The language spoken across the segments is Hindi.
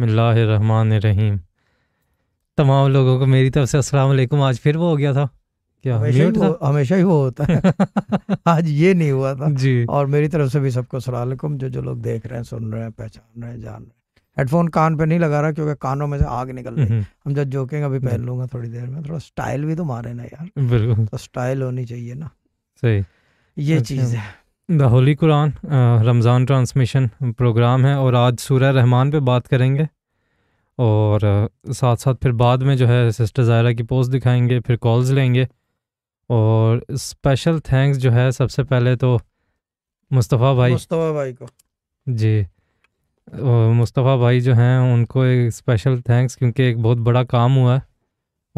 बसमीम तमाम लोगों को मेरी तरफ से अस्सलाम वालेकुम आज फिर वो हो गया था क्या म्यूट था हमेशा ही वो होता है आज ये नहीं हुआ था जी और मेरी तरफ से भी सबको असलकुम जो जो लोग देख रहे हैं सुन रहे हैं पहचान रहे हैं जान रहे हैं हेडफोन कान पे नहीं लगा रहा क्योंकि कानों में से आग निकल रही हम जब जोकिंग अभी पहन हम्म। लूंगा थोड़ी देर में थोड़ा स्टाइल भी तो मारे ना यार बिल्कुल तो स्टाइल होनी चाहिए ना सही ये अच्छा। चीज़ है the holy Quran Ramzan transmission program है और आज सूर्य रहमान पे बात करेंगे और साथ साथ फिर बाद में जो है सिस्टर ज़ायरा की पोस्ट दिखाएंगे फिर कॉल्स लेंगे और स्पेशल थैंक्स जो है सबसे पहले तो मुस्तफ़ा भाई मुस्तफ़ा भाई को जी मुस्तफ़ा भाई जो हैं उनको एक स्पेशल थैंक्स क्योंकि एक बहुत बड़ा काम हुआ है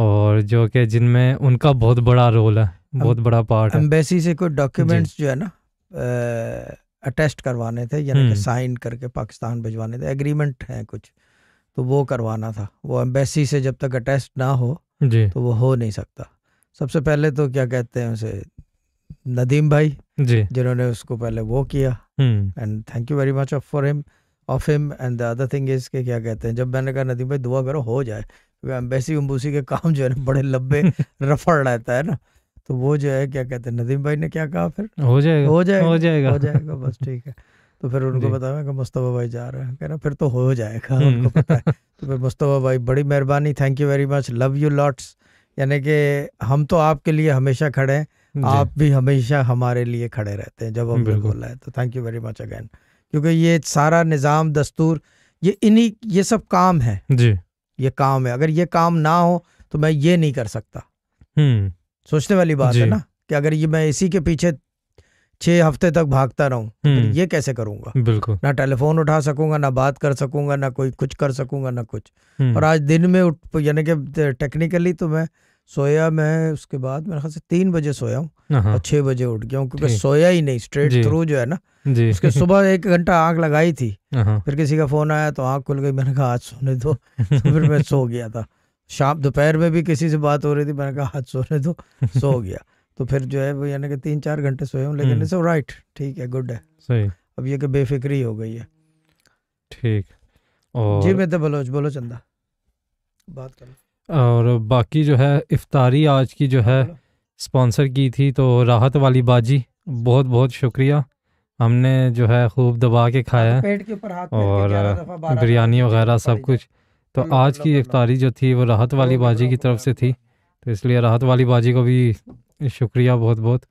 और जो कि जिनमें उनका बहुत बड़ा रोल है बहुत बड़ा पार्ट एम्बेसी से कोई डॉक्यूमेंट्स जो है ना अटेस्ट करवाने थे यानी कि साइन हम्म। करके पाकिस्तान भिजवाने थे एग्रीमेंट हैं कुछ तो वो करवाना था वो एम्बेसी से जब तक अटेस्ट ना हो जी। तो वो हो नहीं सकता सबसे पहले तो क्या कहते हैं उसे नदीम भाई जी जिन्होंने उसको पहले वो किया and thank you very much of for him of him and the other thing is के क्या कहते हैं जब मैंने कहा नदीम भाई दुआ करो हो जाए क्योंकि एम्बेसी उम्बूसी के काम जो है ना बड़े लंबे रफड़ रहता है ना तो वो जो है क्या कहते हैं नदीम भाई ने क्या कहा फिर हो जाएगा हो जाएगा हो जाएगा हो जाएगा बस ठीक है तो फिर उनको बताया कि मुस्तफ़ा भाई जा रहे हैं कह रहा फिर तो हो जाएगा हम्म। उनको पता है तो फिर मुस्तफ़ा भाई बड़ी मेहरबानी thank you very much love you lots यानी कि हम तो आपके लिए हमेशा खड़े हैं आप भी हमेशा हमारे लिए खड़े रहते हैं जब हम बिल्कुल है तो thank you very much again क्योंकि ये सारा निज़ाम दस्तूर ये इन्हीं ये सब काम है जी ये काम है अगर ये काम ना हो तो मैं ये नहीं कर सकता हम्म। सोचने वाली बात है ना कि अगर ये मैं इसी के पीछे छह हफ्ते तक भागता रहूं तो हम्म। ये कैसे करूंगा बिल्कुल ना टेलीफोन उठा सकूंगा ना बात कर सकूंगा ना कोई कुछ कर सकूंगा ना कुछ हम्म। और आज दिन में यानी कि टेक्निकली तो मैं सोया मैं उसके बाद मेरे ख्याल से तीन बजे सोया हूँ हाँ, हाँ। और छह बजे उठ गया हूँ क्योंकि सोया ही नहीं स्ट्रेट थ्रू जो है ना उसके सुबह एक घंटा आंख लगाई थी हाँ, फिर किसी का फोन आया तो आंख खुल गई मैंने कहा आज सोने दो तो फिर मैं सो गया था शाम दोपहर में भी किसी से बात हो रही थी मैंने कहा हाथ सोने दो सो गया तो फिर जो है वो यानी कि तीन चार घंटे सोए हूँ लेकिन इट्स हम्म। राइट ठीक है गुड है सही अब ये कि बेफिक्री हो गई है ठीक और जी मैं तो बलोच बोलो चंदा बात करो और बाकी जो है इफ्तारी आज की जो है स्पॉन्सर की थी तो राहत वाली बाजी बहुत बहुत शुक्रिया हमने जो है खूब दबा के खाया पेट के ऊपर हाथ और बिरयानी वगैरह सब कुछ तो हम्म, आज की इफ्तारी मतलब जो थी वो राहत वाली हाँ, बाजी की तरफ से थी तो इसलिए राहत वाली बाजी को भी शुक्रिया बहुत बहुत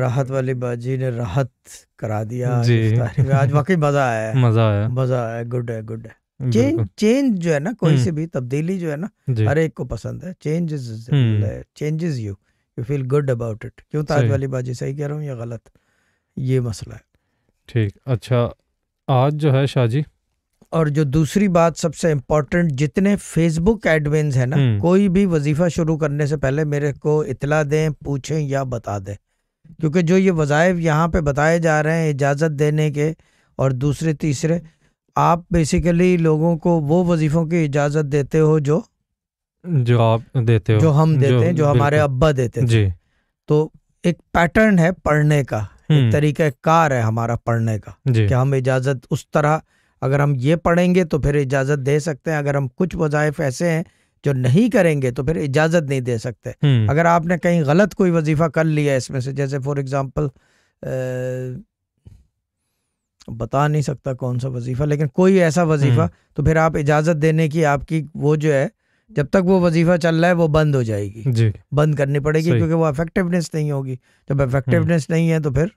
राहत वाली बाजी ने राहत करा दिया जी आज वाकई मज़ा आया मज़ा आया मज़ा आया गुड है गुड है चेंज चेंज जो है ना कोई हम्म। से भी तब्दीली जो है ना हर एक को पसंद है changes changes you you feel good about it क्यों ताज वाली बाजी सही कह रहा हूँ या गलत ये मसला है ठीक अच्छा आज जो है शाह जी और जो दूसरी बात सबसे इम्पोर्टेंट जितने फेसबुक एडवेंस है ना हम्म। कोई भी वजीफा शुरू करने से पहले मेरे को इतला दें पूछें या बता दें क्योंकि जो ये वज़ायफ यहाँ पे बताए जा रहे हैं इजाज़त देने के और दूसरे तीसरे आप बेसिकली लोगों को वो वजीफ़ों की इजाज़त देते हो जो जो आप देते हो जो हम देते जो, हैं जो हमारे अब्बा देते थे जी तो एक पैटर्न है पढ़ने का एक हम्म। तरीका कार है हमारा पढ़ने का कि हम इजाज़त उस तरह अगर हम ये पढ़ेंगे तो फिर इजाज़त दे सकते हैं अगर हम कुछ वजायफ ऐसे हैं जो नहीं करेंगे तो फिर इजाज़त नहीं दे सकते हम्म। अगर आपने कहीं गलत कोई वजीफ़ा कर लिया इसमें से जैसे फॉर एग्ज़ाम्पल बता नहीं सकता कौन सा वजीफ़ा लेकिन कोई ऐसा वजीफ़ा हम्म। तो फिर आप इजाज़त देने की आपकी वो जो है जब तक वो वजीफा चल रहा है वो बंद हो जाएगी जी बंद करनी पड़ेगी क्योंकि वो इफेक्टिवनेस नहीं होगी जब इफेक्टिवनेस हम्म। नहीं है तो फिर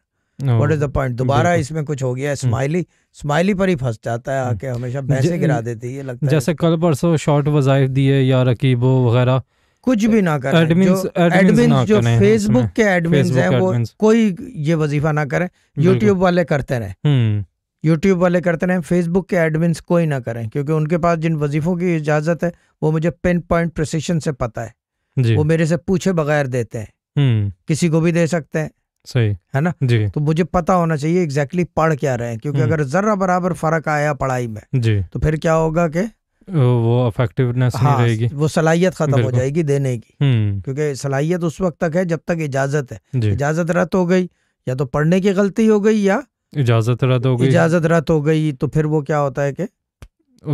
व्हाट इज द पॉइंट दोबारा इसमें कुछ हो गया स्माइली स्माइली पर ही फंस जाता है आके हम्म। हमेशा पैसे गिरा देती है लगता जैसे है। कल परसों शॉर्ट वजाइफ दिए या रकीबो वगैरह कुछ भी ना करें एडमिन्स एडमिन जो फेसबुक के एडमिन है वो कोई ये वजीफा ना करें यूट्यूब वाले करते रहे हम्म। यूट्यूब वाले करते रहे फेसबुक के एडमिन कोई ना करें क्योंकि उनके पास जिन वजीफ़ों की इजाज़त है वो मुझे पिन पॉइंट प्रोसेशन से पता है वो मेरे से पूछे बगैर देते हैं हम्म। किसी को भी दे सकते हैं सही है ना जी तो मुझे पता होना चाहिए एग्जैक्टली exactly पढ़ क्या रहे हैं क्योंकि हम्म। अगर जरा बराबर फर्क आया पढ़ाई में जी तो फिर क्या होगा कि वो अफेक्टिवनेस हाँ, नहीं रहेगी वो सलाहियत खत्म हो जाएगी देने की हम्म। क्योंकि सलाहियत उस वक्त तक है जब तक इजाजत है इजाजत रद्द हो गई या तो पढ़ने की गलती हो गई या इजाजत रद्द हो गई इजाजत रद्द हो गई तो फिर वो क्या होता है कि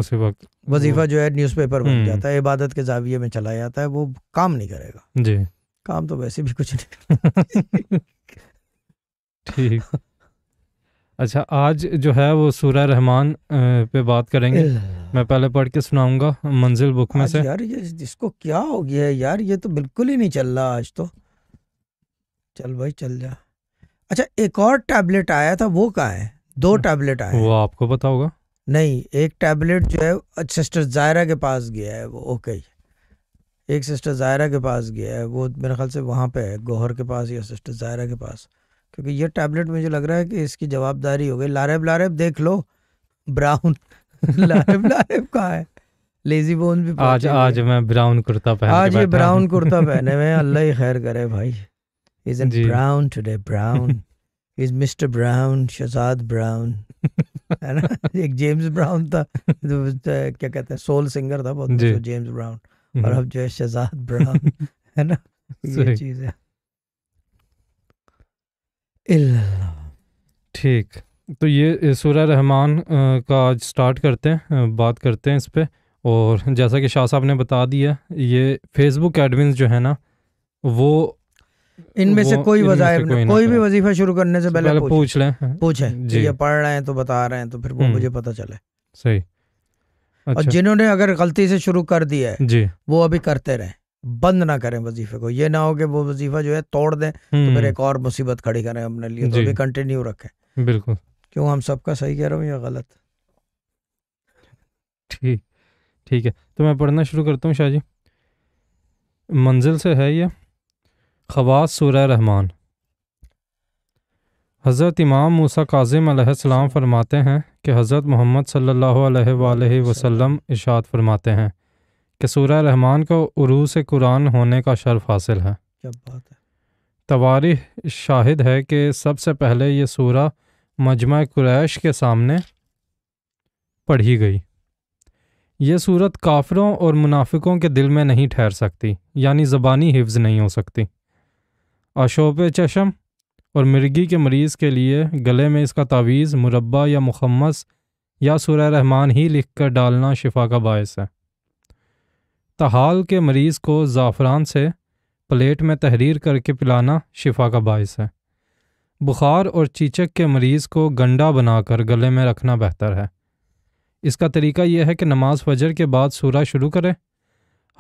उसी वक्त वजीफा जो है न्यूज़पेपर बन हम्म। जाता है इबादत के जाविये में चला जाता है वो काम नहीं करेगा जी काम तो वैसे भी कुछ नहीं ठीक अच्छा आज जो है वो सूर्य रहमान पे बात करेंगे मैं पहले पढ़ के सुनाऊंगा मंजिल बुक में से यार ये इसको क्या हो गया है यार ये तो बिल्कुल ही नहीं चल रहा आज तो चल भाई चल जा अच्छा एक और टैबलेट आया था वो कहाँ है दो हाँ। टैबलेट आए वो आपको पता होगा नहीं एक टैबलेट जो है सिस्टर जायरा के पास गया है वो ओके एक सिस्टर जायरा के पास गया है वो मेरे ख्याल से वहाँ पे है गोहर के पास या सिस्टर जायरा के पास क्योंकि ये टैबलेट मुझे लग रहा है कि इसकी जवाबदारी हो गई लारेब लारेब देख लो ब्राउन लारेब लारेब कहा है लेजी बोन भी आज आज मैं ब्राउन कुर्ता पहन आज ये ब्राउन कुर्ता पहने में अल्लाह ही खैर करे भाई is in Brown today Brown is mister Brown Shahzad Brown है ना एक जेम्स ब्राउन था तो क्या कहते हैं सोल सिंगर था बहुत जेम्स हम्म। ब्राउन और अब जो है शहजाद ब्राउन है ना ये चीज़ है ठीक तो ये सूर्य रहमान का आज स्टार्ट करते हैं बात करते हैं इस पर और जैसा कि शाह साहब ने बता दिया ये फेसबुक एडमिन जो है ना वो इनमें से कोई वजायफ कोई, कोई भी वजीफा शुरू करने से तो पहले, पूछ, पूछ लें पूछे जी ये पढ़ रहे हैं तो बता रहे हैं तो फिर वो हम्म। मुझे पता चले सही अच्छा। और जिन्होंने अगर गलती से शुरू कर दिया है जी वो अभी करते रहे बंद ना करें वजीफे को ये ना हो कि वो वजीफा जो है तोड़ दें तो हम्म। फिर एक और मुसीबत खड़ी करें अपने लिए तो भी कंटिन्यू रखें बिल्कुल क्यों हम सबका सही कह रहा हूँ या गलत ठीक ठीक है तो मैं पढ़ना शुरू करता हूँ शाह जी मंजिल से है ये खवास सूर्य रहमान हज़रत इमाम मूसा काजिम सलाम फरमाते हैं कि हज़रत मोहम्मद सल्लल्लाहु अलैहि वसल्लम इशाद फरमाते हैं कि सूर्य रहमान को उरूस कुरान होने का शर्फ हासिल है क्या बात है तवारी शाहिद है कि सबसे पहले ये सूरा मजमा क्रैश के सामने पढ़ी गई ये सूरत काफरों और मुनाफिकों के दिल में नहीं ठहर सकती यानी ज़बानी हिफ्ज़ नहीं हो सकती अशोब चशम और मिर्गी के मरीज़ के लिए गले में इसका तावीज़ मुरबा या मुखमस या सूर्य रहमान ही लिख कर डालना शिफा का बायस है तहाल के मरीज़ को ज़ाफ़रान से प्लेट में तहरीर करके पिलाना शिफा का बायस है बुखार और चीचक के मरीज़ को गंडा बनाकर गले में रखना बेहतर है इसका तरीका यह है कि नमाज फजर के बाद सूरह शुरू करें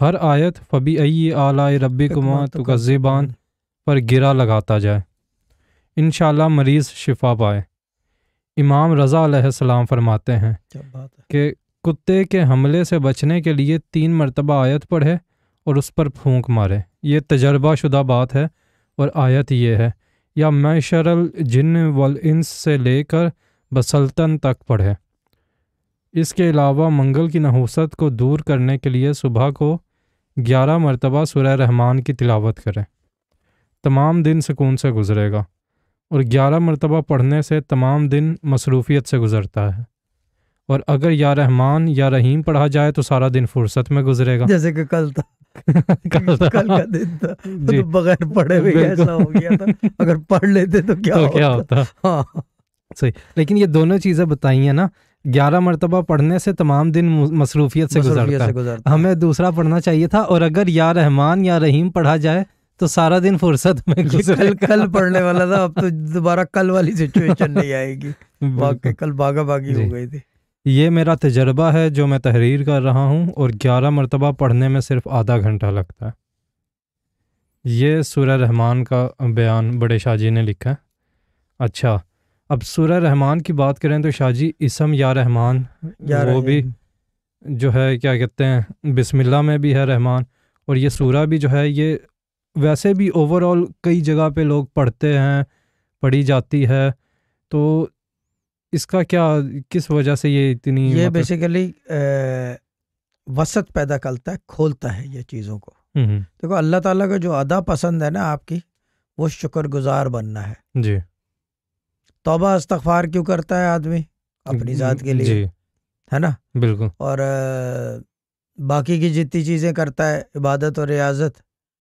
हर आयत फ़बी अई आलाए रबी कुमा तुकज़िबान पर गिरा लगाता जाए इन मरीज़ शिफा पाए इमाम रज़ा सलाम फरमाते हैं कि कुत्ते के हमले से बचने के लिए तीन मरतबा आयत पढ़े और उस पर फूंक मारे ये तजर्बा शुदा बात है और आयत ये है या मैशरल जिन वल इंस से लेकर बसल्तन तक पढ़े इसके अलावा मंगल की नहूसत को दूर करने के लिए सुबह को ग्यारह मरतबा सुरह रहमान की तिलावत करें तमाम दिन सुकून से गुज़रेगा और ग्यारह मरतबा पढ़ने से तमाम दिन मसरूफियत से गुज़रता है और अगर या रहमान या रहीम पढ़ा जाए तो सारा दिन फुर्सत में गुजरेगा जैसे कि कल था कल, कल का दिन था तो बगैर पढ़े हुए ऐसा हो गया था अगर पढ़ लेते तो क्या तो होता? क्या होता हाँ सही लेकिन ये दोनों चीज़ें बताई हैं ना ग्यारह मरतबा पढ़ने से तमाम दिन मसरूफियत से गुजरता है हमें दूसरा पढ़ना चाहिए था और अगर या रहमान या रहीम पढ़ा जाए तो सारा दिन फुर्सत में कल कल पढ़ने वाला था अब तो दोबारा कल वाली सिचुएशन नहीं आएगी कल बागा बागी हो गई थी ये मेरा तजर्बा है जो मैं तहरीर कर रहा हूँ और ग्यारह मरतबा पढ़ने में सिर्फ आधा घंटा लगता है ये सूर्य रहमान का बयान बड़े शाहजी ने लिखा है अच्छा अब सूर्य रहमान की बात करें तो शाहजी इसम या रहमान या वो भी जो है क्या कहते हैं बिस्मिल्लाह में भी है रहमान और ये सूरा भी जो है ये वैसे भी ओवरऑल कई जगह पे लोग पढ़ते हैं पढ़ी जाती है तो इसका क्या किस वजह से ये इतनी ये मतलब... बेसिकली वसत पैदा करता है खोलता है ये चीज़ों को हम्म, हम्म। देखो अल्लाह ताला का जो अदा पसंद है ना आपकी वो शुक्रगुजार बनना है जी तोबा इस्तफार क्यों करता है आदमी अपनी हम्म, जात के लिए है ना बिल्कुल और बाकी की जितनी चीज़ें करता है इबादत और रियाजत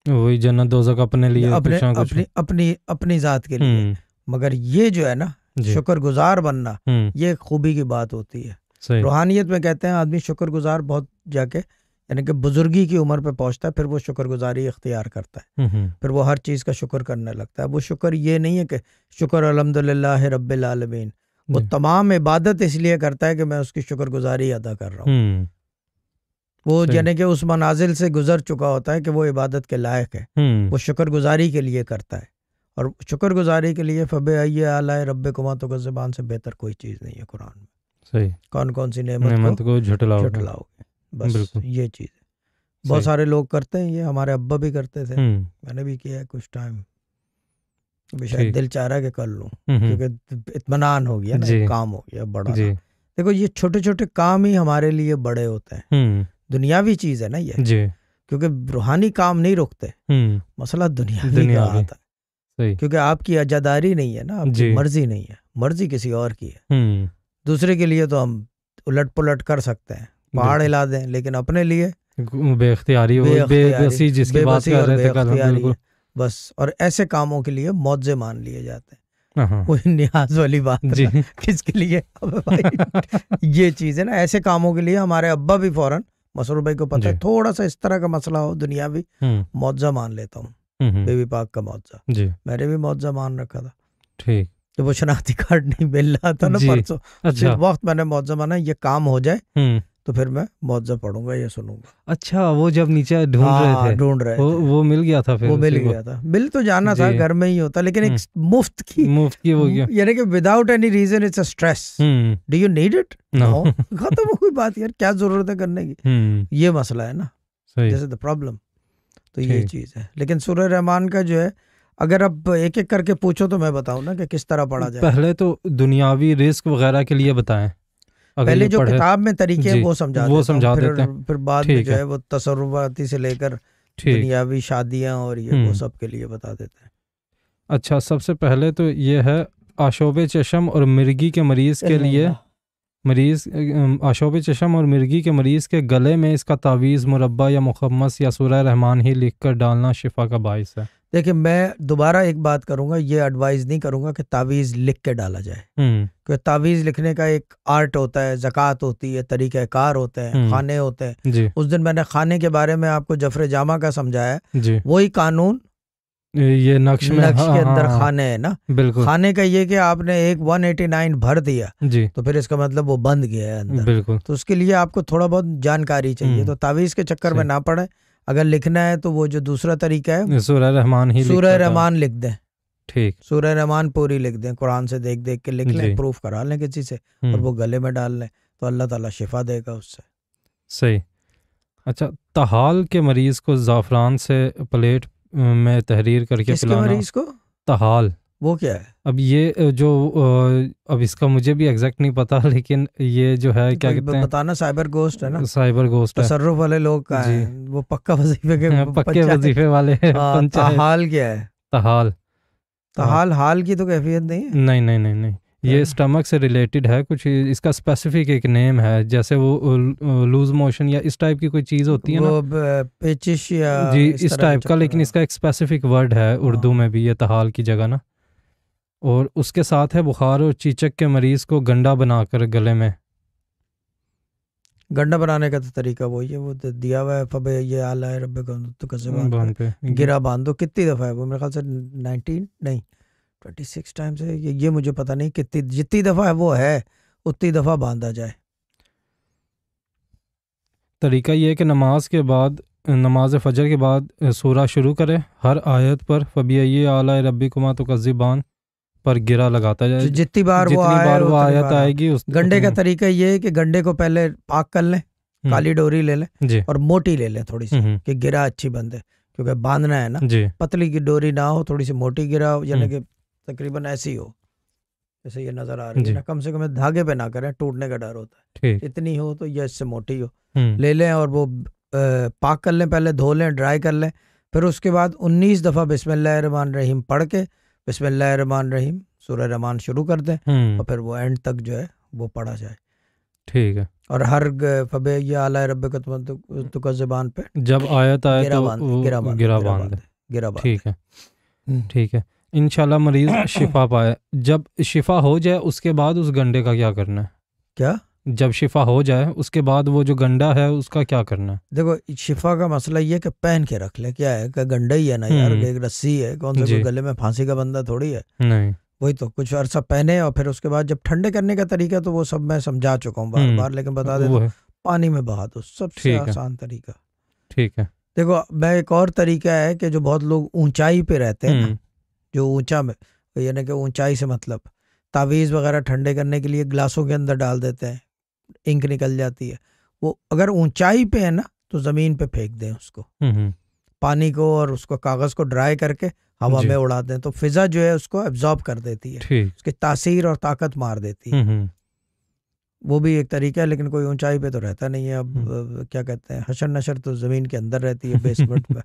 वही जन्नत दोजक अपने लिए अपने अपनी अपनी अपनी जात के लिए मगर ये जो है ना शुक्र गुजार बनना हम्म। ये खूबी की बात होती है रूहानियत में कहते हैं आदमी शुक्रगुजार बहुत जाके यानी कि बुजुर्गी की उम्र पे पहुंचता है फिर वो शुक्रगुजारी इख्तियार करता है हम्म, हम्म। फिर वो हर चीज़ का शुक्र करने लगता है वो शुक्र ये नहीं है कि शुक्र अलहमदिल्ला रबालमीन वो तमाम इबादत इसलिए करता है कि मैं उसकी शुक्रगुजारी अदा कर रहा हूँ वो यानी कि उस मनाजिल से गुजर चुका होता है कि वो इबादत के लायक है वो शुक्र गुजारी के लिए करता है और शुक्रगुजारी के लिए फ़ब आइए आलाए रब कुमा तो ज़बान से बेहतर कोई चीज़ नहीं है कुरान में सही कौन कौन सी नेमत, नेमत को झटलाओगे झटलाओगे बस ये चीज़ है बहुत सारे लोग करते हैं ये हमारे अब्बा भी करते थे हम्म। मैंने भी किया है कुछ टाइम शायद दिल चाह रहा है कि कर लूँ हम्म, हम्म। क्योंकि इतमान हो गया ना काम हो गया बड़ा देखो ये छोटे छोटे काम ही हमारे लिए बड़े होते हैं दुनियावी चीज़ है ना ये क्योंकि रूहानी काम नहीं रुकते मसला दुनियावी दुनिया का आता है सही क्योंकि आपकी आजादारी नहीं है ना आपकी मर्जी नहीं है मर्जी किसी और की है हम्म। दूसरे के लिए तो हम उलट पुलट कर सकते हैं पहाड़ हिला दें लेकिन अपने लिए बेख्तियारी बस और ऐसे कामों के लिए मुआवजे मान लिए जाते हैं कोई न्याज वाली बात जी किसके लिए भाई ये चीज है ना ऐसे कामों के लिए हमारे अब्बा भी फौरन मसरूर भाई को पता है थोड़ा सा इस तरह का मसला हो दुनिया भी मुआवजा हम्म। मान लेता हूँ बेबी पाक का मुआवजा मैंने भी मुआवजा मान रखा था ठीक जब वो शनाख्ती कार्ड नहीं मिल रहा था ना परसों तो अच्छा। वक्त मैंने मुआवजा माना ये काम हो जाए हम्म। तो फिर मैं मुआवजा पढ़ूंगा या सुनूंगा अच्छा वो जब नीचे ढूंढ रहे हाँ, थे ढूंढ रहे वो, थे। वो मिल गया था फिर वो मिल गया था मिल तो जाना था घर में ही होता लेकिन एक हम्म। मुफ्त की मुफ्त की वो यानी कि without any reason it's a stress do you need it no खत्म हो गई बात यार क्या जरूरत है करने की हम्म। ये मसला है ना दिस इज द प्रॉब्लम तो ये चीज़ है लेकिन सूर्य रहमान का जो है अगर आप एक एक करके पूछो तो मैं बताऊँ ना कि किस तरह पढ़ा जाए पहले तो दुनियावी रिस्क वगैरह के लिए बताएं पहले जो किताब में तरीके वो समझा वो समझा फिर, देते हैं फिर बाद में जो है वो तसरुबाती से लेकर दुनियावी शादियाँ और ये वो हम्म। सब के लिए बता देते हैं अच्छा सबसे पहले तो ये है आशोबे चशम और मिर्गी के मरीज के लिए मरीज़ अशोब चशम और मिर्गी के मरीज़ के गले में इसका तावीज़ मुरबा या मुखमस या सूर्य रहमान ही लिख कर डालना शिफा का बायस है देखिए मैं दोबारा एक बात करूँगा ये एडवाइस नहीं करूँगा कि तावीज़ लिख के डाला जाए हम्म। क्योंकि तावीज़ लिखने का एक आर्ट होता है जक़ात होती है तरीक़ार होते हैं हम्म। खाने होते हैं उस दिन मैंने खाने के बारे में आपको जफर जामा का समझाया वही कानून ये नक्श में नक्श हाँ, के अंदर हाँ, खाने है ना हाँ, बिल्कुल खाने का ये कि आपने एक 189 भर दिया जी तो फिर इसका मतलब वो बंद गया है अंदर बिल्कुल तो उसके लिए आपको थोड़ा बहुत जानकारी चाहिए हम्म। तो तावीज़ के चक्कर में ना पड़े अगर लिखना है तो वो जो दूसरा तरीका है सूर्य रहमान ही सूर्य रहमान लिख दें ठीक सूर्य रहमान पूरी लिख दें कुरान से देख देख के लिख लें प्रूफ करा लें किसी से और हम्म। वो गले में डाल लें तो अल्लाह ताला शिफा देगा उससे सही अच्छा तहाल के मरीज़ को ज़ाफ़रान से प्लेट मैं तहरीर करके पिलाना इसको तहाल वो क्या है अब ये जो अब इसका मुझे भी एग्जैक्ट नहीं पता लेकिन ये जो है तो क्या कहते हैं बताना साइबर गोस्ट है ना साइबर गोस्ट तसर्रुफ वाले लोग का है वो पक्का वजीफे के पक्के वजीफे वाले हाँ, हाल क्या है तहाल तहाल हाल की तो कैफियत नहीं है नहीं नहीं नहीं नहीं ये स्टमक से रिलेटेड है कुछ इसका स्पेसिफिक एक नेम है जैसे वो लूज मोशन या इस टाइप की कोई चीज़ होती है ना या जी इस, इस टाइप का लेकिन इसका एक स्पेसिफिक वर्ड है हाँ। उर्दू में भी ये तहाल की जगह ना और उसके साथ है बुखार और चीचक के मरीज़ को गंडा बनाकर गले में गंडा बनाने का तो तरीका वो ये वो तो दिया हुआ है फब ये आला है रब तो गिरा बांधो कितनी दफ़ा है वो मेरे ख्याल से नाइनटीन नहीं ट्वेंटी सिक्स टाइम्स है ये, ये मुझे पता नहीं कितनी जितनी दफ़ा है वो है उतनी दफ़ा बांधा जाए तरीका ये है कि नमाज के बाद नमाज फजर के बाद सूरा शुरू करें हर आयत पर फबी आला रबी कुमा तो कज़िबान पर गिरा लगाता जाए जितनी बार वो आए, बार वो आयत आएगी उस गंडे का तरीका ये है कि गंडे को पहले पाक कर लें हम्म। काली डोरी ले लें और मोटी ले लें थोड़ी सी हम्म, हम्म। कि गिरा अच्छी बंदे क्योंकि बांधना है ना पतली की डोरी ना हो थोड़ी सी मोटी गिरा यानी कि तकरीबन ऐसी हो जैसे ये नजर आ रही है ना कम से कम धागे पे ना करें टूटने का डर होता है इतनी हो तो ये इससे मोटी हो हम्म। ले लें और वो पाक कर लें पहले धो लें ड्राई कर लें फिर उसके बाद 19 दफ़ा बिसमान रहीम पढ़ के बिसमान रहीम सूर्य रहमान शुरू कर दें हम्म। और फिर वो एंड तक जो है वो पढ़ा जाए ठीक है और हर फबे ये आला रब तुका जबान पे जब आयत आए गिरा तो बांध गिरा बांध ठीक है हम्म। ठीक है इनशाला मरीज शिफा पाए जब शिफा हो जाए उसके बाद उस गंडे का क्या करना है क्या जब शिफा हो जाए उसके बाद वो जो गंडा है उसका क्या करना है देखो शिफा का मसला ये कि पहन के रख ले क्या है कि गंडा ही है ना यार हम्म। एक रस्सी है कौन सा गले में फांसी का बंदा थोड़ी है नहीं वही तो कुछ अरसा पहने और फिर उसके बाद जब ठंडे करने का तरीका तो वो सब मैं समझा चुका हूँ बार हम्म। बार लेकिन बता दे पानी में बहा दो सबसे आसान तरीका ठीक है देखो मैं एक और तरीका है कि जो बहुत लोग ऊंचाई पे रहते हैं हम्म। जो ऊंचा में यानी कि ऊंचाई से मतलब तावीज़ वगैरह ठंडे करने के लिए ग्लासों के अंदर डाल देते हैं इंक निकल जाती है वो अगर ऊंचाई पे है ना तो ज़मीन पे फेंक दें उसको पानी को और उसको कागज़ को ड्राई करके हवा में उड़ा दें तो फिज़ा जो है उसको एब्जॉर्ब कर देती है उसकी तासीर और ताकत मार देती है वो भी एक तरीका है लेकिन कोई ऊंचाई पे तो रहता नहीं है अब क्या कहते हैं हशर नशर तो ज़मीन के अंदर रहती है बेसमेंट में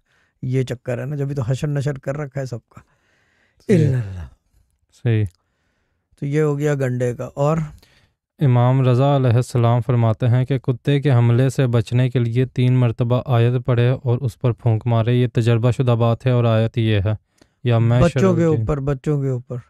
ये चक्कर है ना जब भी तो हशर नशर कर रखा है सबका सही तो ये हो गया गंडे का और इमाम रज़ा सलाम फरमाते हैं कि कुत्ते के हमले से बचने के लिए तीन मरतबा आयत पढ़े और उस पर फूंक मारे ये तजर्बा शुदा बात है और आयत ये है या मैं बच्चों के ऊपर बच्चों के ऊपर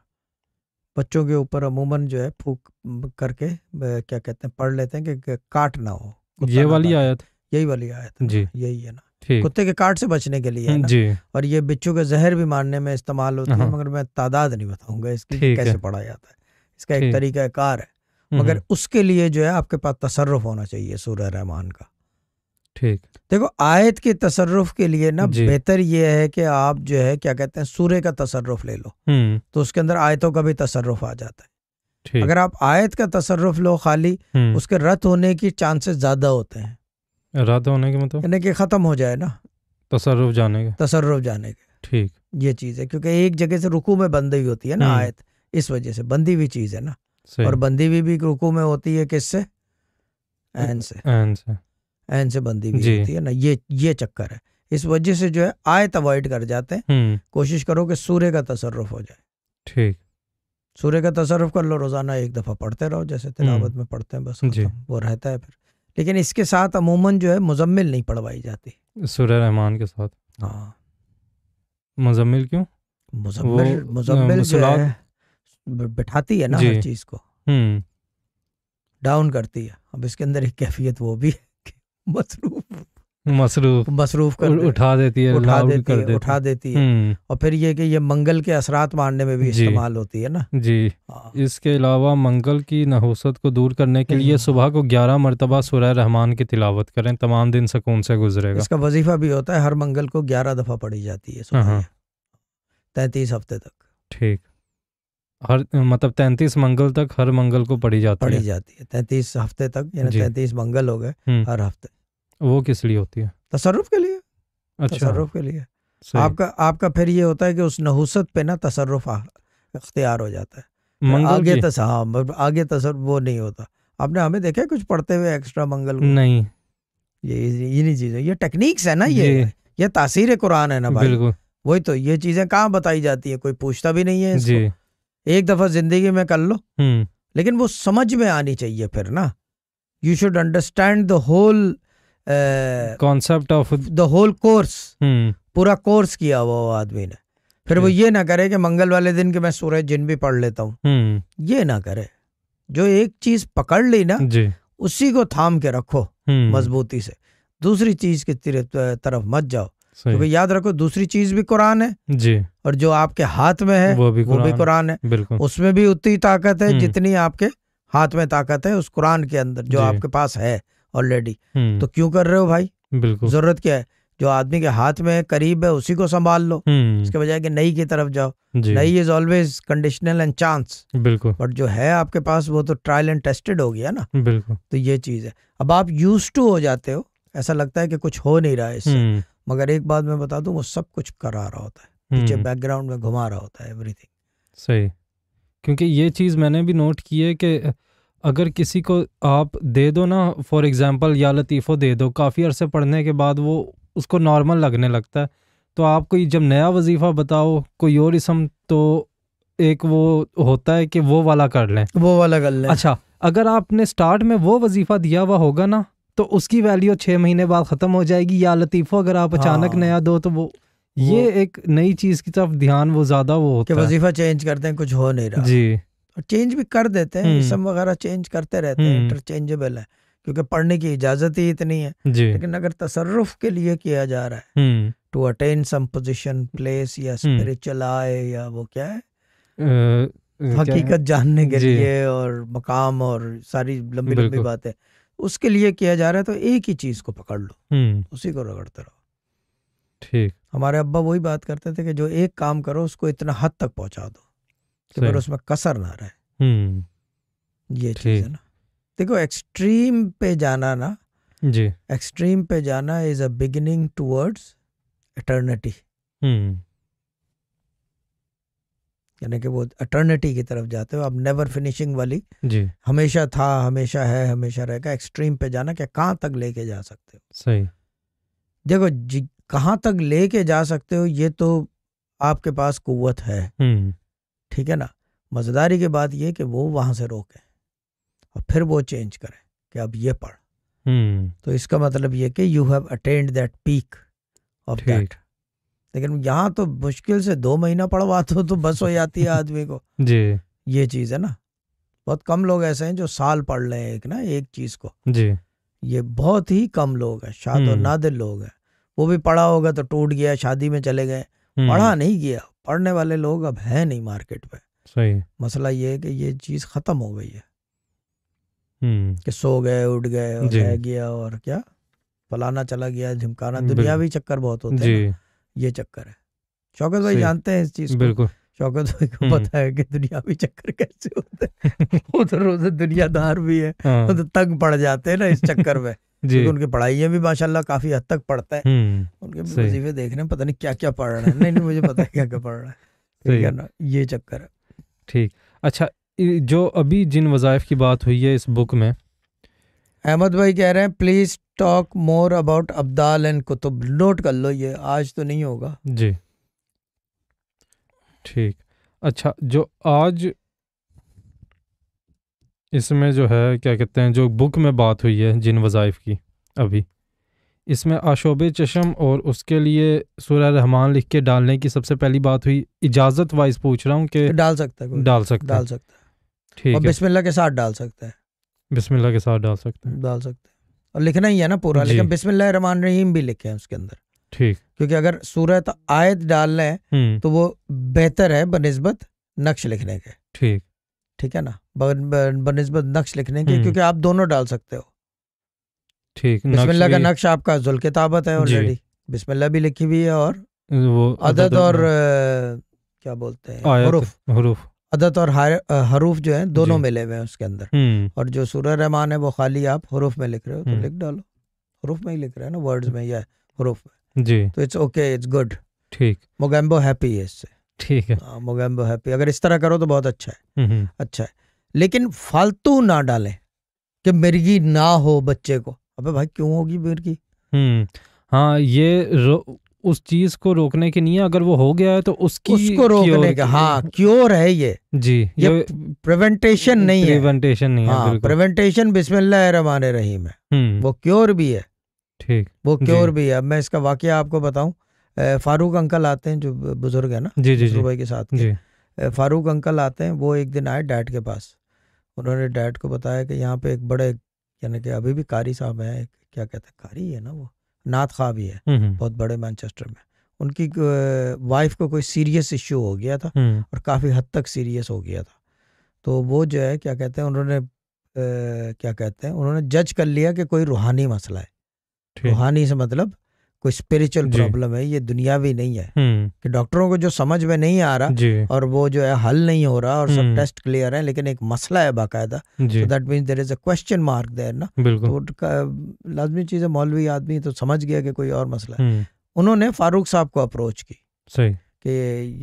बच्चों के ऊपर अमूमन जो है फूक करके क्या कहते हैं पढ़ लेते हैं कि काट ना हो ये वाली आयत यही वाली आयत जी यही है ना कुत्ते के काट से बचने के लिए जी और ये बिच्छू के जहर भी मारने में इस्तेमाल होता है हाँ। मगर मैं तादाद नहीं बताऊंगा इसकी कैसे पढ़ा जाता है इसका एक तरीका कार है हम्म, मगर हम्म। उसके लिए जो है आपके पास तसरफ होना चाहिए सूर्य रहमान का ठीक देखो आयत के तसरफ के लिए ना बेहतर ये है कि आप जो है क्या कहते हैं सूर्य का तसरफ ले लो हम्म। तो उसके अंदर आयतों का भी तसरफ आ जाता है अगर आप आयत का तसरफ लो खाली उसके रत होने की चांसेस ज्यादा होते हैं इरादा होने के मतलब यानी कि ख़त्म हो जाए ना तसरफ जाने के तसरफ जाने के ठीक ये चीज़ है क्योंकि एक जगह से रुकू में बंदी हुई होती है ना हम्म। आयत इस वजह से बंदी हुई चीज़ है ना और बंदी हुई भी रुकू में होती है से एन से एन से एन से बंदी हुई होती है ना ये ये चक्कर है इस वजह से जो है आयत अवॉइड कर जाते हैं हम्म। कोशिश करो कि सूर्य का तसरफ हो जाए ठीक सूर्य का तसरफ कर लो रोजाना एक दफा पढ़ते रहो जैसे तिलावत हम्म। में पढ़ते हैं बस वो रहता है फिर लेकिन इसके साथ अमूमन जो है मुजम्मिल नहीं पढ़वाई जाती सुरह रहमान के साथ हाँ मुजम्मिल क्यों मुजम्मिल मुजम्मिल जो है बिठाती है ना हर चीज़ को हम्म। डाउन करती है अब इसके अंदर एक कैफियत वो भी है मसरूफ़ मसरूफ मसरूफ कर उठा देती है उठा देती, कर देती उठा देती है हम्म। और फिर ये कि ये मंगल के असरात मारने में भी इस्तेमाल होती है ना जी हाँ। इसके अलावा मंगल की नहुसत को दूर करने के लिए हम्म। सुबह को ग्यारह मरतबा सुरह रहमान की तिलावत करें तमाम दिन सुकून से गुजरेगा इसका वजीफा भी होता है हर मंगल को ग्यारह दफ़ा पढ़ी जाती है हाँ। तैतीस हफ्ते तक ठीक हर मतलब तैंतीस मंगल तक हर मंगल को पढ़ी जाती पढ़ी जाती है तैतीस हफ्ते तक यानी तैतीस मंगल हो गए हम्म। हर हफ्ते वो किस लिए होती है तसरुफ के लिए अच्छा तसरुफ के लिए आपका आपका फिर ये होता है कि उस नहुसत पे ना तसरुफ अख्तियार हो जाता है तो आगे तस हाँ आगे तसर वो नहीं होता आपने हमें देखा कुछ पढ़ते हुए एक्स्ट्रा मंगल नहीं ये इन्हीं चीज़ें ये टेक्निक्स है ना ये ये, तासीर कुरान है ना भाई बिल्कुल वही तो ये चीज़ें कहाँ बताई जाती है कोई पूछता भी नहीं है इसको एक दफ़ा जिंदगी में कर लो हम्म। लेकिन वो समझ में आनी चाहिए फिर ना you should understand the whole concept of the whole course पूरा कोर्स किया हुआ वो आदमी ने फिर वो ये ना करे कि मंगल वाले दिन के मैं सूरज जिन भी पढ़ लेता हूँ हम्म। ये ना करे जो एक चीज पकड़ ली ना उसी को थाम के रखो हम्म। मजबूती से दूसरी चीज की तरफ मत जाओ क्योंकि याद रखो दूसरी चीज भी कुरान है जी और जो आपके हाथ में है वो भी कुरान, वो भी कुरान है उसमें भी उतनी ताकत है हम्म। जितनी आपके हाथ में ताकत है उस कुरान के अंदर जो आपके पास है ऑलरेडी हम्म। तो क्यों कर रहे हो भाई बिल्कुल जरूरत क्या है जो आदमी के हाथ में करीब है उसी को संभाल लो हम्म। इसके बजाय कि नई की तरफ जाओ नई is always conditional and chance बिल्कुल बट जो है आपके पास वो तो ट्रायल एंड टेस्टेड हो गया ना बिल्कुल तो ये चीज है अब आप यूज टू हो जाते हो ऐसा लगता है कि कुछ हो नहीं रहा है इससे हम्म। मगर एक बात मैं बता दू वो सब कुछ करा रहा होता है पीछे बैकग्राउंड में घुमा रहा होता है एवरीथिंग सही क्योंकि ये चीज मैंने भी नोट की है कि अगर किसी को आप दे दो ना फॉर एग्ज़ाम्पल या लतीफ़ो दे दो काफ़ी अरसे पढ़ने के बाद वो उसको नॉर्मल लगने लगता है तो आप कोई जब नया वजीफ़ा बताओ कोई और इसम तो एक वो होता है कि वो वाला कर लें वो वाला कर लें अच्छा अगर आपने स्टार्ट में वो वजीफ़ा दिया हुआ होगा ना तो उसकी वैल्यू छः महीने बाद ख़त्म हो जाएगी या लतीफ़ो अगर आप अचानक हाँ। नया दो तो वो ये एक नई चीज़ की तरफ ध्यान वो ज़्यादा वो होता है वजीफ़ा चेंज करते हैं कुछ हो नहीं रहा जी और चेंज भी कर देते हैं इसम हम्म। वगैरह चेंज करते रहते हैं इंटरचेंजेबल हम्म। है क्योंकि पढ़ने की इजाज़त ही इतनी है लेकिन अगर तसरफ के लिए किया जा रहा है to attain some position place या स्पिरिचुअल हम्म। आय या वो क्या है हकीकत जानने के लिए और मकाम और सारी लंबी लंबी बातें उसके लिए किया जा रहा है तो एक ही चीज़ को पकड़ लो उसी को रगड़ते रहो ठीक हमारे अब्बा वही बात करते थे कि जो एक काम करो उसको इतना हद तक पहुंचा दो कि पर उसमें कसर ना रहे हम्म। ये चीज़ है ना देखो एक्सट्रीम पे जाना ना जी एक्सट्रीम पे जाना is a beginning towards eternity यानी कि वो अटर्निटी की तरफ जाते हो अब नेवर फिनिशिंग वाली जी हमेशा था हमेशा है हमेशा रहेगा एक्सट्रीम पे जाना क्या कहाँ तक लेके जा सकते हो सही देखो कहाँ तक लेके जा सकते हो ये तो आपके पास कुवत है हम्म। ठीक है ना मज़ेदारी की बात यह कि वो वहां से रोके और फिर वो चेंज करें कि अब ये पढ़ हम्म। तो इसका मतलब ये कि you have attend that peak of that लेकिन यहाँ तो मुश्किल से दो महीना पढ़वा दो तो बस हो जाती है आदमी को जी ये चीज़ है ना बहुत कम लोग ऐसे हैं जो साल पढ़ लें एक ना एक चीज़ को जी ये बहुत ही कम लोग हैं शादो हम्म। नादिल लोग हैं वो भी पढ़ा होगा तो टूट गया शादी में चले गए हम्म। पढ़ा नहीं गया पढ़ने वाले लोग अब हैं नहीं मार्केट में सही मसला ये है कि ये चीज़ ख़त्म हो गई है हम्म। कि सो गए उठ गए रह गया और क्या फलाना चला गया झिमकाना दुनियावी चक्कर बहुत होते हैं ये चक्कर है शौकत भाई जानते हैं इस चीज़ को बिल्कुल शौकत भाई को हम्म। पता है कि दुनियावी चक्कर कैसे होते हैं उधर उधर दुनियादार भी है हाँ। तंग पड़ जाते हैं ना इस चक्कर में जी तो उनकी पढ़ाइयाँ भी माशाल्लाह काफी हद तक पढ़ते हैं हम्म, उनके वजीफे देख रहे हैं पता नहीं क्या क्या पढ़ रहा है नहीं नहीं मुझे पता है क्या क्या पढ़ रहा है ये चक्कर है ठीक अच्छा जो अभी जिन वजायफ की बात हुई है इस बुक में अहमद भाई कह रहे हैं प्लीज़ टॉक मोर अबाउट अब्दाल एंड कुतुब नोट कर लो ये आज तो नहीं होगा जी ठीक अच्छा जो आज इसमें जो है क्या कहते हैं जो बुक में बात हुई है जिन वज़ाइफ की अभी इसमें आशोब चशम और उसके लिए सूर्य रहमान लिख के डालने की सबसे पहली बात हुई इजाज़त वाइज पूछ रहा हूँ कि डाल सकता है डाल सकता डाल सकता है ठीक है बिस्मिल्लाह के साथ डाल सकता है बिस्मिल्लाह के साथ डाल सकते हैं डाल सकते हैं और लिखना ही है ना पूरा लेकिन बिस्मिल्लाह रहमान रहीम भी लिखे हैं उसके अंदर ठीक क्योंकि अगर सूरत तो आयत डाल लें हम्म। तो वो बेहतर है बनस्बत नक्श लिखने के ठीक ठीक है ना बनस्बत नक्श लिखने के हम्म। क्योंकि आप दोनों डाल सकते हो ठीक बिस्मिल्लाह का नक्श आपका जुल किताबत है ऑलरेडी बिस्मिल्लाह भी लिखी हुई है और वो अदद और क्या बोलते हैं हरूफ हरूफ अदत और हरूफ जो है दोनों मिले हुए हैं उसके अंदर हम्म। और जो सूर रहमान है वो खाली आप हरूफ में लिख रहे हो तो हम्म। लिख डालो हरूफ में ही लिख रहे हैं ना वर्ड्स में या हरूफ में जी तो इट्स ओके इट्स गुड ठीक मोगैम्बो हैप्पी है इससे ठीक है मोगैम्बो हाँ, हैप्पी अगर इस तरह करो तो बहुत अच्छा है अच्छा है लेकिन फालतू ना डाले कि मिर्गी ना हो बच्चे को अबे भाई क्यों होगी मिर्गी हम्म हाँ ये उस चीज को रोकने की नहीं है अगर वो हो गया है तो उसकी उसको रोकने का हाँ क्योर है ये जी ये, ये प्रिवेंटेशन नहीं है प्रिवेंटेशन नहीं हाँ, है प्रिवेंटेशन बिस्मिल्लाह हम्म। रहमान रहीम है वो क्योर भी है ठीक वो क्योर भी है अब मैं इसका वाक्य आपको बताऊं फारूक अंकल आते हैं जो बुजुर्ग है ना जी जी भाई के साथ जी फारूक अंकल आते हैं वो एक दिन आए डैड के पास उन्होंने डैड को बताया कि यहाँ पे एक बड़े यानी कि अभी भी कारी साहब हैं क्या कहते हैं कारी है ना वो नात खा भी है हम्म, हम्म। बहुत बड़े मैनचेस्टर में उनकी वाइफ को कोई सीरियस इश्यू हो गया था हम्म। और काफ़ी हद तक सीरियस हो गया था तो वो जो है क्या कहते हैं उन्होंने क्या कहते हैं उन्होंने जज कर लिया कि कोई रूहानी मसला है रूहानी से मतलब कोई स्पिरिचुअल प्रॉब्लम है ये दुनियावी नहीं है हम्म। कि डॉक्टरों को जो समझ में नहीं आ रहा और वो जो है हल नहीं हो रहा और सब टेस्ट क्लियर है लेकिन एक मसला है बाकायदा तो that mean there is a question mark there ना तो लाजमी चीज़ है मौलवी आदमी तो समझ गया कि कोई और मसला है हम्म। उन्होंने फारूक साहब को अप्रोच की सही कि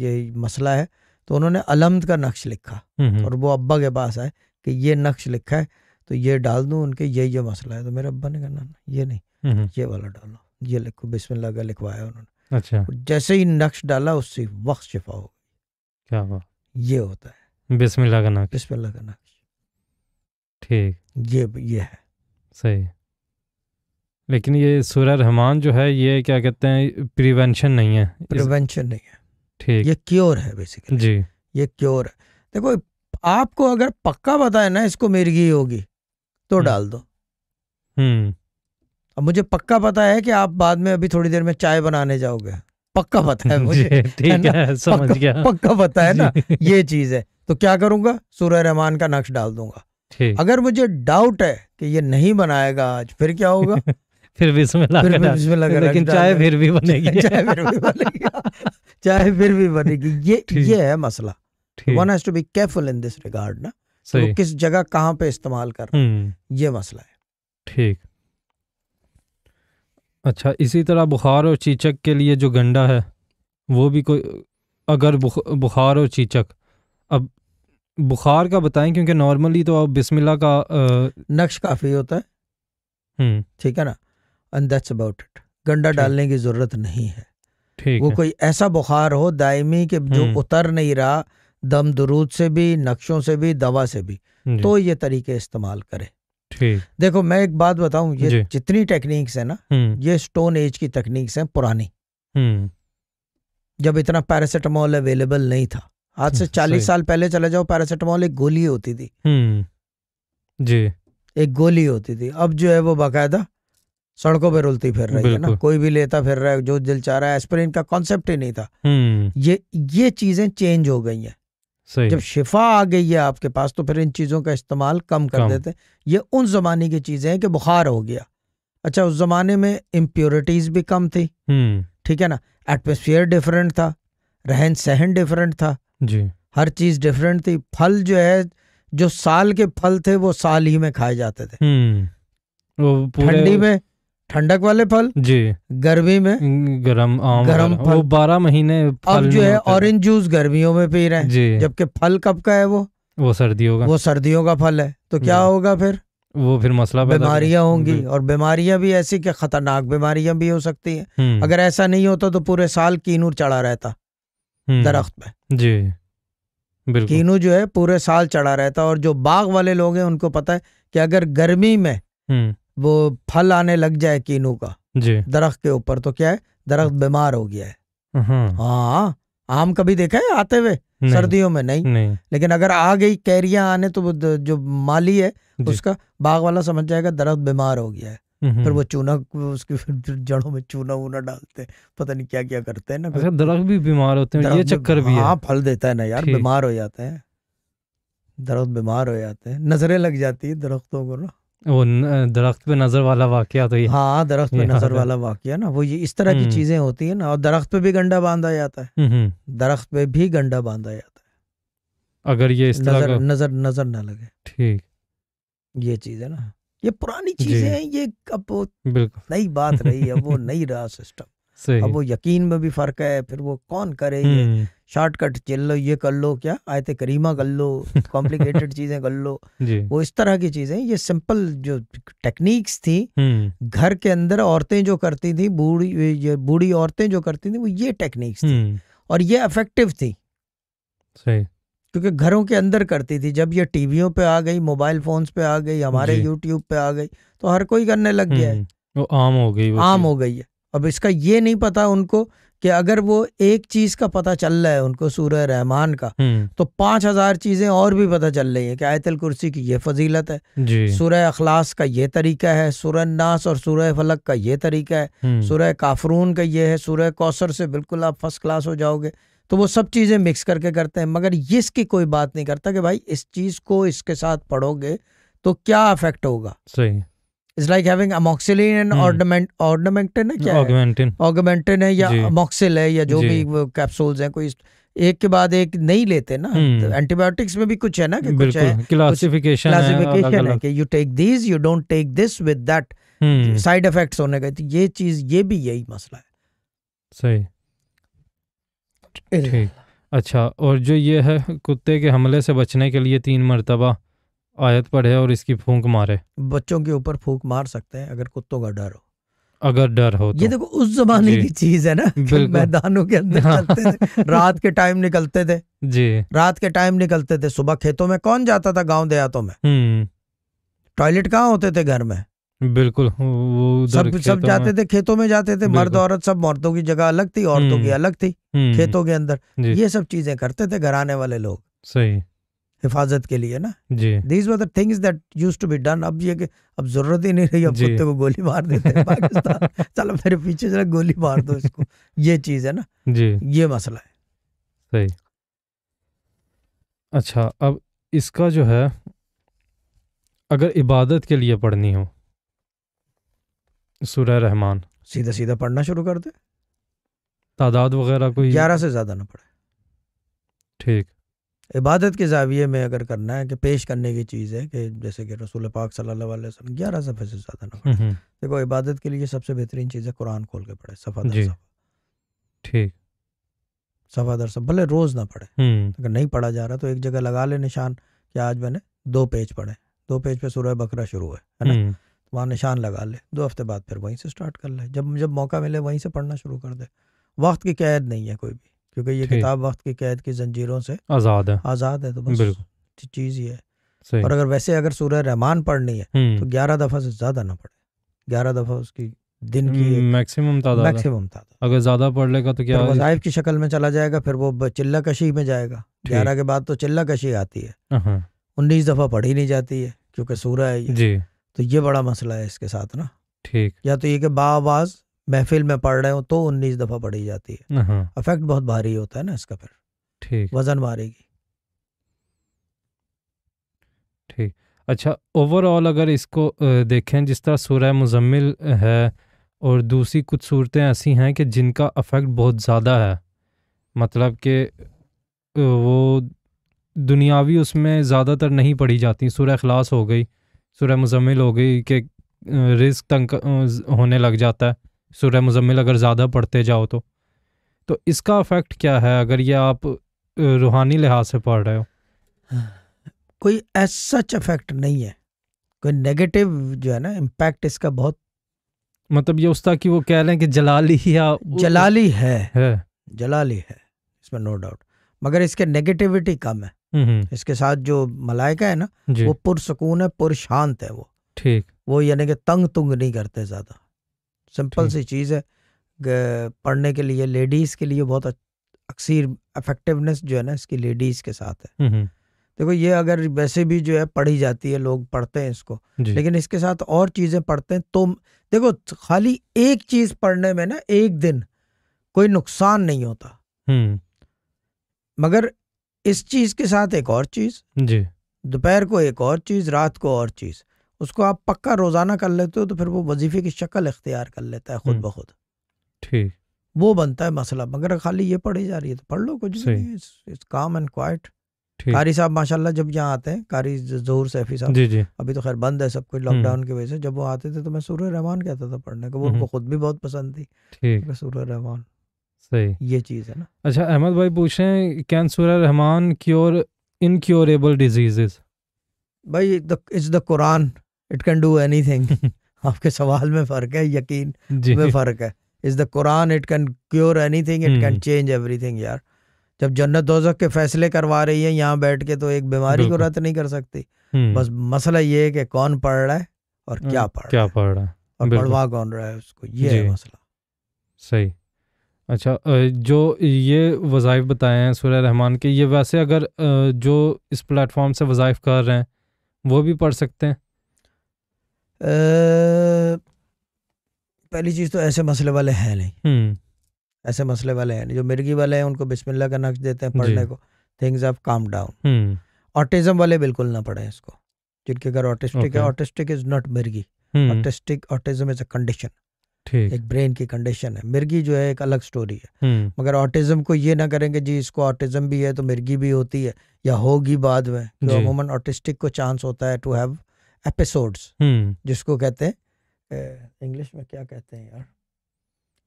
ये मसला है तो उन्होंने अलमद का नक्श लिखा हम्म, और वो अब्बा के पास आए कि ये नक्श लिखा है तो ये डाल दूं उनके ये ये मसला है तो मेरे अब्बा ने कहना ये नहीं ये वाला डालो ये लिखो बिस्मिल्लाह का लिखवाया उन्होंने अच्छा जैसे ही नक्श डाला उससे वक्त शिफा हो गई क्या हुआ ये होता है बिस्मिल्लाह का नक्श बिस्मिल्लाह का नक्श ठीक ये ये है सही लेकिन ये सूर्य रहमान जो है ये क्या कहते हैं प्रिवेंशन नहीं है प्रिवेंशन नहीं है ठीक ये क्योर है बेसिकली जी ये क्योर है देखो आपको अगर पक्का पता है ना इसको मिर्गी होगी तो हम्म। डाल दो हम्म अब मुझे पक्का पता है कि आप बाद में अभी थोड़ी देर में चाय बनाने जाओगे पक्का पता है मुझे ठीक है समझ पक्का, गया पक्का पता है ना ये चीज है तो क्या करूंगा सूर्य रहमान का नक्श डाल दूंगा अगर मुझे डाउट है कि ये नहीं बनाएगा आज फिर क्या होगा फिर भी इसमें फिर भी इसमें लेकिन चाय फिर भी बनेगी चाय फिर भी बनेगी चाय फिर भी बनेगी ये ये है मसला one has to be careful in this regard ना तो किस जगह कहाँ पे इस्तेमाल कर हम्म। ये मसला है ठीक अच्छा इसी तरह बुखार और चीचक के लिए जो गंडा है वो भी कोई अगर बुख, बुखार और चीचक अब बुखार का बताएं क्योंकि नॉर्मली तो अब बिस्मिल्लाह का आ, नक्श काफ़ी होता है हम्म। ठीक है ना एंड दैट्स अबाउट इट गंडा डालने की ज़रूरत नहीं है ठीक वो है। कोई ऐसा बुखार हो दायमी के जो हम्म। उतर नहीं रहा दम दरूद से भी नक्शों से भी दवा से भी तो ये तरीके इस्तेमाल करें देखो मैं एक बात बताऊं ये जितनी टेक्निक्स है ना हम्म। ये स्टोन एज की टेक्निक्स हैं पुरानी हम्म। जब इतना पैरासिटामोल अवेलेबल नहीं था आज से हम्म, चालीस साल पहले चले जाओ पैरासिटामोल एक गोली होती थी जी एक गोली होती थी अब जो है वो बाकायदा सड़कों पर रुलती फिर रही है ना कोई भी लेता फिर रहा है जो दिल चाह रहा है एस्पिरिन का कॉन्सेप्ट ही नहीं था ये ये चीजें चेंज हो गई हैं जब शिफा आ गई है आपके पास तो फिर इन चीज़ों का इस्तेमाल कम कर कम। देते हैं ये उन ज़माने की चीज़ें हैं कि बुखार हो गया अच्छा उस ज़माने में इम्प्योरिटीज़ भी कम थी हम्म। ठीक है ना एटमोसफियर डिफरेंट था रहन सहन डिफरेंट था जी हर चीज़ डिफरेंट थी फल जो है जो साल के फल थे वो साल ही में खाए जाते थे हम्म। ठंडी में ठंडक वाले फल जी गर्मी में गरम आम गरम फल बारह महीने अब जो है ऑरेंज जूस गर्मियों में पी रहे हैं जी जबकि फल कब का है वो वो सर्दियों का वो सर्दियों का फल है तो क्या हाँ। होगा फिर वो फिर मसला बीमारियां होंगी और बीमारियां भी ऐसी कि खतरनाक बीमारियां भी हो सकती हैं हम्म। अगर ऐसा नहीं होता तो पूरे साल कीनूर चढ़ा रहता हम्म। दरख्त में जी बिल्कुल कीनू जो है पूरे साल चढ़ा रहता और जो बाग वाले लोग हैं उनको पता है कि अगर गर्मी में हम्म। वो फल आने लग जाए कीनू का जी दरख्त के ऊपर तो क्या है दरख्त हम्म। बीमार हो गया है हम्म। हाँ आम कभी देखा है आते हुए सर्दियों में नहीं, नहीं लेकिन अगर आ गई कैरियां आने तो जो माली है उसका बाग वाला समझ जाएगा दरख्त बीमार हो गया है हम्म। फिर वो चूना उसकी जड़ों में चूना वूना डालते हैं पता नहीं क्या क्या करते हैं ना अच्छा दरख्त भी बीमार होते हैं ये चक्कर भी हाँ फल देता है ना यार बीमार हो जाते हैं दरख्त बीमार हो जाते हैं नजरें लग जाती है दरख्तों को ना वो दरख्त पे नज़र वाला वाक्य तो ये हाँ दरख्त पे नज़र वाला वाक्य ना वो ये इस तरह की हम्म। चीज़ें होती है ना और दरख्त पे भी गंडा बांधा जाता है हम्म, हम्म। दरख्त पे भी गंडा बांधा जाता है अगर ये इस नजर, तरह नज़र नज़र ना लगे ठीक ये चीज़ है ना ये पुरानी चीज़ें हैं ये अब बिल्कुल नई बात रही है वो नई रहा सिस्टम अब वो यकीन में भी फ़र्क है फिर वो कौन करे शॉर्टकट चल लो ये कर लो क्या आयत करीमा कर लो कॉम्प्लिकेटेड चीजें कर लो वो इस तरह की चीजें ये सिंपल जो टेक्निक्स थी हम्म। घर के अंदर औरतें जो करती थी बूढ़ी बूढ़ी औरतें जो करती थी वो ये टेक्निक्स थी हम्म। और ये इफेक्टिव थी सही क्योंकि घरों के अंदर करती थी जब ये टीवियों पे आ गई मोबाइल फोन्स पे आ गई हमारे यूट्यूब पे आ गई तो हर कोई करने लग गया है हम्म। वो आम हो गई आम हो गई है अब इसका ये नहीं पता उनको कि अगर वो एक चीज का पता चल रहा है उनको सूर्य रहमान का हम्म। तो पांच हजार चीजें और भी पता चल रही है कि आयतल कुर्सी की ये फजीलत है सूर्य अखलास का ये तरीका है सूर्य नास और सूर्य फलक का ये तरीका है हम्म। सूर्य काफरून का ये है सूर्य कौसर से बिल्कुल आप फर्स्ट क्लास हो जाओगे तो वो सब चीज़ें मिक्स करके करते हैं मगर इसकी कोई बात नहीं करता कि भाई इस चीज़ को इसके साथ पढ़ोगे तो क्या अफेक्ट होगा सही is like having amoxicillin and ornament ऑर्नामेंटिन है क्या ऑगमेंटिन ऑगमेंटिन है या अमोक्सिल है या जो भी कैप्सूल्स हैं कोई एक के बाद एक नहीं लेते ना एंटीबायोटिक्स hmm. तो में भी कुछ है ना कि कुछ है क्लासिफिकेशन क्लासिफिकेशन है कि you take these you don't take this with that side effects होने का तो ये चीज ये भी यही मसला है सही ठीक अच्छा और जो ये है कुत्ते के हमले से बचने के लिए तीन मरतबा आयत पढ़े और इसकी फूंक मारे बच्चों के ऊपर फूंक मार सकते हैं अगर कुत्तों का डर हो अगर डर हो तो। ये देखो उस जमाने की चीज है ना मैदानों के अंदर हाँ। चलते थे रात के टाइम निकलते थे जी रात के टाइम निकलते थे सुबह खेतों में कौन जाता था गांव देहातों में हम्म। टॉयलेट कहाँ होते थे घर में बिल्कुल वो सब सब जाते थे खेतों में जाते थे मर्द औरत सब मर्दों की जगह अलग थी औरतों की हम्म। अलग थी हम्म। खेतों के अंदर ये सब चीजें करते थे घर आने वाले लोग सही हिफाजत के लिए ना these were things that use to be done अब ये कि अब जरूरत ही नहीं रही अब कुत्ते को गोली मार देते हैं पाकिस्तान चलो मेरे पीछे जरा गोली मार दो इसको ये चीज है ना जी ये मसला है सही अच्छा अब इसका जो है अगर इबादत के लिए पढ़नी हो सूर्य रहमान सीधा सीधा पढ़ना शुरू कर दे तादाद वगैरह कोई ग्यारह से ज्यादा ना पढ़े ठीक इबादत के जाविये में अगर करना है कि पेश करने की चीज़ है कि जैसे कि रसूल पाक सल्लल्लाहु अलैहि वसल्लम ग्यारह सफ़े से ज़्यादा ना हम्म, हम्म। देखो इबादत के लिए सबसे बेहतरीन चीज़ है कुरान खोल के पढ़े सफ़ा दर ठीक सफ़ा दर सफ़ भले रोज़ ना पढ़े हम्म। अगर नहीं पढ़ा जा रहा तो एक जगह लगा ले निशान कि आज मैंने दो पेज पढ़े दो पेज पर सुरह बकरा शुरू है है ना तो वहाँ निशान लगा ले दो हफ्ते बाद फिर वहीं से स्टार्ट कर ले जब जब मौका मिले वहीं से पढ़ना शुरू कर दे वक्त की कैद नहीं है कोई भी क्योंकि ये किताब वक्त की कैद की जंजीरों से आज़ाद है आज़ाद है तो बस चीज़ ही है और अगर वैसे अगर सूर्य रहमान पढ़नी है हम्म। तो ग्यारह दफ़ा से ज़्यादा ना पढ़े ग्यारह दफ़ा उसकी दिन की मैक्सिमम तादाद मैक्सिमम तादाद अगर ज़्यादा पढ़ लेगा तो क्या वज़ाइफ की शक्ल में चला जाएगा फिर वो चिल्ला कशी में जाएगा ग्यारह के बाद तो चिल्ला कशी आती है उन्नीस दफ़ा पढ़ी नहीं जाती है क्योंकि सूरह है ये जी तो ये बड़ा मसला है इसके साथ ना ठीक या तो ये कि महफिल में पढ़ रहे हो तो उन्नीस दफ़ा पढ़ी जाती है अफेक्ट हाँ। बहुत भारी होता है ना इसका फिर ठीक वजन मारेगी ठीक अच्छा ओवरऑल अगर इसको देखें जिस तरह सूरह मुजम्मिल है और दूसरी कुछ सूरतें ऐसी हैं कि जिनका अफेक्ट बहुत ज़्यादा है मतलब कि वो दुनियावी उसमें ज़्यादातर नहीं पढ़ी जाती सूर्य अखलास हो गई सूर्य मुजम्मिल हो गई कि रिस्क तंग होने लग जाता है सुरह मुजम्मिल अगर ज़्यादा पढ़ते जाओ तो तो इसका अफेक्ट क्या है अगर ये आप रूहानी लिहाज से पढ़ रहे हो कोई सच इफ़ेक्ट नहीं है कोई नेगेटिव जो है ना इम्पैक्ट इसका बहुत मतलब ये उसका कि वो कह लें कि जलाली या जलाली है, है। जलाली है इसमें नो डाउट मगर इसके नेगेटिविटी कम है हम्म, हम्म। इसके साथ जो मलाइका है ना वो पुरसकून है पुरशांत है वो ठीक वो यानी कि तंग तुंग नहीं करते ज्यादा सिंपल सी चीज़ है पढ़ने के लिए लेडीज़ के लिए बहुत अक्सर अफेक्टिवनेस जो है ना इसकी लेडीज़ के साथ है देखो ये अगर वैसे भी जो है पढ़ी जाती है लोग पढ़ते हैं इसको लेकिन इसके साथ और चीज़ें पढ़ते हैं तो देखो खाली एक चीज़ पढ़ने में ना एक दिन कोई नुकसान नहीं होता मगर इस चीज़ के साथ एक और चीज़ दोपहर को एक और चीज़ रात को और चीज़ उसको आप पक्का रोज़ाना कर लेते हो तो फिर वो वजीफे की शक्ल इख्तियार कर लेता है खुद हम्म। ब खुद ठीक वो बनता है मसला मगर खाली ये पढ़ी जा रही है तो पढ़ लो कुछ नहीं काम एंड क्वाइट कारी साहब माशाल्लाह जब यहाँ आते हैं कारी जहूर सैफी साहब जी जी अभी तो खैर बंद है सब कुछ लॉकडाउन हम्म। की वजह से जब वो आते थे तो मैं सूर्य रहमान कहता था पढ़ने को वो उनको हम्म। खुद भी बहुत पसंद थी ठीक सूर्य रहमान सही ये चीज़ है ना अच्छा अहमद भाई पूछ रहे हैं can Surah Rahman cure incurable diseases भाई is the Quran it can do anything आपके सवाल में फ़र्क है यकीन में फ़र्क है is the Quran it can cure anything it can change everything यार जब जन्नत दोजक के फैसले करवा रही है यहाँ बैठ के तो एक बीमारी को रद्द नहीं कर सकती हम्म। बस मसला ये है कि कौन पढ़ रहा है और हम्म। क्या पढ़ क्या पढ़ रहा है और पढ़वा कौन रहा है उसको ये है मसला सही अच्छा जो ये वज़ाइफ बताए हैं सूर्य रहमान के ये वैसे अगर जो इस प्लेटफॉर्म से वज़ाइफ कर रहे हैं वो भी पढ़ सकते हैं पहली चीज़ तो ऐसे मसले वाले हैं नहीं हम्म। ऐसे मसले वाले हैं नहीं जो मिर्गी वाले हैं उनको बिस्मिल्लाह का नक्श देते हैं पढ़ने को things of calm down autism वाले बिल्कुल ना पढ़े इसको जिनके घर ऑटिस्टिक है ऑटिस्टिक इज नॉट मिर्गी hmm. Autistic autism is a condition एक ब्रेन की कंडीशन है मिर्गी जो है एक अलग स्टोरी है हम्म। मगर ऑटिज्म को ये ना करेंगे जी इसको ऑटिज्म भी है तो मिर्गी भी होती है या होगी बाद में तो अमूमन ऑटिस्टिक को चांस होता है टू हैव एपिसोड्स hmm. जिसको कहते हैं इंग्लिश में क्या कहते हैं यार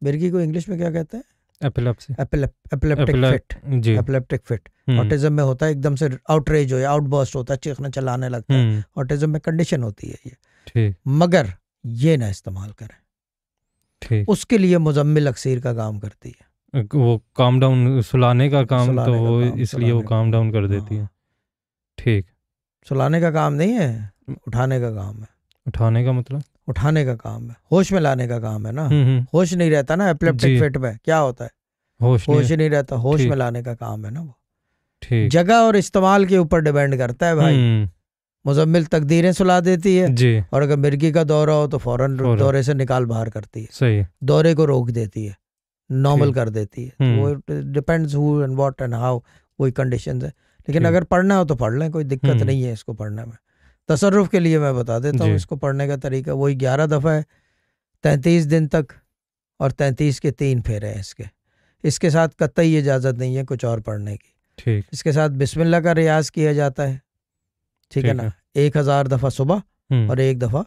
बिरगी को इंग्लिश में क्या कहते हैं epilepsy fit epileptic fit autism में होता है एकदम से आउटरेज हो या आउटबर्स्ट होता है चीखना चलाने लगता है ऑटिज्म hmm. में कंडीशन होती है ये मगर ये ना इस्तेमाल करें उसके लिए मुजम्मिल अक्सर का काम करती है वो काम डाउन सुलाने का काम तो सुलाने तो का इसलिए वो काम डाउन कर देती है हाँ। ठीक सुलाने का काम नहीं है उठाने का काम है उठाने का मतलब उठाने का काम है होश में लाने का काम है ना हम्म, हम्म। होश नहीं रहता ना एपिलेप्टिक फिट में क्या होता है होश होश नहीं रहता होश में लाने का काम है ना वो जगह और इस्तेमाल के ऊपर डिपेंड करता है भाई हम्म। मुजम्मिल तकदीरें सुला देती है जी। और अगर मिर्गी का दौरा हो तो फौरन दौरे से निकाल बाहर करती है सही दौरे को रोक देती है नॉर्मल कर देती है तो वो depends who and what how कोई कंडीशंस है लेकिन अगर पढ़ना हो तो पढ़ लें कोई दिक्कत नहीं है इसको पढ़ने में तसरफ के लिए मैं बता देता हूँ इसको पढ़ने का तरीका वही ग्यारह दफ़ा है तैंतीस दिन तक और तैंतीस के तीन फेरे हैं इसके इसके साथ कतई इजाज़त नहीं है कुछ और पढ़ने की ठीक इसके साथ बिस्मिल्लाह का रियाज किया जाता है ठीक है ना एक हज़ार दफ़ा सुबह हम्म। और एक दफ़ा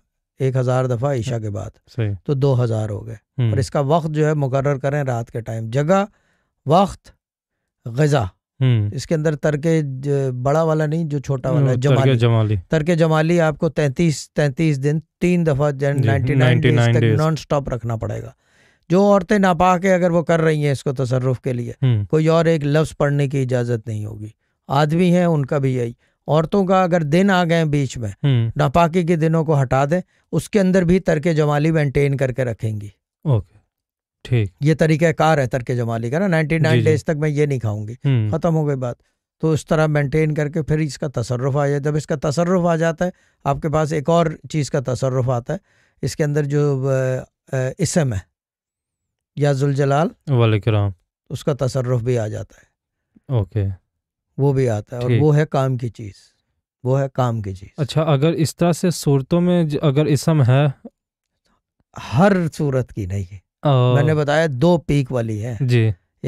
एक हज़ार दफ़ा ईशा हाँ। के बाद तो दो हज़ार हो गए और हम्म। इसका वक्त जो है मुकर करें रात के टाइम जगह वक्त गज़ा हम्म। इसके अंदर तरके बड़ा वाला नहीं जो छोटा वाला हम्म, जमाली जमाली तरके जमाली आपको तैंतीस तैंतीस दिन तीन दफा नॉन स्टॉप रखना पड़ेगा जो औरतें नापाक है अगर वो कर रही हैं इसको तसरफ के लिए हम्म। कोई और एक लफ्ज़ पढ़ने की इजाज़त नहीं होगी आदमी हैं उनका भी यही औरतों का अगर दिन आ गए बीच में नापाकी के दिनों को हटा दें उसके अंदर भी तरके जमाली मेंटेन करके रखेंगी ओके ठीक ये तरीका कार है तरके जमाली का ना नाइनटी नाइन डेज तक मैं ये नहीं खाऊंगी हम्म। खत्म हो गई बात तो इस तरह मेंटेन करके फिर इसका तसरफ आ जाए जब इसका तसरफ आ जाता है आपके पास एक और चीज़ का तसरफ आता है इसके अंदर जो इसम है या जुलजलाल वालेकाम उसका तसरफ भी आ जाता है ओके वो भी आता है और वो है काम की चीज़ वो है काम की चीज़ अच्छा अगर इस तरह से सूरतों में अगर इसम है हर सूरत की नहीं है मैंने बताया दो पीक वाली है जी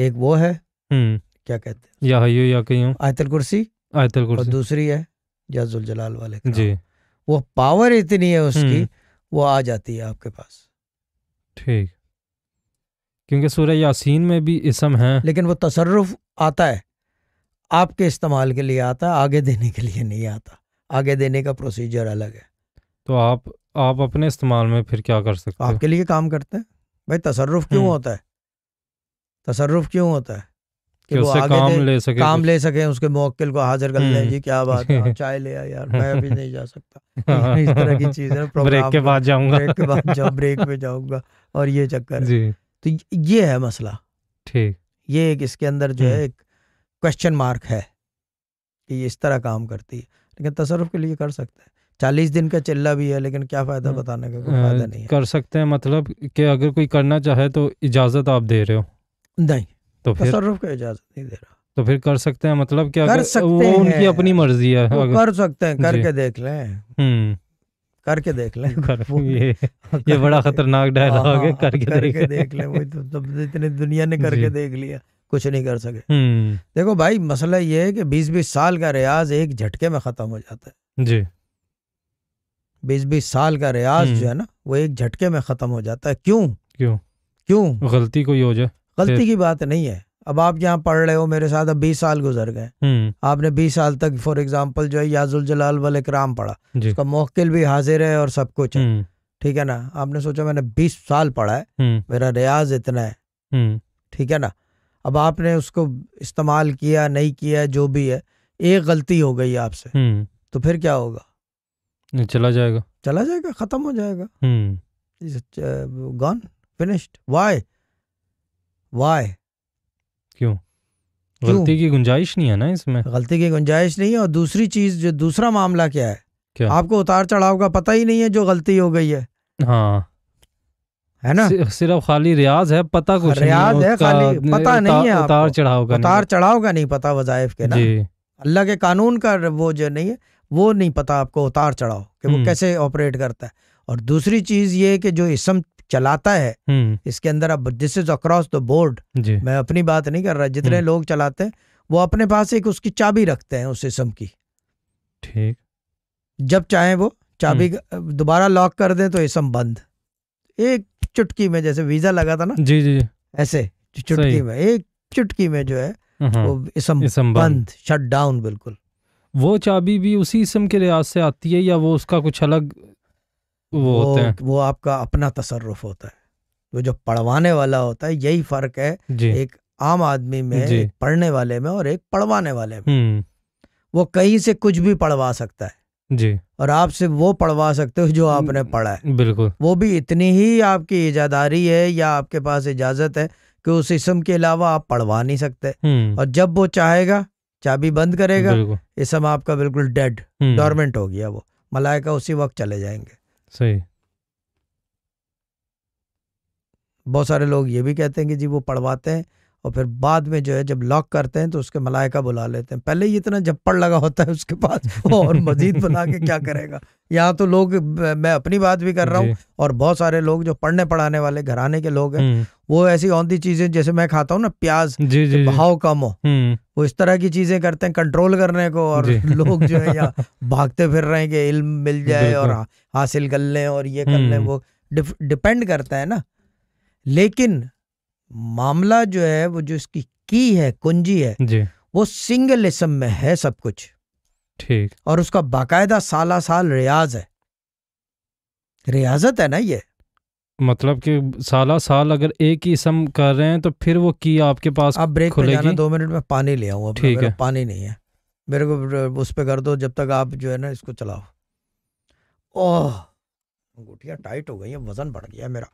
एक वो है हम्म। क्या कहते हैं या या कहीं आयतल कुर्सी आयतल कुर्सी और दूसरी है जाजुल जलाल वाले जी वो पावर इतनी है उसकी हम्म। वो आ जाती है आपके पास ठीक क्योंकि सूर्य यासीन में भी इसम है लेकिन वो तसरफ आता है आपके इस्तेमाल के लिए आता है आगे देने के लिए नहीं आता आगे देने का प्रोसीजर अलग है तो आप आप अपने इस्तेमाल में फिर क्या कर सकते हैं आपके लिए काम करते हैं भाई तसरुफ क्यों हम्म। होता है तसरुफ क्यों होता है कि वो आगे काम ले सके काम ले सके उसके मोक्ल को हाजिर कर ले हम्म। जी क्या बात है चाय ले आ यार मैं अभी नहीं जा सकता हाँ। इस तरह की चीज है ब्रेक के बाद जाऊंगा ब्रेक के बाद जाऊँ ब्रेक पे जाऊंगा और ये चक्कर तो ये है मसला ठीक ये एक इसके अंदर जो है हम्म। एक क्वेश्चन मार्क है कि ये इस तरह काम करती है लेकिन तसरफ के लिए कर सकता है चालीस दिन का चिल्ला भी है लेकिन क्या फ़ायदा हम्म। बताने का कोई फ़ायदा नहीं है। कर सकते हैं मतलब कि अगर कोई करना चाहे तो इजाज़त आप दे रहे हो नहीं तो फिर इजाज़त नहीं दे रहा तो फिर कर सकते हैं मतलब कि अगर कर सकते वो हैं। उनकी अपनी मर्जी है अगर कर सकते हैं करके देख लें हम्म करके देख लें कर, ये ये बड़ा खतरनाक डायलॉग है हाँ, करके करके देख लें वही तो, तो इतनी दुनिया ने करके देख लिया कुछ नहीं कर सके हम्म। देखो भाई मसला ये है कि बीस बीस साल का रियाज एक झटके में ख़त्म हो जाता है जी बीस बीस साल का रियाज हम्म। जो है ना वो एक झटके में ख़त्म हो जाता है क्यों क्यों क्यों गलती कोई हो जाए गलती की बात नहीं है अब आप यहाँ पढ़ रहे हो मेरे साथ अब बीस साल गुजर गए हम्म। आपने बीस साल तक फॉर एग्जाम्पल जो है याजुल जलाल वाले इकराम पढ़ा उसका मोहकिल भी हाजिर है और सब कुछ है हम्म। ठीक है ना आपने सोचा मैंने बीस साल पढ़ा है मेरा रियाज इतना है ठीक है ना अब आपने उसको इस्तेमाल किया नहीं किया जो भी है एक गलती हो गई आपसे तो फिर क्या होगा चला जाएगा चला जाएगा खत्म हो जाएगा गॉन फिनिश्ड वाई वाई क्यों गलती की गुंजाइश नहीं है ना इसमें गलती की गुंजाइश नहीं है और दूसरी चीज जो दूसरा मामला क्या है क्या आपको उतार चढ़ाव का पता ही नहीं है जो गलती हो गई है हाँ है ना सिर्फ खाली रियाज है पता कुछ रियाज नहीं है खाली पता नहीं है उतार चढ़ाव का उतार चढ़ाव का नहीं पता वजायफ के ना अल्लाह के कानून का वो जो नहीं है वो नहीं पता आपको उतार चढ़ाओ कि वो हम्म। कैसे ऑपरेट करता है और दूसरी चीज़ ये कि जो इसम चलाता है हम्म। इसके अंदर अब this is across the board मैं अपनी बात नहीं कर रहा जितने हम्म। लोग चलाते हैं वो अपने पास एक उसकी चाबी रखते हैं उस इसम की ठीक जब चाहे वो चाबी दोबारा लॉक कर दें तो इसम बंद एक चुटकी में जैसे वीजा लगा था ना जी जी ऐसे चुटकी में एक चुटकी में जो है हाँ। वो इसम, इसम बंद शट डाउन बिल्कुल वो चाबी भी उसी इसम के लिहाज से आती है या वो उसका कुछ अलग वो, वो होता है वो आपका अपना तसरफ होता है वो जो पढ़वाने वाला होता है यही फर्क है एक आम आदमी में एक पढ़ने वाले में और एक पढ़वाने वाले में हम्म। वो कहीं से कुछ भी पढ़वा सकता है जी और आपसे वो पढ़वा सकते हो जो आपने हम्म, पढ़ा है बिल्कुल वो भी इतनी ही आपकी इजादारी है या आपके पास इजाजत है कि उस इसम के अलावा आप पढ़वा नहीं सकते हम्म। और जब वो चाहेगा चाबी बंद करेगा इसम आपका बिल्कुल डेड डॉर्मेंट हम्म। हो गया वो मलाइका उसी वक्त चले जाएंगे सही बहुत सारे लोग ये भी कहते हैं कि जी वो पढ़वाते हैं और फिर बाद में जो है जब लॉक करते हैं तो उसके मलाइका बुला लेते हैं पहले ही इतना झप्पड़ लगा होता है उसके पास और मजीद बुला के क्या करेगा यहाँ तो लोग मैं अपनी बात भी कर रहा हूँ और बहुत सारे लोग जो पढ़ने पढ़ाने वाले घराने के लोग हैं हम्म। वो ऐसी औंधी चीजें जैसे मैं खाता हूँ ना प्याज जी, जी, भाव कम हो हम्म। वो इस तरह की चीजें करते हैं कंट्रोल करने को और लोग जो है यहाँ भागते फिर रहे हैं कि इल्म मिल जाए और हासिल कर लें और ये कर लें हम्म। वो डिपेंड करता है ना लेकिन मामला जो है वो जो इसकी की है कुंजी है जी। वो इसम में है सब कुछ ठीक और उसका बाकायदा साला साल रियाज है रियाजत है ना ये मतलब कि साला साल अगर एक ही इसम कर रहे हैं तो फिर वो की आपके पास आप ब्रेक पे जाना दो मिनट में पानी ले आऊँ ठीक है पानी नहीं है मेरे को उस पर कर दो जब तक आप जो है ना इसको चलाओ ओह गुठिया टाइट हो गई है वजन बढ़ गया मेरा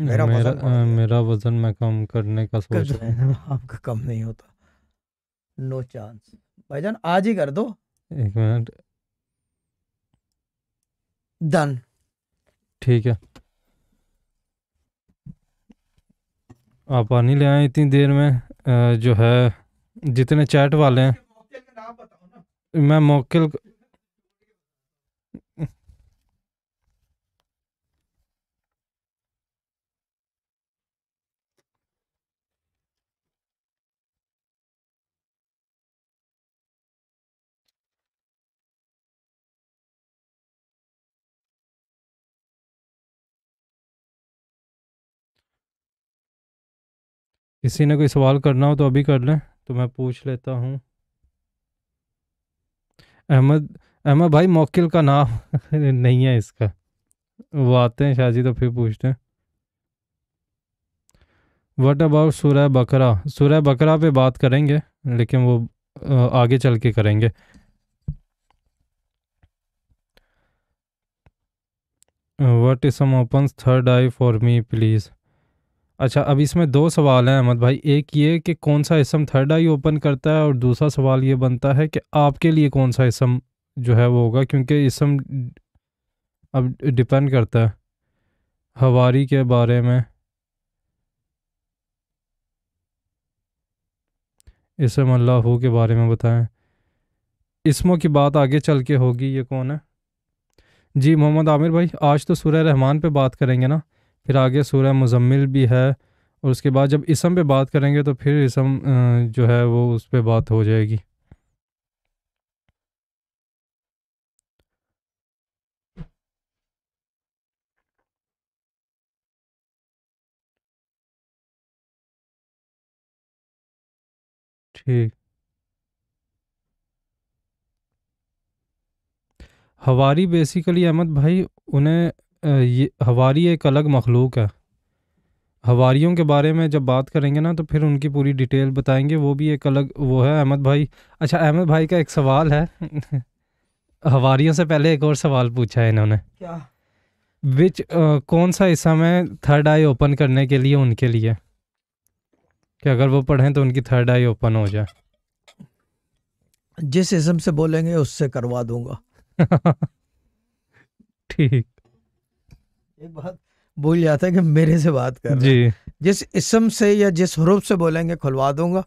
मेरा मेरा वजन, आ, मेरा वजन मैं कम करने का सोच रहा हूँ आपका कम नहीं होता नो चांस भाईजान आज ही कर दो एक मिनट डन ठीक है आप पानी ले आए इतनी देर में जो है जितने चैट वाले हैं मैं मोकिल किसी ने कोई सवाल करना हो तो अभी कर लें तो मैं पूछ लेता हूँ अहमद अहमद भाई मोकिल का नाम नहीं है इसका वो आते हैं शाहजी तो फिर पूछते हैं वट अबाउट सूर्य बकरा सूर्य बकरा पे बात करेंगे लेकिन वो आगे चल के करेंगे what is some open third eye for me please अच्छा अब इसमें दो सवाल हैं अहमद भाई एक ये कि कौन सा इसम थर्ड आई ओपन करता है और दूसरा सवाल ये बनता है कि आपके लिए कौन सा इसम जो है वो होगा क्योंकि इसम अब डिपेंड करता है हवारी के बारे में इसम अल्लाह के बारे में बताएं इसमों की बात आगे चल के होगी ये कौन है जी मोहम्मद आमिर भाई आज तो सूर्य रहमान पे बात करेंगे ना फिर आगे सूर्य मुजम्मिल भी है और उसके बाद जब इसम पे बात करेंगे तो फिर इसम जो है वो उस पर बात हो जाएगी ठीक हवारी बेसिकली अहमद भाई उन्हें ये हवारी एक अलग मखलूक है हवारीयों के बारे में जब बात करेंगे ना तो फिर उनकी पूरी डिटेल बताएंगे वो भी एक अलग वो है अहमद भाई अच्छा अहमद भाई का एक सवाल है हवारीयों से पहले एक और सवाल पूछा है इन्होंने क्या विच आ, कौन सा हिस्सा में थर्ड आई ओपन करने के लिए उनके लिए कि अगर वो पढ़ें तो उनकी थर्ड आई ओपन हो जाए जिस इसम से बोलेंगे उससे करवा दूंगा ठीक एक बात भूल जाता है कि मेरे से बात कर जी जिस इसम से या जिस हरूप से बोलेंगे खुलवा दूंगा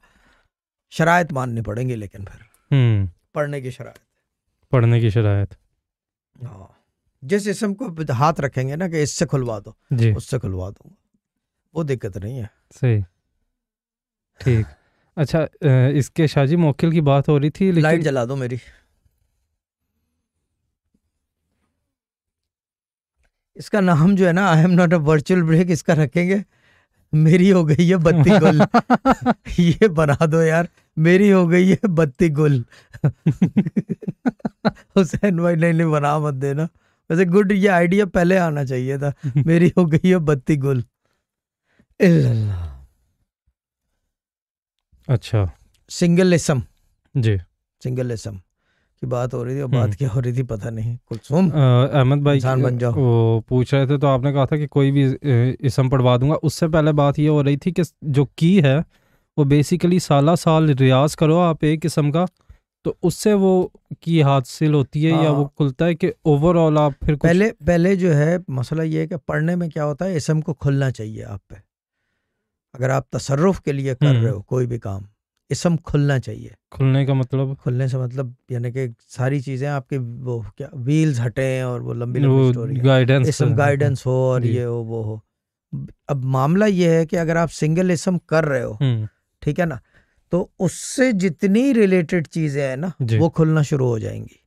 शरात माननी पड़ेंगी लेकिन फिर हम्म। पढ़ने की शरात पढ़ने की शरात हाँ जिस इसम को हाथ रखेंगे ना कि इससे खुलवा दो जी उससे खुलवा दूंगा वो दिक्कत नहीं है सही ठीक अच्छा इसके शाहजी मोकिल की बात हो रही थी लेकिन... लाइट जला दो मेरी इसका नाम जो है ना I am not a virtual break इसका रखेंगे मेरी हो गई है बत्ती गुल ये बना दो यार मेरी हो गई है बत्ती गुल हुसैन भाई नहीं नहीं बना मत देना वैसे गुड ये आइडिया पहले आना चाहिए था मेरी हो गई है बत्ती गुल अच्छा सिंगल इसम जी सिंगल इसम की बात हो रही थी और बात हम्म। क्या हो रही थी पता नहीं कुलसुम अहमद भाई इंसान बन जाओ वो पूछ रहे थे तो आपने कहा था कि कोई भी इसम पढ़वा दूंगा उससे पहले बात ये हो रही थी कि जो की है वो बेसिकली साला साल रियाज करो आप एक किस्म का तो उससे वो की हासिल होती है या वो हाँ। खुलता है कि ओवरऑल आप फिर पहले पहले जो है मसला ये है कि पढ़ने में क्या होता है इसम को खुलना चाहिए आप पे अगर आप तसरफ के लिए कर हम्म। रहे हो कोई भी काम इसम खुलना चाहिए खुलने का मतलब खुलने से मतलब यानी कि सारी चीजें आपके वो क्या व्हील्स हटे और वो लंबी लंबी स्टोरी गाइडेंस इसम गाइडेंस हो और ये हो वो हो अब मामला ये है कि अगर आप सिंगल इसम कर रहे हो हम्म। ठीक है ना तो उससे जितनी रिलेटेड चीजें हैं ना वो खुलना शुरू हो जाएंगी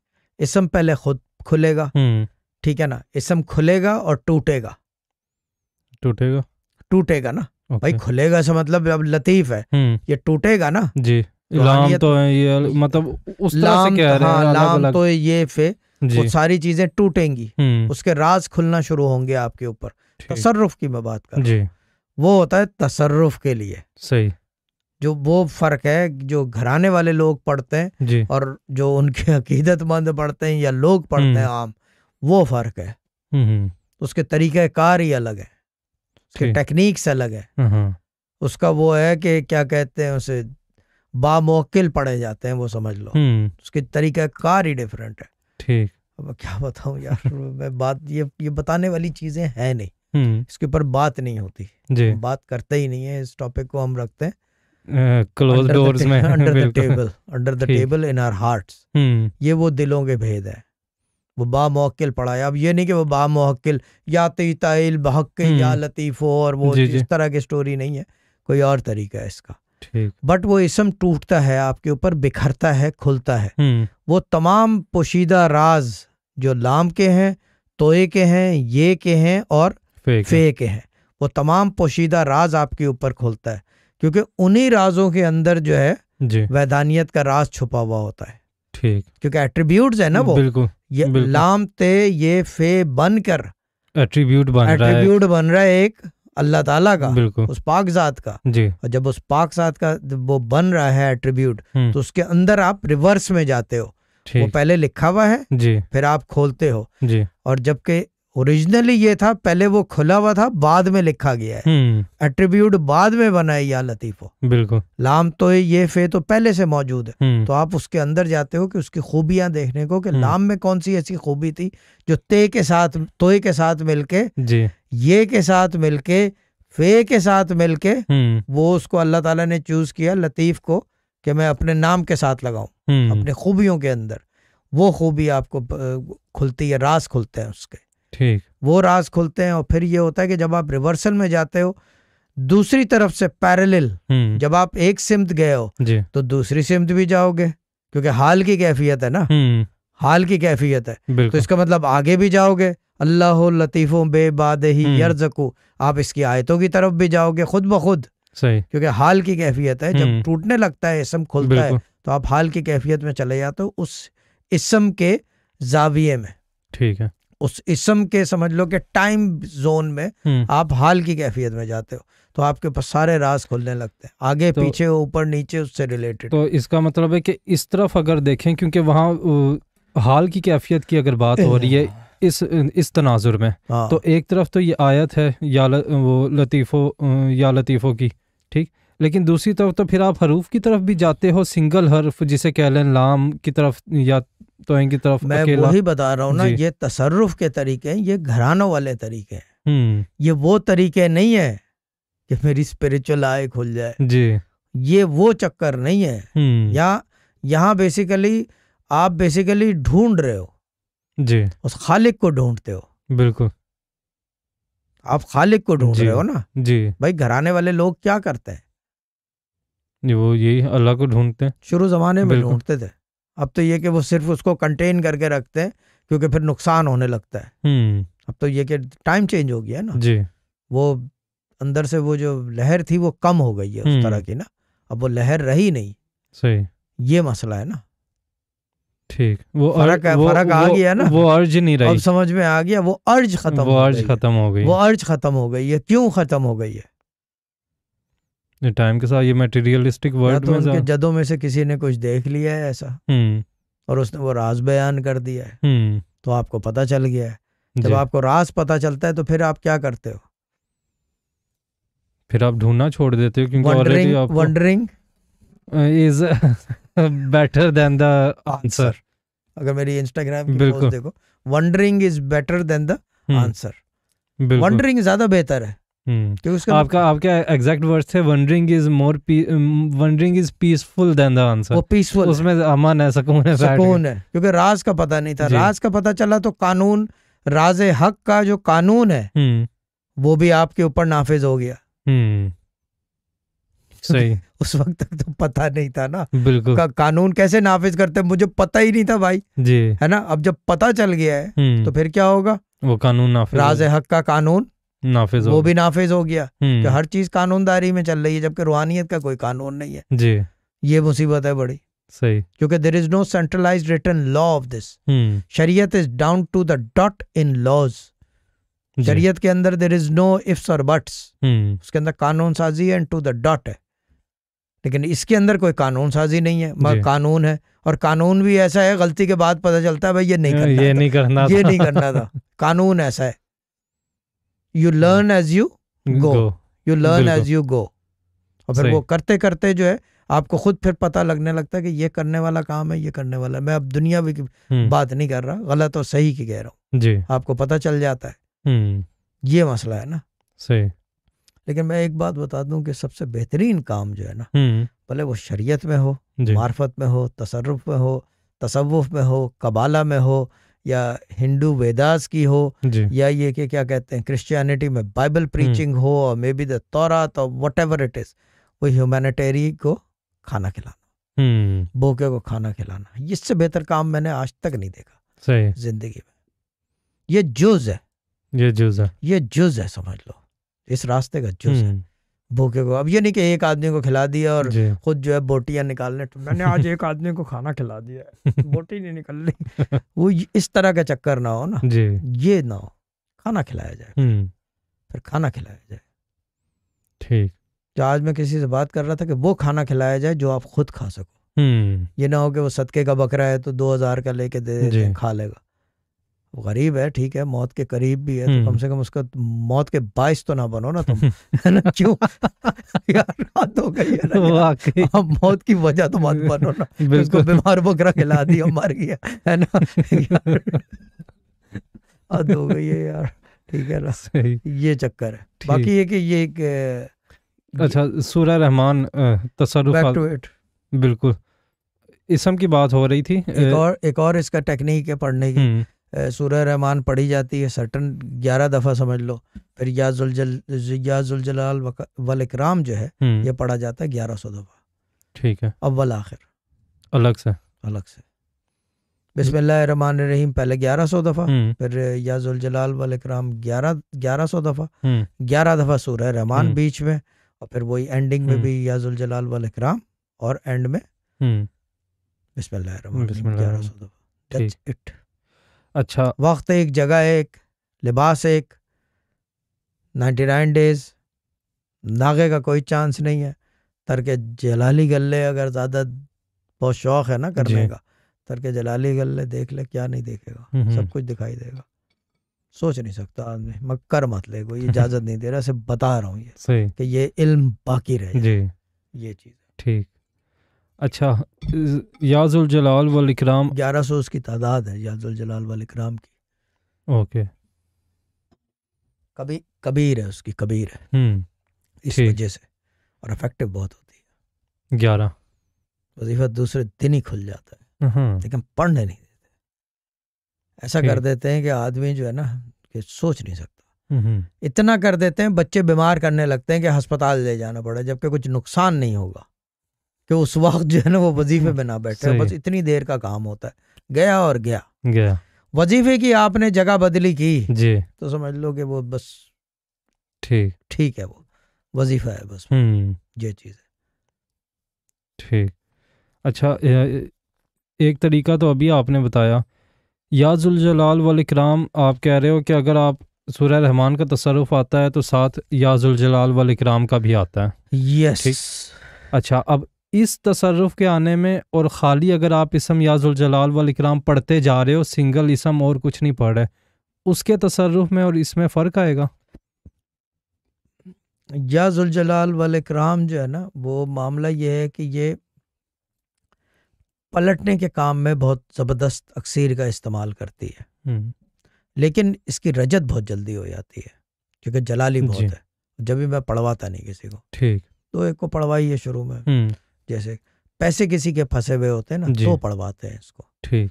इसम पहले खुद खुलेगा हम्म। ठीक है ना इसम खुलेगा और टूटेगा टूटेगा टूटेगा ना भाई खुलेगा से मतलब अब लतीफ है हम्म। ये टूटेगा ना जी तो लाम तो ये मतलब उस तरह से कह तो, रहे हैं हाँ, लाम तो ये फे वो सारी चीजें टूटेंगी हम्म। उसके राज खुलना शुरू होंगे आपके ऊपर तसरुफ की मैं बात कर जी वो होता है तसरुफ के लिए सही जो वो फर्क है जो घराने वाले लोग पढ़ते हैं और जो उनके अकीदतमंद पढ़ते हैं या लोग पढ़ते हैं हम्म। आम वो फर्क है उसके कार ही अलग है उसके टेक्निक्स अलग है हम्म, हम्म। उसका वो है कि क्या कहते हैं उसे बामोकिल पढ़े जाते हैं वो समझ लो हम्म। उसके तरीका कार ही डिफरेंट है ठीक अब क्या बताऊं यार मैं बात ये ये बताने वाली चीजें हैं नहीं इसके ऊपर बात नहीं होती जी। बात करते ही नहीं है इस टॉपिक को हम रखते हैं क्लोज डोर्स में under the table under the table in our hearts ये वो दिलों के भेद है वो पढ़ा पढ़ाया अब ये नहीं कि वो बामोक्ल या तईल तो बहक या हम्म। लतीफ़ो और वो इस तरह की स्टोरी नहीं है कोई और तरीका है इसका बट वो इसम टूटता है आपके ऊपर बिखरता है खुलता है हम्म। वो तमाम पोशीदा राज जो लाम के हैं तोए के हैं ये के हैं और फे के, के हैं वो तमाम पोशीदा राज आपके ऊपर खुलता है क्योंकि उन्हीं राजों के अंदर जो है वैधानियत का राज छुपा हुआ होता है ठीक क्योंकि एट्रीब्यूट है ना वो बिल्कुल ये बिल्कुल। लाम ते ये फे बन कर एट्रीब्यूट बन एट्रीब्यूट बन रहा है एक अल्लाह ताला का बिल्कुल उस पाक जात का जी और जब उस पाक जात का वो बन रहा है एट्रीब्यूट हम्म। तो उसके अंदर आप रिवर्स में जाते हो वो पहले लिखा हुआ है जी फिर आप खोलते हो जी और जबकि ओरिजिनली ये था पहले वो खुला हुआ था बाद में लिखा गया है एट्रीब्यूट हम्म। बाद में बना है या लतीफो बिल्कुल लाम तो ये फे तो पहले से मौजूद है हम्म। तो आप उसके अंदर जाते हो कि उसकी खूबियां देखने को कि हम्म। लाम में कौन सी ऐसी खूबी थी जो ते के साथ तोय के साथ मिलके जी ये के साथ मिलके फे के साथ मिलके वो उसको अल्लाह ताला ने चूज किया लतीफ को कि मैं अपने नाम के साथ लगाऊं अपने खूबियों के अंदर वो खूबी आपको खुलती है रास खुलते हैं उसके ठीक वो राज खुलते हैं और फिर ये होता है कि जब आप रिवर्सल में जाते हो दूसरी तरफ से पैरेलल हम्म। जब आप एक सिमत गए हो तो दूसरी सिमत भी जाओगे क्योंकि हाल की कैफियत है ना हम्म। हाल की कैफियत है तो इसका मतलब आगे भी जाओगे अल्लाह लतीफ़ों बेबाद ही हम्म। यरजकू आप इसकी आयतों की तरफ भी जाओगे खुद ब खुद सही क्योंकि हाल की कैफियत है जब टूटने लगता है इसम खुलता है तो आप हाल की कैफियत में चले जाते हो उस इसम के जाविये में ठीक है उस इसम के समझ लो कि टाइम जोन में हम्म। आप हाल की कैफियत में जाते हो तो आपके पास सारे राज खुलने लगते हैं आगे तो, पीछे ऊपर नीचे उससे रिलेटेड तो इसका मतलब है कि इस तरफ अगर देखें क्योंकि वहाँ हाल की कैफियत की अगर बात हो रही है हाँ। इस इस तनाजुर में हाँ। तो एक तरफ तो ये आयत है या ल, वो लतीफ़ो या लतीफ़ों की ठीक लेकिन दूसरी तरफ तो फिर आप हरूफ की तरफ भी जाते हो सिंगल हरफ जिसे कह लें लाम की तरफ या तो की तरफ मैं वही बता रहा हूँ ना ये तसरुफ के तरीके ये घरानों वाले तरीके हैं हम्म। ये वो तरीके नहीं है कि मेरी स्पिरिचुअल आय खुल जाए जी ये वो चक्कर नहीं है हम्म। या यहाँ बेसिकली आप बेसिकली ढूंढ रहे हो जी उस खालिक को ढूंढते हो बिल्कुल आप खालिक को ढूंढ रहे हो ना जी भाई घराने वाले लोग क्या करते हैं वो यही अल्लाह को ढूंढते हैं शुरू जमाने में ढूंढते थे अब तो ये कि वो सिर्फ उसको कंटेन करके रखते हैं क्योंकि फिर नुकसान होने लगता है हम्म। अब तो ये कि टाइम चेंज हो गया ना जी वो अंदर से वो जो लहर थी वो कम हो गई है उस हम्म। तरह की ना अब वो लहर रही नहीं सही ये मसला है ना ठीक वो फर्क है फर्क आ गया ना वो अर्ज नहीं रही अब समझ में आ गया वो अर्ज खत्म वो अर्ज खत्म हो गई वो अर्ज खत्म हो गई है क्यों खत्म हो गई है टाइम के साथ ये मटेरियलिस्टिक वर्ल्ड तो में उनके जदों में से किसी ने कुछ देख लिया है ऐसा हम्म। और उसने वो राज बयान कर दिया है हम्म। तो आपको पता चल गया है जब आपको राज पता चलता है तो फिर आप क्या करते हो फिर आप ढूंढना छोड़ देते हो क्योंकि already wandering is better than the answer अगर मेरी इंस्टाग्राम की पोस्ट देखो wandering is better than the answer wandering ज्यादा बेहतर है Hmm. तो उसका आपका आपका एग्जैक्ट वर्ड थे wandering is more wandering is peaceful than the answer वो पीसफुल उसमें अमन है सुकून है सुकून है क्योंकि राज का पता नहीं था राज का पता चला तो कानून राज हक का जो कानून है hmm. वो भी आपके ऊपर नाफिज हो गया hmm. सही उस वक्त तक तो पता नहीं था ना बिल्कुल का, कानून कैसे नाफिज करते मुझे पता ही नहीं था भाई जी है ना अब जब पता चल गया है तो फिर क्या होगा वो कानून नाफिज राज हक का कानून नाफिज वो भी नाफिज हो गया कि हम्म। हर चीज कानूनदारी में चल रही है जबकि रूहानियत का कोई कानून नहीं है जी ये मुसीबत है बड़ी सही क्योंकि there is no centralise return law of this शरीयत is down to the dot in laws शरीयत के अंदर देर इज नो इफ्स और बट्स उसके अंदर कानून साजी है एंड टू द डॉट है लेकिन इसके अंदर कोई कानून साजी नहीं है मगर कानून है और कानून भी ऐसा है गलती के बाद पता चलता है भाई ये नहीं करना ये नहीं करना ये नहीं करना था कानून ऐसा है you learn as you go you learn as you go और फिर वो करते करते जो है आपको खुद फिर पता लगने लगता है कि ये करने वाला काम है ये करने वाला मैं अब दुनिया की hmm. बात नहीं कर रहा गलत और सही की कह रहा हूँ आपको पता चल जाता है hmm. ये मसला है ना सही लेकिन मैं एक बात बता दूं कि सबसे बेहतरीन काम जो है ना hmm. भले वो शरीयत में हो मार्फत में हो तसरफ में हो तसवुफ में हो कबाला में हो या हिंदू वेदास की हो या ये कि क्या कहते हैं क्रिश्चियनिटी में बाइबल प्रीचिंग हम्म। हो और मे बी दौरा और वट एवर इट इज वो ह्यूमैनिटेरी को खाना खिलाना हम्म। भूखे को खाना खिलाना इससे बेहतर काम मैंने आज तक नहीं देखा जिंदगी में ये जुज है ये जुज है ये जुज है समझ लो इस रास्ते का जुज है हम्म। भूखे को अब ये नहीं कि एक आदमी को खिला दिया और खुद जो है बोटियां निकालने मैंने आज एक आदमी को खाना खिला दिया बोटी नहीं निकल रही वो इस तरह का चक्कर ना हो ना ये ना हो खाना खिलाया जाए हम्म। फिर खाना खिलाया जाए ठीक तो आज मैं किसी से बात कर रहा था कि वो खाना खिलाया जाए जो आप खुद खा सको हम्म। ये ना हो कि वो सदके का बकरा है तो दो हजार का लेके दे खा लेगा गरीब है ठीक है मौत के करीब भी है तो कम हम्म। से कम उसका मौत के बायस तो ना बनो ना तुम है ना क्यों यार रात हो गई है ना वाकई अब मौत की वजह तो मत बनो ना उसको बीमार बकरा खिला दिया मर गया है ना यार हद हो गई है यार ठीक है ना ये चक्कर है बाकी ये कि ये एक अच्छा सूर्य रहमान तसरुफ बिल्कुल इसम की बात हो रही थी एक और एक और इसका टेक्निक है पढ़ने की हम्म। सूर्य रहमान पढ़ी जाती है सटन ग्यारह दफ़ा समझ लो फिर याजुलजल याजुलजलाल वल इकराम जो है हम्म। ये पढ़ा जाता है ग्यारह सौ दफ़ा ठीक है अव्वल आखिर अलग से अलग से बिस्मिल्लाहमान रहीम पहले ग्यारह सौ दफ़ा हम्म। फिर याजुलजलाल वल इकराम ग्यारह ग्यारह सौ दफ़ा हम्म। ग्यारह दफ़ा सूर्य रहमान बीच में और फिर वही एंडिंग में भी याजुलजलाल वल इकराम और एंड में बिस्मिल्लाह ग्यारह सौ दफ़ा इट अच्छा वक्त एक जगह एक लिबास एक नाइन्टी नाइन डेज नागे का कोई चांस नहीं है तरके जलाली गले अगर ज़्यादा बहुत शौक है ना करने का तरके जलाली गले देख ले क्या नहीं देखेगा हम्म, हम्म। सब कुछ दिखाई देगा सोच नहीं सकता आदमी कर मत ले कोई इजाज़त नहीं दे रहा सिर्फ बता रहा हूँ ये कि ये इल्म बाकी रहे ये चीज़ ठीक अच्छा याजुल जलाल वल इकराम सौ उसकी तादाद है याजुल जलाल वल इकराम की ओके कभी कबीर है उसकी कबीर है हम्म, इस वजह से और अफेक्टिव बहुत होती है ग्यारह वजीफा दूसरे दिन ही खुल जाता है हाँ, हाँ। लेकिन पढ़ने नहीं देते ऐसा कर देते हैं कि आदमी जो है ना कि सोच नहीं सकता हम्म, हम्म। इतना कर देते हैं बच्चे बीमार करने लगते हैं कि अस्पताल ले जाना पड़े जबकि कुछ नुकसान नहीं होगा कि उस वक्त जो है ना वो वजीफे में ना बैठे बस इतनी देर का काम होता है गया और गया गया वजीफे की आपने जगह बदली की जी तो समझ लो कि वो बस ठीक ठीक है वो वजीफा है बस हम्म। ये चीज़ है ठीक अच्छा एक तरीका तो अभी आपने बताया याजुल जलाल वाल इकराम आप कह रहे हो कि अगर आप सूर्य रहमान का तसरफ आता है तो साथ याजुल जलाल वाल इकराम का भी आता है यस अच्छा अब इस तसरफ़ के आने में और ख़ाली अगर आप इसम वाल इकराम पढ़ते जा रहे हो सिंगल इसम और कुछ नहीं पढ़ रहे उसके तसरफ़ में और इसमें फ़र्क आएगा याजुल वाल इकराम जो है ना वो मामला ये है कि ये पलटने के काम में बहुत ज़बरदस्त अक्सर का इस्तेमाल करती है हम्म। लेकिन इसकी रजत बहुत जल्दी हो जाती है क्योंकि जलाली बहुत है जब भी मैं पढ़वाता नहीं किसी को ठीक तो एक को पढ़वाई है शुरू में हम्म। जैसे पैसे किसी के फंसे हुए होते हैं ना तो पढ़वाते हैं इसको ठीक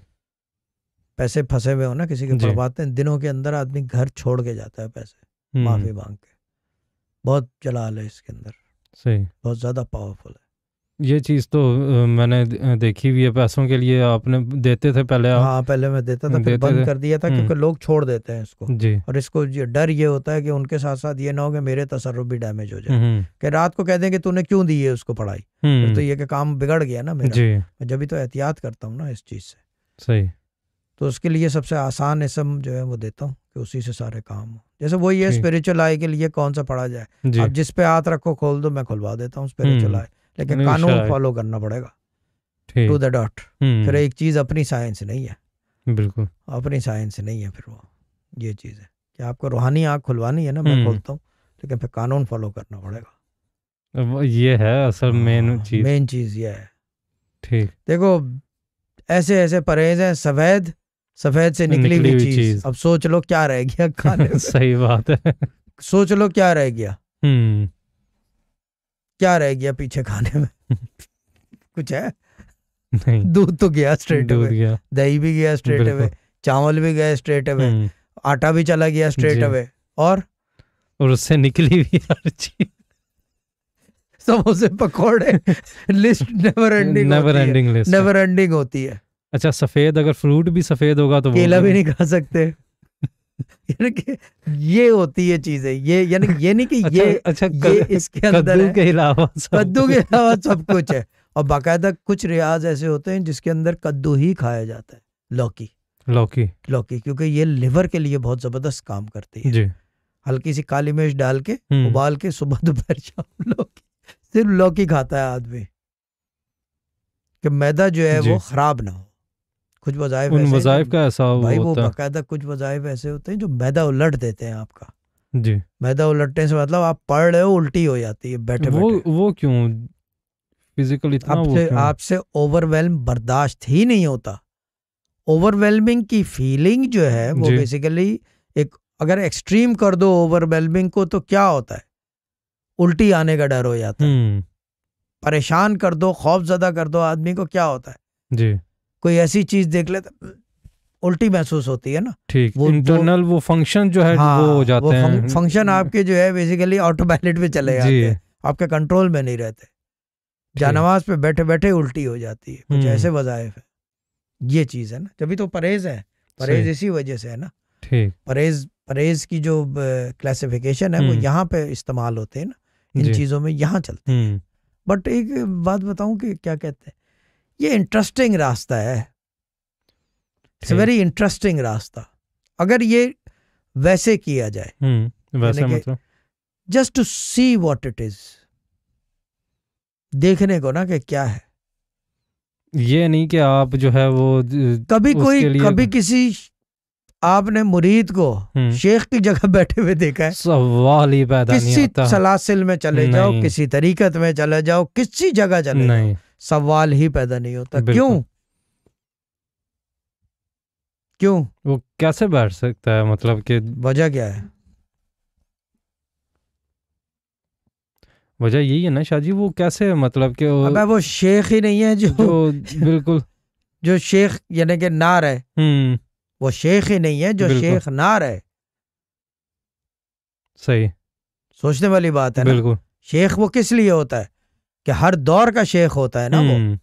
पैसे फंसे हुए हो ना किसी के पढ़वाते हैं दिनों के अंदर आदमी घर छोड़ के जाता है पैसे हम्म। माफी मांग के बहुत जलाल है इसके अंदर सही बहुत ज्यादा पावरफुल है ये चीज़ तो मैंने देखी हुई है पैसों के लिए आपने देते थे पहले आप हाँ पहले मैं देता था फिर बंद कर दिया था हम्म। क्योंकि लोग छोड़ देते हैं इसको जी और इसको डर ये होता है कि उनके साथ साथ ये ना हो कि मेरे तसरु भी डैमेज हो जाए हम्म। कि रात को कह दें कि तूने क्यों दी है उसको पढ़ाई हम्म। तो ये कि काम बिगड़ गया ना मेरा मैं जब भी तो एहतियात करता हूँ ना इस चीज़ से सही तो उसके लिए सबसे आसान इसम जो है वो देता हूँ कि उसी से सारे काम हो जैसे वही है स्पिरिचुअल आय के लिए कौन सा पढ़ा जाए जिसपे जिस पे हाथ रखो खोल दो मैं खुलवा देता हूँ स्पिरिचुअल आय लेकिन कानून फॉलो करना पड़ेगा टू द डॉट फिर एक चीज अपनी साइंस नहीं है बिल्कुल अपनी साइंस नहीं है फिर वो ये चीज है कि आपको रूहानी आँख खुलवानी है ना मैं बोलता हम्म। हूँ लेकिन फिर कानून फॉलो करना पड़ेगा ये है असल मेन चीज मेन चीज ये है ठीक देखो ऐसे ऐसे परहेज हैं सफेद सफेद से निकली, हुई चीज अब सोच लो क्या रह गया खाने सही बात है सोच लो क्या रह गया हम्म। क्या रह गया पीछे खाने में कुछ है नहीं दूध तो गया स्ट्रेट अवे दही भी गया स्ट्रेट अवे चावल भी गया स्ट्रेट हम्म। अवे आटा भी चला गया स्ट्रेट अवे और और उससे निकली भी हर चीज समोसे पकौड़े list never ending never ending list never ending होती है अच्छा सफेद अगर फ्रूट भी सफेद होगा तो केला भी नहीं खा सकते यानी कि ये होती है चीजें ये यानी ये नहीं कि अच्छा, ये अच्छा, अच्छा ये इसके अंदर कद्दू के अलावा कद्दू के अलावा सब कुछ है और बाकायदा कुछ रियाज ऐसे होते हैं जिसके अंदर कद्दू ही खाया जाता है लौकी लौकी लौकी क्योंकि ये लिवर के लिए बहुत जबरदस्त काम करती है जी हल्की सी काली मिर्च डाल के हम्म। उबाल के सुबह दोपहर शाम लौकी सिर्फ लौकी खाता है आदमी कि मैदा जो है वो खराब ना हो कुछ वजायफ उन वजायफ का ऐसा होता भाई वो बाकायदा कुछ वजायफ ऐसे होते हैं जो मैदा उलट देते हैं आपका जी मैदा उलटने से मतलब आप पढ़ रहे हो उल्टी हो जाती है बैठे वो बैठे। वो क्यों फिजिकल इतना आपसे आपसे ओवरवेलम बर्दाश्त ही नहीं होता ओवरवेलमिंग की फीलिंग जो है वो बेसिकली एक अगर एक्सट्रीम कर दो ओवरवेलमिंग को तो क्या होता है उल्टी आने का डर हो जाता है हम्म। परेशान कर दो खौफ ज्यादा कर दो आदमी को क्या होता है जी कोई ऐसी चीज देख ले तो उल्टी महसूस होती है ना ठीक वो इंटरनल वो, फंक्शन जो है हाँ, वो हो जाते वो हैं फंक्शन आपके जो है बेसिकली ऑटो पायलट पे चले जाते हैं आपके कंट्रोल में नहीं रहते जानवाज पे बैठे बैठे उल्टी हो जाती है कुछ हम्म। ऐसे वजायफ है ये चीज है ना तभी तो परहेज है परहेज इसी वजह से है ना ठीक परहेज परहेज की जो क्लासिफिकेशन है वो हम्म। यहाँ पे इस्तेमाल होते हैं ना इन चीजों में यहाँ चलते हैं बट हम्म। एक बात बताऊं कि क्या कहते हैं ये इंटरेस्टिंग रास्ता है इट्स वेरी इंटरेस्टिंग रास्ता अगर ये वैसे किया जाए हम्म, वैसे मतलब just to see what it is देखने को ना कि क्या है ये नहीं कि आप जो है वो कभी कोई कभी किसी आपने मुरीद को हम्म। शेख की जगह बैठे हुए देखा है सवाल ही पैदा किसी नहीं आता। सलासिल में चले जाओ किसी तरीकत में चले जाओ किसी जगह चले नहीं। जाओ सवाल ही पैदा नहीं होता क्यों क्यों वो कैसे बैठ सकता है मतलब कि वजह क्या है वजह यही है ना शाह वो कैसे मतलब कि वो, अबे वो शेख ही नहीं है जो, जो बिल्कुल जो शेख यानी कि नार है हम्म। वो शेख ही नहीं है जो शेख नार है सही सोचने वाली बात है बिल्कुल शेख वो किस लिए होता है कि हर दौर का शेख होता है ना वो हम्म,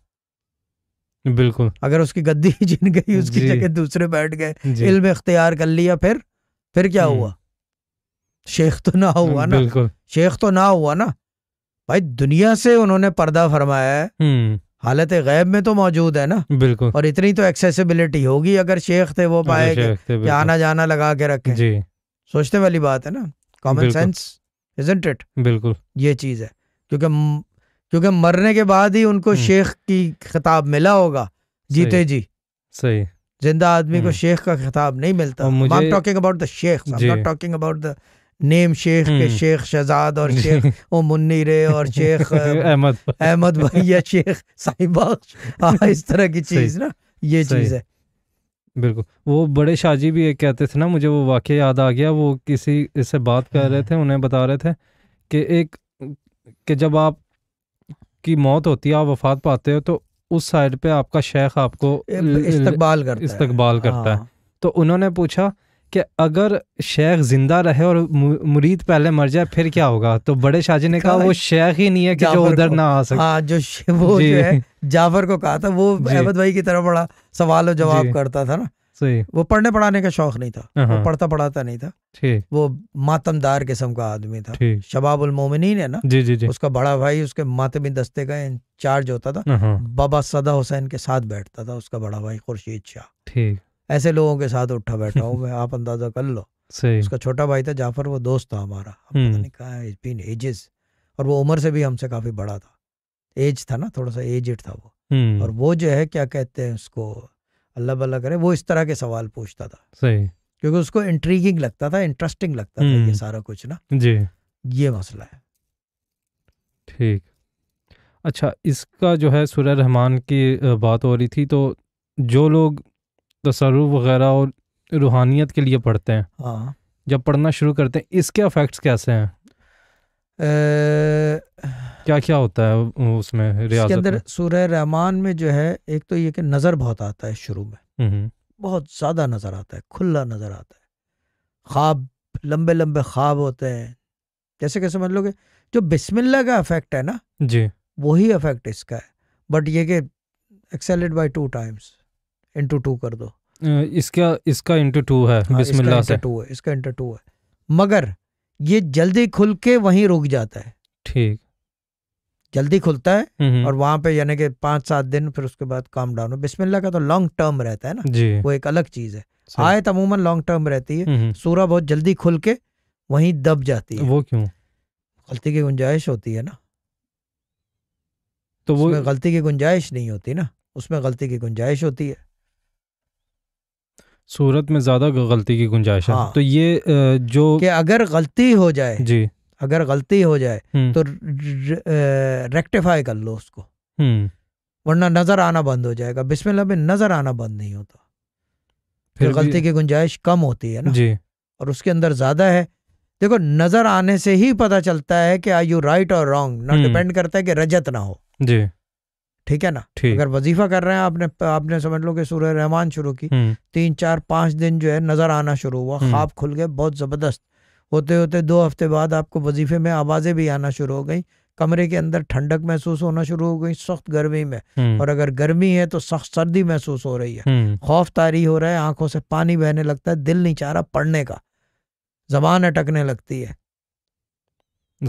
बिल्कुल अगर उसकी गद्दी जिन गई उसकी जगह दूसरे बैठ गए इल्म इख्तियार कर लिया फिर फिर क्या हुआ हम्म। शेख तो ना हुआ ना शेख तो ना हुआ ना भाई दुनिया से उन्होंने पर्दा फरमाया है हम्म। हालत गैब में तो मौजूद है ना बिल्कुल और इतनी तो एक्सेसिबिलिटी होगी अगर शेख थे वो पाए कि आना जाना लगा के रखे जी सोचने वाली बात है ना कॉमन सेंस इजेंट इट बिल्कुल ये चीज है क्योंकि क्योंकि मरने के बाद ही उनको हम्म। शेख की खिताब मिला होगा जीते जी सही जिंदा आदमी को हम्म। शेख का खिताब नहीं मिलता आई टॉकिंग अबाउट द शेख I not talking about the name शेख के शेख हम्म। शहजाद और शेख ओ मुन्नी रे और शेख अहमद अहमद भाई या शेख साहिबा इस तरह की चीज ना ये चीज है बिल्कुल वो बड़े शाहजी भी कहते थे ना मुझे वो वाक्य याद आ गया वो किसी इससे बात कर रहे हाँ। थे उन्हें बता रहे थे कि एक कि जब आप की मौत होती है आप वफात पाते हो तो उस साइड पे आपका शेख आपको इस्तकबाल करता इस्तकबाल करता है हाँ। तो उन्होंने पूछा कि अगर शेख जिंदा रहे और मुरीद पहले मर जाए फिर क्या होगा तो बड़े शाहजी ने कहा हाँ। वो शेख ही नहीं है कि जो उधर ना आ सके हाँ जो वो जो है जाफर को कहा था वो अहमद भाई की तरफ बड़ा सवाल और जवाब करता था ना सही वो पढ़ने पढ़ाने का शौक नहीं था वो हाँ, हाँ। पढ़ता पढ़ाता नहीं था वो मातमदार किस्म का आदमी था शबाबुल मोमिनीन है ना जी जी जी उसका बड़ा भाई उसके मातमी दस्ते का इंचार्ज होता था हाँ, बाबा सदा हुसैन के साथ बैठता था उसका बड़ा भाई खुर्शीद शाह ऐसे लोगों के साथ उठा बैठा हूँ आप अंदाजा कर लो उसका छोटा भाई था जाफर वो दोस्त था हमारा एजेस हम्म। और वो उम्र से भी हमसे काफी बड़ा था एज था ना थोड़ा सा एजेड था वो हम्म। और वो जो है क्या कहते हैं उसको अल्लाह भला करे वो इस तरह के सवाल पूछता था सही क्योंकि उसको इंट्रीगिंग लगता था इंटरेस्टिंग लगता था ये हम्म। सारा कुछ ना जी ये मसला है ठीक अच्छा इसका जो है सुर रहमान की बात हो रही थी तो जो लोग तसरुफ वगैरह और रूहानियत के लिए पढ़ते हैं हाँ जब पढ़ना शुरू करते हैं इसके अफेक्ट्स कैसे हैं क्या क्या होता है उसमें रियाजत इसके अंदर सूरह रहमान में जो है एक तो ये कि नज़र बहुत आता है शुरू में बहुत ज़्यादा नज़र आता है खुला नज़र आता है ख्वाब लंबे लंबे ख्वाब होते हैं जैसे कि समझ लो कि जो बिस्मिल्ला का इफेक्ट है ना जी वही इफेक्ट इसका है बट ये कि excelled by two times into two कर दो इसका इसका इंटू टू है हाँ, बिस्मिल्लाह से टू है इसका इंटू टू है मगर ये जल्दी खुल के वहीं रुक जाता है ठीक जल्दी खुलता है हम्म, हम्म। और वहां पे यानी कि पांच सात दिन फिर उसके बाद काम डाउन हो बिस्मिल्लाह का तो लॉन्ग टर्म रहता है ना वो एक अलग चीज़ है आयत अमूमन लॉन्ग टर्म रहती है हम्म, सूरा बहुत जल्दी खुल के वहीं दब जाती है वो क्यों गलती की गुंजाइश होती है ना तो वो गलती की गुंजाइश नहीं होती ना उसमें गलती की गुंजाइश होती है सूरत में ज़्यादा गलती की गुंजाइश हाँ। है तो ये जो कि अगर गलती हो जाए जी अगर गलती हो जाए हम्म। तो रेक्टिफाई कर लो उसको हम्म। वरना नजर आना बंद हो जाएगा बिस्मिल्लाह में नजर आना बंद नहीं होता फिर गलती की गुंजाइश कम होती है ना जी और उसके अंदर ज्यादा है देखो नजर आने से ही पता चलता है कि आई यू राइट और रॉन्ग ना डिपेंड हम्म। करता है कि रजत ना हो जी ठीक है ना अगर वजीफा कर रहे हैं आपने आपने समझ लो कि सूर्य रहमान शुरू की तीन चार पांच दिन जो है नजर आना शुरू हुआ खाब खुल गए बहुत जबरदस्त होते होते दो हफ्ते बाद आपको वजीफे में आवाज़ें भी आना शुरू हो गई कमरे के अंदर ठंडक महसूस होना शुरू हो गई सख्त गर्मी में हम्म। और अगर गर्मी है तो सख्त सर्दी महसूस हो रही है हम्म। खौफ तारी हो रहा है आंखों से पानी बहने लगता है दिल नहीं चाह रहा पढ़ने का जबान अटकने लगती है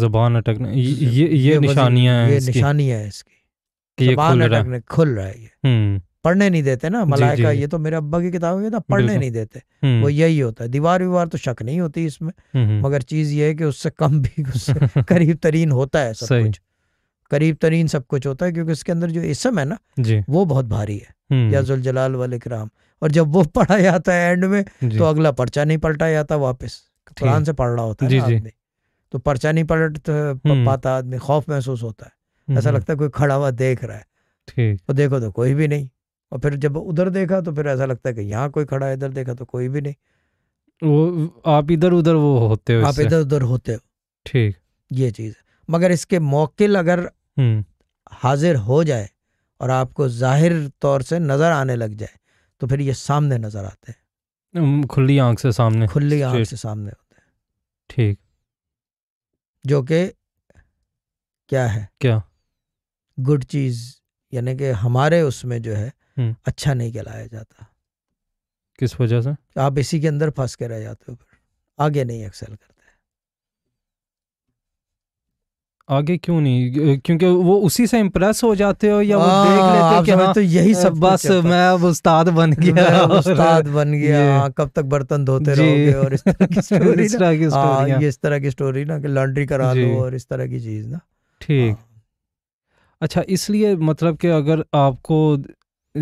जबान अटकने ये ये निशानियां ये निशानियां है इसकी जबान अटकने खुल रहा है ये हम्म। पढ़ने नहीं देते ना मलाइका ये तो मेरे अब्बा की किताब है ना तो पढ़ने नहीं देते वो यही होता है दीवार विवार तो शक नहीं होती इसमें मगर चीज ये है कि उससे कम भी उससे करीब तरीन होता है सब कुछ करीब तरीन सब कुछ होता है क्योंकि इसके अंदर जो इसम है ना वो बहुत भारी है याजुल जलाल वाल इक्राम और जब वो पढ़ा जाता है एंड में तो अगला पर्चा नहीं पलटा जाता वापस कुरान से पढ़ रहा होता है आदमी तो पर्चा नहीं पलट पाता आदमी खौफ महसूस होता है ऐसा लगता है कोई खड़ा हुआ देख रहा है और तो देखो तो कोई भी नहीं और फिर जब उधर देखा तो फिर ऐसा लगता है कि यहाँ कोई खड़ा है इधर देखा तो कोई भी नहीं वो आप इधर उधर वो होते हो आप इधर उधर होते हो ठीक ये चीज़ है मगर इसके मौकिल अगर हम्म। हाजिर हो जाए और आपको जाहिर तौर से नज़र आने लग जाए तो फिर ये सामने नज़र आते हैं खुली आंख से सामने खुली आंख से सामने होते हैं ठीक जो कि क्या है क्या गुड चीज़ यानी कि हमारे उसमें जो है हम्म। अच्छा नहीं कहलाया जाता किस वजह से आप इसी के अंदर फंस के रह जाते हो फिर आगे नहीं एक्सेल करते आगे क्यों नहीं क्योंकि वो उसी से इम्प्रेस हो जाते हो या आ, वो हाँ, देख लेते हो कि हाँ, तो यही सब बस मैं अब उस्ताद बन गया उस्ताद बन गया हाँ, कब तक बर्तन धोते रहोगे और इस तरह की स्टोरी इस तरह की स्टोरी हाँ, ये इस तरह की स्टोरी ना कि लॉन्ड्री करा दो और इस तरह की चीज़ ना ठीक अच्छा इसलिए मतलब कि अगर आपको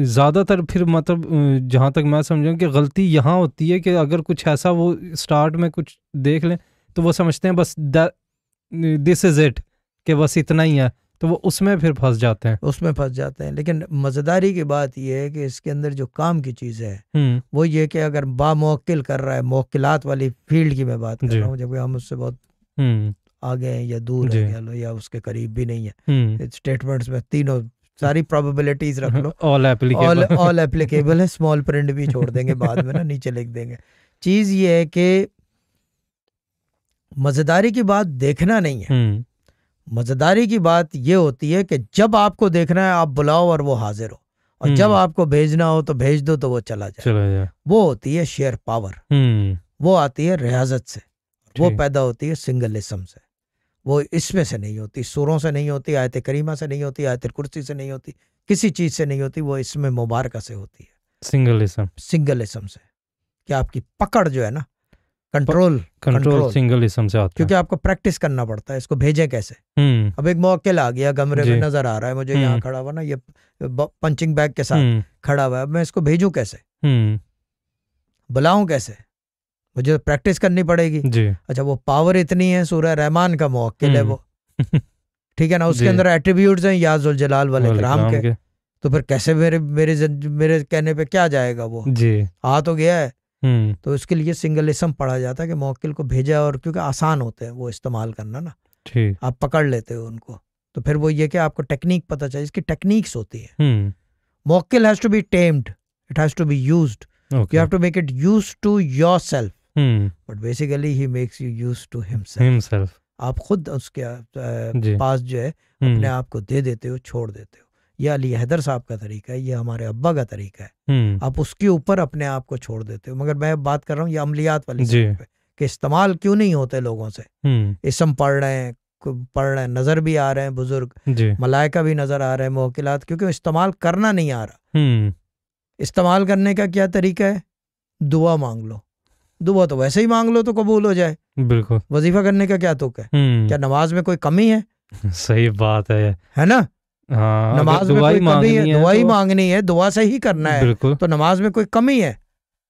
ज़्यादातर फिर मतलब जहाँ तक मैं समझूँ कि गलती यहाँ होती है कि अगर कुछ ऐसा वो स्टार्ट में कुछ देख लें तो वो समझते हैं बस दिस इज़ इट कि बस इतना ही है तो वो उसमें फिर फंस जाते हैं उसमें फंस जाते हैं लेकिन मज़ेदारी की बात यह है कि इसके अंदर जो काम की चीज़ है वो ये कि अगर बामोकिल कर रहा है मोकिलात वाली फील्ड की मैं बात कर रहा हूँ जबकि हम उससे बहुत आगे हैं या दूर हैं या उसके करीब भी नहीं है स्टेटमेंट्स में तीनों सारी प्रोबेबिलिटीज रख लो ऑल एप्लीकेबल ऑल एप्लीकेबल है स्मॉल प्रिंट भी छोड़ देंगे बाद में ना नीचे लिख देंगे चीज ये है कि मजेदारी की बात देखना नहीं है हम्म। मजेदारी की बात यह होती है कि जब आपको देखना है आप बुलाओ और वो हाजिर हो और जब हम्म। आपको भेजना हो तो भेज दो तो वो चला जाए चला जाए वो होती है शेयर पावर हम्म। वो आती है रियाजत से वो पैदा होती है सिंगलिज्म से वो इसमें से नहीं होती सुरों से नहीं होती आयत करीमा से नहीं होती आयत कुर्सी से नहीं होती किसी चीज़ से नहीं होती वो इसमें मुबारक से होती है सिंगल इसम से कि आपकी पकड़ जो है ना कंट्रोल कंट्रोल इसम से आता क्योंकि आपको प्रैक्टिस करना पड़ता है इसको भेजे कैसे हम्म। अब एक मौके ला गया कमरे में नजर आ रहा है मुझे यहाँ हम्म। खड़ा हुआ ना ये पंचिंग बैग के साथ हम्म। खड़ा हुआ है मैं इसको भेजू कैसे बुलाऊ कैसे मुझे प्रैक्टिस करनी पड़ेगी जी अच्छा वो पावर इतनी है सूर्य रहमान का मौक्ल है हम्म। वो ठीक है ना उसके अंदर एट्रीब्यूट हैं याजुल जलाल वाले राम के।, तो फिर कैसे मेरे मेरे मेरे कहने पे क्या जाएगा वो जी आ तो गया है हम्म। तो इसके लिए सिंगल इसम पढ़ा जाता है कि मौकिल को भेजा और क्योंकि आसान होते हैं वो इस्तेमाल करना ना ठीक आप पकड़ लेते हो उनको तो फिर वो ये कि आपको टेक्निक पता चाहिए इसकी टेक्निक्स होती है हम्म। मौकिल has to be tamed it has to be used you have to make it use to self but basically he makes you use to himself आप खुद उसके पास जो है hmm. अपने आप को दे देते हो छोड़ देते हो यह अली हैदर साहब का तरीका है यह हमारे अब्बा का तरीका है hmm. आप उसके ऊपर अपने आप को छोड़ देते हो मगर मैं बात कर रहा हूँ ये अमलियात वाली पे कि इस्तेमाल क्यों नहीं होते लोगों से hmm. इसम पढ़ रहे हैं पढ़ रहे हैं नजर भी आ रहे हैं बुजुर्ग मलायका भी नजर आ रहे हैं मोकिलात क्योंकि इस्तेमाल करना नहीं आ रहा इस्तेमाल करने का क्या तरीका है दुआ मांग लो दुआ तो वैसे ही मांग लो तो कबूल हो जाए बिल्कुल वजीफा करने का क्या तुक है हम्म। क्या नमाज में कोई कमी है सही बात है है ना हाँ, नमाज में कोई कमी है दुआ ही तो- मांगनी है दुआ से ही करना है तो नमाज में कोई कमी है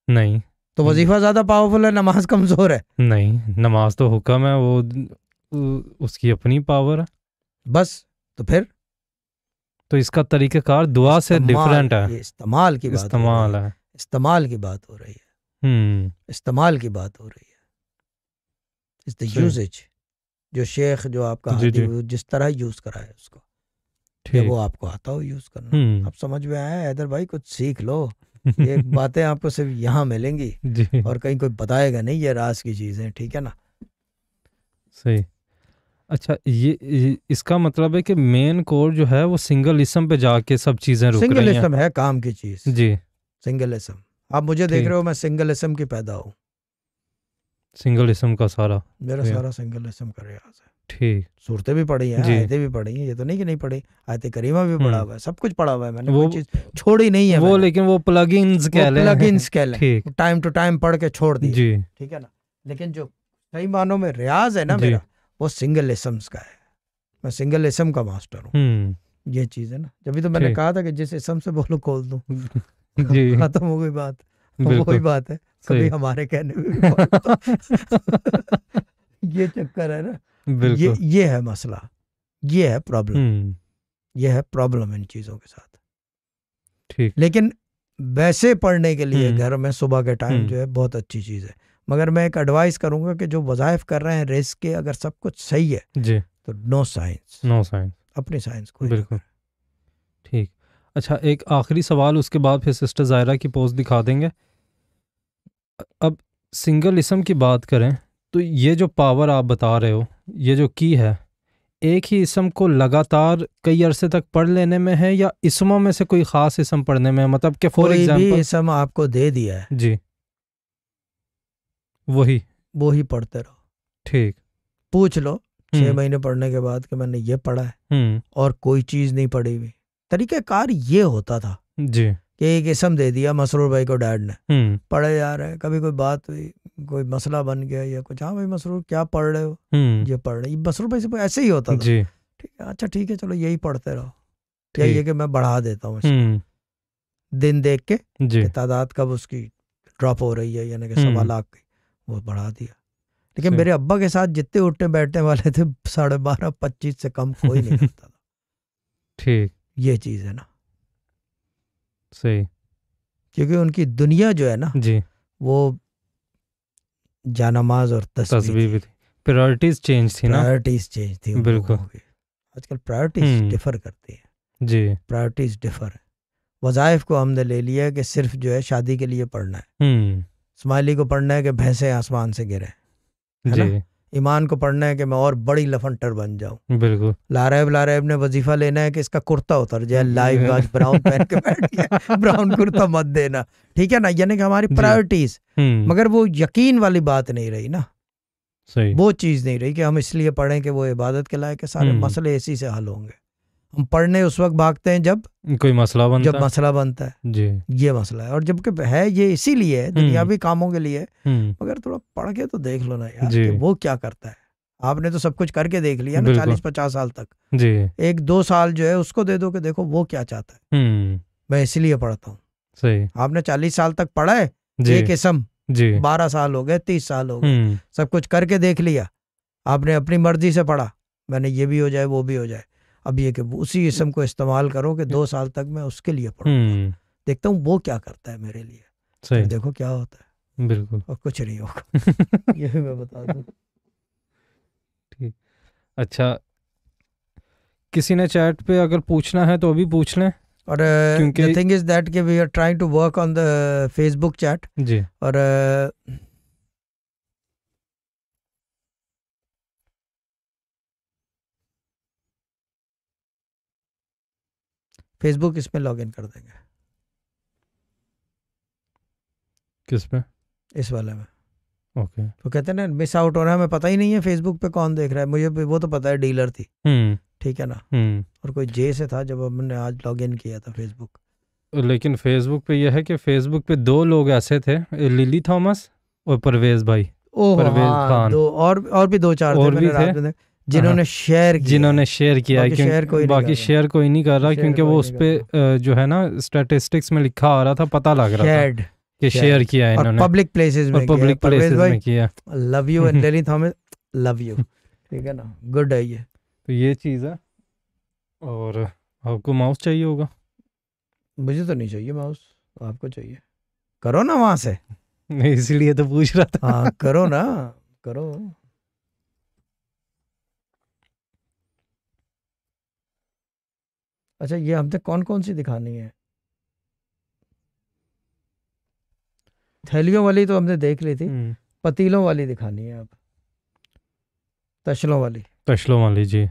नहीं तो वजीफा ज्यादा पावरफुल है नमाज कमजोर है नहीं नमाज तो हुक्म है वो उसकी अपनी पावर है बस तो फिर तो इसका तरीकेकार दुआ से डिफरेंट है इस्तेमाल की बात इस्तेमाल है इस्तेमाल की बात हो रही है हम्म। इस्तेमाल की बात हो रही है इज द यूजेज जो शेख जो आपका जी, जी. जिस तरह यूज करा है उसको जब वो आपको आता हो यूज करना हम्म। आप समझ में आया हैदर भाई कुछ सीख लो ये बातें आपको सिर्फ यहाँ मिलेंगी और कहीं कोई बताएगा नहीं ये रास की चीजें ठीक है ना सही अच्छा ये, ये इसका मतलब है कि मेन कोर जो है वो सिंगल इसम पे जाके सब चीजें रुक सिंगल रही हैं। सिंगल है काम की चीज जी सिंगल इसम आप मुझे देख रहे हो मैं सिंगल इसम की पैदा हूँ सिंगल इसम का सारा मेरा सारा सिंगल इसम का रियाज है ठीक सूरतें भी पढ़ी हैं आयतें भी पढ़ी हैं ये तो नहीं कि नहीं पढ़ी आयत करीमा भी पढ़ा हम्म। हुआ है सब कुछ पढ़ा हुआ है मैंने वो चीज छोड़ी नहीं है वो लेकिन वो plug in plug ins time to time पढ़ के छोड़ दी जी ठीक है ना लेकिन जो सही मानों में रियाज है ना मेरा वो सिंगल इसम का है मैं सिंगल इसम का मास्टर हूँ हम्म। ये चीज़ है ना जब भी तो मैंने कहा था कि जिस इसम से बोलो खोल दू जी खत्म हो गई बात वही बात है कभी हमारे कहने में ये चक्कर है ना ये ये है मसला ये है प्रॉब्लम हम्म। ये है प्रॉब्लम इन चीजों के साथ ठीक लेकिन वैसे पढ़ने के लिए हम्म। घर में सुबह के टाइम हम्म। जो है बहुत अच्छी चीज है मगर मैं एक एडवाइस करूंगा कि जो वजायफ कर रहे हैं रेस के अगर सब कुछ सही है जी तो नो साइंस नो साइंस अपनी साइंस को बिल्कुल ठीक अच्छा एक आखिरी सवाल उसके बाद फिर सिस्टर ज़ायरा की पोस्ट दिखा देंगे अब सिंगल इसम की बात करें तो ये जो पावर आप बता रहे हो ये जो की है एक ही इसम को लगातार कई अरसे तक पढ़ लेने में है या इसमों में से कोई ख़ास इसम पढ़ने में मतलब कि फॉर एग्जाम्पल इसम आपको दे दिया है जी वही वो ही पढ़ते रहो ठीक पूछ लो छः हम्म। महीने पढ़ने के बाद कि मैंने ये पढ़ा है हम्म। और कोई चीज़ नहीं पढ़ी हुई कार ये होता था जी कि एक इसम दे दिया मसरूर भाई को डैड ने हम्म। पढ़े जा रहे हैं कभी कोई बात हुई कोई मसला बन गया या कुछ हाँ भाई मसरूर क्या पढ़ रहे हो हम्म। ये पढ़ रहे मसरूर भाई से ऐसे ही होता था ठीक है अच्छा ठीक है चलो यही पढ़ते रहो या ये कि मैं बढ़ा देता हूँ हम्म। दिन देख के तादाद कब उसकी ड्रॉप हो रही है यानी कि सवा लाख की वो बढ़ा दिया लेकिन मेरे अब्बा के साथ जितने उठने बैठने वाले थे साढ़े बारह पच्चीस से कम कोई नहीं करता था ठीक ये चीज है ना सही क्योंकि उनकी दुनिया जो है ना जी वो जानमाज और तस्वीर भी थी प्रायोरिटीज चेंज थी ना प्रायोरिटीज चेंज थी बिल्कुल आजकल प्रायोरिटीज हम्म। डिफर करती है जी प्रायोरिटीज डिफर है को हमने ले लिया कि सिर्फ जो है शादी के लिए पढ़ना है स्माइली हम्म। को पढ़ना है कि भैंसे आसमान से गिरे है जी ईमान को पढ़ना है कि मैं और बड़ी लफंटर बन जाऊं बिल्कुल लारैब लारैब ने वजीफा लेना है कि इसका कुर्ता उतर जाए लाइव आज ब्राउन पहन के बैठ गया ब्राउन कुर्ता मत देना ठीक है ना यानी कि हमारी प्रायोरिटीज हम्म। मगर वो यकीन वाली बात नहीं रही ना सही वो चीज़ नहीं रही कि हम इसलिए पढ़ें कि वो इबादत के लायक है सारे हम्म। मसले इसी से हल होंगे हम पढ़ने उस वक्त भागते हैं जब कोई मसला बनता जब मसला बनता है जी ये मसला है और जबकि है ये इसीलिए हम्म। दुनियावी कामों के लिए हम्म। मगर थोड़ा पढ़ के तो देख लो ना यार कि वो क्या करता है आपने तो सब कुछ करके देख लिया ना चालीस पचास साल तक जी एक दो साल जो है उसको दे दो के देखो वो क्या चाहता है हम्म। मैं इसलिए पढ़ता हूँ आपने चालीस साल तक पढ़ा है एक किस्म बारह साल हो गए तीस साल हो गए सब कुछ करके देख लिया आपने अपनी मर्जी से पढ़ा मैंने ये भी हो जाए वो भी हो जाए अब ये कि उसी हम्म। इसम को इस्तेमाल करो कि दो हम्म। साल तक मैं उसके लिए पढ़ूंगा हम्म। देखता हूँ वो क्या करता है मेरे लिए सही तो देखो क्या होता है बिल्कुल और कुछ नहीं होगा ये भी मैं बता दूँ ठीक अच्छा किसी ने चैट पे अगर पूछना है तो अभी पूछ लें और थिंग इज दैट कि we are trying to work on the Facebook chat जी और uh, फेसबुक इसमें लॉग इन कर देंगे किस पे इस वाले में ओके okay. तो कहते हैं ना मिस आउट हो रहा है हमें पता ही नहीं है फेसबुक पे कौन देख रहा है मुझे वो तो पता है डीलर थी हम्म। ठीक है ना हम्म। और कोई जे से था जब हमने आज लॉग इन किया था फेसबुक लेकिन फेसबुक पे यह है कि फेसबुक पे दो लोग ऐसे थे लिली थॉमस और परवेज भाई ओ परवेज हाँ, खान दो और और भी दो चार और थे, भी थे जिन्होंने शेयर हाँ। जिन्होंने शेयर किया है बाकी शेयर कोई नहीं कर रहा क्योंकि वो उस पर जो है ना स्टेटिस्टिक्स में लिखा आ रहा था पता लग रहा था कि शेयर किया है इन्होंने पब्लिक प्लेसेस में पब्लिक प्लेसेस में किया love you and Delhi Thomas love you ठीक है ना गुड है ये तो ये चीज़ है और आपको माउस चाहिए होगा मुझे तो नहीं चाहिए माउस आपको चाहिए करो ना वहां से इसीलिए तो पूछ रहा था हाँ करो ना करो अच्छा ये हमने कौन कौन सी दिखानी है थैलियों वाली तो हमने देख ली थी हम्म। पतीलों वाली दिखानी है अब तशलों वाली तशलों वाली जी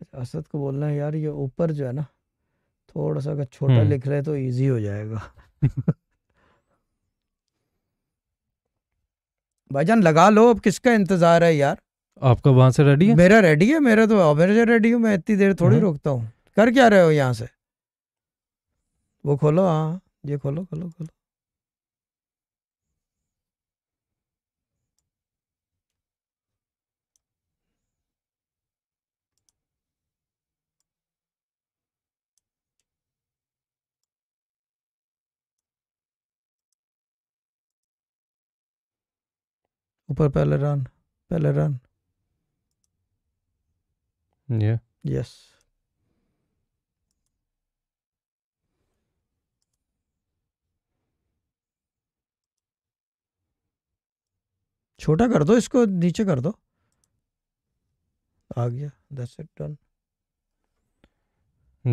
अच्छा, असद को बोलना है यार ये ऊपर जो है ना थोड़ा सा अगर छोटा हम्म। लिख रहे तो इजी हो जाएगा भाईजान लगा लो अब किसका इंतज़ार है यार आपका वहां से रेडी है मेरा रेडी है मेरा तो मेरे रेडी हूँ मैं इतनी देर थोड़ी हम्म। रोकता हूँ कर क्या रहे हो यहाँ से वो खोलो हाँ ये खोलो खोलो खोलो ऊपर पहले रन पहले रन Yeah. Yes. छोटा कर दो इसको नीचे कर दो आ गया दस इट डन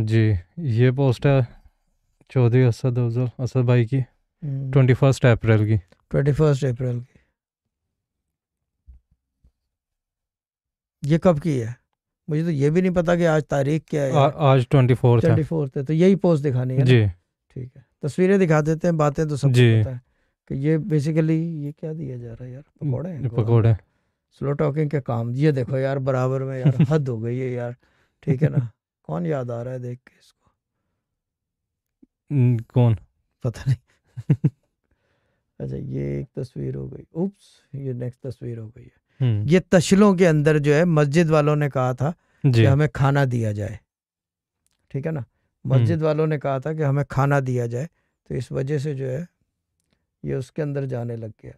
जी ये पोस्ट है चौधरी असद अफजल असद भाई की ट्वेंटी फर्स्ट अप्रैल की ट्वेंटी फर्स्ट अप्रैल की ये कब की है मुझे तो ये भी नहीं पता कि आज तारीख क्या है आ, आज ट्वेंटी फोर ट्वेंटी फोर्थ है तो यही पोस्ट दिखानी है जी ठीक है तस्वीरें दिखा देते हैं बातें तो सब जी पता है कि ये बेसिकली ये क्या दिया जा रहा है यार पकौड़े हैं पकौड़े स्लो टॉकिंग के काम ये देखो यार बराबर में यार हद हो गई है यार ठीक है ना कौन याद आ रहा है देख के इसको कौन पता नहीं अच्छा ये एक तस्वीर हो गई उप्स ये नेक्स्ट तस्वीर हो गई है हम्म। ये तशलों के अंदर जो है मस्जिद वालों ने कहा था कि हमें खाना दिया जाए ठीक है ना हम्म। मस्जिद वालों ने कहा था कि हमें खाना दिया जाए तो इस वजह से जो है ये उसके अंदर जाने लग गया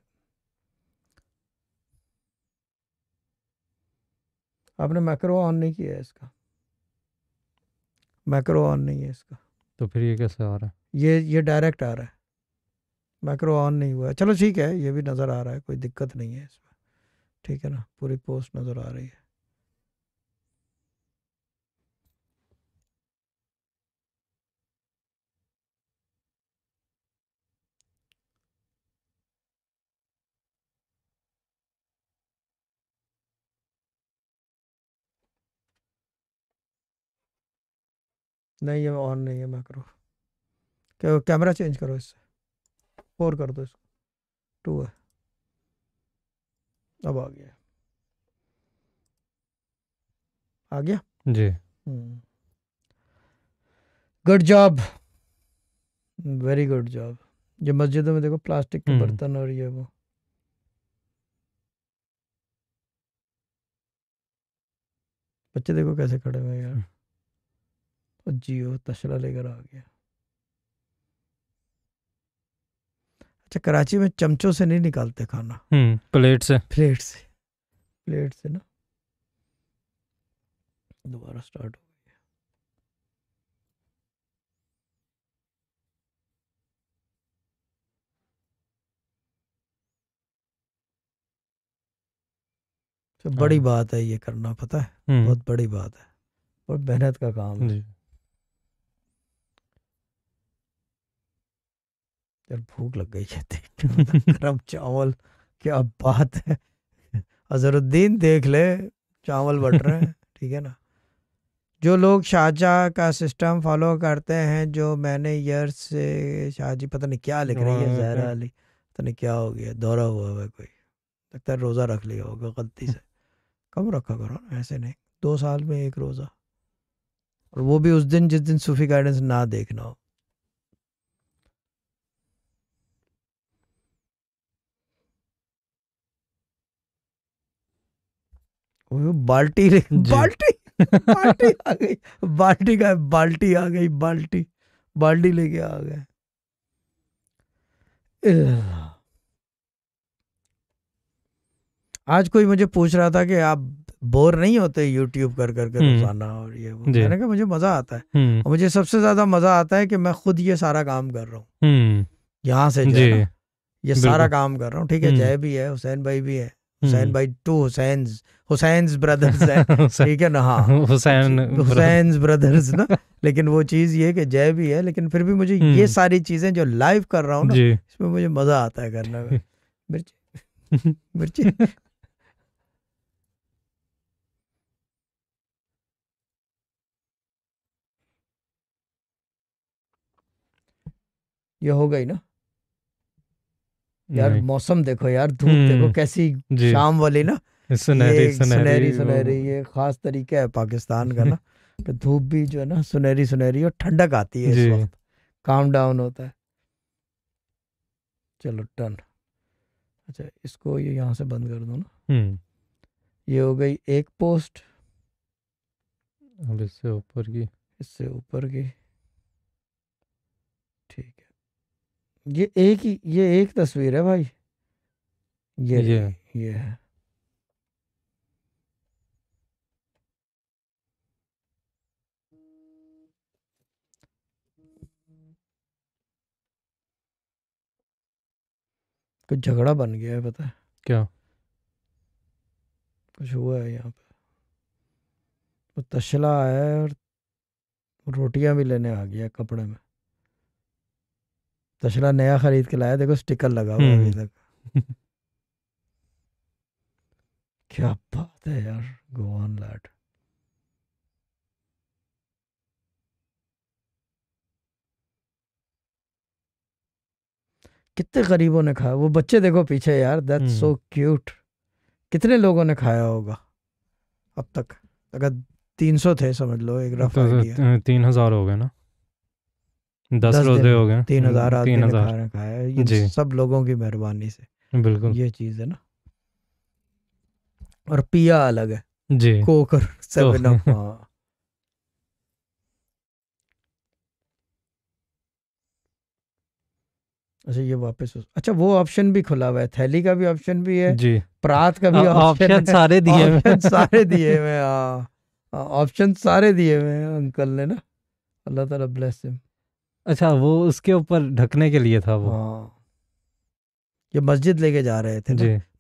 आपने माइक्रो ऑन नहीं किया है इसका मैक्रो ऑन नहीं है इसका तो फिर ये कैसे आ रहा है ये ये डायरेक्ट आ रहा है माइक्रो ऑन नहीं हुआ है चलो ठीक है ये भी नज़र आ रहा है कोई दिक्कत नहीं है इसमें ठीक है ना पूरी पोस्ट नज़र आ रही है नहीं ये ऑन नहीं है मैक्रो क्या कैमरा चेंज करो इससे फोर कर दो इसको टू है अब आ गया आ गया जी good job very good job ये मस्जिदों में देखो प्लास्टिक के हम्म। बर्तन और ये वो बच्चे देखो कैसे खड़े हुए यार हम्म। जियो तशला लेकर आ गया अच्छा कराची में चमचों से नहीं निकालते खाना हम्म, प्लेट से प्लेट से प्लेट से ना दोबारा स्टार्ट हो गया तो बड़ी हाँ। बात है ये करना पता है हम्म। बहुत बड़ी बात है बहुत मेहनत का काम है यार भूख लग गई कहते गर्म चावल क्या बात है अजहरुद्दीन देख ले चावल बट रहे हैं ठीक है ना जो लोग शाहजहाँ का सिस्टम फॉलो करते हैं जो मैंने यर्स से शाहजी पता नहीं क्या लिख रही है जहरा अली पता नहीं क्या हो गया दौरा हुआ हुआ कोई लगता है रोज़ा रख लिया होगा गलती से कम रखा करो ऐसे नहीं दो साल में एक रोज़ा और वो भी उस दिन जिस दिन सूफी गाइडेंस ना देखना हो बाल्टी ले बाल्टी बाल्टी आ गई बाल्टी का बाल्टी आ गई बाल्टी बाल्टी लेके आ गए आज कोई मुझे पूछ रहा था कि आप बोर नहीं होते यूट्यूब कर कर कर हम्म। रोजाना और ये वो मैंने कहा मुझे मजा आता है हम्म। और मुझे सबसे ज्यादा मजा आता है कि मैं खुद ये सारा काम कर रहा हूँ हम्म। यहाँ से ये सारा काम कर रहा हूँ ठीक है जय भी है हुसैन भाई भी है हुसैन हम्म। भाई टू हुसैन हुसैन ब्रदर्स है ठीक है ना हाँ हुसैन हुसैन ब्रदर्स ना लेकिन वो चीज ये कि जय भी है लेकिन फिर भी मुझे हम्म। ये सारी चीजें जो लाइव कर रहा हूँ ना इसमें मुझे मजा आता है करने में मिर्ची मिर्ची ये हो गई ना यार मौसम देखो यार धूप हम्म। देखो कैसी शाम वाली ना सुनहरी सुनहरी सुनहरी ये खास तरीका है पाकिस्तान का ना कि धूप भी जो है ना सुनहरी सुनहरी और ठंडक आती है इस वक्त काम डाउन होता है चलो टन अच्छा इसको ये यहाँ से बंद कर दो ना हम्म। ये हो गई एक पोस्ट अब इससे ऊपर की इससे ऊपर की ये एक ही ये एक तस्वीर है भाई ये ये ये है कुछ झगड़ा बन गया है पता है क्या कुछ हुआ है यहाँ पे तो तशला आया है और रोटियां भी लेने आ गया कपड़े में तशला नया खरीद के लाया देखो स्टिकर लगा हुआ अभी हम्म। तक क्या बात है यार गोवान लाट कितने गरीबों ने खाया वो बच्चे देखो पीछे यार दैट्स सो क्यूट कितने लोगों ने खाया होगा अब तक अगर तीन सौ थे समझ लो एक रफ तो तीन हजार हो गए ना दस, दस रोजे हो गए तीन हजार आदमी तीन हजार खाया सब लोगों की मेहरबानी से बिल्कुल ये चीज है ना और पिया अलग है जी कोकर तो सेवन हाँ। अच्छा ये वापस अच्छा वो ऑप्शन भी खुला हुआ है थैली का भी ऑप्शन भी है जी प्रात का भी हाँ। हाँ, ऑप्शन सारे दिए हुए सारे दिए हुए ऑप्शन सारे दिए हुए अंकल ने ना अल्लाह ताला ब्लेस हिम अच्छा वो उसके ऊपर ढकने के लिए था वो हाँ। ये मस्जिद लेके जा रहे थे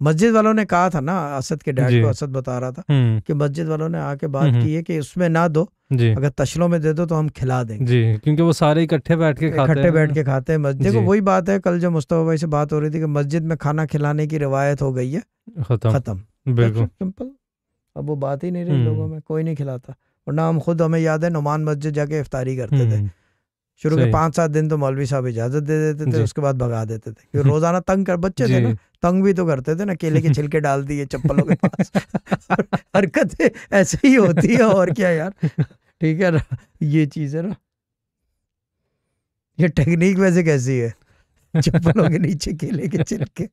मस्जिद वालों ने कहा था ना असद के डैड को असद बता रहा था हम्म। कि मस्जिद वालों ने आके हम्म, बात हम्म। की है कि उसमें ना दो अगर तशलों में दे दो तो हम खिला देंगे जी क्योंकि वो सारे इकट्ठे बैठ के इकट्ठे बैठ के खाते हैं मस्जिद को वही बात है कल जो मुस्तफा भाई से बात हो रही थी कि मस्जिद में खाना खिलाने की रिवायत हो गई है खत्म बिल्कुल सिंपल अब वो बात ही नहीं रही लोगों में कोई नहीं खिलाता और ना हम खुद हमें याद है नुमान मस्जिद जाके इफ्तारी करते थे शुरू के पाँच सात दिन तो मौलवी साहब इजाजत दे देते थे उसके बाद भगा देते थे क्योंकि रोजाना तंग कर बच्चे थे ना तंग भी तो करते थे ना केले के छिलके डाल दिए चप्पलों के पास हरकत ऐसे ही होती है और क्या यार ठीक है ना ये चीज है ना ये टेक्निक वैसे कैसी है चप्पलों के नीचे केले के छिलके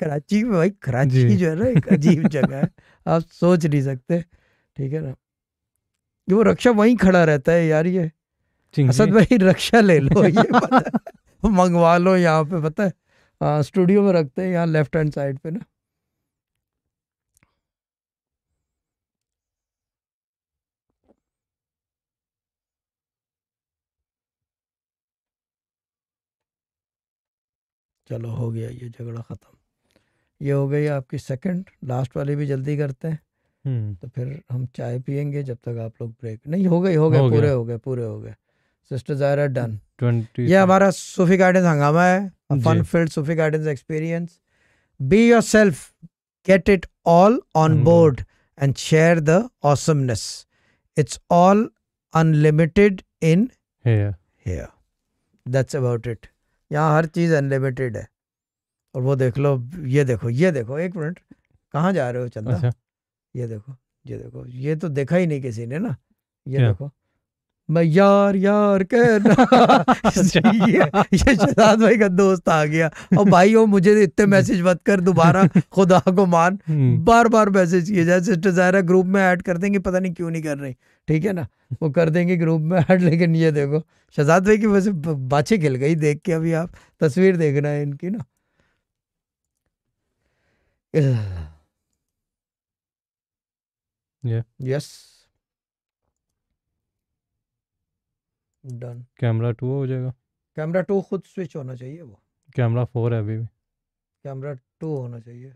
कराची में भाई कराची जो है ना एक अजीब जगह है आप सोच नहीं सकते ठीक है ना वो रक्षा वहीं खड़ा रहता है यार ये असद भाई रक्षा ले लो ये मंगवा लो यहाँ पे पता है हाँ, स्टूडियो में रखते हैं यहाँ लेफ्ट हैंड साइड पे ना चलो हो गया ये झगड़ा ख़त्म ये हो गई आपकी सेकंड लास्ट वाली भी जल्दी करते हैं हम्म। तो फिर हम चाय पियेंगे जब तक आप लोग ब्रेक नहीं हो गई हो गए पूरे हो गए पूरे हो गए सिस्टर जायरा डन ये हमारा सूफी गार्डन हंगामा है fun field Sufi garden experience be yourself get it all on board and share the awesomeness it's all unlimited in that's about it यहाँ हर चीज अनलिमिटेड है और वो देख लो ये देखो ये देखो एक मिनट कहाँ जा रहे हो चंदा अच्छा। ये देखो ये देखो ये तो देखा ही नहीं किसी ने ना ये yeah. देखो मैं यार यार कहना ये ये शहजाद भाई का दोस्त आ गया और भाई वो मुझे तो इतने मैसेज मत कर दोबारा खुदा को मान हम्म। बार बार मैसेज किया जाए सिस्टर जायरा ग्रुप में ऐड कर देंगे पता नहीं क्यों नहीं कर रही ठीक है ना वो कर देंगे ग्रुप में ऐड लेकिन ये देखो शहजाद भाई की वैसे बाछे खिल गई देख के अभी आप तस्वीर देख रहे हैं इनकी ना Yeah. Yes. Done camera too हो जाएगा कैमरा टू खुद स्विच होना चाहिए वो कैमरा फोर है अभी भी कैमरा टू होना चाहिए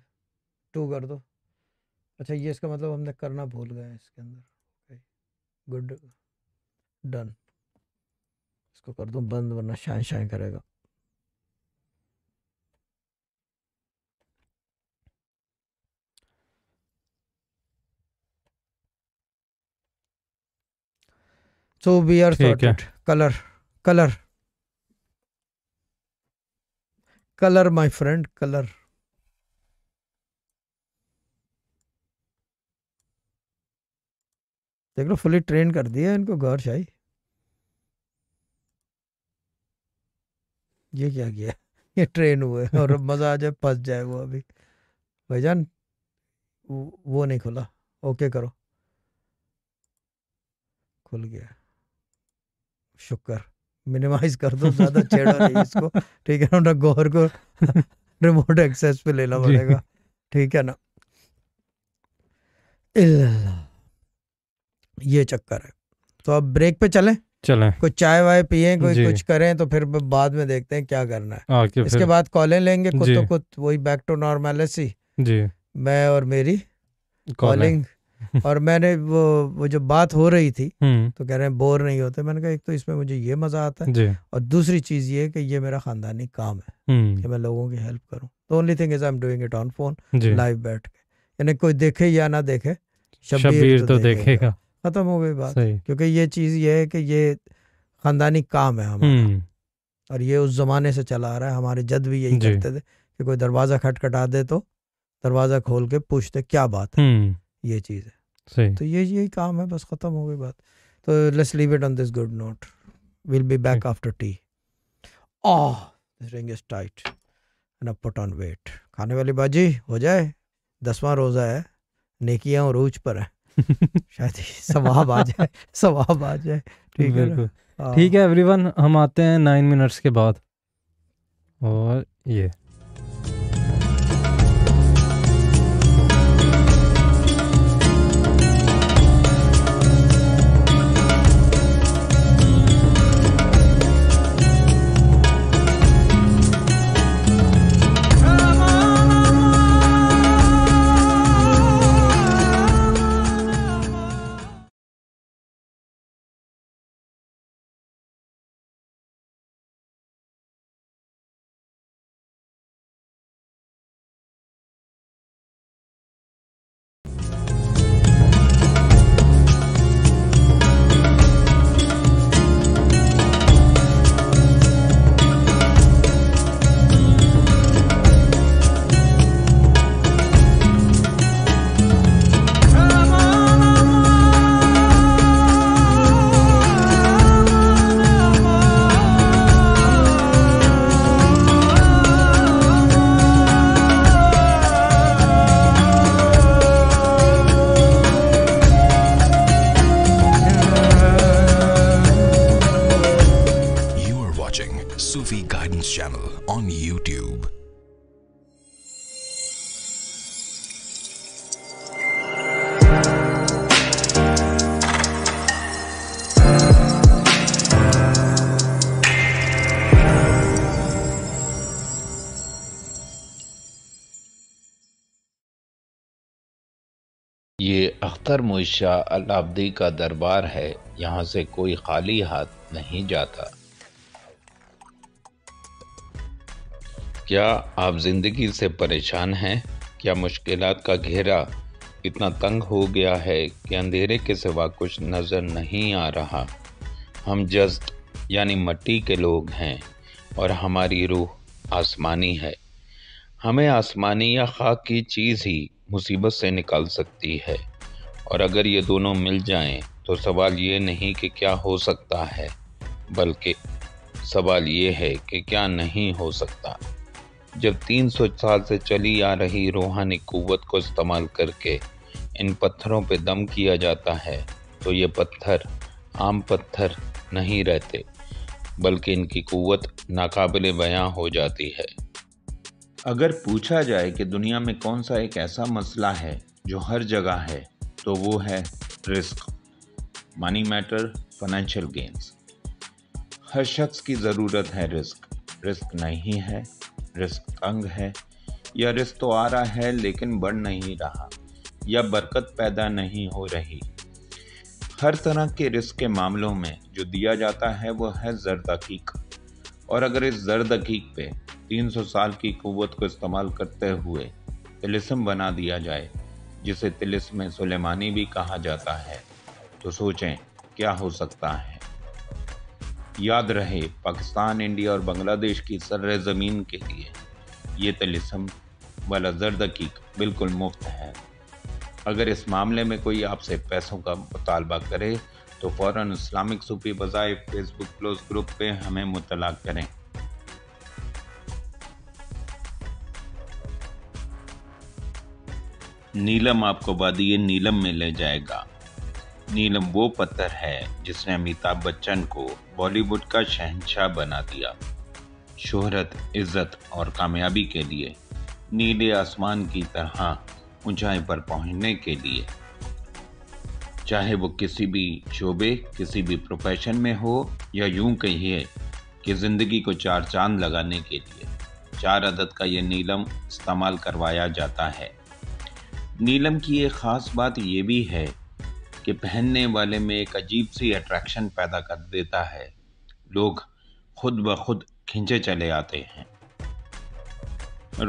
टू कर दो अच्छा ये इसका मतलब हमने करना भूल गए इसके अंदर गुड डन इसको कर दो बंद वरना शाइन शाइन करेगा so we are sorted colour colour colour my friend colour देख लो फुली ट्रेन कर दिया इनको गौर शाही ये क्या किया ये ट्रेन हुए और मज़ा आ जाए फंस जाए वो अभी भाईजान वो नहीं खुला ओके करो खुल गया शुक्र मिनिमाइज कर दो ज्यादा छेड़ो नहीं इसको ठीक है ना डॉक्टर गौर को रिमोट एक्सेस पे लेना पड़ेगा ठीक है ना इल्ला। ये चक्कर है तो अब ब्रेक पे चलें चलें कुछ चाय वाय पिए कोई कुछ करें तो फिर बाद में देखते हैं क्या करना है इसके बाद कॉलें लेंगे कुछ तो कुछ वही बैक टू नॉर्मेलिसी जी मैं और मेरी कॉलिंग और मैंने वो वो जब बात हो रही थी हम्म। तो कह रहे हैं बोर नहीं होते मैंने कहा एक तो इसमें मुझे ये मज़ा आता है और दूसरी चीज़ ये कि ये मेरा ख़ानदानी काम है हम्म। कि मैं लोगों की हेल्प करूँ तो only thing is I am doing it on phone live बैठ के यानी कोई देखे या ना देखे शब्बीर तो, तो देखेगा ख़त्म हो गई बात क्योंकि ये चीज़ ये है कि ये ख़ानदानी काम है हमारा हम्म। और ये उस ज़माने से चला आ रहा है हमारे जद भी यही करते थे कि कोई दरवाज़ा खटखटा दे तो दरवाज़ा खोल के पूछते क्या बात है ये चीज़ है सही तो ये यही काम है बस ख़त्म हो गई बात तो let's leave it on this good note will be back after tea ah ring is tight and I put on weight खाने वाली बाजी हो जाए दसवां रोज़ा है नेकियां और ऊंच पर है शायद सवाब आ जाए सवाब आ जाए ठीक है हाँ। ठीक है एवरीवन हम आते हैं नाइन मिनट्स के बाद और ये शाह अलाब्दी का दरबार है यहाँ से कोई खाली हाथ नहीं जाता क्या आप ज़िंदगी से परेशान हैं क्या मुश्किल का घेरा इतना तंग हो गया है कि अंधेरे के सिवा कुछ नज़र नहीं आ रहा हम जस्ट यानी मट्टी के लोग हैं और हमारी रूह आसमानी है हमें आसमानी या खाक की चीज़ ही मुसीबत से निकाल सकती है और अगर ये दोनों मिल जाएं तो सवाल ये नहीं कि क्या हो सकता है बल्कि सवाल ये है कि क्या नहीं हो सकता जब 300 साल से चली आ रही रूहानी क़वत को इस्तेमाल करके इन पत्थरों पर दम किया जाता है तो ये पत्थर आम पत्थर नहीं रहते बल्कि इनकी क़वत नाकबिल बयां हो जाती है अगर पूछा जाए कि दुनिया में कौन सा एक ऐसा मसला है जो हर जगह है तो वो है risk money matter financial games हर शख्स की ज़रूरत है रिस्क रिस्क नहीं है रिस्क तंग है या रिस्क तो आ रहा है लेकिन बढ़ नहीं रहा या बरकत पैदा नहीं हो रही हर तरह के रिस्क के मामलों में जो दिया जाता है वो है जरदकीक और अगर इस जरदकीक पे 300 साल की कुवत को इस्तेमाल करते हुए तिलिस्म बना दिया जाए जिसे तिलिस्म सुलेमानी भी कहा जाता है तो सोचें क्या हो सकता है याद रहे पाकिस्तान इंडिया और बांग्लादेश की सर ज़मीन के लिए ये तलिसम वाला जर्द की बिल्कुल मुफ्त है अगर इस मामले में कोई आपसे पैसों का मुतालबा करे तो फ़ौर इस्लामिक सूफी बजाय फेसबुक क्लोज ग्रुप पे हमें मुतला करें नीलम आपको वादी नीलम में ले जाएगा नीलम वो पत्थर है जिसने अमिताभ बच्चन को बॉलीवुड का शहनशाह बना दिया शोहरत इज्जत और कामयाबी के लिए नीले आसमान की तरह ऊंचाई पर पहुंचने के लिए चाहे वो किसी भी शोबे किसी भी प्रोफेशन में हो या यूं कहिए कि ज़िंदगी को चार चांद लगाने के लिए चार अदद का ये नीलम इस्तेमाल करवाया जाता है नीलम की एक ख़ास बात यह भी है कि पहनने वाले में एक अजीब सी अट्रैक्शन पैदा कर देता है लोग खुद ब खुद खिंचे चले आते हैं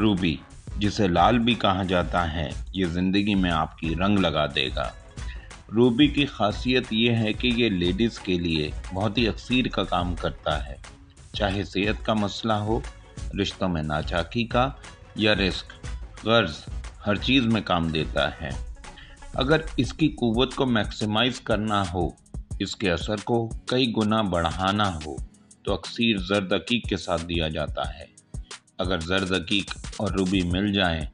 रूबी जिसे लाल भी कहा जाता है ये ज़िंदगी में आपकी रंग लगा देगा रूबी की खासियत ये है कि ये लेडीज़ के लिए बहुत ही अक्सर का काम करता है चाहे सेहत का मसला हो रिश्तों में नाचाकी का या रिस्क गर्ज हर चीज़ में काम देता है अगर इसकी कुवत को मैक्सिमाइज करना हो इसके असर को कई गुना बढ़ाना हो तो अक्सर अकीक के साथ दिया जाता है अगर ज़र्द अकीक और रूबी मिल जाए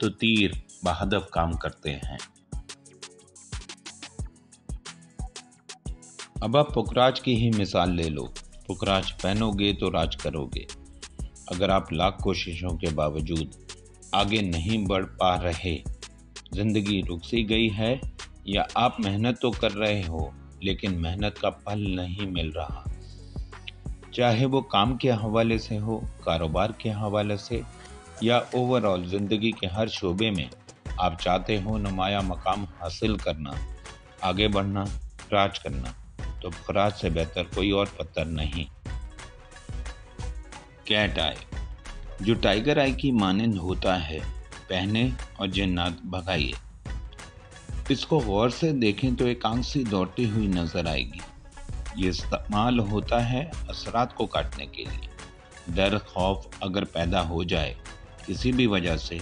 तो तीर बहादब काम करते हैं अब आप पुकराज की ही मिसाल ले लो पुकराज पहनोगे तो राज करोगे अगर आप लाख कोशिशों के बावजूद आगे नहीं बढ़ पा रहे जिंदगी रुक सी गई है या आप मेहनत तो कर रहे हो लेकिन मेहनत का फल नहीं मिल रहा चाहे वो काम के हवाले से हो कारोबार के हवाले से या ओवरऑल ज़िंदगी के हर शोबे में आप चाहते हो नुमाया मकाम हासिल करना आगे बढ़ना राज करना तो फराज से बेहतर कोई और पत्थर नहीं कैट आए जो टाइगर आई की मानंद होता है पहने और जन्नात भगाइए इसको गौर से देखें तो एक आंख सी दौड़ती हुई नजर आएगी ये इस्तेमाल होता है असरात को काटने के लिए डर खौफ अगर पैदा हो जाए किसी भी वजह से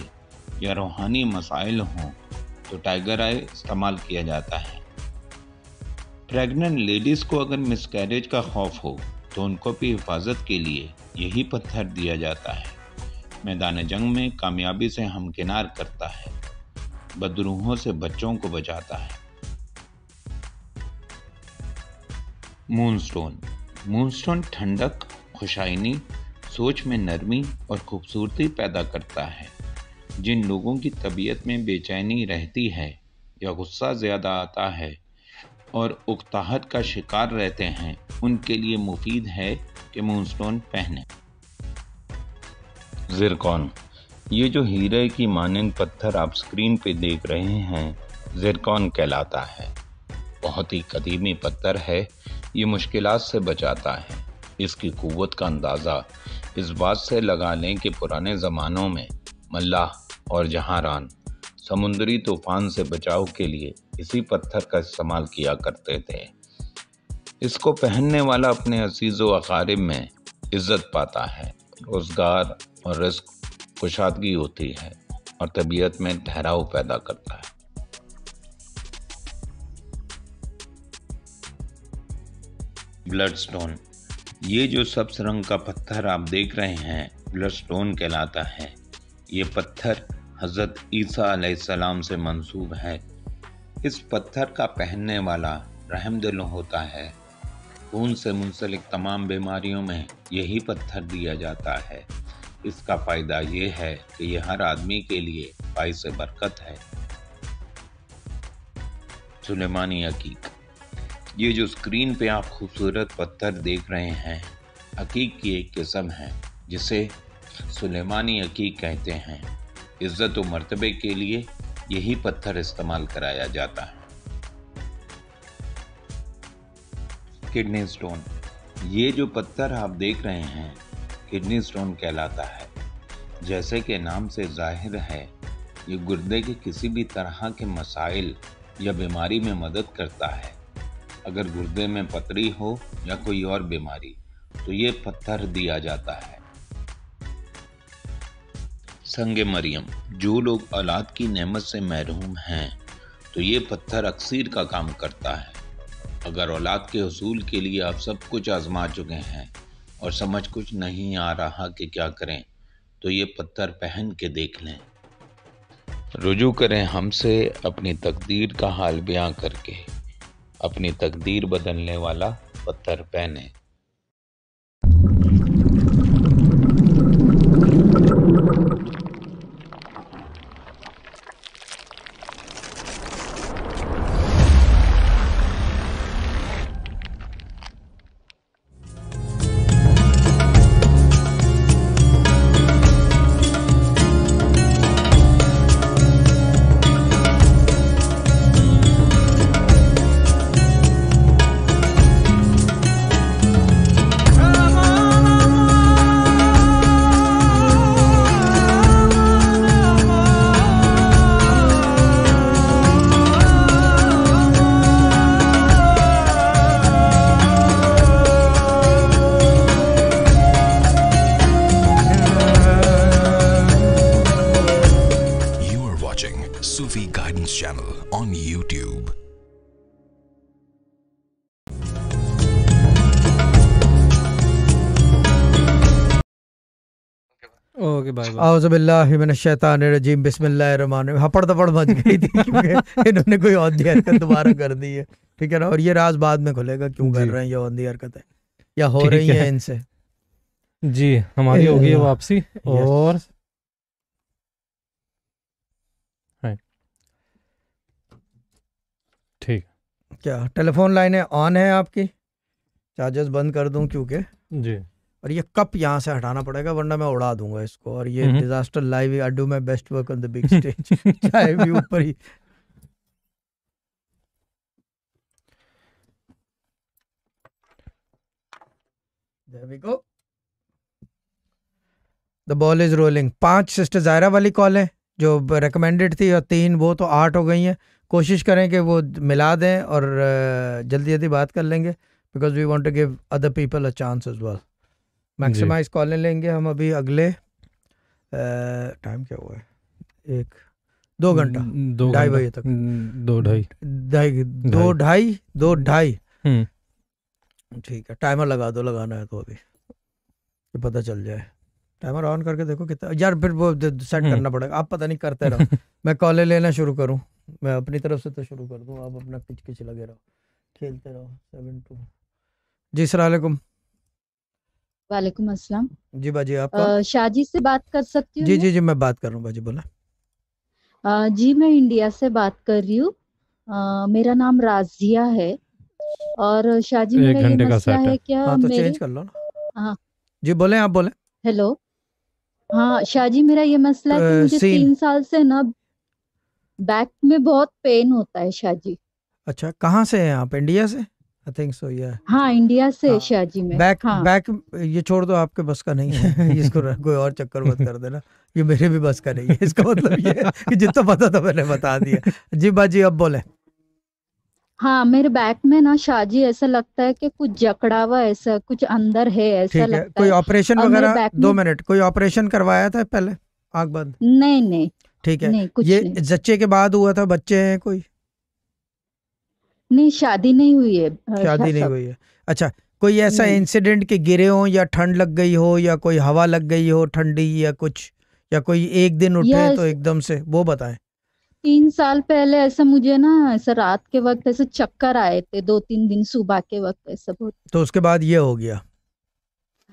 या रूहानी मसाइल हों तो टाइगर आई इस्तेमाल किया जाता है प्रेग्नेंट लेडीज़ को अगर मिसकैरेज का खौफ हो तो उनको भी हिफाजत के लिए यही पत्थर दिया जाता है मैदान जंग में कामयाबी से हमकिनार करता है बदरूहों से बच्चों को बचाता है मूनस्टोन मूनस्टोन ठंडक खुशाइनी सोच में नरमी और खूबसूरती पैदा करता है जिन लोगों की तबीयत में बेचैनी रहती है या गुस्सा ज़्यादा आता है और उकताहट का शिकार रहते हैं उनके लिए मुफीद है कि मूनस्टोन पहने ज़िरकॉन ये जो हीरे की मानंद पत्थर आप स्क्रीन पे देख रहे हैं ज़िरकॉन कहलाता है बहुत ही कदीमी पत्थर है ये मुश्किल से बचाता है इसकी क़वत का अंदाज़ा इस बात से लगा लें कि पुराने ज़मानों में मल्लाह और जहारान समुद्री तूफान से बचाव के लिए इसी पत्थर का इस्तेमाल किया करते थे इसको पहनने वाला अपने अजीज़ व अकारब में इज़्ज़त पाता है रोजगार और रिस्क कुशादगी होती है और तबीयत में ठहराव पैदा करता है ब्लड स्टोन ये जो सब्स रंग का पत्थर आप देख रहे हैं ब्लड स्टोन कहलाता है ये पत्थर हज़रत ईसा सलाम से मंसूब है इस पत्थर का पहनने वाला रहमदिल होता है खून से मुंसलिक तमाम बीमारियों में यही पत्थर दिया जाता है इसका फ़ायदा ये है कि यह हर आदमी के लिए से बरकत है सुलेमानी अकीक ये जो स्क्रीन पे आप खूबसूरत पत्थर देख रहे हैं अकीक की एक किस्म है जिसे सुलेमानी अकीक कहते हैं इज़्ज़त व मरतबे के लिए यही पत्थर इस्तेमाल कराया जाता है किडनी स्टोन ये जो पत्थर आप देख रहे हैं किडनी स्टोन कहलाता है जैसे कि नाम से जाहिर है ये गुर्दे के किसी भी तरह के मसाइल या बीमारी में मदद करता है अगर गुर्दे में पतरी हो या कोई और बीमारी तो ये पत्थर दिया जाता है संग मरियम जो लोग औलाद की नेमत से महरूम हैं तो ये पत्थर अक्सर का काम करता है अगर औलाद के हसूल के लिए आप सब कुछ आजमा चुके हैं और समझ कुछ नहीं आ रहा कि क्या करें तो ये पत्थर पहन के देख लें रुजू करें हमसे अपनी तकदीर का हाल बयां करके अपनी तकदीर बदलने वाला पत्थर पहने हपड़ हाँ, तो मच गई थी इन्होंने कोई औंधी हरकत दोबारा कर दी है ठीक है ना और ये राज बाद में खुलेगा क्यों कर रहे हैं ये औंधी या हो रही इनसे जी हमारी होगी वापसी और हाँ। ठीक क्या टेलीफोन लाइनें ऑन है आपकी चार्जेस बंद कर दूं क्योंकि जी और ये कप यहाँ से हटाना पड़ेगा वरना मैं उड़ा दूंगा इसको और ये disaster live I do my best work on the big stage चाहे भी ऊपर ही द बॉल इज रोलिंग पांच सिस्टर जायरा वाली कॉल है जो रिकमेंडेड थी और तीन वो तो आठ हो गई हैं कोशिश करें कि वो मिला दें और जल्दी जल्दी बात कर लेंगे because we want to give other people a chance as well maximise इस कॉलर लेंगे हम अभी अगले टाइम क्या हुआ है एक दो घंटा दो ढाई बजे तक दो ढाई ढाई दो ढाई दो ढाई हम्म। ठीक है टाइमर लगा दो लगाना है तो अभी तो पता चल जाए टाइमर ऑन करके देखो कितना यार फिर वो सेट हम्म। करना पड़ेगा आप पता नहीं करते रहो मैं कॉले लेना शुरू करूँ मैं अपनी तरफ से तो शुरू कर दूं आप अपना किच किच लगे रहो खेलते रहो सेवन टू जी सलामकुम वालेकुम अस्सलाम जी बाजी आप शाहजी से बात कर सकती हूँ जी जी जी मैं बात कर रहा हूँ बाजी बोला जी मैं इंडिया से बात कर रही हूँ मेरा नाम राजिया है और शाहजी मेरा ये मसला है है क्या हाँ, तो चेंज कर लो ना हाँ जी बोले आप बोले हेलो हाँ शाहजी मेरा ये मसला है कि मुझे तीन साल से ना बैक में बहुत पेन होता है शाहजी अच्छा कहाँ से हैं आप इंडिया से आई थिंक सो या हाँ इंडिया से हाँ, शाहजी में बैक हाँ. बैक ये छोड़ दो आपके बस का नहीं है इसको कोई और चक्कर मत कर देना ये मेरे भी बस का नहीं है इसका मतलब ये कि जितना पता था मैंने बता दिया जी बाजी अब बोले हाँ मेरे बैक में ना शाहजी ऐसा लगता है कि कुछ जकड़ा हुआ ऐसा कुछ अंदर है ऐसा लगता है कोई ऑपरेशन वगैरह दो मिनट कोई ऑपरेशन करवाया था पहले आग बंद नहीं नहीं ठीक है नहीं, कुछ ये जच्चे के बाद हुआ था बच्चे हैं कोई नहीं शादी नहीं हुई है अच्छा, शादी अच्छा। नहीं हुई है अच्छा कोई ऐसा इंसिडेंट के गिरे हो या ठंड लग गई हो या कोई हवा लग गई हो ठंडी या कुछ या कोई एक दिन उठे तो एकदम से वो बताएं तीन साल पहले ऐसा मुझे ना ऐसा रात के वक्त ऐसे चक्कर आए थे दो तीन दिन सुबह के वक्त ऐसा बहुत तो उसके बाद ये हो गया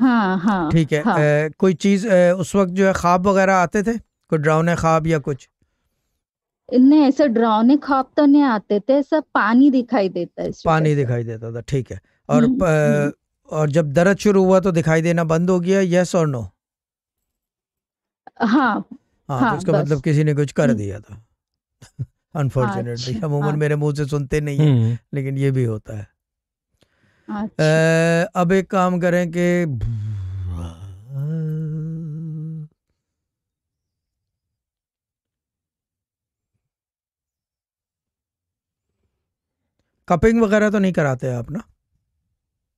हाँ हाँ ठीक है हाँ. ए, कोई चीज उस वक्त जो है ख्वाब वगैरह आते थे कोई ड्राउने ख्वाब या कुछ इतने ऐसे ड्रावने खाप तो नहीं आते थे ऐसा पानी दिखाई देता है पानी दिखाई देता था ठीक है और हम्म, प, हम्म। और जब दर्द शुरू हुआ तो दिखाई देना बंद हो गया यस और नो हाँ हाँ, हाँ तो हाँ, उसका मतलब किसी ने कुछ कर हम्म। दिया था अनफॉर्चुनेटली अमूमन अच्छा, हाँ। मेरे मुंह से सुनते नहीं है लेकिन ये भी होता है आ, अच्छा। अब एक काम करें कि कपिंग वगैरह तो नहीं कराते आप ना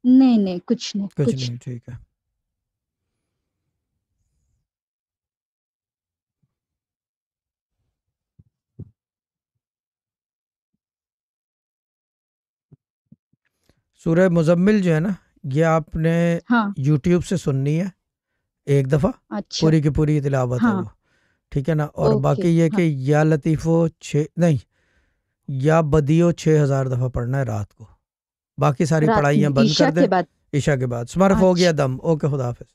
नहीं नहीं कुछ नहीं कुछ, कुछ नहीं ठीक है सूर्य मुजम्मिल जो है ना ये आपने हाँ। यूट्यूब से सुननी है एक दफा अच्छा। पूरी की पूरी तिलावत हाँ। है वो ठीक है ना और बाकी ये हाँ। कि या लतीफो छ नहीं या बदियो छह हज़ार दफ़ा पढ़ना है रात को बाकी सारी पढ़ाइयाँ बंद कर दे ईशा के बाद स्मर्फ हो गया अच्छा। दम ओके खुदा हाफिज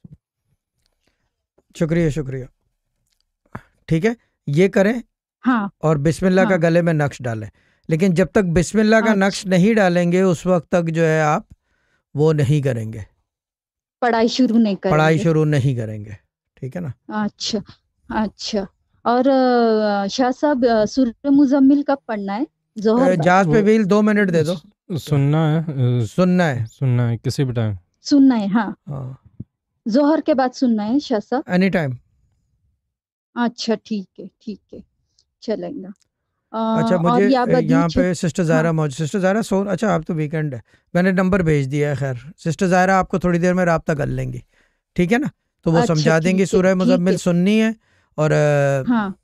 शुक्रिया शुक्रिया ठीक है ये करें हाँ और बिस्मिल्लाह हाँ। का गले में नक्श डालें लेकिन जब तक बिस्मिल्लाह का नक्श अच्छा। नहीं डालेंगे उस वक्त तक जो है आप वो नहीं करेंगे पढ़ाई शुरू नहीं करेंगे पढ़ाई शुरू नहीं करेंगे ठीक है ना अच्छा अच्छा और शाह साहब सूर्य मुजम्मिल कब पढ़ना है जहाज पे व्हील तो- दो मिनट दे दो सुनना है सुनना है सुनना है किसी भी टाइम सुनना है हाँ।, हाँ, जोहर के बाद सुनना है शाह एनी टाइम अच्छा ठीक है ठीक है चलेगा अच्छा मुझे यहाँ पे सिस्टर जायरा हाँ। मौजूद सिस्टर जायरा सो अच्छा आप तो वीकेंड है मैंने नंबर भेज दिया है खैर सिस्टर जायरा आपको थोड़ी देर में रबता कर लेंगे ठीक है ना तो वो अच्छा, समझा देंगी सूर्य मुजम्मिल सुननी है और हाँ।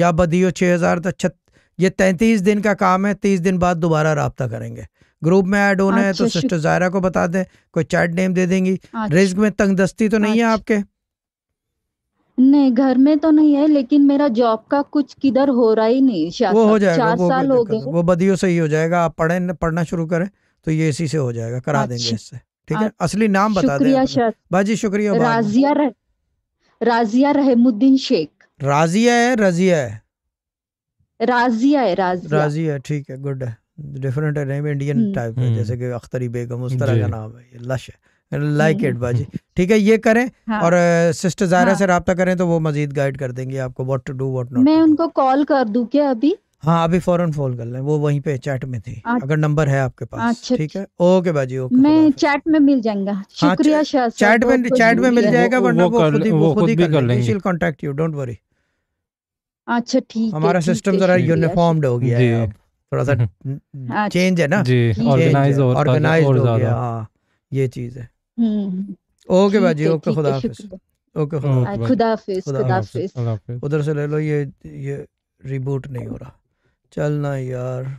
या बदियो छः हज़ार तो छत्तीस अच्छा ये तैंतीस दिन का काम है तीस दिन बाद दोबारा रबता करेंगे ग्रुप में ऐड होना है तो अच्छा, सिस्टर जायरा को बता दें कोई चैट नेम दे देंगी अच्छा। रिस्क में तंग दस्ती तो नहीं है अच्छा। आपके नहीं घर में तो नहीं है लेकिन मेरा जॉब का कुछ किधर हो रहा ही नहीं वो हो जाएगा वो साल हो वो बदियों से ही हो जाएगा आप पढ़े पढ़ना शुरू करें तो ये इसी से हो जाएगा करा देंगे इससे ठीक है असली नाम बता दें बाजी शुक्रिया राजिया राजिया रहमुद्दीन शेख राजिया है रजिया है राजिया है राजिया राजिया ठीक है गुड है डिफरेंट है नेम इंडियन टाइप है हम्म। जैसे कि अख्तरी बेगम उस तरह का नाम है लश है लाइक इट हम्म। बाजी ठीक है ये करें हाँ, और सिस्टर जायरा हाँ, से रब्ता करें तो वो मजीद गाइड कर देंगे आपको what to do what not मैं उनको कॉल कर दूं क्या अभी हाँ अभी फॉरन फोन कर लें वो वहीं पे चैट में थी अच्छा। अगर नंबर है आपके पास अच्छा, ठीक है ओके अच्छा। बाजी ओके मैं चैट में मिल जाएगा हाँ, शुक्रिया हाँ, चैट में चैट में मिल जाएगा वरना वो खुद ही कर लेंगे she will contact you don't worry अच्छा ठीक हमारा सिस्टम जरा यूनिफॉर्मड हो गया है थोड़ा सा चेंज है ना ऑर्गेनाइज और ऑर्गेनाइज हो गया हाँ ये चीज हम्म, है ओके बाजी ओके खुदा हाफिज ओके खुदा हाफिज खुदा हाफिज उधर से ले लो ये ये रिबूट नहीं हो रहा चलना यार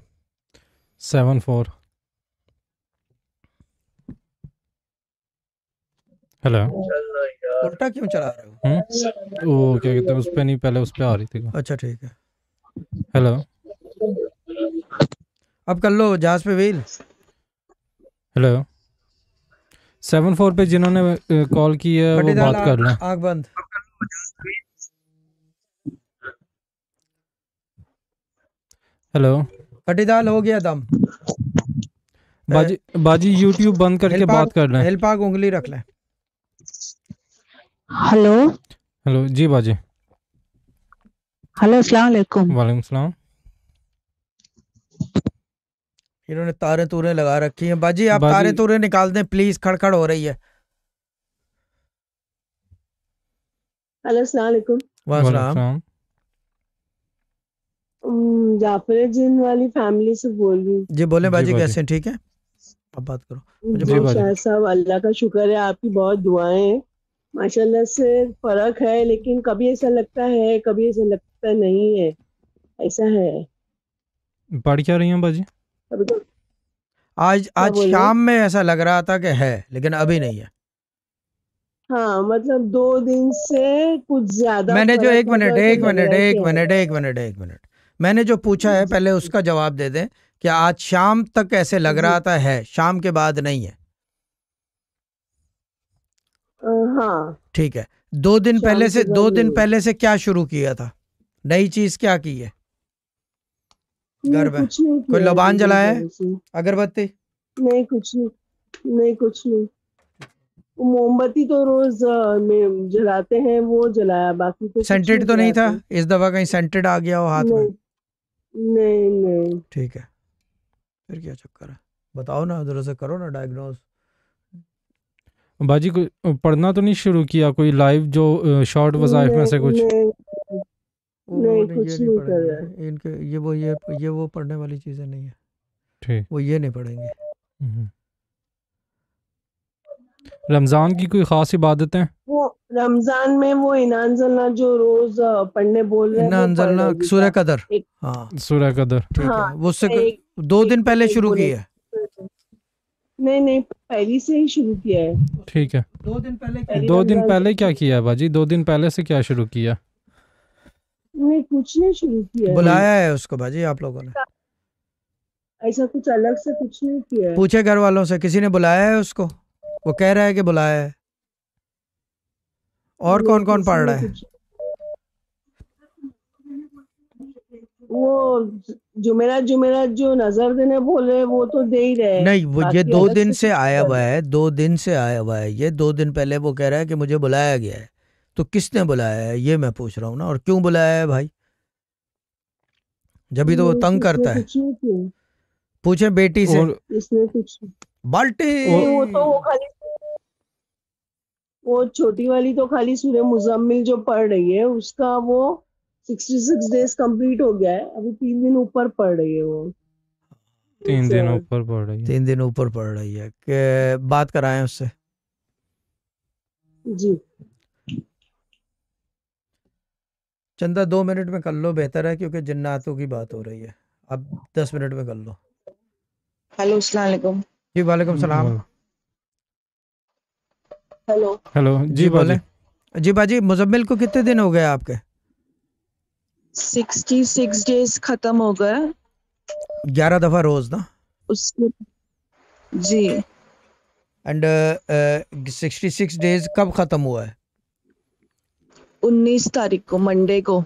सेवन फोर हेलो उल्टा क्यों चला रहे हो हम्म? वो क्या कहते हैं उस पे नहीं पहले उस पे आ रही थी अच्छा ठीक है हेलो अब कर लो जहाज पे व्हील हेलो सेवन फोर पे जिन्होंने कॉल की है वो बात कर लो आग बंद हेलो फटीदाल हो गया दम बाजी बाजी यूट्यूब बंद करके बात कर लें हेल्प आग उंगली रख लें हेलो हेलो जी बाजी हेलो अस्सलाम वालेकुम वालेकुम सलाम इन्होंने तारे तूरे लगा रखी हैं बाजी आप बाजी, तारे तूरे निकाल दें प्लीज खड़खड़ हो रही है हेलो अस्सलाम वालेकुम जाफर जिन वाली फैमिली से बोल रही हूँ जी बोले बाजी, बाजी। कैसे ठीक है अब बात करो मुझे जी अल्लाह का शुक्र है आपकी बहुत दुआएं हैं माशाल्लाह से फर्क है लेकिन कभी ऐसा लगता है कभी ऐसा लगता नहीं है ऐसा है पढ़ क्या रही हैं बाजी अभी तो आज हाँ, आज शाम में ऐसा लग रहा था कि है लेकिन अभी नहीं है हाँ मतलब दो दिन से कुछ ज्यादा मैंने जो एक मिनट तो एक मिनट एक मिनट एक मिनट एक मिनट मैंने जो पूछा है हाँ पहले उसका जवाब दे दें कि आज शाम तक ऐसे लग रहा था है शाम के बाद नहीं है हाँ ठीक है दो दिन पहले से दो दिन पहले से क्या शुरू किया था नई चीज क्या की है घर में कोई लबान जलाया है अगरबत्ती नहीं कुछ नहीं नहीं कुछ नहीं मोमबत्ती तो रोज में जलाते हैं वो जलाया बाकी तो सेंटेड तो नहीं था इस दफा कहीं सेंटेड आ गया हो हाथ में नहीं नहीं ठीक है फिर क्या चक्कर है बताओ ना जरा से करो ना डायग्नोज बाजी कोई पढ़ना तो नहीं शुरू किया कोई लाइव जो शॉर्ट वज़ाइफ में से कुछ नहीं, नहीं, नहीं कुछ ये नहीं कर रहा इनके ये वो ये ये वो पढ़ने वाली चीज़ें नहीं है ठीक वो ये नहीं पढ़ेंगे हम्म। रमज़ान की कोई ख़ास इबादत है रमज़ान में वो इनानजलना जो रोज़ पढ़ने बोल रहे हैं हाँ। सूर्य कदर हाँ सूर्य कदर ठीक है वो उससे दो दिन पहले शुरू की है नहीं नहीं पहली से ही शुरू किया है ठीक है दो दिन पहले दो दिन पहले क्या किया बाजी दो दिन पहले से क्या शुरू किया नहीं कुछ नहीं शुरू किया बुलाया है उसको भाजी आप लोगों ने ऐसा कुछ अलग से कुछ नहीं किया पूछे घर वालों से किसी ने बुलाया है उसको वो कह रहा है कि बुलाया है और कौन कौन पढ़ रहा है वो जुमेरात जुमेरात जो नजर देने बोले वो तो दे ही रहे नहीं वो ये दो दिन से आया हुआ है दो दिन से आया हुआ है ये दो दिन पहले वो कह रहा है कि मुझे बुलाया गया है तो किसने बुलाया है ये मैं पूछ रहा हूँ ना और क्यों बुलाया है भाई जब भी तो वो तंग करता है पूछे बेटी से बाल्टी वो तो वो खाली वो छोटी वाली तो खाली सूर्य मुजम्मिल जो पढ़ रही है उसका वो 66 डेज कंप्लीट हो गया है अभी तीन दिन ऊपर पड़ रही है वो तीन दिन ऊपर पड़ रही है तीन दिन ऊपर पड़ रही है के बात कराए उससे जी चंदा दो मिनट में कर लो बेहतर है क्योंकि जिन्नातों की बात हो रही है अब दस मिनट में कर लो हेलो सलाम जी वालेकुम सलाम हेलो हेलो जी बोले जी बाजी मुजम्मिल को कितने दिन हो गए आपके सिक्सटी सिक्स डेज खत्म हो गए ग्यारह दफा रोज ना उसके जी and uh, uh, sixty six days कब खत्म हुआ है उन्नीस तारीख को मंडे को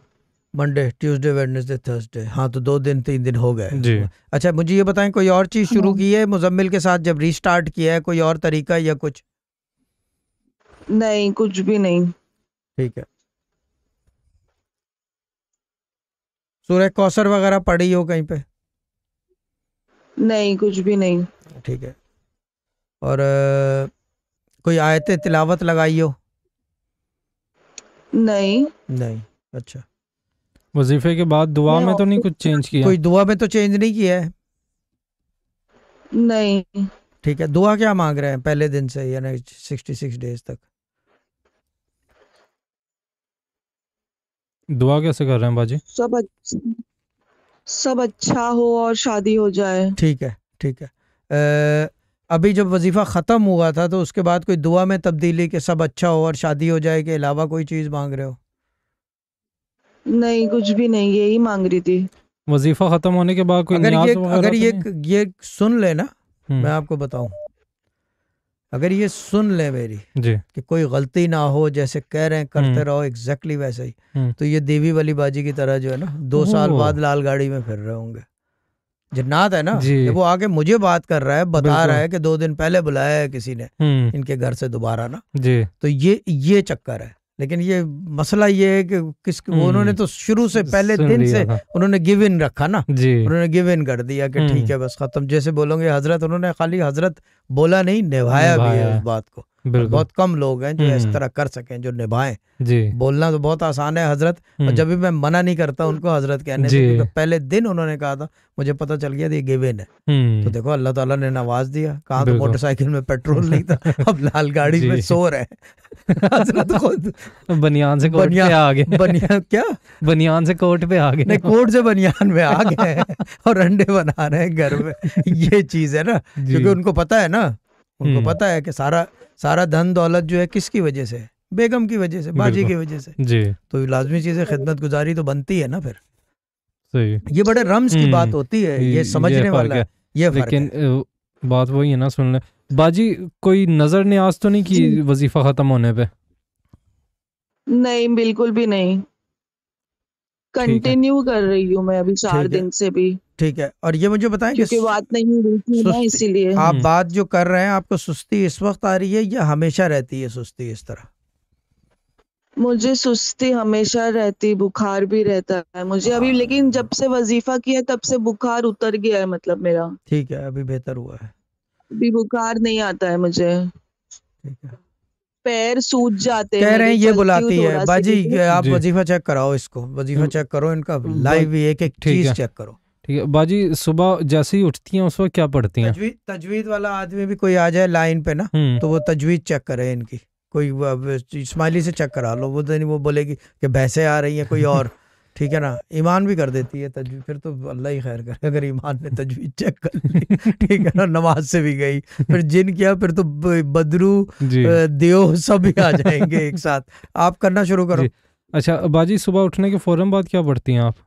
मंडे ट्यूसडे वेडनेसडे थर्सडे हाँ तो दो दिन तीन दिन हो गए अच्छा मुझे ये बताएं कोई और चीज़ शुरू हाँ। की है मुजम्मिल के साथ जब रीस्टार्ट किया है कोई और तरीका या कुछ नहीं कुछ भी नहीं ठीक है सूर्य कौशर वगैरह पढ़ी हो कहीं पे नहीं कुछ भी नहीं ठीक है और कोई आयते तिलावत लगाई हो नहीं नहीं अच्छा वजीफे के बाद दुआ में तो नहीं कुछ चेंज किया कोई दुआ में तो चेंज नहीं किया है नहीं ठीक है दुआ क्या मांग रहे हैं पहले दिन से यानी सिक्सटी सिक्स डेज तक दुआ कैसे कर रहे हैं बाजी सब अच्छा, सब अच्छा हो और शादी हो जाए ठीक है ठीक है आ, अभी जब वजीफ़ा ख़त्म हुआ था तो उसके बाद कोई दुआ में तब्दीली के सब अच्छा हो और शादी हो जाए के अलावा कोई चीज़ मांग रहे हो नहीं कुछ भी नहीं यही मांग रही थी वजीफ़ा ख़त्म होने के बाद कोई अगर ये अगर तो ये ये सुन लेना हम्म। मैं आपको बताऊं अगर ये सुन ले मेरी कि कोई गलती ना हो जैसे कह रहे हैं करते हम्म। रहो एग्जैक्टली वैसे ही हम्म। तो ये देवी वाली बाजी की तरह जो है ना दो साल बाद लाल गाड़ी में फिर रहे होंगे जन्नात है ना वो आके मुझे बात कर रहा है बता रहा है कि दो दिन पहले बुलाया है किसी ने हम्म। इनके घर से दोबारा ना जी तो ये ये चक्कर है लेकिन ये मसला ये है कि किस उन्होंने हम्म। तो शुरू से पहले दिन से उन्होंने गिव इन रखा ना उन्होंने गिव इन कर दिया कि ठीक हम्म। है बस खत्म जैसे बोलोगे हजरत उन्होंने खाली हजरत बोला नहीं निभाया भी है उस बात को बहुत कम लोग हैं जो इस हम्म। तरह कर सकें जो निभाए बोलना तो बहुत आसान है हजरत और हम्म। जब भी मैं मना नहीं करता उनको हजरत कहने से तो पहले दिन उन्होंने कहा था मुझे पता चल गया था ये गिवेन है हम्म। तो देखो अल्लाह ताला ने नवाज दिया कहा तो मोटरसाइकिल में पेट्रोल नहीं था अब लाल गाड़ी में सो रहे हजरत खुद बनियान से कोट पे आ गए बनियान क्या बनियान से कोट पे आ गए नहीं कोट से बनियान में आ गए और अंडे बना रहे हैं घर में ये चीज है ना क्योंकि उनको पता है ना उनको पता है कि सारा सारा धन दौलत जो है किसकी वजह से बेगम की वजह से बाजी की वजह से जी तो लाजमी चीज़ें खिदमत गुजारी तो बनती है ना फिर सही ये बड़े रम्स की बात हम्म। होती है ये समझने वाला है ये लेकिन बात वही है ना सुन ले बाजी कोई नजर ने आज तो नहीं की वजीफा खत्म होने पे नहीं बिल्कुल भी नहीं कंटिन्यू कर रही हूँ मैं अभी चार दिन से भी ठीक है और ये मुझे बताएं कि बात नहीं हुई इसीलिए आप हम्म। बात जो कर रहे हैं आपको सुस्ती इस वक्त आ रही है या हमेशा रहती है सुस्ती इस तरह मुझे सुस्ती हमेशा रहती बुखार भी रहता है मुझे अभी हाँ। लेकिन जब से वजीफा किया तब से बुखार उतर गया है मतलब मेरा ठीक है अभी बेहतर हुआ है अभी बुखार नहीं आता है मुझे ठीक है पैर सूज जाते कह रहे हैं ये बुलाती है बाजी आप वजीफा चेक कराओ इसको वजीफा हम्म। चेक करो इनका हम्म, लाइव भी एक एक चीज चेक करो ठीक है बाजी सुबह जैसे ही उठती हैं उस वक्त क्या पढ़ती हैं तजवीद तजवीद वाला आदमी भी कोई आ जाए लाइन पे ना हम्म। तो वो तजवीद चेक करे इनकी कोई स्माइली से चेक करा लो वो दिन तो वो बोलेगी कि भैंसे आ रही है कोई और ठीक है ना ईमान भी कर देती है तजवीज़ फिर तो अल्लाह ही खैर करे अगर ईमान ने तजवीज़ चेक कर ली ठीक है ना नमाज से भी गई फिर जिन किया फिर तो बदरू देव सब भी आ जाएंगे एक साथ आप करना शुरू करो अच्छा बाजी सुबह उठने के फौरन बाद क्या पढ़ती हैं आप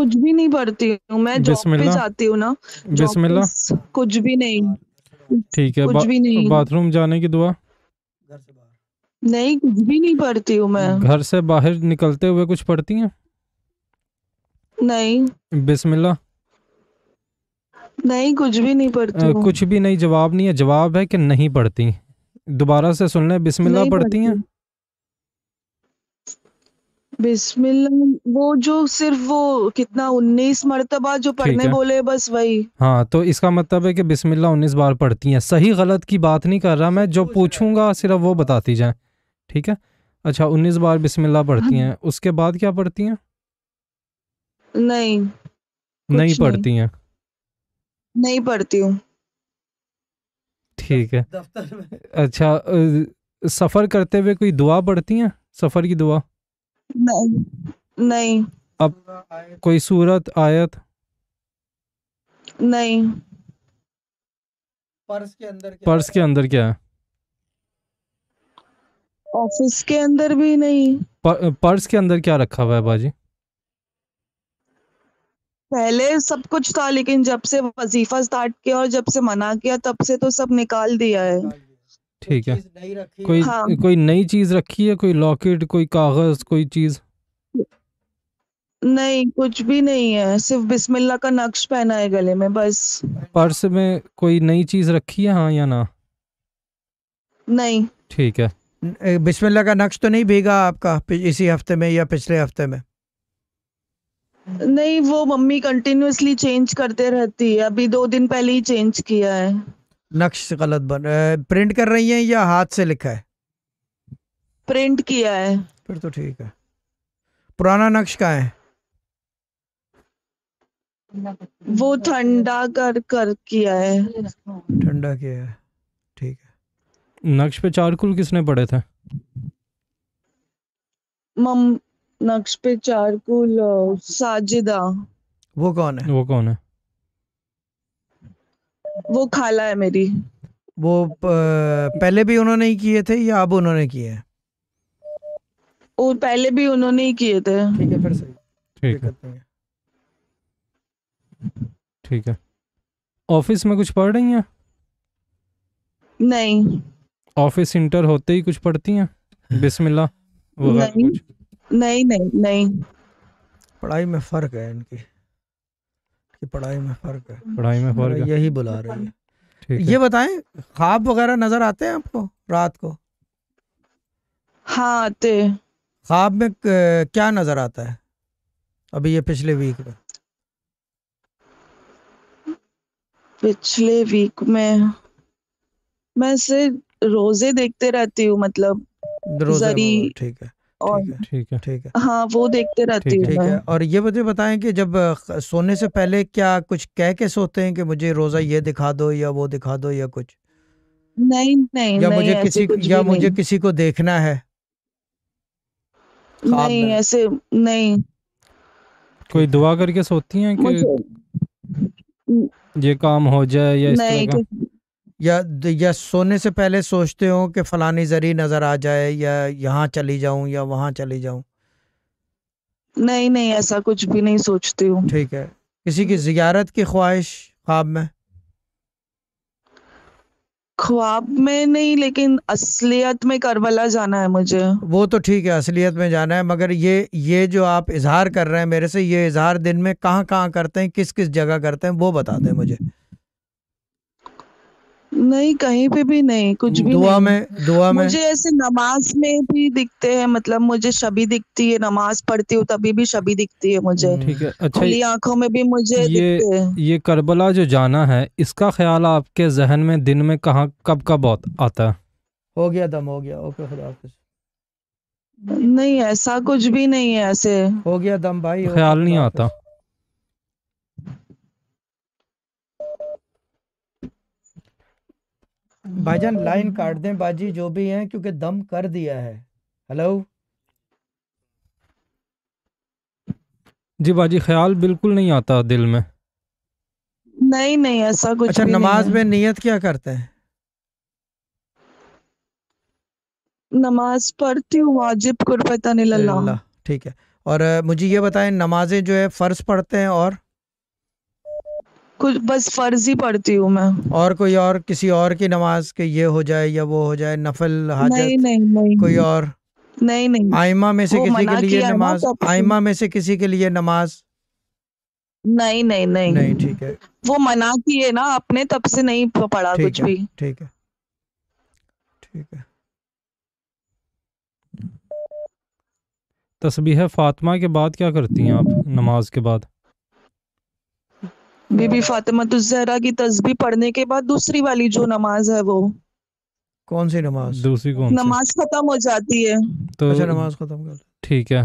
कुछ भी नहीं पढ़ती हूँ मैं जॉब पे जाती हूँ ना बिस्मिल्लाह कुछ भी नहीं ठीक है कुछ भी नहीं बाथरूम जाने की दुआ नहीं कुछ भी नहीं पढ़ती हूँ मैं घर से बाहर निकलते हुए कुछ पढ़ती हैं नहीं बिस्मिल्लाह नहीं कुछ भी नहीं पढ़ती आ, कुछ भी नहीं जवाब नहीं है जवाब है कि नहीं पढ़ती दोबारा से सुन लें बिस्मिल्लाह पढ़ती हैं बिस्मिल्लाह वो जो सिर्फ वो कितना उन्नीस मरतबा जो पढ़ने बोले बस वही हाँ तो इसका मतलब है कि बिस्मिल्लाह उन्नीस बार पढ़ती हैं सही गलत की बात नहीं कर रहा मैं जो पूछूंगा सिर्फ वो बताती जाए ठीक है अच्छा उन्नीस बार बिस्मिल्लाह पढ़ती हाँ। हैं उसके बाद क्या पढ़ती हैं नहीं नहीं पढ़ती हैं नहीं पढ़ती हूँ ठीक है अच्छा सफर करते हुए कोई दुआ पढ़ती हैं सफर की दुआ नहीं नहीं अब कोई सूरत आयत नहीं पर्स के अंदर क्या पर्स के अंदर क्या है ऑफिस के अंदर भी नहीं पर्स के अंदर क्या रखा हुआ है बाजी पहले सब कुछ था लेकिन जब से वजीफा स्टार्ट किया और जब से मना किया तब से तो सब निकाल दिया है ठीक है कोई हाँ। कोई नई चीज रखी है कोई लॉकेट कोई कागज कोई चीज नहीं कुछ भी नहीं है सिर्फ बिस्मिल्लाह का नक्श पहना है गले में बस पर्स में कोई नई चीज रखी है हाँ या ना नहीं ठीक है बिस्मिल्लाह का नक्श तो नहीं भीगा आपका इसी हफ्ते में या पिछले हफ्ते में नहीं वो मम्मी कंटिन्यूसली चेंज करते रहती है अभी दो दिन पहले ही चेंज किया है नक्श गलत बन प्रिंट कर रही हैं या हाथ से लिखा है प्रिंट किया है फिर तो ठीक है पुराना नक्श का है वो ठंडा कर कर किया है ठंडा किया है ठीक है नक्श पे चारकुल किसने पढ़े थे मम नक्श पे चारकुल साजिदा वो कौन है वो कौन है वो खाला है मेरी वो पहले भी उन्होंने ही किए थे या अब उन्होंने किए हैं और पहले भी उन्होंने ही किए थे ठीक है फिर सही ठीक है ठीक है ऑफिस में कुछ पढ़ रही हैं नहीं ऑफिस इंटर होते ही कुछ पढ़ती हैं बिस्मिल्लाह नहीं, नहीं नहीं नहीं पढ़ाई में फर्क है इनकी कि पढ़ाई में फर्क है पढ़ाई में फर्क यही बुला रही है ये बताएं ख्वाब वगैरह नजर आते हैं आपको रात को हाँ आते ख्वाब में क्या नजर आता है अभी ये पिछले वीक में पिछले वीक में मैं सिर्फ रोजे देखते रहती हूँ मतलब जरी ठीक है ठीक है ठीक है हाँ वो देखते रहती हूँ ठीक है और ये मुझे बताएं कि जब सोने से पहले क्या कुछ कह के सोते हैं कि मुझे रोजा ये दिखा दो या वो दिखा दो या कुछ नहीं नहीं या नहीं, मुझे किसी या मुझे किसी को देखना है नहीं ऐसे नहीं कोई दुआ करके सोती हैं कि ये काम हो जाए या इस तरह का या या सोने से पहले सोचते हो कि फलानी जरी नज़र आ जाए या यहाँ चली जाऊं या वहां चली जाऊं नहीं नहीं ऐसा कुछ भी नहीं सोचती हूँ ठीक है किसी की जियारत की ख्वाहिश ख्वाब में ख्वाब में नहीं लेकिन असलियत में करबला जाना है मुझे वो तो ठीक है असलियत में जाना है मगर ये ये जो आप इजहार कर रहे हैं मेरे से ये इजहार दिन में कहाँ कहाँ करते हैं किस किस जगह करते हैं वो बता दें मुझे नहीं कहीं पे भी नहीं कुछ भी दुआ नहीं। में दुआ में मुझे ऐसे नमाज में भी दिखते हैं मतलब मुझे शबी दिखती है नमाज पढ़ती हूँ तभी भी शबी दिखती है मुझे हम्म, ठीक है अच्छा खुली आंखों में भी मुझे ये ये करबला जो जाना है इसका ख्याल आपके जहन में दिन में कहा कब कब आता है हो गया दम हो गया ओके खुदा नहीं ऐसा कुछ भी नहीं है ऐसे हो गया दम भाई ख्याल नहीं आता भाईजान लाइन काट दें बाजी जो भी हैं क्योंकि दम कर दिया है हेलो जी बाजी ख्याल बिल्कुल नहीं आता दिल में नहीं नहीं ऐसा कुछ अच्छा नमाज में नियत क्या करते हैं नमाज पढ़ती हूँ वाजिब कुर्बतन ठीक है और मुझे ये बताएं नमाजें जो है फर्ज पढ़ते हैं और कुछ बस फर्ज ही पढ़ती हूँ मैं और कोई और किसी और की नमाज के ये हो जाए या वो हो जाए नफल हाजत नहीं, नहीं, नहीं, कोई और नहीं नहीं आयमा में से किसी के लिए नमाज तो आयमा में से किसी के लिए नमाज नहीं नहीं नहीं नहीं ठीक है वो मना किए ना अपने तब से नहीं पढ़ा कुछ भी ठीक है ठीक है तस्बीह फातिमा के बाद क्या करती हैं आप नमाज के बाद बीबी फातिमा तुजहरा तो की तस्बी पढ़ने के बाद दूसरी वाली जो नमाज है वो कौन सी नमाज दूसरी कौन नमाज खत्म हो जाती है तो अच्छा नमाज खत्म कर ठीक है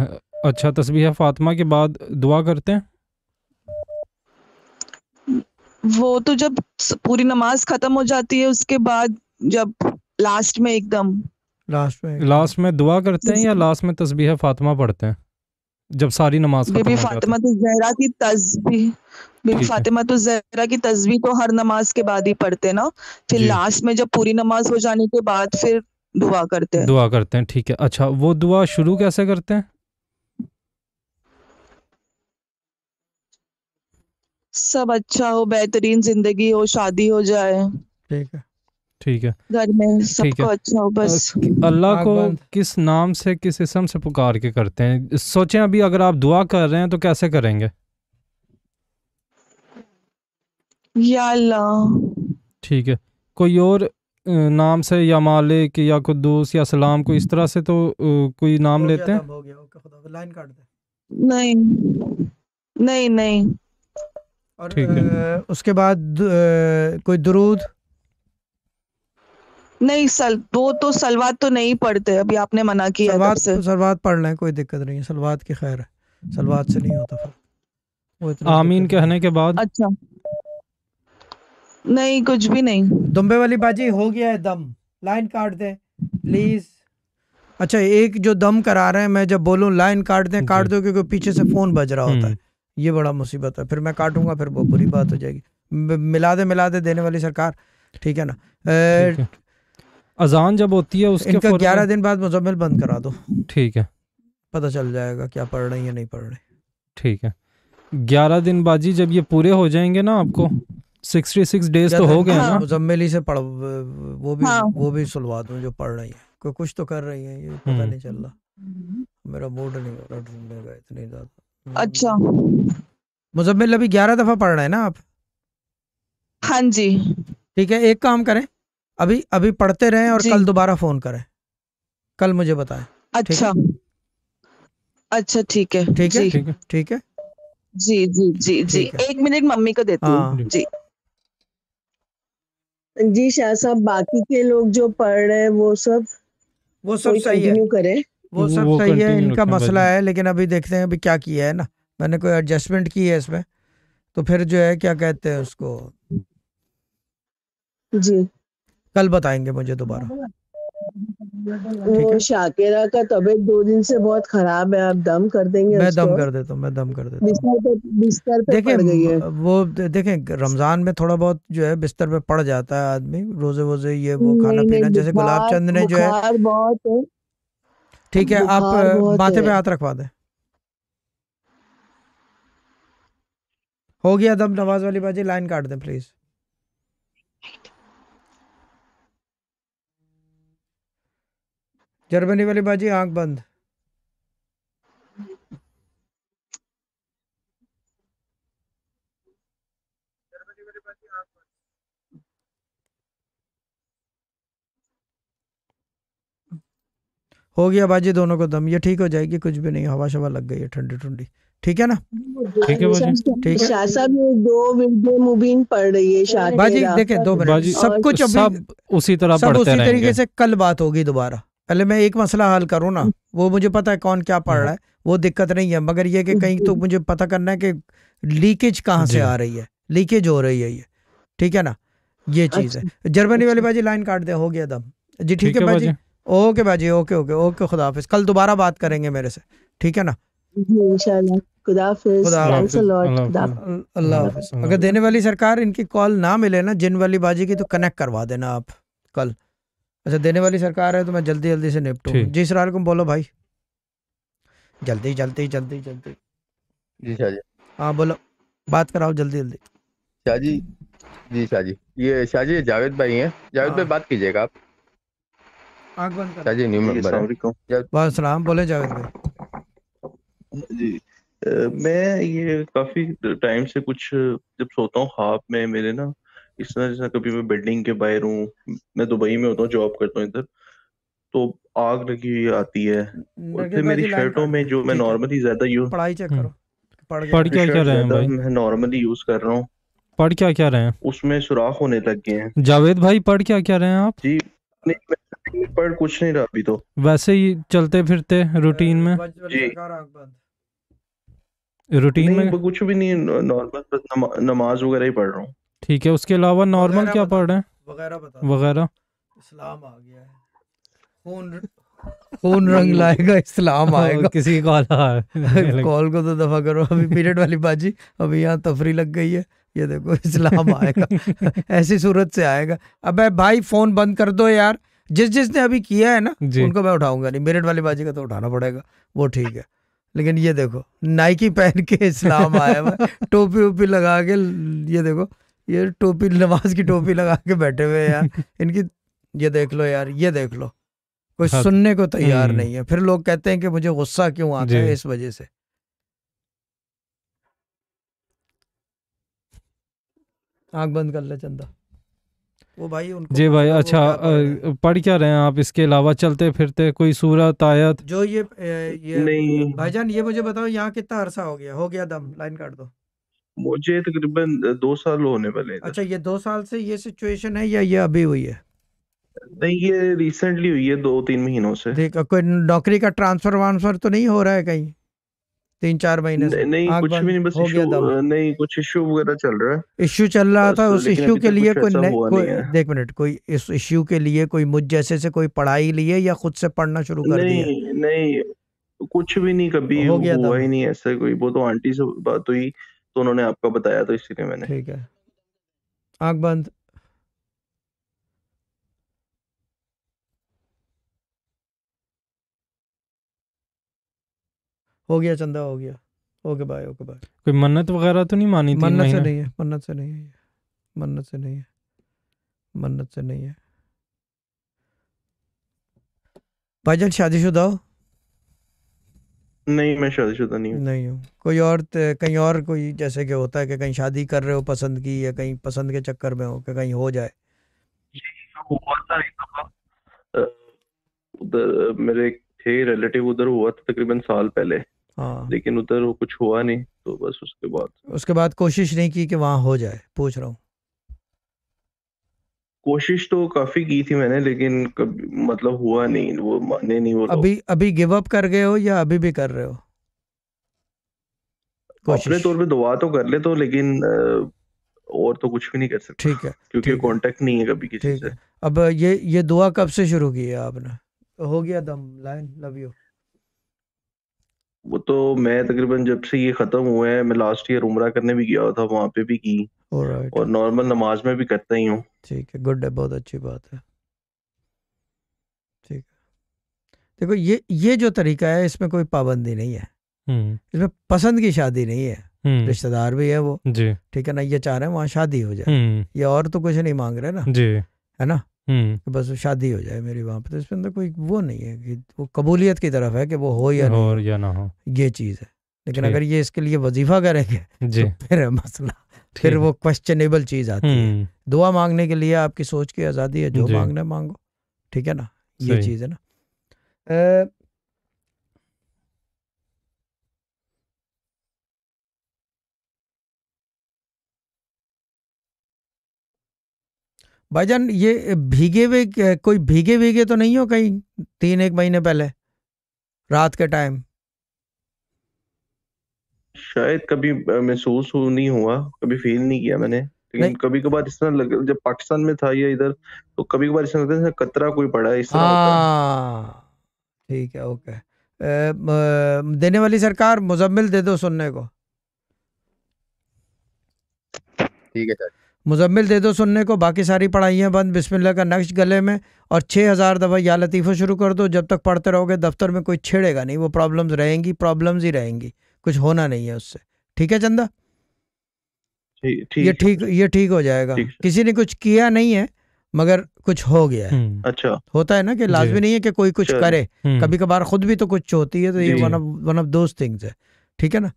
अच्छा है फातिमा के बाद दुआ करते हैं वो तो जब पूरी नमाज खत्म हो जाती है उसके बाद जब लास्ट में एकदम लास्ट में एकदम। लास्ट में दुआ करते हैं या लास्ट में तस्बीह फातिमा पढ़ते हैं जब सारी नमाज बीबी फातिमा तो जहरा की तस्बीह बीबी फातिमा तो जहरा की तस्वीर तो हर नमाज के बाद ही पढ़ते ना फिर लास्ट में जब पूरी नमाज हो जाने के बाद फिर दुआ करते हैं दुआ करते हैं ठीक है अच्छा वो दुआ शुरू कैसे करते हैं सब अच्छा हो बेहतरीन जिंदगी हो शादी हो जाए ठीक है ठीक है घर में सबको अच्छा हो बस अल्लाह को किस नाम से किस इसम से पुकार के करते हैं सोचें अभी अगर आप दुआ कर रहे हैं तो कैसे करेंगे या अल्लाह ठीक है कोई और नाम से या मालिक या कुद्दूस या सलाम कोई इस तरह से तो कोई नाम लेते हैं हो गया ओके लाइन काट दे नहीं नहीं नहीं और ठीक है उसके बाद कोई दरूद नहीं सल वो तो सलवात तो नहीं पढ़ते अभी आपने मना किया सलवात से तो, सलवात पढ़ लें कोई दिक्कत नहीं है सलवात की खैर है सलवात से नहीं होता फिर आमीन कहने के बाद अच्छा नहीं कुछ भी नहीं दुम्बे वाली बाजी हो गया है दम लाइन काट दे प्लीज अच्छा एक जो दम करा रहे हैं मैं जब बोलूं लाइन काट दें काट दो क्योंकि पीछे से फोन बज रहा होता है हम्म। ये बड़ा मुसीबत है फिर मैं काटूंगा फिर वो बुरी बात हो जाएगी मिला दे मिला दे देने वाली सरकार ठीक है ना अजान जब होती है उसके इनका ग्यारह दिन बाद मुजम्मिल बंद करा दो ठीक है पता चल जाएगा क्या पढ़ रहे हैं नहीं पढ़ रहे ठीक है ग्यारह दिन बाजी जब ये पूरे हो जाएंगे ना आपको सिक्सटी सिक्स डेज तो हो गए हाँ। ना मुजम्मिली से पढ़ वो भी हाँ। वो भी सुलवा दूं जो पढ़ रही है कोई कुछ तो कर रही है ये पता हम्म। नहीं चल रहा हम्म। मेरा मूड नहीं हो रहा ढूंढने का इतनी ज्यादा अच्छा मुजम्मिल अभी ग्यारह दफा पढ़ रहे हैं ना आप हाँ जी ठीक है एक काम करें अभी अभी पढ़ते रहें और कल दोबारा फोन करें कल मुझे बताएं अच्छा अच्छा ठीक है ठीक है ठीक है जी जी जी जी, जी एक मिनट मम्मी को देती हूँ हाँ। जी जी शाह साहब बाकी के लोग जो पढ़ रहे हैं वो सब वो सब सही है करे वो सब वो सही है इनका मसला है लेकिन अभी देखते हैं अभी क्या किया है ना मैंने कोई एडजस्टमेंट की है इसमें तो फिर जो है क्या कहते हैं उसको जी कल बताएंगे मुझे दोबारा वो शाकेरा का तबीयत दो दिन से बहुत खराब है आप दम कर देंगे मैं दम कर देता हूँ मैं दम कर देता बिस्तर पे बिस्तर पड़ गई है वो देखे रमजान में थोड़ा बहुत जो है बिस्तर पे पड़ जाता है आदमी रोजे वोजे ये वो खाना पीना जैसे गुलाब चंद ने जो है बहुत है ठीक है आप माथे पे हाथ रखवा दें हो गया दम नवाज वाली बाजी लाइन काट दें प्लीज जर्मनी वाली बाजी आंख बंद हो गया बाजी दोनों को दम ये ठीक हो जाएगी कुछ भी नहीं हवा शवा लग गई है ठंडी ठंडी ठीक है ना ठीक है बाजी ठीक है साहब दो वीडियो मुबीन पढ़ रही है बाजी देखें दो मिनट सब कुछ अभी सब उसी तरह सब उसी तरीके से कल बात होगी दोबारा पहले मैं एक मसला हल करूँ ना हम्म। वो मुझे पता है कौन क्या पढ़ रहा है वो दिक्कत नहीं है मगर ये कि हम्म, कहीं तो हम्म। मुझे पता करना है कि लीकेज कहाँ से आ रही है लीकेज हो रही है ये ठीक है ना ये चीज़ है अच्छा, जर्मनी वाले अच्छा। भाजी लाइन काट दे हो गया दम जी ठीक है भाजी ओके भाजी ओके ओके ओके खुदा हाफिज कल दोबारा बात करेंगे मेरे से ठीक है ना अल्लाह अगर देने वाली सरकार इनकी कॉल ना मिले ना जिन वाली बाजी की तो कनेक्ट करवा देना आप कल अच्छा देने वाली सरकार है तो मैं जल्दी जल्दी से निपटू जी इसराइल को बोलो भाई जल्दी जल्दी जल्दी जल्दी जी शाहजी हाँ बोलो बात कराओ जल्दी जल्दी शाह जी शाहजी ये शाहजी जावेद भाई हैं जावेद भाई हाँ। बात कीजिएगा आप आंख बंद कर शाहजी न्यू मेंबर सलाम बोले जावेद भाई जी मैं ये काफी टाइम से कुछ जब सोता हूँ ख्वाब में मेरे ना इस तरह जैसा कभी मैं बिल्डिंग के बाहर हूँ मैं दुबई में होता हूँ जॉब करता हूँ इधर तो आग लगी हुई आती है हम्म, और फिर तो मेरी शर्टों में जो मैं नॉर्मली ज्यादा यूज पढ़ाई चेक हम्म। करो पढ़ क्या क्या रहे हैं भाई मैं नॉर्मली यूज कर रहा हूँ पढ़ क्या क्या रहे हैं उसमें सुराख होने लग गए हैं जावेद भाई पढ़ क्या क्या रहे हैं आप जी नहीं पढ़ कुछ नहीं रहा अभी तो वैसे ही चलते फिरते रूटीन में जी रूटीन में कुछ भी नहीं नॉर्मल नमाज वगैरह ही पढ़ रहा हूँ ठीक है उसके अलावा नॉर्मल क्या पार्ट है वगैरह वगैरह इस्लाम आ गया है खून खून रंग लाएगा इस्लाम हाँ, आएगा किसी कॉल कॉल को तो दफा करो अभी पीरियड वाली बाजी अभी यहाँ तफरी लग गई है ये देखो इस्लाम आएगा ऐसी सूरत से आएगा अबे भाई फोन बंद कर दो यार जिस जिसने अभी किया है ना उनको मैं उठाऊंगा नहीं मेरिट वाली बाजी का तो उठाना पड़ेगा वो ठीक है लेकिन ये देखो नाइकी पहन के इस्लाम आया टोपी वोपी लगा के ये देखो ये टोपी नमाज की टोपी लगा के बैठे हुए यार इनकी ये देख लो यार ये देख लो कोई हाँ, सुनने को तैयार हम्म। नहीं है फिर लोग कहते हैं कि मुझे गुस्सा क्यों आता है इस वजह से आग बंद कर ले चंदा वो भाई उनको जी भाई अच्छा क्या पढ़ क्या रहे हैं आप इसके अलावा चलते फिरते कोई सूरत आयत जो ये ये भाईजान ये मुझे बताओ यहाँ कितना अरसा हो गया हो गया दम लाइन काट दो मुझे तकरीबन दो साल होने वाले अच्छा ये दो साल से ये सिचुएशन है या ये अभी हुई है नहीं ये रिसेंटली हुई है दो तीन महीनों से देखो कोई नौकरी का ट्रांसफर वांसफर तो नहीं हो रहा है कहीं तीन चार महीने से नहीं, आग कुछ भी नहीं बस हो गया दम। नहीं कुछ इश्यू वगैरह चल रहा है इश्यू चल रहा था उस इश्यू के लिए कोई कोई देख मिनट कोई इस इश्यू के लिए कोई मुझ जैसे से कोई पढ़ाई लिए या खुद से पढ़ना शुरू कर दिया नहीं नहीं कुछ भी नहीं कभी हो गया हुआ ही नहीं ऐसा कोई वो तो आंटी से बात हुई तो उन्होंने आपको बताया तो इसीलिए मैंने ठीक है आँख बंद हो गया चंदा हो गया ओके बाय ओके बाय कोई मन्नत वगैरह तो नहीं मानी थी मन्नत से नहीं है मन्नत से नहीं है मन्नत से नहीं है मन्नत से नहीं है भाईजान शादीशुदा हो नहीं मैं शादीशुदा नहीं हूँ नहीं हूँ कोई और कहीं और कोई जैसे कि होता है कि कहीं शादी कर रहे हो पसंद की या कहीं पसंद के चक्कर में हो कि कहीं हो जाए उधर मेरे थे रिलेटिव उधर हुआ था तकरीबन साल पहले हाँ लेकिन उधर कुछ हुआ नहीं तो बस उसके बाद उसके बाद कोशिश नहीं की कि वहाँ हो जाए पूछ रहा हूँ कोशिश तो काफी की थी मैंने लेकिन कभी मतलब हुआ नहीं वो माने नहीं वो अभी अभी गिव अप कर गए हो या अभी भी कर रहे हो अपने तौर पे दुआ तो कर ले तो लेकिन और तो कुछ भी नहीं कर सकते ठीक है क्योंकि कांटेक्ट नहीं है कभी किसी से अब ये ये दुआ कब से शुरू की है आपने हो गया दम लाइन लव यू वो तो मैं तकरीबन जब से ये खत्म हुआ है मैं लास्ट ईयर उमरा करने भी गया था वहां पे भी की right. और नॉर्मल नमाज में भी करता ही हूँ ठीक है गुड है बहुत अच्छी बात है ठीक है देखो ये ये जो तरीका है इसमें कोई पाबंदी नहीं है हम्म। इसमें पसंद की शादी नहीं है हम्म। रिश्तेदार भी है वो जी ठीक है ना ये चाह रहे हैं वहाँ शादी हो जाए हम्म। ये और तो कुछ नहीं मांग रहे ना जी है ना तो बस शादी हो जाए मेरी वहाँ पे तो इसमें कोई वो नहीं है कि वो कबूलियत की तरफ है कि वो हो या ना हो या ना हो ये चीज़ है लेकिन अगर ये इसके लिए वजीफा करेंगे तो फिर है मसला फिर वो क्वेश्चनेबल चीज आती है हम्म। दुआ मांगने के लिए आपकी सोच की आज़ादी है जो मांगना मांगो ठीक है ना ये चीज़ है ना भाईजान ये भीगे हुए कोई भीगे भीगे तो नहीं हो कहीं तीन एक महीने पहले रात के टाइम शायद कभी महसूस हो नहीं हुआ कभी फील नहीं किया मैंने लेकिन कभी कभार इस तरह लग जब पाकिस्तान में था या इधर तो कभी कभार इस लगता है कतरा कोई पड़ा है इस तरह हाँ, ठीक है ओके देने वाली सरकार मुजम्मिल दे दो सुनने को ठीक है मुजम्मिल दे दो सुनने को बाकी सारी पढ़ाइयाँ बंद बिस्मिल्लाह का नक्श गले में और छः हज़ार दफ़ा या लतीफ़ा शुरू कर दो जब तक पढ़ते रहोगे दफ्तर में कोई छेड़ेगा नहीं वो प्रॉब्लम्स रहेंगी प्रॉब्लम्स ही रहेंगी कुछ होना नहीं है उससे ठीक है चंदा थी, ये ठीक ये ठीक हो जाएगा किसी ने कुछ किया नहीं है मगर कुछ हो गया है हम्म। अच्छा होता है ना कि लाजमी नहीं है कि कोई कुछ करे हम्म। कभी कभार खुद भी तो कुछ होती है तो ये one one of those things है ठीक है ना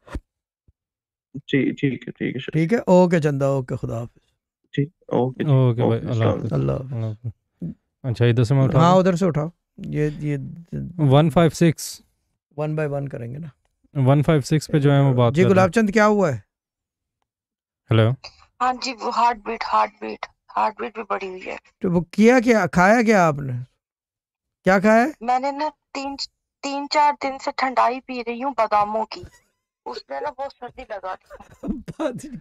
ठीक ठीक है ठीक है ठीक है ओके चंदा ओके खुदा हाफिज ओके ओके अल्लाह अल्लाह अच्छा इधर से मैं उठाऊं हाँ, उधर से उठाओ ये ये सिक्स वन बाय वन करेंगे ना 156 पे जो है वो बात जी गुलाब चंद क्या हुआ है हेलो हाँ जी वो heart beat heart beat heart beat भी बढ़ी हुई है तो वो किया क्या खाया क्या आपने क्या खाया मैंने ना तीन तीन चार दिन से ठंडाई पी रही हूँ बादामों की उसने ना बहुत सर्दी लगा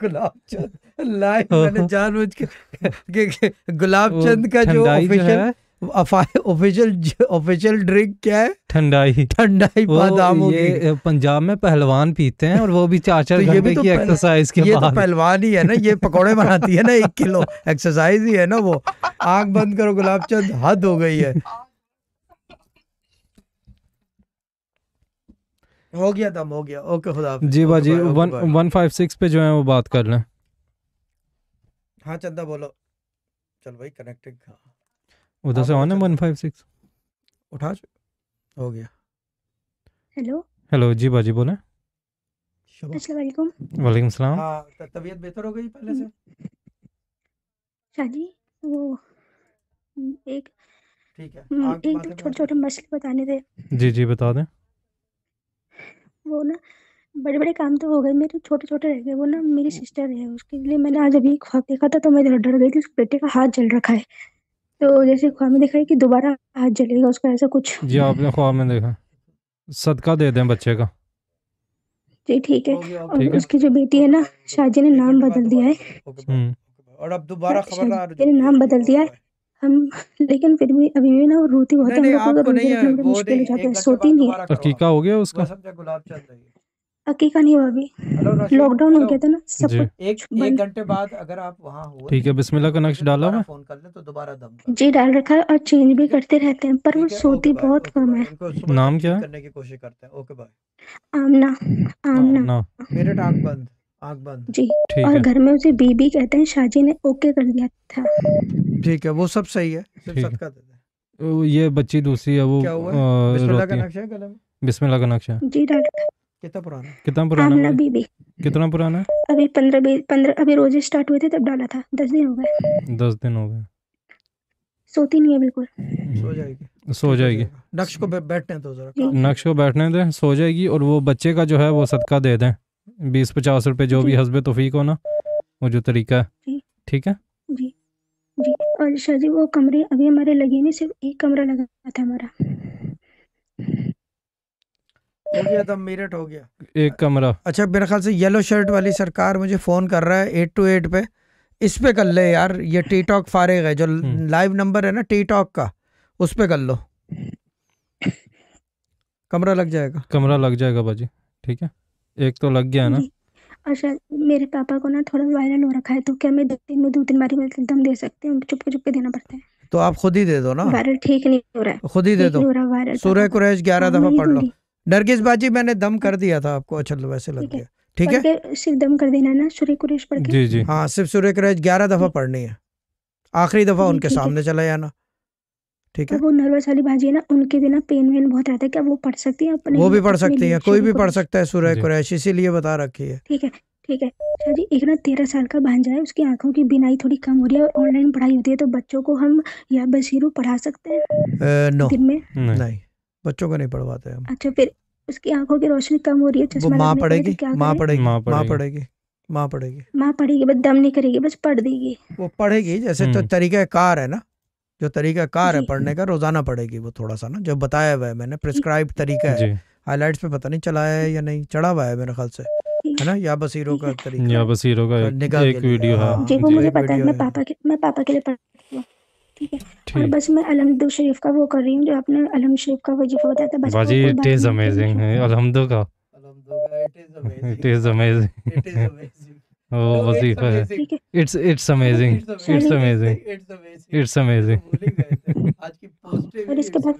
गुलाब चंद लाइव मैंने जानबूझ के गुलाब चंद का जो ऑफिशियल ऑफिशियल ऑफिशियल ड्रिंक क्या है ठंडाई ठंडाई बादाम ये पंजाब में पहलवान पीते हैं और वो भी चार चार तो तो की एक्सरसाइज के ये तो पहलवान ही है ना ये पकोड़े बनाती है ना एक किलो एक्सरसाइज ही है ना वो आंख बंद करो गुलाब चंद हद हो गई है हो गया दम हो गया ओके खुदा जी बाजी वन फाइव सिक्स पे जो है वो बात कर लें हाँ चंदा बोलो चल भाई कनेक्टेड था उधर से ऑन है वन फाइव सिक्स उठा हो गया हेलो हेलो जी बाजी बोले वालेकुम सलाम हाँ, तबीयत बेहतर हो गई पहले से शादी हाँ वो एक ठीक है हम्म, एक छोटे छोटे मसले बताने थे जी जी बता दें वो ना बड़े बड़े काम तो हो गए मेरे तो छोटे छोटे रह गए वो ना मेरी सिस्टर है उसके लिए मैंने आज अभी ख्वाब देखा था तो मैं डर गई थी उस बेटे का हाथ जल रखा है तो जैसे ख्वाब में दिखाई कि दोबारा हाथ जलेगा उसका ऐसा कुछ जी आपने ख्वाब में देखा सदका दे दें बच्चे का जी ठीक है और उसकी जो बेटी है ना शाहजी ने नाम बदल दिया है हम्म। और अब दोबारा खबर नाम बदल दिया है हम लेकिन फिर भी अभी भी ना वो रोती बहुत है हम लोग तो को रोने है मुश्किल हो जाता है सोती नहीं है हकीका हो गया उसका हकीका नहीं अभी लॉकडाउन हो गया था ना सब एक एक घंटे बाद अगर आप वहाँ हो ठीक है बिस्मिल्लाह का नक्श डाला हुआ फोन कर ले तो दोबारा दम जी डाल रखा है और चेंज भी करते रहते हैं पर वो सोती बहुत कम है नाम क्या करने की कोशिश करते हैं ओके बाय आमना आमना मेरे टांग बंद आग बंद जी और घर में उसे बीबी कहते हैं शाजी ने ओके कर दिया था ठीक है वो सब सही है ये बच्ची दूसरी है वो बिस्मिल्लाह का नक्शा जी डॉक्टर कितना पुराना कितना हाँ, पुराना अभी भी कितना पुराना अभी पंद्रह पंद्रह अभी रोजे स्टार्ट हुए थे तब डाला था दस दिन हो गए दस दिन हो गए सोती नहीं है बिल्कुल सो जाएगी सो जाएगी नक्श को बैठने दो जरा नक्श को बैठने दें सो जाएगी और वो बच्चे का जो है वो सदका दे दें बीस पचास रुपए जो भी हसब तोफीक हो ना वो जो तरीका है ठीक है जी जी और शाह जी वो कमरे अभी हमारे लगे नहीं सिर्फ एक कमरा लगा था हमारा हो गया तो मेरठ हो गया एक कमरा अच्छा मेरे ख्याल से येलो शर्ट वाली सरकार मुझे फ़ोन कर रहा है एट टू एट पे इस पे कर ले यार ये टी टॉक फारिग है जो लाइव हम्म। नंबर है ना टी टॉक का उस पे कर लो कमरा लग जाएगा कमरा लग जाएगा बाजी ठीक है एक तो लग गया ना अच्छा मेरे पापा को ना थोड़ा वायरल हो रखा है तो क्या मैं दो दिन में दो तीन बारी मतलब दम दे सकते हैं चुप चुप के देना पड़ता है तो आप खुद ही दे दो ना वायरल ठीक नहीं हो रहा है खुद ही दे दो सूर्य तो- कुरैश ग्यारह हाँ, दफा पढ़ लो नरगिस बाजी मैंने दम कर दिया था आपको अच्छा वैसे लग गया ठीक है सिर्फ दम कर देना ना सूर्य कुरेश पढ़ के जी जी हाँ सिर्फ सूर्य कुरेश ग्यारह दफा पढ़नी है आखिरी दफा उनके सामने चला जाना ठीक है वो नर्वस वाली भाजी है ना उनके बिना पेन वेन बहुत रहता है क्या वो पढ़ सकती है अपने वो भी पढ़ सकती है कोई भी पढ़ सकता है सूर्य कुरैश इसीलिए बता रखी है ठीक है ठीक है सर अच्छा जी एक ना तेरह साल का भांजा है उसकी आंखों की बिनाई थोड़ी कम हो रही है और ऑनलाइन पढ़ाई होती है तो बच्चों को हम या बसीरू पढ़ा सकते हैं नो दिन में नहीं बच्चों को नहीं पढ़वाते हम अच्छा फिर उसकी आंखों की रोशनी कम हो रही है चश्मा तो माँ पढ़ेगी माँ पढ़ेगी माँ पढ़ेगी माँ पढ़ेगी माँ पढ़ेगी बस दम नहीं करेगी बस पढ़ देगी वो पढ़ेगी जैसे तो हम्म। तरीका कार है ना जो तरीका कार है पढ़ने का रोजाना पढ़ेगी वो थोड़ा सा ना जो बताया हुआ है मैंने प्रिस्क्राइब तरीका है हाईलाइट्स पे पता नहीं चलाया है या नहीं चढ़ा हुआ है मेरे ख्याल से है ना या बसीरों का तरीका या बसीरों का एक, एक वीडियो है हाँ। हाँ। जी वो मुझे पता है मैं पापा के मैं पापा के लिए पढ़ ठीक है और बस मैं अलहमद शरीफ का वो कर रही हूँ जो आपने अलहमद शरीफ का वजीफा बताया था बस बाजी इट इज अमेजिंग है अलहमद का इट इज अमेजिंग वो वजीफा है it's it's amazing it's amazing it's amazing और इसके बाद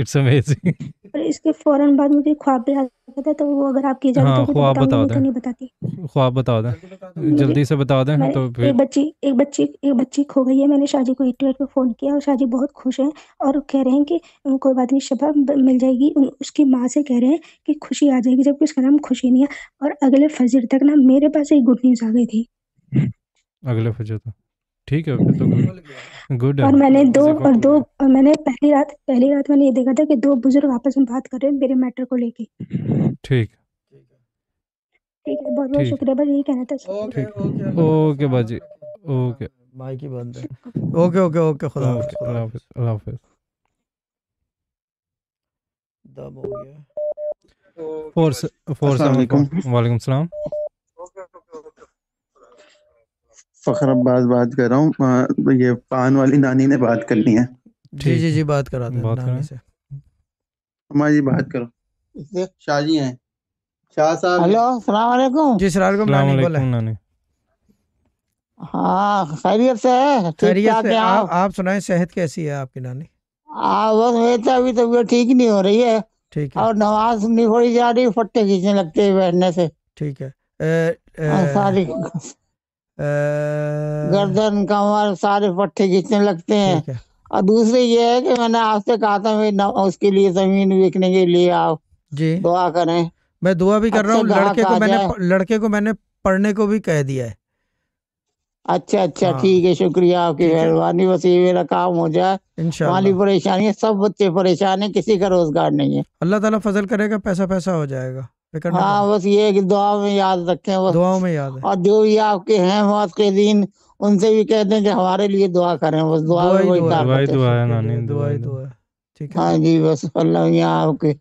इट्स अमेजिंग और इसके फौरन बाद मुझे ख्वाब भी आता था तो वो अगर आपकी इजाजत हाँ, हो तो बताओ दें तो नहीं बताती ख्वाब बता दें जल्दी से बता दें तो फिर एक बच्ची एक बच्ची एक बच्ची खो गई है मैंने शाजी को 88 पे फोन किया और शाजी बहुत खुश है और कह रहे हैं कि कोई बात नहीं शबा मिल जाएगी उसकी माँ से कह रहे हैं कि खुशी आ जाएगी जबकि उसका नाम खुशी नहीं है और अगले फजर तक ना मेरे पास एक गुड न्यूज आ गई थी अगले फजर तक ठीक है फिर तो गुड गुड और मैंने दो और दो और मैंने पहली रात पहली रात मैंने ये देखा था कि दो बुजुर्ग आपस में बात कर रहे हैं मेरे मैटर को लेके ठीक ठीक है बहुत बहुत शुक्रिया बस यही कहना था ओके ठीक ओके बाजी ओके माइक ही बंद है ओके ओके ओके खुदा हाफिज खुदा अल्लाह हाफिज। हाफिज हाफिज दम हो गया फोर्स फोर्स अस्सलाम वालेकुम सलाम फखर अब्बास बात कर रहा हूँ ये पान वाली नानी ने बात करनी है जी जी जी बात करा बात नानी से जी बात करो इससे शाह हैं हेलो सलाम वालेकुम जी सलाम वालेकुम नानी नानी हाँ खैरियत से है आप, आप आप सुनाए सेहत कैसी है आपकी नानी हाँ बस मेरी तो अभी तो तबीयत ठीक नहीं हो रही है ठीक है और नमाज नहीं पड़ी जा रही फट्टे खींचने लगते हैं बैठने से ठीक है हाँ, सारी गर्दन कमर सारे पट्टे खींचने लगते हैं और दूसरे ये है कि मैंने आपसे कहा था मैं उसके लिए जमीन बेचने के लिए आप जी दुआ करें मैं दुआ भी कर रहा हूँ लड़के को मैंने लड़के को मैंने पढ़ने को भी कह दिया है अच्छा अच्छा हाँ। ठीक हाँ। है शुक्रिया आपकी मेहरबानी बस ये मेरा काम हो जाए माली परेशानी है सब बच्चे परेशान है किसी का रोजगार नहीं है अल्लाह ताला फजल करेगा पैसा पैसा हो जाएगा करना हाँ बस ये कि दुआ में याद रखें बस दुआओं में याद है और जो भी आपके हैं मौत के दिन उनसे भी कहते हैं कि हमारे लिए दुआ करें बस दुआ में वही दुआ दुआ है नानी दुआ ही दुआ ठीक है हाँ जी बस अल्लाह मियाँ आपके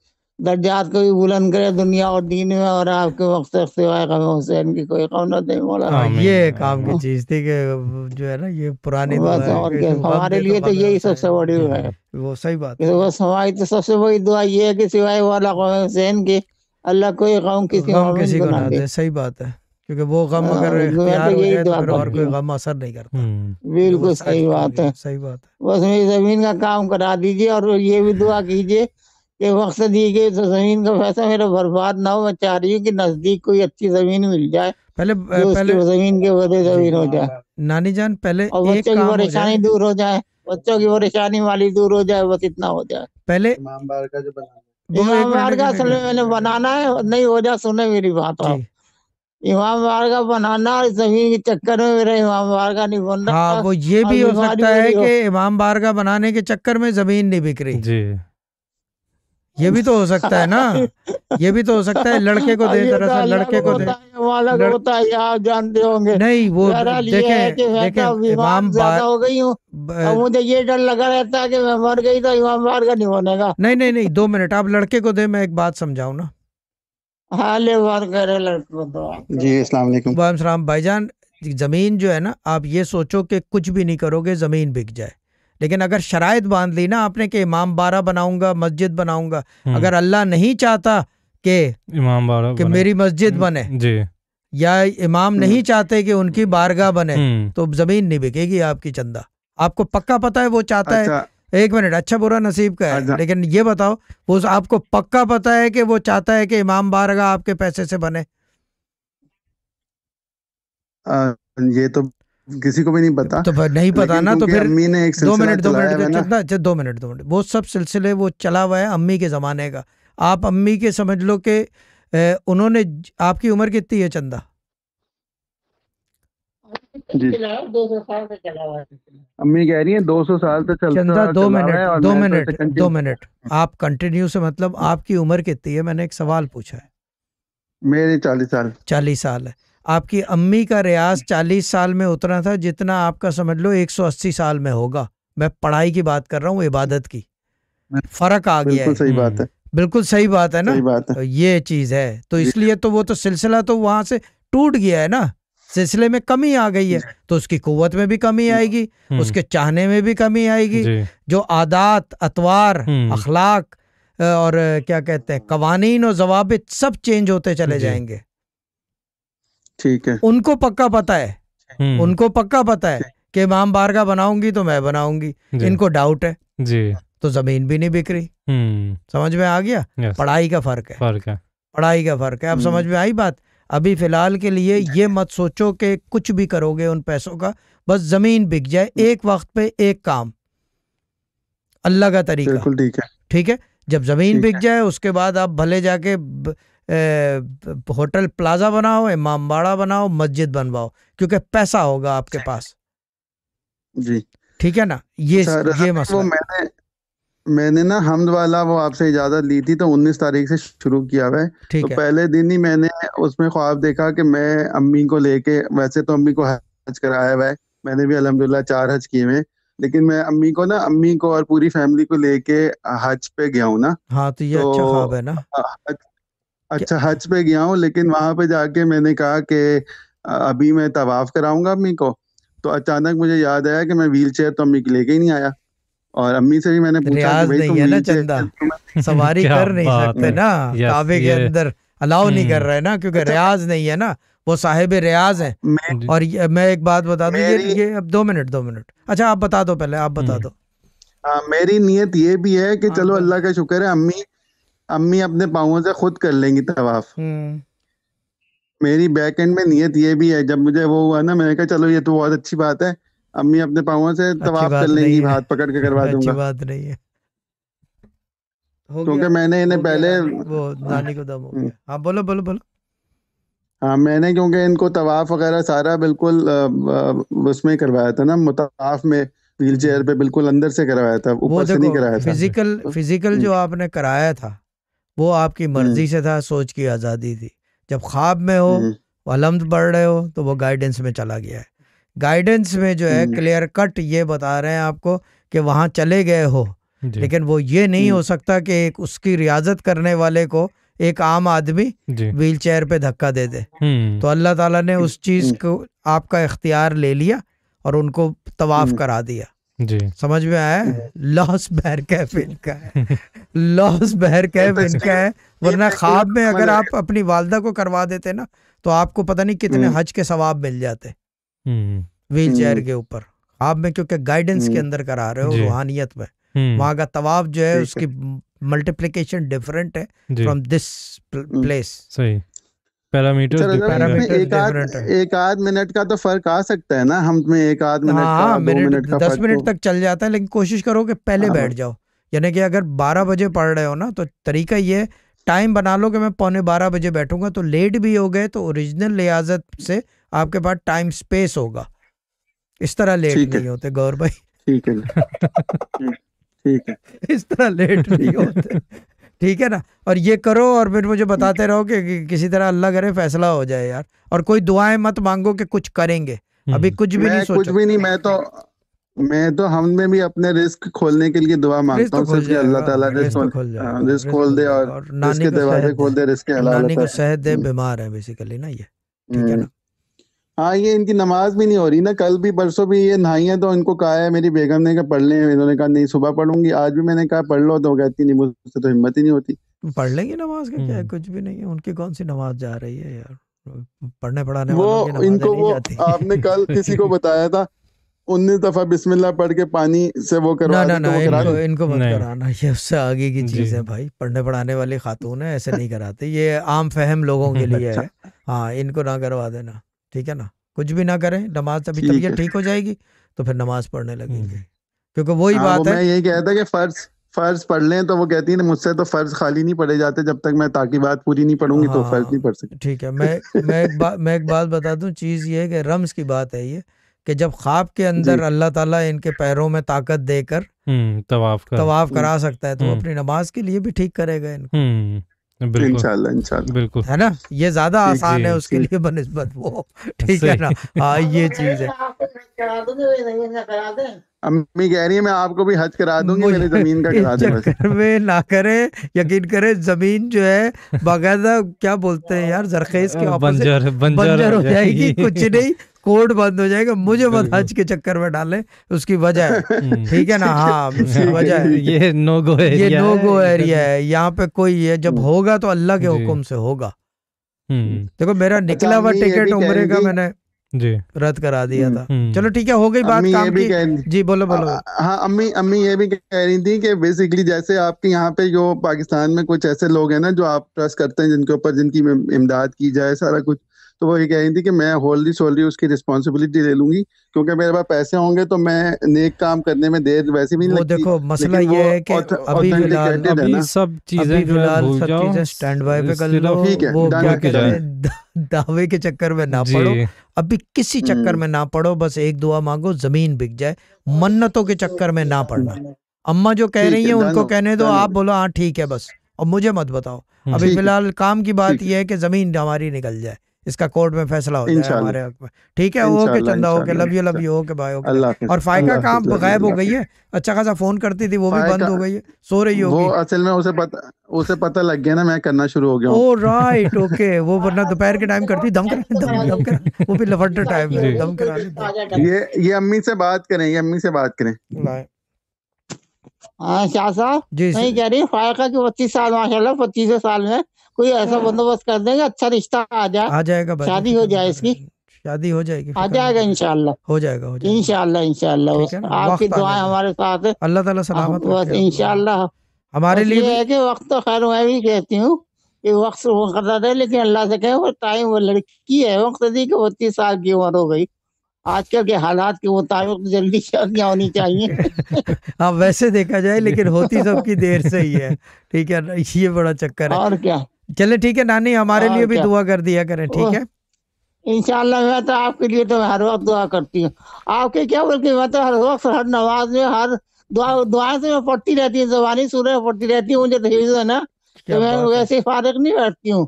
दर्जात को भी बुलंद करे दुनिया और दीन में और आपके वक्त सिवाय हुसैन की कोई कौनत नहीं बोला हाँ, हाँ, ये एक आपकी चीज थी कि जो है ना ये पुरानी बस और हमारे तो लिए तो यही सबसे बड़ी हाँ, है वो सही बात है बस हमारी तो सबसे बड़ी दुआ ये है कि सिवाय वाला हुसैन की अल्लाह कोई गम किसी गम किसी को ना दे सही बात है क्योंकि वो गम हाँ, अगर तो हो तो फिर और कोई गम असर नहीं करता हम्म। बिल्कुल सही बात है सही बात है बस मेरी जमीन का काम करा दीजिए और ये भी दुआ कीजिए कि वक्त दी गई तो जमीन का पैसा मेरा बर्बाद ना हो मैं चाह रही हूँ कि नजदीक कोई अच्छी जमीन मिल जाए पहले पहले जमीन के बदले जमीन हो हाँ। जाए नानी जान पहले और बच्चों की परेशानी दूर हो जाए बच्चों की परेशानी वाली दूर हो जाए बस इतना हो जाए पहले इमाम वारगा असल में मैंने बनाना है नहीं हो जा सुने मेरी बात आप इमाम वारगा बनाना और जमीन के चक्कर में मेरा इमाम वारगा नहीं बन हाँ, रहा हाँ, वो ये भी हो सकता है कि इमाम वारगा बनाने के चक्कर में जमीन नहीं बिक रही जी ये भी तो हो सकता है ना ये भी तो हो सकता है लड़के को दे दरअसल लड़के को दे लड़... होता है आप जानते होंगे नहीं वो देखे, देखे, तो इमाम बार... हो गई हूँ मुझे ये डर लगा रहता है कि मैं मर गई तो इमाम बार का नहीं होने का नहीं नहीं नहीं दो मिनट आप लड़के को दे मैं एक बात समझाऊ ना हाले बार करे लड़के को तो जी अस्सलाम भाईजान जमीन जो है ना आप ये सोचो कि कुछ भी नहीं करोगे जमीन बिक जाए लेकिन अगर शराय बांध ली ना आपने कि इमाम बारह बनाऊंगा मस्जिद बनाऊंगा हम्म। अगर अल्लाह नहीं चाहता कि इमाम बारा कि मेरी मस्जिद हम्म। बने जी या इमाम हम्म। नहीं चाहते कि उनकी बारगाह बने तो जमीन नहीं बिकेगी आपकी चंदा आपको पक्का पता है वो चाहता है अच्छा। एक मिनट अच्छा बुरा नसीब का है अच्छा। लेकिन ये बताओ वो आपको पक्का पता है कि वो चाहता है कि इमाम बारगा आपके पैसे से बने आ, ये तो किसी को भी नहीं पता तो नहीं पता ना तो फिर अम्मी ने एक दो मिनट दो मिनट चलता अच्छा दो मिनट दो मिनट वो सब सिलसिले वो चला हुआ है अम्मी के ज़माने का आप अम्मी के समझ लो कि उन्होंने आपकी उम्र कितनी है चंदा अम्मी कह रही है दो सौ साल तो चलता चंदा दो मिनट दो मिनट दो मिनट आप कंटिन्यू से मतलब आपकी उम्र कितनी है मैंने एक सवाल पूछा है मेरे चालीस साल चालीस साल है आपकी अम्मी का रियाज चालीस साल में उतना था जितना आपका समझ लो एक सौ अस्सी साल में होगा मैं पढ़ाई की बात कर रहा हूँ इबादत की फर्क आ गया है सही बात हम्म। है बिल्कुल सही बात है ना बात है। तो ये चीज है तो इसलिए तो वो तो सिलसिला तो वहां से टूट गया है ना सिलसिले में कमी आ गई है तो उसकी कुवत में भी कमी आएगी हम्म। उसके चाहने में भी कमी आएगी जो आदात अतवार हम्म। अखलाक और क्या कहते हैं कवानीन और जवाब सब चेंज होते चले जाएंगे ठीक है उनको पक्का पता है हम्म। उनको पक्का पता है कि इमाम बारगा बनाऊंगी तो मैं बनाऊंगी इनको डाउट है जी तो जमीन भी नहीं बिक रही हम्म। समझ में आ गया पढ़ाई का फर्क है फर्क है पढ़ाई का फर्क है अब हम्म। समझ में आई बात अभी फिलहाल के लिए ये मत सोचो कि कुछ भी करोगे उन पैसों का बस जमीन बिक जाए एक वक्त पे एक काम अल्लाह का तरीका ठीक है ठीक है जब जमीन बिक जाए उसके बाद आप भले जाके होटल प्लाजा बनाओ इमाम बाड़ा बनाओ मस्जिद बनवाओ क्योंकि पैसा होगा आपके पास जी ठीक है ना ये ये मसला मैंने मैंने ना हमद वाला वो आपसे इजाजत ली थी तो 19 तारीख से शुरू किया हुआ है तो पहले दिन ही मैंने उसमें ख्वाब देखा कि मैं अम्मी को लेके वैसे तो अम्मी को हज कराया हुआ है मैंने भी अलहमदुल्ला चार हज किए हुए लेकिन मैं अम्मी को ना अम्मी को और पूरी फैमिली को लेके हज पे गया हूँ ना हाँ तो ये अच्छा तो, अच्छा ख्वाब है ना हाँ, हज अच्छा हज पे गया हूँ लेकिन वहां पे जाके मैंने कहा कि अभी मैं तवाफ कराऊंगा अम्मी को तो अचानक मुझे याद आया कि मैं व्हील चेयर तो अम्मी के लेके ही नहीं आया और अम्मी से भी मैंने पूछा भाई तुम ना चंदा सवारी कर नहीं सकते ना काबे के अंदर अलाउ नहीं कर हम्म। रहे ना क्योंकि अच्छा। रियाज नहीं है ना वो साहेब रियाज है और मैं एक बात बता दू ये, ये अब दो मिनट दो मिनट अच्छा आप बता दो पहले आप बता हम्म। दो आ, हाँ, मेरी नीयत ये भी है कि हाँ, चलो अल्लाह का शुक्र है अम्मी अम्मी अपने पाओ से खुद कर लेंगी तवाफ हम्म। मेरी बैक एंड में नियत ये भी है जब मुझे वो हुआ ना मैंने कहा चलो ये तो बहुत अच्छी बात है अम्मी अपने पाओ से तवाफ कर लेंगी हाथ पकड़ के करवा दूंगा बात नहीं है क्योंकि मैंने इन्हें पहले वो नानी को दम हो हम्म। गया हाँ बोलो बोलो बोलो हाँ मैंने क्योंकि इनको तवाफ वगैरह सारा बिल्कुल उसमें करवाया था ना मुताफ में व्हील चेयर पे बिल्कुल अंदर से करवाया था ऊपर से नहीं कराया था फिजिकल फिजिकल हम्म। जो आपने कराया था वो आपकी मर्जी हम्म। से था सोच की आज़ादी थी जब ख्वाब में हो हम्म। अलमद बढ़ रहे हो तो वो गाइडेंस में चला गया है गाइडेंस में जो है क्लियर हम्म। कट ये बता रहे हैं आपको कि वहाँ चले गए हो लेकिन वो ये नहीं हो सकता कि एक उसकी रियाजत करने वाले को एक आम आदमी व्हील चेयर पे धक्का दे दे तो अल्लाह ताला ने उस चीज़ को आपका इख्तियार ले लिया और उनको तवाफ करा दिया जी समझ में आया लॉस बैर कैफिन का लॉस बहर का है है वरना ख्वाब में अगर आप अपनी वालदा को करवा देते ना तो आपको पता नहीं कितने हम्म। हज के सवाब मिल जाते हम्म। व्हील चेयर हम्म। के ऊपर ख्वाब में क्योंकि गाइडेंस के अंदर करा रहे हो रूहानियत में वहां का तवाब जो है उसकी मल्टीप्लीकेशन डिफरेंट है फ्रॉम दिस प्लेस सही पैरामीटर एक आध एक आध मिनट का तो फर्क आ सकता है ना हम में एक आध मिनट हाँ, का मिनट, मिनट का दस मिनट तो तक चल जाता है लेकिन कोशिश करो कि पहले हाँ। बैठ जाओ यानी कि अगर बारह बजे पढ़ रहे हो ना तो तरीका ये टाइम बना लो कि मैं पौने बारह बजे बैठूंगा तो लेट भी हो गए तो ओरिजिनल लियाजत से आपके पास टाइम स्पेस होगा इस तरह लेट नहीं होते गौर भाई ठीक है ठीक है इस तरह लेट नहीं होते ठीक है ना और ये करो और फिर मुझे बताते रहो कि, कि किसी तरह अल्लाह करे फैसला हो जाए यार और कोई दुआएं मत मांगो कि कुछ करेंगे अभी कुछ भी नहीं सोच कुछ भी नहीं मैं तो मैं तो हम में भी अपने रिस्क खोलने के लिए दुआ मांगता हूँ तो सिर्फ अल्लाह ताला तो हाँ, रिस्क खोल जाए रिस्क खोल दे और नानी के दरवाजे खोल दे रिस्क के नानी को सेहत दे हम्म। बीमार है बेसिकली ना ये ठीक है हम्म। ना हाँ ये इनकी नमाज भी नहीं हो रही ना कल भी परसों भी ये नहाई है तो इनको कहा है मेरी बेगम ने कहा पढ़ लें इन्होंने कहा नहीं सुबह पढ़ूंगी आज भी मैंने कहा पढ़ लो तो कहती नहीं मुझसे तो हिम्मत ही नहीं होती पढ़ लेंगे नमाज का क्या है हम्म। कुछ भी नहीं है उनकी कौन सी नमाज जा रही है यार पढ़ने पढ़ाने वो इनको वो आपने कल किसी को बताया था उन्नीस दफा बिस्मिल्लाह पढ़ के पानी से वो करवा ना ना, तो ना, ना इनको, इनको मत कराना ये उससे आगे की चीज है भाई पढ़ने पढ़ाने वाली खातून है ऐसे नहीं कराते ये आम फहम लोगों के लिए अच्छा। है हाँ इनको ना करवा देना ठीक है ना कुछ भी ना करें नमाज अभी तबीयत ठीक हो जाएगी तो फिर नमाज पढ़ने हम्म। लगेंगे क्योंकि वही हाँ, बात है यही कहता कि फर्ज फर्ज पढ़ लें तो वो कहती है मुझसे तो फर्ज खाली नहीं पढ़े जाते जब तक मैं ताकि बात पूरी नहीं पढ़ूंगी हाँ, तो फर्ज हाँ, नहीं पढ़ सकती ठीक है मैं मैं एक बात मैं एक बात बता दूं चीज ये है कि रम्स की बात है ये कि जब ख्वाब के अंदर अल्लाह ताला इनके पैरों में ताकत देकर हम्म, तवाफ कर, तवाफ करा हम्म। सकता है तो हम्म। अपनी नमाज के लिए भी ठीक करेगा इनको इंशाल्लाह इंशाल्लाह बिल्कुल है ना ये ज्यादा आसान है उसके लिए बनस्बत वो ठीक है ना हाँ ये चीज है अम्मी कह रही है मैं आपको भी हज करा दूंगी मेरी जमीन का करा दे कर में ना करे यकीन करे जमीन जो है बाकायदा क्या बोलते हैं यार जरखेज के बंजर बंजर हो जाएगी कुछ नहीं कोर्ट बंद हो जाएगा मुझे मत हज के चक्कर में डाले उसकी वजह हम्म। ठीक है ना हाँ उसकी वजह ये नो गो ये नो गो एरिया है यहाँ पे कोई है जब हम्म। होगा तो अल्लाह के हुक्म से होगा हम्म। देखो मेरा अच्छा, निकला हुआ टिकट उम्र का मैंने जी रद्द करा दिया था चलो ठीक है हो गई बात काम की जी बोलो बोलो हाँ अम्मी अम्मी ये भी कह रही थी कि बेसिकली जैसे आपके यहाँ पे जो पाकिस्तान में कुछ ऐसे लोग हैं ना जो आप ट्रस्ट करते हैं जिनके ऊपर जिनकी इमदाद की जाए सारा कुछ तो वो ये कह रही थी कि मैं होल्डी सोल्डी उसकी रिस्पॉन्सिबिलिटी ले लूंगी क्योंकि मेरे पास पैसे होंगे तो मैं नेक काम करने में देर वैसे भी नहीं देखो मसला ये है कि अभी फिलहाल अभी सब चीजें फिलहाल सब चीजें स्टैंड बाय पे कर लो ठीक है दावे के चक्कर में ना पड़ो अभी किसी चक्कर हम्म। में ना पड़ो बस एक दुआ मांगो जमीन बिक जाए मन्नतों के चक्कर में ना पड़ना अम्मा जो कह रही है उनको कहने दो आप बोलो हाँ ठीक है बस और मुझे मत बताओ हम्म। अभी फिलहाल काम की बात यह है कि जमीन हमारी निकल जाए इसका कोर्ट में फैसला हो जाए हमारे हक में ठीक है okay Chanda okay love you love you okay bye okay और फायका काम गायब हो गई है अच्छा खासा फोन करती थी वो भी बंद हो गई है सो रही होगी वो असल में उसे पता उसे पता लग गया ना मैं करना शुरू हो गया ओ राइट ओके वो वरना दोपहर के टाइम करती दम करा दम दम करा वो भी लफट टाइम है दम करा ये ये अम्मी से बात करें ये अम्मी से बात करें हाँ शाह साहब जी नहीं कह रही फायका की पच्चीस साल माशाल्लाह पच्चीस साल में कोई ऐसा हाँ। बंदोबस्त कर देंगे अच्छा रिश्ता आ जाए आ जाएगा शादी हो जाए इसकी शादी हो जाएगी आ जाएगा इंशाल्लाह हो जाएगा हो जाएगा इंशाल्लाह इंशाल्लाह आपकी दुआएं हमारे साथ है अल्लाह ताला सलामत बस इंशाल्लाह हमारे लिए है कि वक्त तो खैर मैं भी कहती हूँ कि वक्त वो करता था लेकिन अल्लाह से कहे वो टाइम वो लड़की है वक्त दी कि वो तीस साल की उम्र हो गई आजकल के हालात के मुताबिक तो जल्दी शादियाँ होनी चाहिए अब वैसे देखा जाए लेकिन होती सबकी देर से ही है ठीक है ये बड़ा चक्कर है और क्या चले ठीक है नानी हमारे हाँ, लिए भी दुआ कर दिया करें ठीक है इंशाल्लाह मैं तो आपके लिए तो हर वक्त दुआ करती हूँ आपके क्या बोलते मैं तो हर वक्त हर नमाज में हर दुआ दुआ से तो मैं पढ़ती रहती हूँ जबानी में पढ़ती रहती हूँ मुझे तो हिज है ना तो मैं वैसे फारक नहीं बैठती हूँ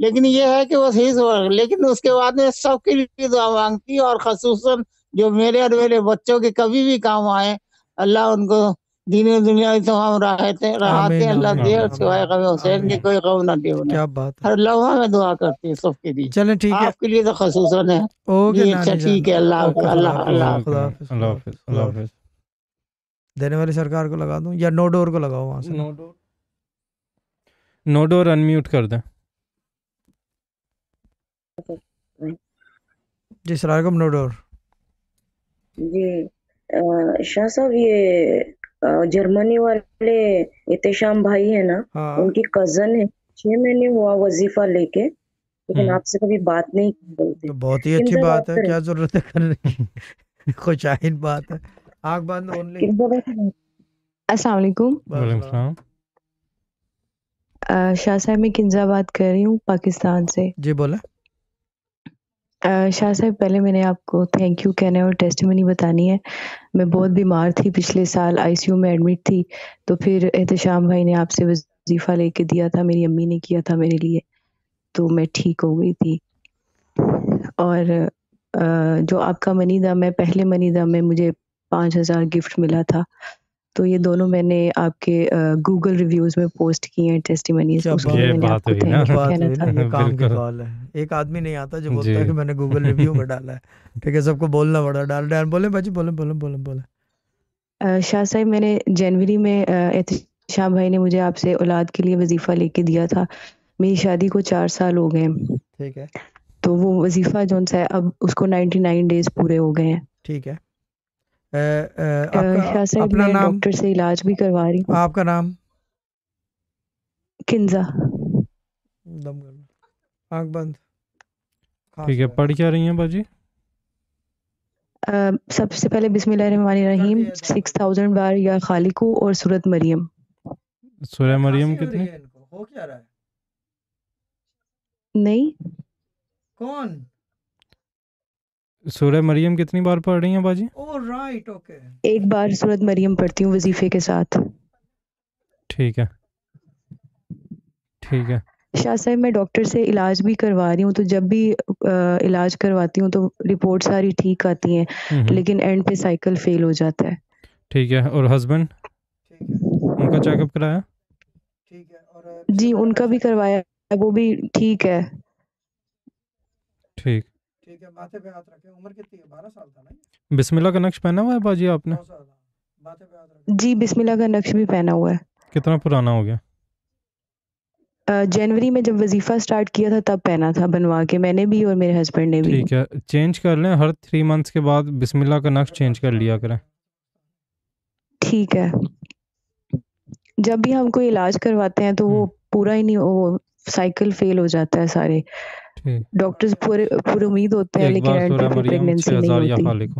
लेकिन ये है कि वो हिज हो लेकिन उसके बाद में सबके लिए दुआ मांगती हूँ और खसूस जो मेरे और मेरे बच्चों के कभी भी काम आए अल्लाह उनको दीन दुनिया तो हम रहते रहते अल्लाह दे और सिवाय कभी हुसैन की कोई कौम ना दे क्या बात हर लम्हा में दुआ करती है सबके लिए चले ठीक है आपके लिए तो खसूसन है ओके अच्छा ठीक है अल्लाह अल्लाह अल्लाह देने वाली सरकार को लगा दूं या नो डोर को लगाओ वहां से no door no door unmute कर दें जी सलाम नो डोर जी शाह साहब ये जर्मनी वाले इतेशाम भाई है ना हाँ। उनकी कजन है छह महीने हुआ वजीफा लेके लेकिन हम्म। आपसे कभी बात नहीं की तो बहुत ही अच्छी बात है क्या जरूरत है करने की खुशाइन बात है आग बंद ओनली अस्सलाम वालेकुम शाह साहब मैं किंजा बात कर रही हूँ पाकिस्तान से जी बोला शाह साहब पहले मैंने आपको थैंक यू कहना है और टेस्टिमनी बतानी है। मैं बहुत बीमार थी पिछले साल आईसीयू में एडमिट थी, तो फिर एहतम भाई ने आपसे वज़ीफ़ा लेके दिया था, मेरी अम्मी ने किया था मेरे लिए, तो मैं ठीक हो गई थी। और जो आपका मनी दम है, पहले मनी दम में मुझे पाँच हजार गिफ्ट मिला था। तो ये दोनों मैंने आपके गूगल रिव्यूज में पोस्ट किए हैं टेस्टिमनीज उसको मैंने आपको थैंक यू कहना था काम की कॉल है एक आदमी नहीं आता जो बोलता है कि मैंने गूगल रिव्यू में डाला है ठीक है सबको बोलना पड़ा डाल डाल बोले भाजी बोले बोले बोले बोले शाह साहब मैंने जनवरी में शाह भाई ने मुझे आपसे औलाद के लिए वजीफा लेके दिया था मेरी शादी को चार साल हो गए ठीक है तो वो वजीफा जो है अब उसको नाइनटी नाइन डेज पूरे हो गए हैं ठीक है आपका अपना नाम डॉक्टर से इलाज भी करवा रही हूँ आपका नाम किंजा दम आंख बंद ठीक है पढ़ क्या रही हैं बाजी सबसे पहले सिक्स थाउजेंड बार या खालिको और सूरत मरियम सूरह मरियम कितनी हो क्या रहा है नहीं कौन सूरह मरियम कितनी बार पढ़ रही हैं बाजी राइट oh, ओके एक बार सूरत मरियम पढ़ती हूँ वजीफे के साथ ठीक है ठीक है शाह साहब मैं डॉक्टर से इलाज भी करवा रही हूँ तो जब भी आ, इलाज करवाती हूँ तो रिपोर्ट सारी ठीक आती है लेकिन एंड पे साइकिल फेल हो जाता है ठीक है और हस्बैंड उनका चेकअप कराया ठीक है और जी उनका भी करवाया वो भी ठीक है ठीक ठीक है माथे पे हाथ रखे उम्र कितनी है बारह साल था ना बिस्मिल्लाह का नक्श पहना हुआ है बाजी आपने हाँ। माथे पे हाथ रखे जी बिस्मिल्ला का नक्श भी पहना हुआ है कितना पुराना हो गया जनवरी में जब वजीफा स्टार्ट किया था तब पहना था बनवा के मैंने भी और मेरे हस्बैंड ने भी ठीक है चेंज कर लें हर थ्री मंथ्स के बाद बिस्मिल्लाह का नक्श चेंज कर लिया करें ठीक है जब भी हम कोई इलाज करवाते हैं तो वो हम्म। पूरा ही नहीं वो साइकिल फेल हो जाता है सारे डॉक्टर्स पूरे पूरे उम्मीद होते हैं लेकिन एंड प्रेगनेंसी नहीं होती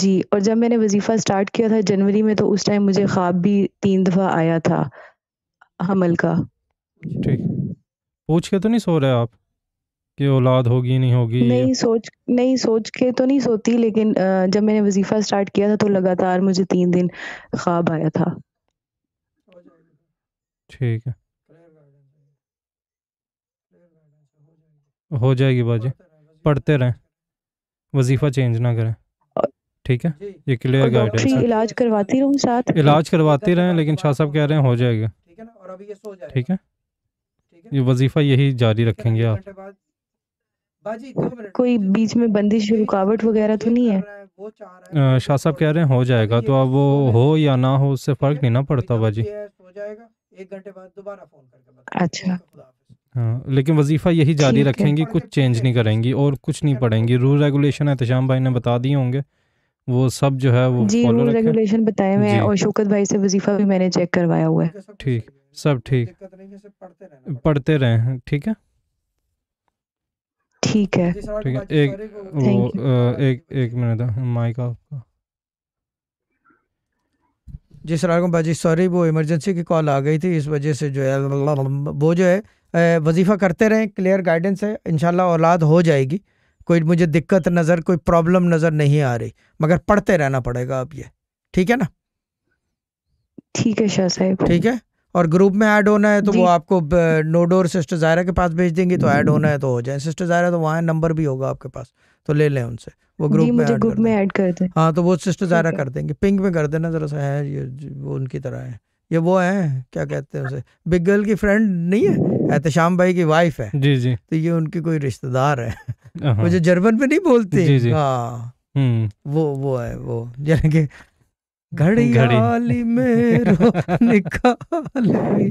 जी और जब मैंने वजीफा स्टार्ट किया था जनवरी में तो उस टाइम मुझे ख्वाब भी तीन दफा आया था हमल का ठीक पूछ के तो नहीं सो रहे आप कि औलाद होगी नहीं होगी नहीं सोच नहीं सोच के तो नहीं सोती लेकिन जब मैंने वजीफा स्टार्ट किया था तो लगातार मुझे तीन दिन ख्वाब आया था ठीक है हो जाएगी बाजी पढ़ते रहें वजीफ़ा चेंज ना करें ठीक है ये क्लियर गाइडेंस है इलाज करवाती रहूं साथ इलाज करवाती रहें लेकिन शाह साहब कह रहे हैं हो जाएगा ठीक है ना और अभी ये सो जाएगा ठीक है ये वजीफा यही जारी रखेंगे आप कोई बीच में बंदिश रुकावट वगैरह तो नहीं है शाह साहब कह रहे हैं हो जाएगा तो अब वो हो या ना हो उससे फर्क नहीं ना पड़ता बाजी एक घंटे बाद दोबारा फोन करके अच्छा हाँ लेकिन वजीफ़ा यही जारी रखेंगी कुछ चेंज नहीं करेंगी और कुछ नहीं पढ़ेंगी रूल रेगुलेशन एहतशाम भाई ने बता दिए होंगे वो सब जो है वो जी रूल रेगुलेशन बताए हुए हैं और शोकत भाई से वजीफ़ा भी मैंने चेक करवाया हुआ है ठीक सब ठीक पढ़ते रहे हाँ, ठीक है ठीक है ठीक है एक वो एक एक मिनट माइक हाँ, आपका जी सलाम बाजी सॉरी वो इमरजेंसी की कॉल आ गई थी इस वजह से जो है वो जो है वजीफ़ा करते रहें क्लियर गाइडेंस है इन औलाद हो जाएगी कोई मुझे दिक्कत नज़र कोई प्रॉब्लम नज़र नहीं आ रही मगर पढ़ते रहना पड़ेगा अब ये ठीक है ना ठीक है शाह साहब ठीक है और ग्रुप में ऐड होना है तो वो आपको नोडोर सिस्टर जायरा के पास भेज देंगी तो ऐड होना है तो हो जाए सिस्टर जायरा तो वहाँ नंबर भी होगा आपके पास तो ले लें उनसे वो ग्रुप में ऐड ग्रुप में ऐड कर दें हाँ तो वो सिस्टर जायरा कर देंगे पिंक में कर देना जरा सा है ये वो उनकी तरह है ये वो है क्या कहते हैं उसे बिग गर्ल की फ्रेंड नहीं है एहतम भाई की वाइफ है जी जी तो ये उनके कोई रिश्तेदार है वो जो जर्मन में नहीं बोलते जी जी हाँ हम्म। वो वो है वो यानी कि घड़ियाली मेरो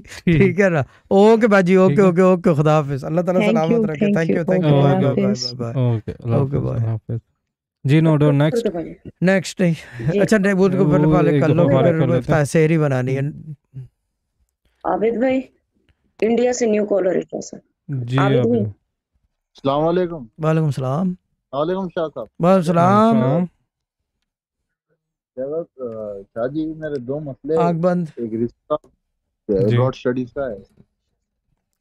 ठीक है ना ओके बाजी ओके ओके ओके खुदा हाफिज अल्लाह ताला सलामत रखे thank you thank you bye bye bye bye okay bye जी नो डो नेक्स्ट नेक्स्ट नहीं अच्छा नहीं बोल उनको पहले पहले कर लो फिर सहरी बनानी है आबिद भाई इंडिया से न्यू कॉलर है सर जी अस्सलाम वालेकुम वालेकुम सलाम वालेकुम शाह साहब वालेकुम सलाम शाह जी मेरे दो मसले आग बंद एक रिश्ता अब्रॉड स्टडीज का है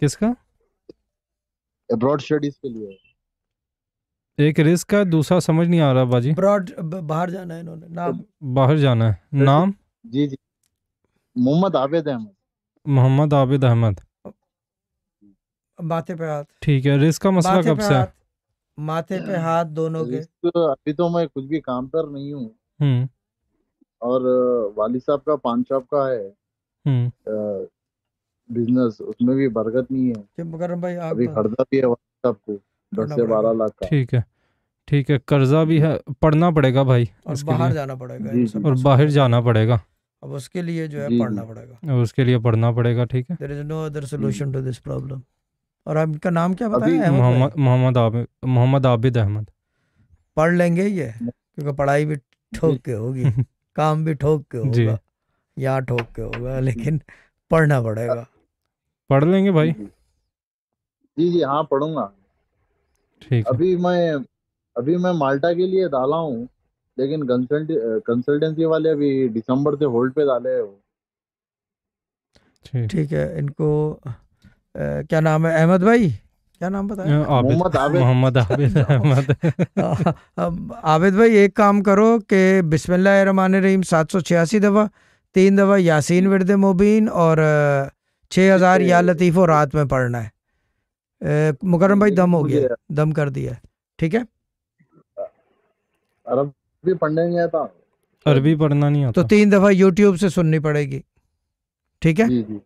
किसका अब्रॉड स्टडीज के लिए एक रिस्क है दूसरा समझ नहीं आ रहा बाजी ब्रॉड बाहर जाना है इन्होंने नाम बाहर जाना है नाम जी जी मोहम्मद आबिद अहमद मोहम्मद आबिद अहमद माथे पे हाथ ठीक है रिस्क का मसला कब से माथे पे हाँ, हाथ दोनों के तो, अभी तो मैं कुछ भी काम पर नहीं हूँ हम्म। और वाली साहब का पान शॉप का है हम्म। बिजनेस उसमें भी बरकत नहीं है भाई आप अभी खर्चा भी है वाली साहब को दस से बारह लाख का ठीक है ठीक है कर्जा भी है पढ़ना पड़ेगा भाई और बाहर जाना पड़ेगा जी, जी। और बाहर जाना पड़ेगा अब उसके लिए जो है पढ़ना पड़ेगा उसके लिए पढ़ना पड़ेगा ठीक है there is no other solution to this problem और आप इनका नाम क्या बताया मोहम्मद मोहम्मद आबिद अहमद पढ़ लेंगे ये क्योंकि पढ़ाई भी ठोक के होगी काम भी ठोक के होगा यहाँ ठोक के होगा लेकिन पढ़ना पड़ेगा पढ़ लेंगे भाई जी जी हाँ पढ़ूंगा ठीक अभी मैं अभी मैं माल्टा के लिए डाला हूँ लेकिन कंसल्टेंसी वाले अभी दिसंबर से होल्ड पे डाले हैं वो ठीक है इनको क्या नाम है अहमद भाई क्या नाम बताया मोहम्मद आबिद अहमद आबिद भाई एक काम करो कि बिस्मिल्लाह रहमान रहीम सात सौ छियासी दफ़ा तीन दफ़ा यासीन विरद मुबीन और छः हज़ार या लतीफ़ो रात में पढ़ना है मुकरम भाई दम हो गया दम कर दिया ठीक है अरबी पढ़ने नहीं आता अरबी पढ़ना नहीं तो आता तो तीन दफ़ा यूट्यूब से सुननी पड़ेगी ठीक है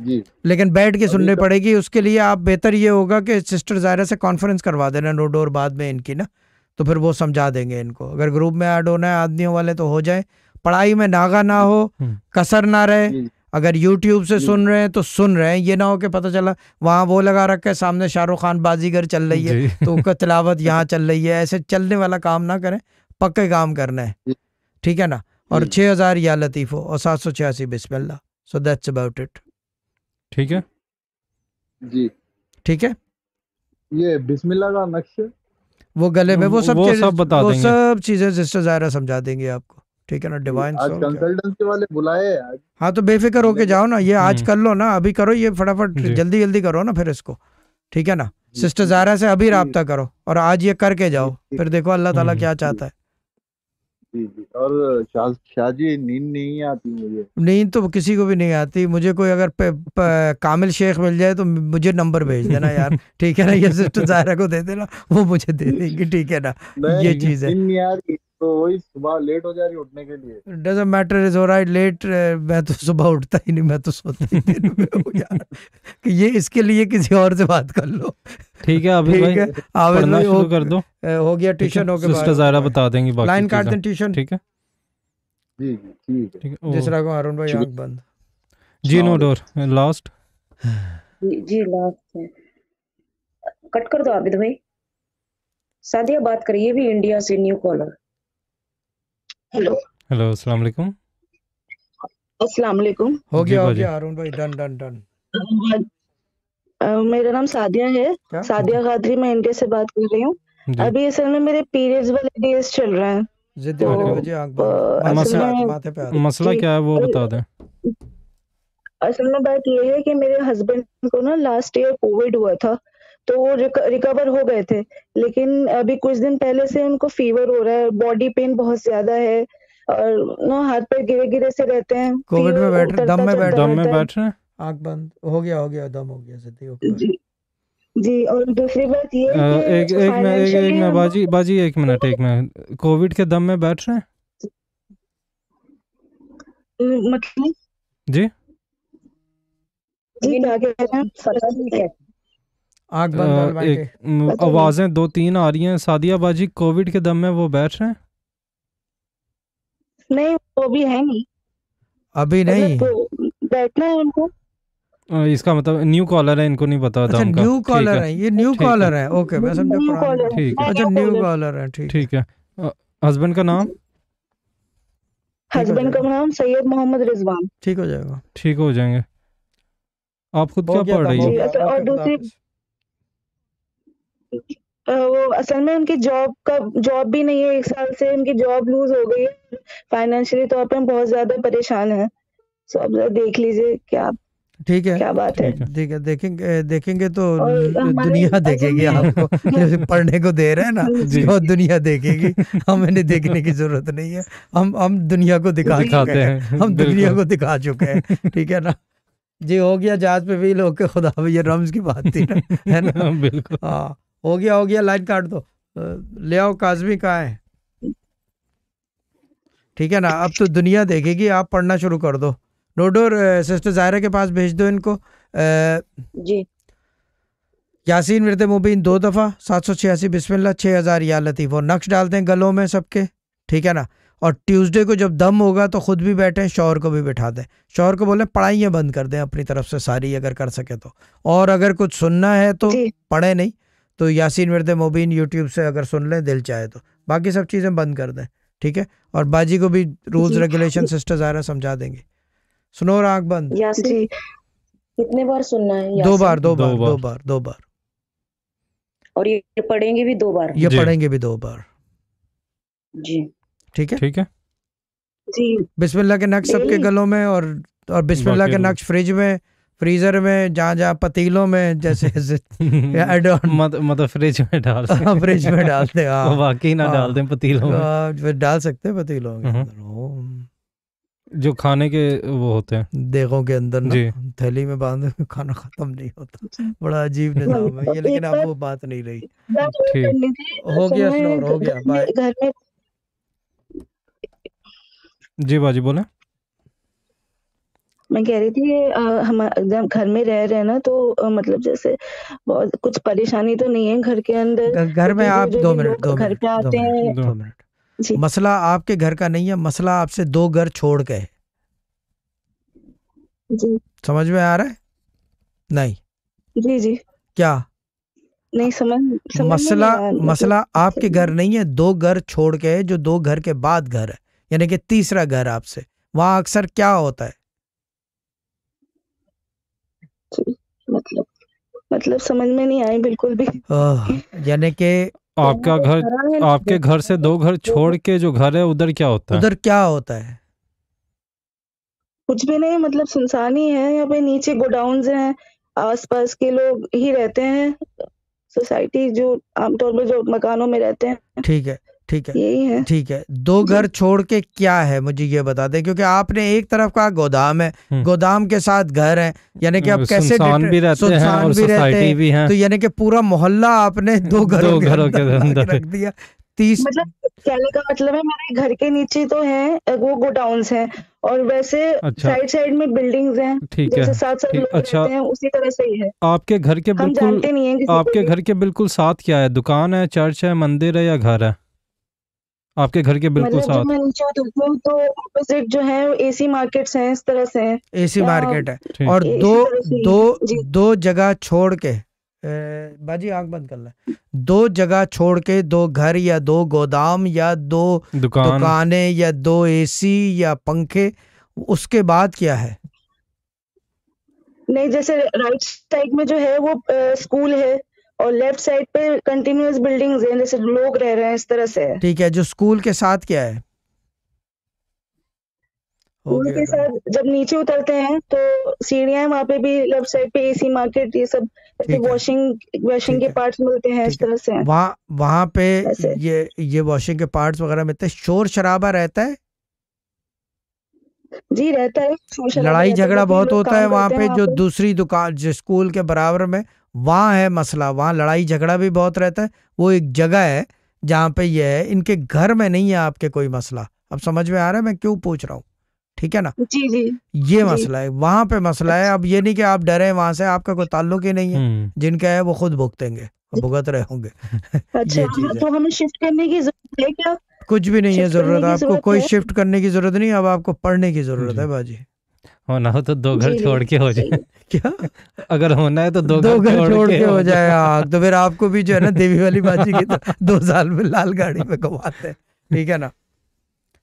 लेकिन बैठ के सुननी तो- पड़ेगी उसके लिए आप बेहतर ये होगा कि सिस्टर जायरा से कॉन्फ्रेंस करवा देना नो डोर बाद में इनकी ना तो फिर वो समझा देंगे इनको अगर ग्रुप में ऐड होना है आदमियों वाले तो हो जाए पढ़ाई में नागा ना हो हम्म। कसर ना रहे अगर यूट्यूब से सुन रहे हैं तो सुन रहे हैं ये ना हो कि पता चला वहाँ वो लगा रखा है सामने शाहरुख खान बाजीगर चल रही है तो उनका तिलावत यहाँ चल रही है ऐसे चलने वाला काम ना करें पक्के काम करना है ठीक है ना और छः हज़ार या लतीफ़ो और सात सौ छियासी बिस्मिल्ला सो दैट्स अबाउट इट ठीक है जी ठीक है ये बिस्मिल्लाह का नक्श वो गले में वो सब वो सब बता वो देंगे सब चीजें सिस्टर जायरा समझा देंगे आपको ठीक है ना डिवाइन आज कंसल्टेंसी वाले बुलाए हाँ तो बेफिक्र होके हम्म। जाओ ना ये आज हम्म। कर लो ना अभी करो ये फटाफट जल्दी जल्दी करो ना फिर इसको ठीक है ना सिस्टर जायरा से अभी रबता करो और आज ये करके जाओ फिर देखो अल्लाह ताला हम्म। क्या चाहता है और शाह जी नींद नहीं आती मुझे नींद तो किसी को भी नहीं आती मुझे कोई अगर प, प, कामिल शेख मिल जाए तो मुझे नंबर भेज देना यार ठीक है ना ये सिस्टर जायरा को दे देना वो मुझे दे देंगे ठीक है ना ये चीज है तो वही सुबह लेट हो जा रही उठने के लिए doesn't matter is alright late मैं तो सुबह उठता ही नहीं मैं तो सोता ही दिन में तो हूं यार कि ये इसके लिए किसी और से बात कर लो ठीक है अभी ठीक भाई पढ़ना शुरू कर दो हो गया ट्यूशन हो गया सिस्टर जारा बता देंगी बाकी लाइन काट दें ट्यूशन ठीक है जी ठीक है जिस रागो अरुण भाई आंख बंद जी नो डोर लास्ट जी लास्ट है कट कर दो आबिद भाई सादिया बात करिए भी इंडिया से न्यू कॉलर हेलो हेलो अस्सलाम वालेकुम अस्सलाम वालेकुम हो गया हो गया अरुण भाई डन डन डन मेरा नाम सादिया है क्या? सादिया गादरी मैं इंडिया से बात कर रही हूँ अभी असल में मेरे पीरियड्स वाले डेज चल रहे हैं जिद्दी वाले तो, मसला, मसला क्या है वो बता दें असल में बात ये है कि मेरे हस्बैंड को ना लास्ट ईयर कोविड हुआ था तो वो रिकवर हो गए थे लेकिन अभी कुछ दिन पहले से उनको फीवर हो रहा है बॉडी पेन बहुत ज्यादा है और नो हाथ पैर गिरे गिरे से रहते हैं कोविड में बैठ दम में बैठ दम में बैठ रहे आंख बंद हो गया हो गया दम हो गया सिद्धि जी जी और दूसरी बात ये आ, एक एक मैं एक, एक मैं बाजी बाजी एक मिनट एक मैं कोविड के दम में बैठ रहे हैं मतलब जी जी आगे आग बंद एक आवाजें दो तीन आ रही हैं सादिया बाजी कोविड के दम में वो बैठ रहे हैं नहीं वो भी है नहीं अभी मतलब नहीं बैठना है उनको इसका मतलब न्यू कॉलर है इनको नहीं पता अच्छा, था न्यू कॉलर है है ये न्यू कॉलर है ओके मैं समझा ठीक है अच्छा न्यू कॉलर है ठीक अच्छा, ठीक है हस्बैंड का नाम हस्बैंड का नाम सैयद मोहम्मद रिजवान ठीक हो जाएगा ठीक हो जाएंगे आप खुद क्या पढ़ रही हो अच्छा, और दूसरी वो असल में उनकी जॉब का जॉब भी नहीं है एक साल से उनकी जॉब लूज हो गई है फाइनेंशियली तौर पर हम बहुत ज्यादा परेशान हैं सो आप देख लीजिए क्या ठीक है क्या बात है ठीक है देखेंगे देखेंगे तो दुनिया देखेगी आपको जैसे पढ़ने को दे रहे हैं ना जो दुनिया देखेगी हमें देखने की जरूरत नहीं है हम हम दुनिया को दिखा चुके हैं हम दुनिया को दिखा चुके हैं ठीक है ना जी हो गया जहाज पे भी लोग खुदा भैया रम्स की बात थी ना है ना बिल्कुल हाँ हो गया हो गया लाइन काट दो ले आओ काजमी कहाँ है ठीक है ना अब तो दुनिया देखेगी आप पढ़ना शुरू कर दो नोडोर सिस्टर जायरा के पास भेज दो इनको यासीन मृत मुबीन दो दफ़ा सात सौ छियासी बिस्मिल्ला छः हज़ार या लतीफ़ और नक्श डालते हैं गलों में सबके ठीक है ना और ट्यूसडे को जब दम होगा तो ख़ुद भी बैठें शोहर को भी बैठा दें शोहर को बोले पढ़ाइयाँ बंद कर दें अपनी तरफ से सारी अगर कर सके तो और अगर कुछ सुनना है तो पढ़े नहीं तो यासीन मिर्द मुबीन यूट्यूब से अगर सुन लें दिल चाहे तो बाकी सब चीज़ें बंद कर दें ठीक है और बाजी को भी रूल्स रेगुलेशन हाँ। सिस्टर ज़ारा समझा देंगे सुनो आँख बंद कितने बार सुनना है दो बार दो, बार, बार दो बार दो बार और ये पढ़ेंगे भी दो बार ये पढ़ेंगे भी दो बार जी ठीक है ठीक है जी बिस्मिल्लाह के नक्श सबके गलों में और और बिस्मिल्लाह के नक्श फ्रिज में फ्रीजर में जहाँ जहाँ पतीलों में जैसे मतलब फ्रिज में डाल हाँ, फ्रिज में डालते बाकी हाँ। ना हाँ। डाल पतीलों में डाल सकते पतीलों में हम्म। जो खाने के वो होते हैं देखो के अंदर जी थैली में बांध खाना खत्म नहीं होता बड़ा अजीब निजाम है ये लेकिन अब वो बात नहीं रही ठीक हो गया हो गया बाय जी बाजी बोले मैं कह रही थी हम जब घर में रह रहे ना तो मतलब जैसे बहुत कुछ परेशानी तो नहीं है घर के अंदर घर में आप दो मिनट दो घर पे आते हैं मिनट मसला आपके घर का नहीं है मसला आपसे दो घर छोड़ के जी समझ में आ रहा है नहीं जी जी क्या नहीं समझ, समझ मसला मतलब मसला आपके घर नहीं है दो घर छोड़ के जो दो घर के बाद घर है यानी कि तीसरा घर आपसे वहाँ अक्सर क्या होता है मतलब मतलब समझ में नहीं आई बिल्कुल भी यानी कि आपका घर आपके घर से दो घर छोड़ के जो घर है उधर क्या होता है उधर क्या होता है कुछ भी नहीं मतलब सुनसान ही है यहाँ पे नीचे गोडाउन हैं आसपास के लोग ही रहते हैं सोसाइटी जो आमतौर पर जो मकानों में रहते हैं ठीक है ठीक है यही है ठीक है दो हम्म। घर छोड़ के क्या है मुझे ये बता दें क्योंकि आपने एक तरफ कहा गोदाम है हम्म। गोदाम के साथ घर है यानी कि आप हम्म, कैसे भी रहते हैं और भी रहते भी हैं तो यानी कि पूरा मोहल्ला आपने दो घरों के अंदर रख दिया तीस मतलब कहने का मतलब है मेरे घर के नीचे तो है वो गोडाउन है और वैसे अच्छा। साइड साइड में बिल्डिंग्स हैं ठीक है साथ साथ लोग अच्छा हैं, उसी तरह से ही है आपके घर के बिल्कुल आपके घर के बिल्कुल साथ क्या है दुकान है चर्च है मंदिर है या घर है आपके घर के बिल्कुल मतलब साथ तो जो है एसी मार्केट्स हैं इस तरह से एसी मार्केट है और दो दो दो जगह छोड़ के बाजी आंख बंद कर ले दो जगह छोड़ के दो घर या दो गोदाम या दो दुकान। दुकाने या दो एसी या पंखे उसके बाद क्या है नहीं जैसे राइट साइड में जो है वो स्कूल है और लेफ्ट साइड पे कंटिन्यूस बिल्डिंग है जैसे लोग रह रहे हैं इस तरह से ठीक है जो स्कूल के साथ क्या है स्कूल के साथ जब नीचे उतरते हैं तो सीढ़िया वहाँ पे भी लेफ्ट साइड पे एसी मार्केट ये सब वॉशिंग वॉशिंग के पार्ट्स मिलते हैं इस तरह से वहाँ वहाँ पे ये ये वॉशिंग के पार्ट्स वगैरह मिलते हैं शोर शराबा रहता है जी रहता है लड़ाई झगड़ा बहुत होता है वहाँ पे जो दूसरी दुकान जो स्कूल के बराबर में वहाँ है मसला वहाँ लड़ाई झगड़ा भी बहुत रहता है वो एक जगह है जहाँ पे ये है इनके घर में नहीं है आपके कोई मसला अब समझ में आ रहा है मैं क्यों पूछ रहा हूँ ठीक है ना जी जी ये जी, मसला है वहाँ पे मसला है अब ये नहीं कि आप डरे वहाँ से आपका कोई ताल्लुक ही नहीं है हम्म। जिनका है वो खुद भुगतेंगे भुगत रहे होंगे अच्छा, हाँ, तो हमें शिफ्ट करने की जरूरत है क्या कुछ भी नहीं है जरूरत आपको कोई शिफ्ट करने की जरूरत नहीं अब आपको पढ़ने की जरूरत है भाजी होना हो तो दो घर छोड़ के हो जाए क्या अगर होना है तो दो, दो घर छोड़ के हो जाए हाँ तो फिर आपको भी जो है ना देवी वाली बाजी की तो दो साल में लाल गाड़ी में घुमाते हैं ठीक है ना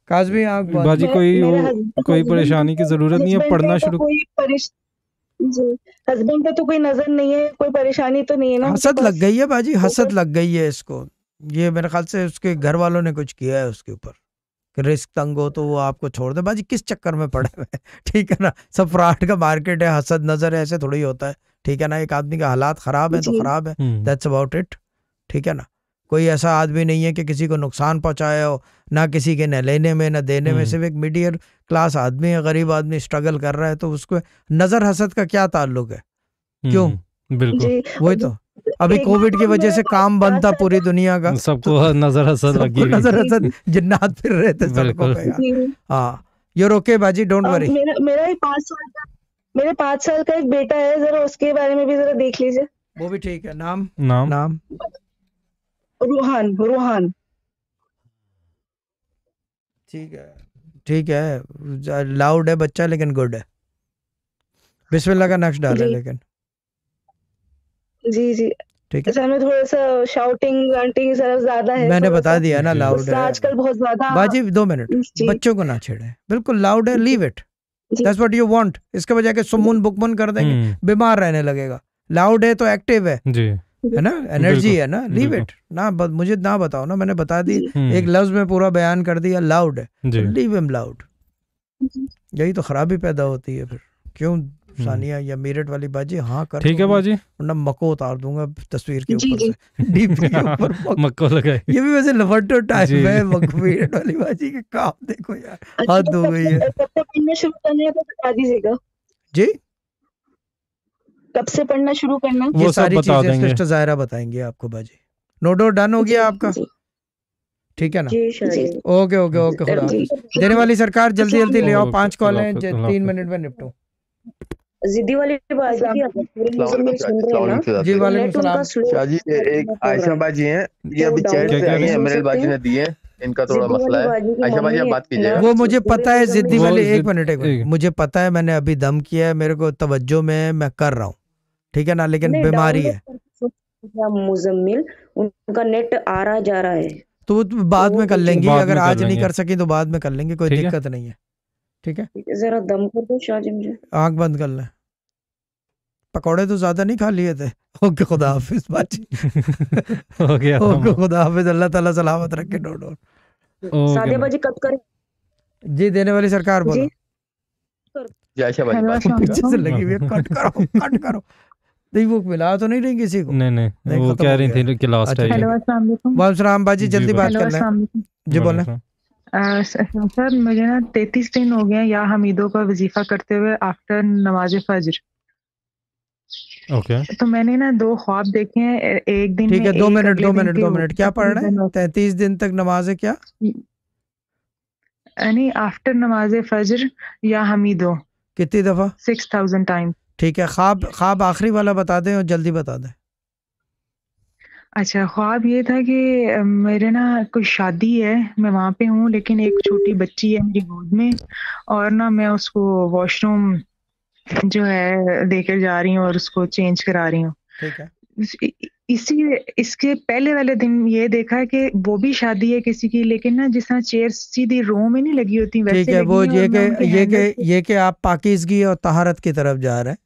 काजमी आप बाजी कोई वो कोई परेशानी की जरूरत नहीं है पढ़ना तो शुरू जी हस्बैंड पे तो कोई नजर नहीं है कोई परेशानी तो नहीं है ना हसद लग गई है बाजी हसद लग गई है इसको ये मेरे ख्याल से उसके घर वालों ने कुछ किया है उसके ऊपर रिस्क तंग हो तो वो आपको छोड़ दे बाजी किस चक्कर में पड़े हुए ठीक है ना सब फ्रॉड का मार्केट है हसद नजर है ऐसे थोड़ी होता है ठीक है ना एक आदमी का हालात खराब है तो खराब है दैट्स अबाउट इट ठीक है ना कोई ऐसा आदमी नहीं है कि किसी को नुकसान पहुंचाए हो ना किसी के न लेने में न देने में हम्म। सिर्फ एक मीडियर क्लास आदमी है गरीब आदमी स्ट्रगल कर रहा है तो उसको नजर हसद का क्या ताल्लुक है हम्म। क्यों बिल्कुल वही तो अभी कोविड की तो वजह से काम बंद था पूरी दुनिया का सबको नजर असर लगी नजर असर जिन्नात फिर रहे थे बिल्कुल हाँ यूर ओके बाजी डोंट वरी मेरा मेरा पाँच साल का मेरे पांच साल का एक बेटा है जरा उसके बारे में भी जरा देख लीजिए वो भी ठीक है नाम नाम नाम रूहान रूहान ठीक है ठीक है लाउड है बच्चा लेकिन गुड है बिस्मिल्लाह का नक्श डाल है लेकिन जी जी ठीक है सर में थोड़ा सा शाउटिंग वांटिंग जरा ज्यादा है मैंने बता दिया ना लाउड है आजकल बहुत ज्यादा बाजी दो मिनट बच्चों को ना छेड़े बिल्कुल लाउड है leave it that's what you want इसके बजाय के सुमून बुकमन कर देंगे हम्म। बीमार रहने लगेगा लाउड है तो एक्टिव है जी है ना एनर्जी है ना लीव इट ना ब, मुझे ना बताओ ना मैंने बता दी हम्म। एक लफ्ज में पूरा बयान कर दिया लाउड है लीव हिम लाउड यही तो खराबी पैदा होती है फिर क्यों सानिया या मेरठ वाली बाजी हाँ कर ठीक है बाजी वरना मको उतार दूंगा तस्वीर के ऊपर से डीपी ऊपर मको लगाए ये भी वैसे लफटर टाइप है मको मेरठ वाली बाजी के काम देखो यार अच्छा, हद हो गई है कब से पढ़ना शुरू करना है तो बता दीजिएगा जी कब से पढ़ना शुरू करना वो सारी चीजें सिस्टर जायरा बताएंगे आपको बाजी नो डाउट डन हो गया आपका ठीक है ना ओके ओके ओके खुदा देने वाली सरकार जल्दी जल्दी ले आओ पांच कॉल हैं तीन मिनट में निपटो जिद्दी वाली जी वाले एक आयशा बाजी है ये अभी चैट आई एमरल बाजी ने दिए इनका थोड़ा मसला है आयशा बाजी आप बात कीजिए वो मुझे पता है जिद्दी वाले एक मिनट एक मुझे पता है मैंने अभी दम किया है मेरे को तवज्जो में मैं कर रहा हूँ ठीक है ना लेकिन बीमारी है मुजम्मिल उनका नेट आ रहा जा रहा है तो वो तो बाद तो में कर लेंगे अगर आज नहीं कर सके तो बाद में कर लेंगे कोई दिक्कत नहीं है ठीक है जरा दम कर दो शाह मुझे आंख बंद कर लें पकौड़े तो ज़्यादा नहीं खा लिए थे ओके खुदा हाफिज बाजी हो गया ओके खुदा हाफिज अल्लाह ताला सलामत रखे डोर डोर सादे बाजी कब करें जी देने वाली सरकार बोलो जी पीछे से लगी हुई कट करो कट करो नहीं वो मिला तो नहीं रही किसी को नहीं नहीं, नहीं वो कह रही थी कि लास्ट अच्छा, है हेलो अस्सलाम वालेकुम वालेकुम सलाम बाजी जल्दी बात कर लें जी बोलें सर मुझे ना तैतीस दिन हो गए या हमीदों का वजीफा करते हुए आफ्टर नमाज फजर ओके okay. तो मैंने ना दो ख्वाब देखे हैं एक दिन ठीक है दो मिनट दो मिनट दो मिनट क्या पढ़ रहे हैं तैतीस दिन तक नमाज है क्या यानी आफ्टर नमाज फजर या हमीदो कितनी दफा सिक्स थाउजेंड टाइम ठीक है ख्वाब ख्वाब आखिरी वाला बता दें और जल्दी बता दें अच्छा ख्वाब ये था कि मेरे ना कोई शादी है मैं वहाँ पे हूँ लेकिन एक छोटी बच्ची है मेरी गोद में और ना मैं उसको वॉशरूम जो है लेकर जा रही हूँ और उसको चेंज करा रही हूँ इसी इसके पहले वाले दिन ये देखा कि वो भी शादी है किसी की लेकिन ना जिस तरह चेयर सीधी रो में नहीं लगी होती वैसे लगी है वो ये के ये के ये के आप पाकिजगी और तहारत की तरफ जा रहे हैं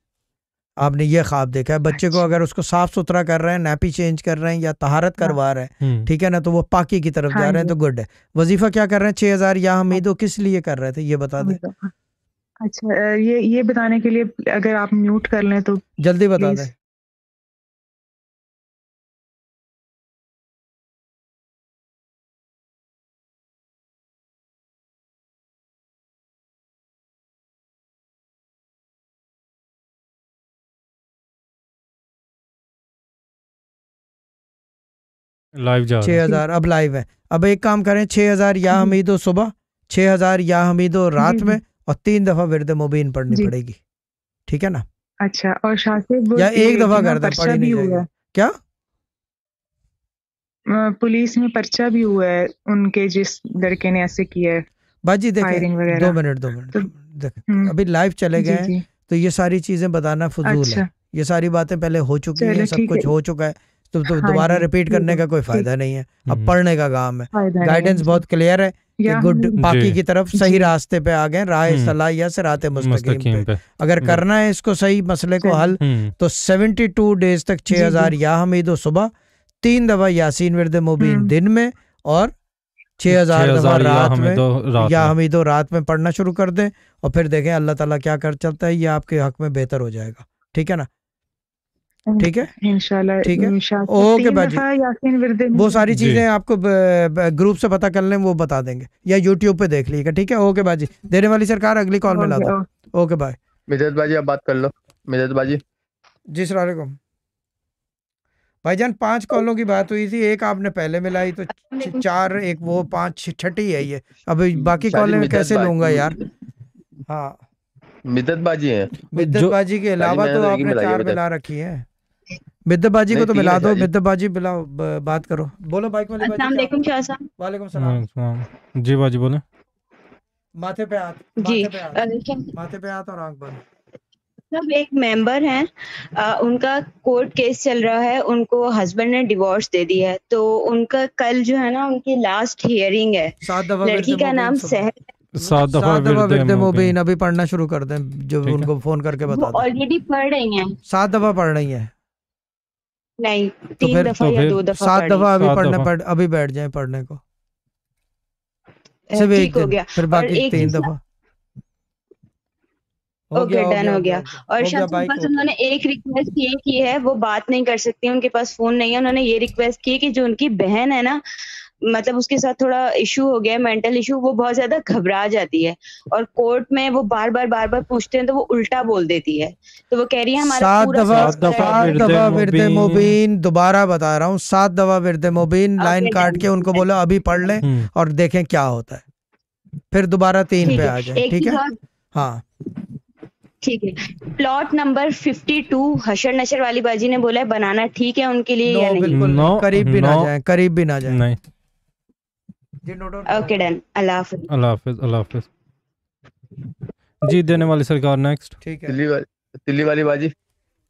आपने ये ख्वाब देखा है बच्चे को अच्छा। अगर उसको साफ सुथरा कर रहे हैं नैपी चेंज कर रहे हैं या तहारत हाँ। करवा रहे हैं हम्म। ठीक है ना तो वो पाकी की तरफ हाँ जा रहे हैं तो गुड है वजीफा क्या कर रहे हैं छह हजार या हमीदो हाँ। किस लिए कर रहे थे ये बता दें अच्छा ये ये बताने के लिए अगर आप म्यूट कर लें तो जल्दी बता दें। लाइव जा छह हजार अब लाइव है अब एक काम करें छह हजार या हमीदो सुबह छह हजार या हमीदो रात में और तीन दफा विरद मुबीन पढ़नी पड़ेगी ठीक है ना अच्छा और या एक दफा कर दे पढ़ी नहीं जाएगी क्या पुलिस में पर्चा भी हुआ है उनके जिस लड़के ने ऐसे किया है बाजी देखे दो मिनट दो मिनट तो देख हम्म। अभी लाइव चले गए तो ये सारी चीजें बताना फजूल है अच्छा। ये सारी बातें पहले हो चुकी है सब कुछ हो चुका है तो, तो हाँ दोबारा रिपीट करने का कोई फायदा नहीं है अब हम्म। पढ़ने का काम है गाइडेंस बहुत क्लियर है गुड बाकी हम्म। की तरफ सही रास्ते पे आ गए राय हम्म। सलाह या सिराते मुस्तकीम पे अगर हम्म। करना है इसको सही मसले को हल तो 72 डेज तक 6000 या हमीदो सुबह तीन दफा यासीन विरद मुबीन दिन में और 6000 दफा रात में या हमीदो रात में पढ़ना शुरू कर दें और फिर देखें अल्लाह ताला क्या कर चलता है ये आपके हक में बेहतर हो जाएगा ठीक है ना ठीक है इंशाल्लाह ठीक है तो ओके बाजी वो सारी चीजें आपको ग्रुप से पता कर लें वो बता देंगे या यूट्यूब पे देख लीजिएगा ठीक है ओके बाजी देने वाली सरकार अगली कॉल में दो ओके बाय मिजाज बाजी आप बात कर लो मिजाज बाजी जी भाई जान पांच कॉलों की बात हुई थी एक आपने पहले मिलाई तो चार एक वो पांच छठी है ये अभी हम्म, बाकी कॉल में कैसे लूंगा यार हाँ बाजी है बाजी के अलावा तो, तो आपने चार मिला रखी है मिद्दबाजी को तो मिला दो तो- मिद्दबाजी बुलाओ बात करो बोलो बाइक वाले अस्सलाम वालेकुम शाह साहब वालेकुम सलाम जी बाजी बोले माथे पे हाथ जी माथे पे हाथ और आंख बंद सब एक मेंबर हैं आ, उनका कोर्ट केस चल रहा है उनको हस्बैंड ने डिवोर्स दे दिया है तो उनका कल जो है ना उनकी लास्ट हियरिंग है लड़की का नाम सहर सात दफा विद मुबीन अभी पढ़ना शुरू कर दें जो उनको फोन करके बता ऑलरेडी पढ़ रही हैं सात दफा पढ़ रही हैं नहीं तो तीन तो दफा तो या दो दफा सात दफा अभी पढ़ने पड़ अभी बैठ जाए पढ़ने को सिर्फ एक हो गया फिर बाकी तीन दफा ओके डन हो गया और शाम उन्होंने एक रिक्वेस्ट ये की है वो बात नहीं कर सकती उनके पास फोन नहीं है उन्होंने ये रिक्वेस्ट की कि जो उनकी बहन है ना मतलब उसके साथ थोड़ा इशू हो गया मेंटल इशू वो बहुत ज्यादा घबरा जाती है और कोर्ट में वो बार बार बार बार पूछते हैं तो वो उल्टा बोल देती है तो वो कह रही है हमारा दफा दफा मुबीन दोबारा बता रहा हूँ सात दफा विरद मुबीन लाइन काट के उनको बोला अभी पढ़ लें हम्म। और देखें क्या होता है फिर दोबारा तीन पे आ जाए ठीक है हाँ ठीक है प्लॉट नंबर फिफ्टी टू हशर नशर वाली बाजी ने बोला है बनाना ठीक है उनके लिए no, या नहीं बिल्कुल no, करीब भी no, ना जाए करीब भी ना जाए नहीं ओके डन अल्लाह हाफिज अल्लाह हाफिज अल्लाह जी देने वाली सरकार नेक्स्ट ठीक है दिल्ली वाली बाजी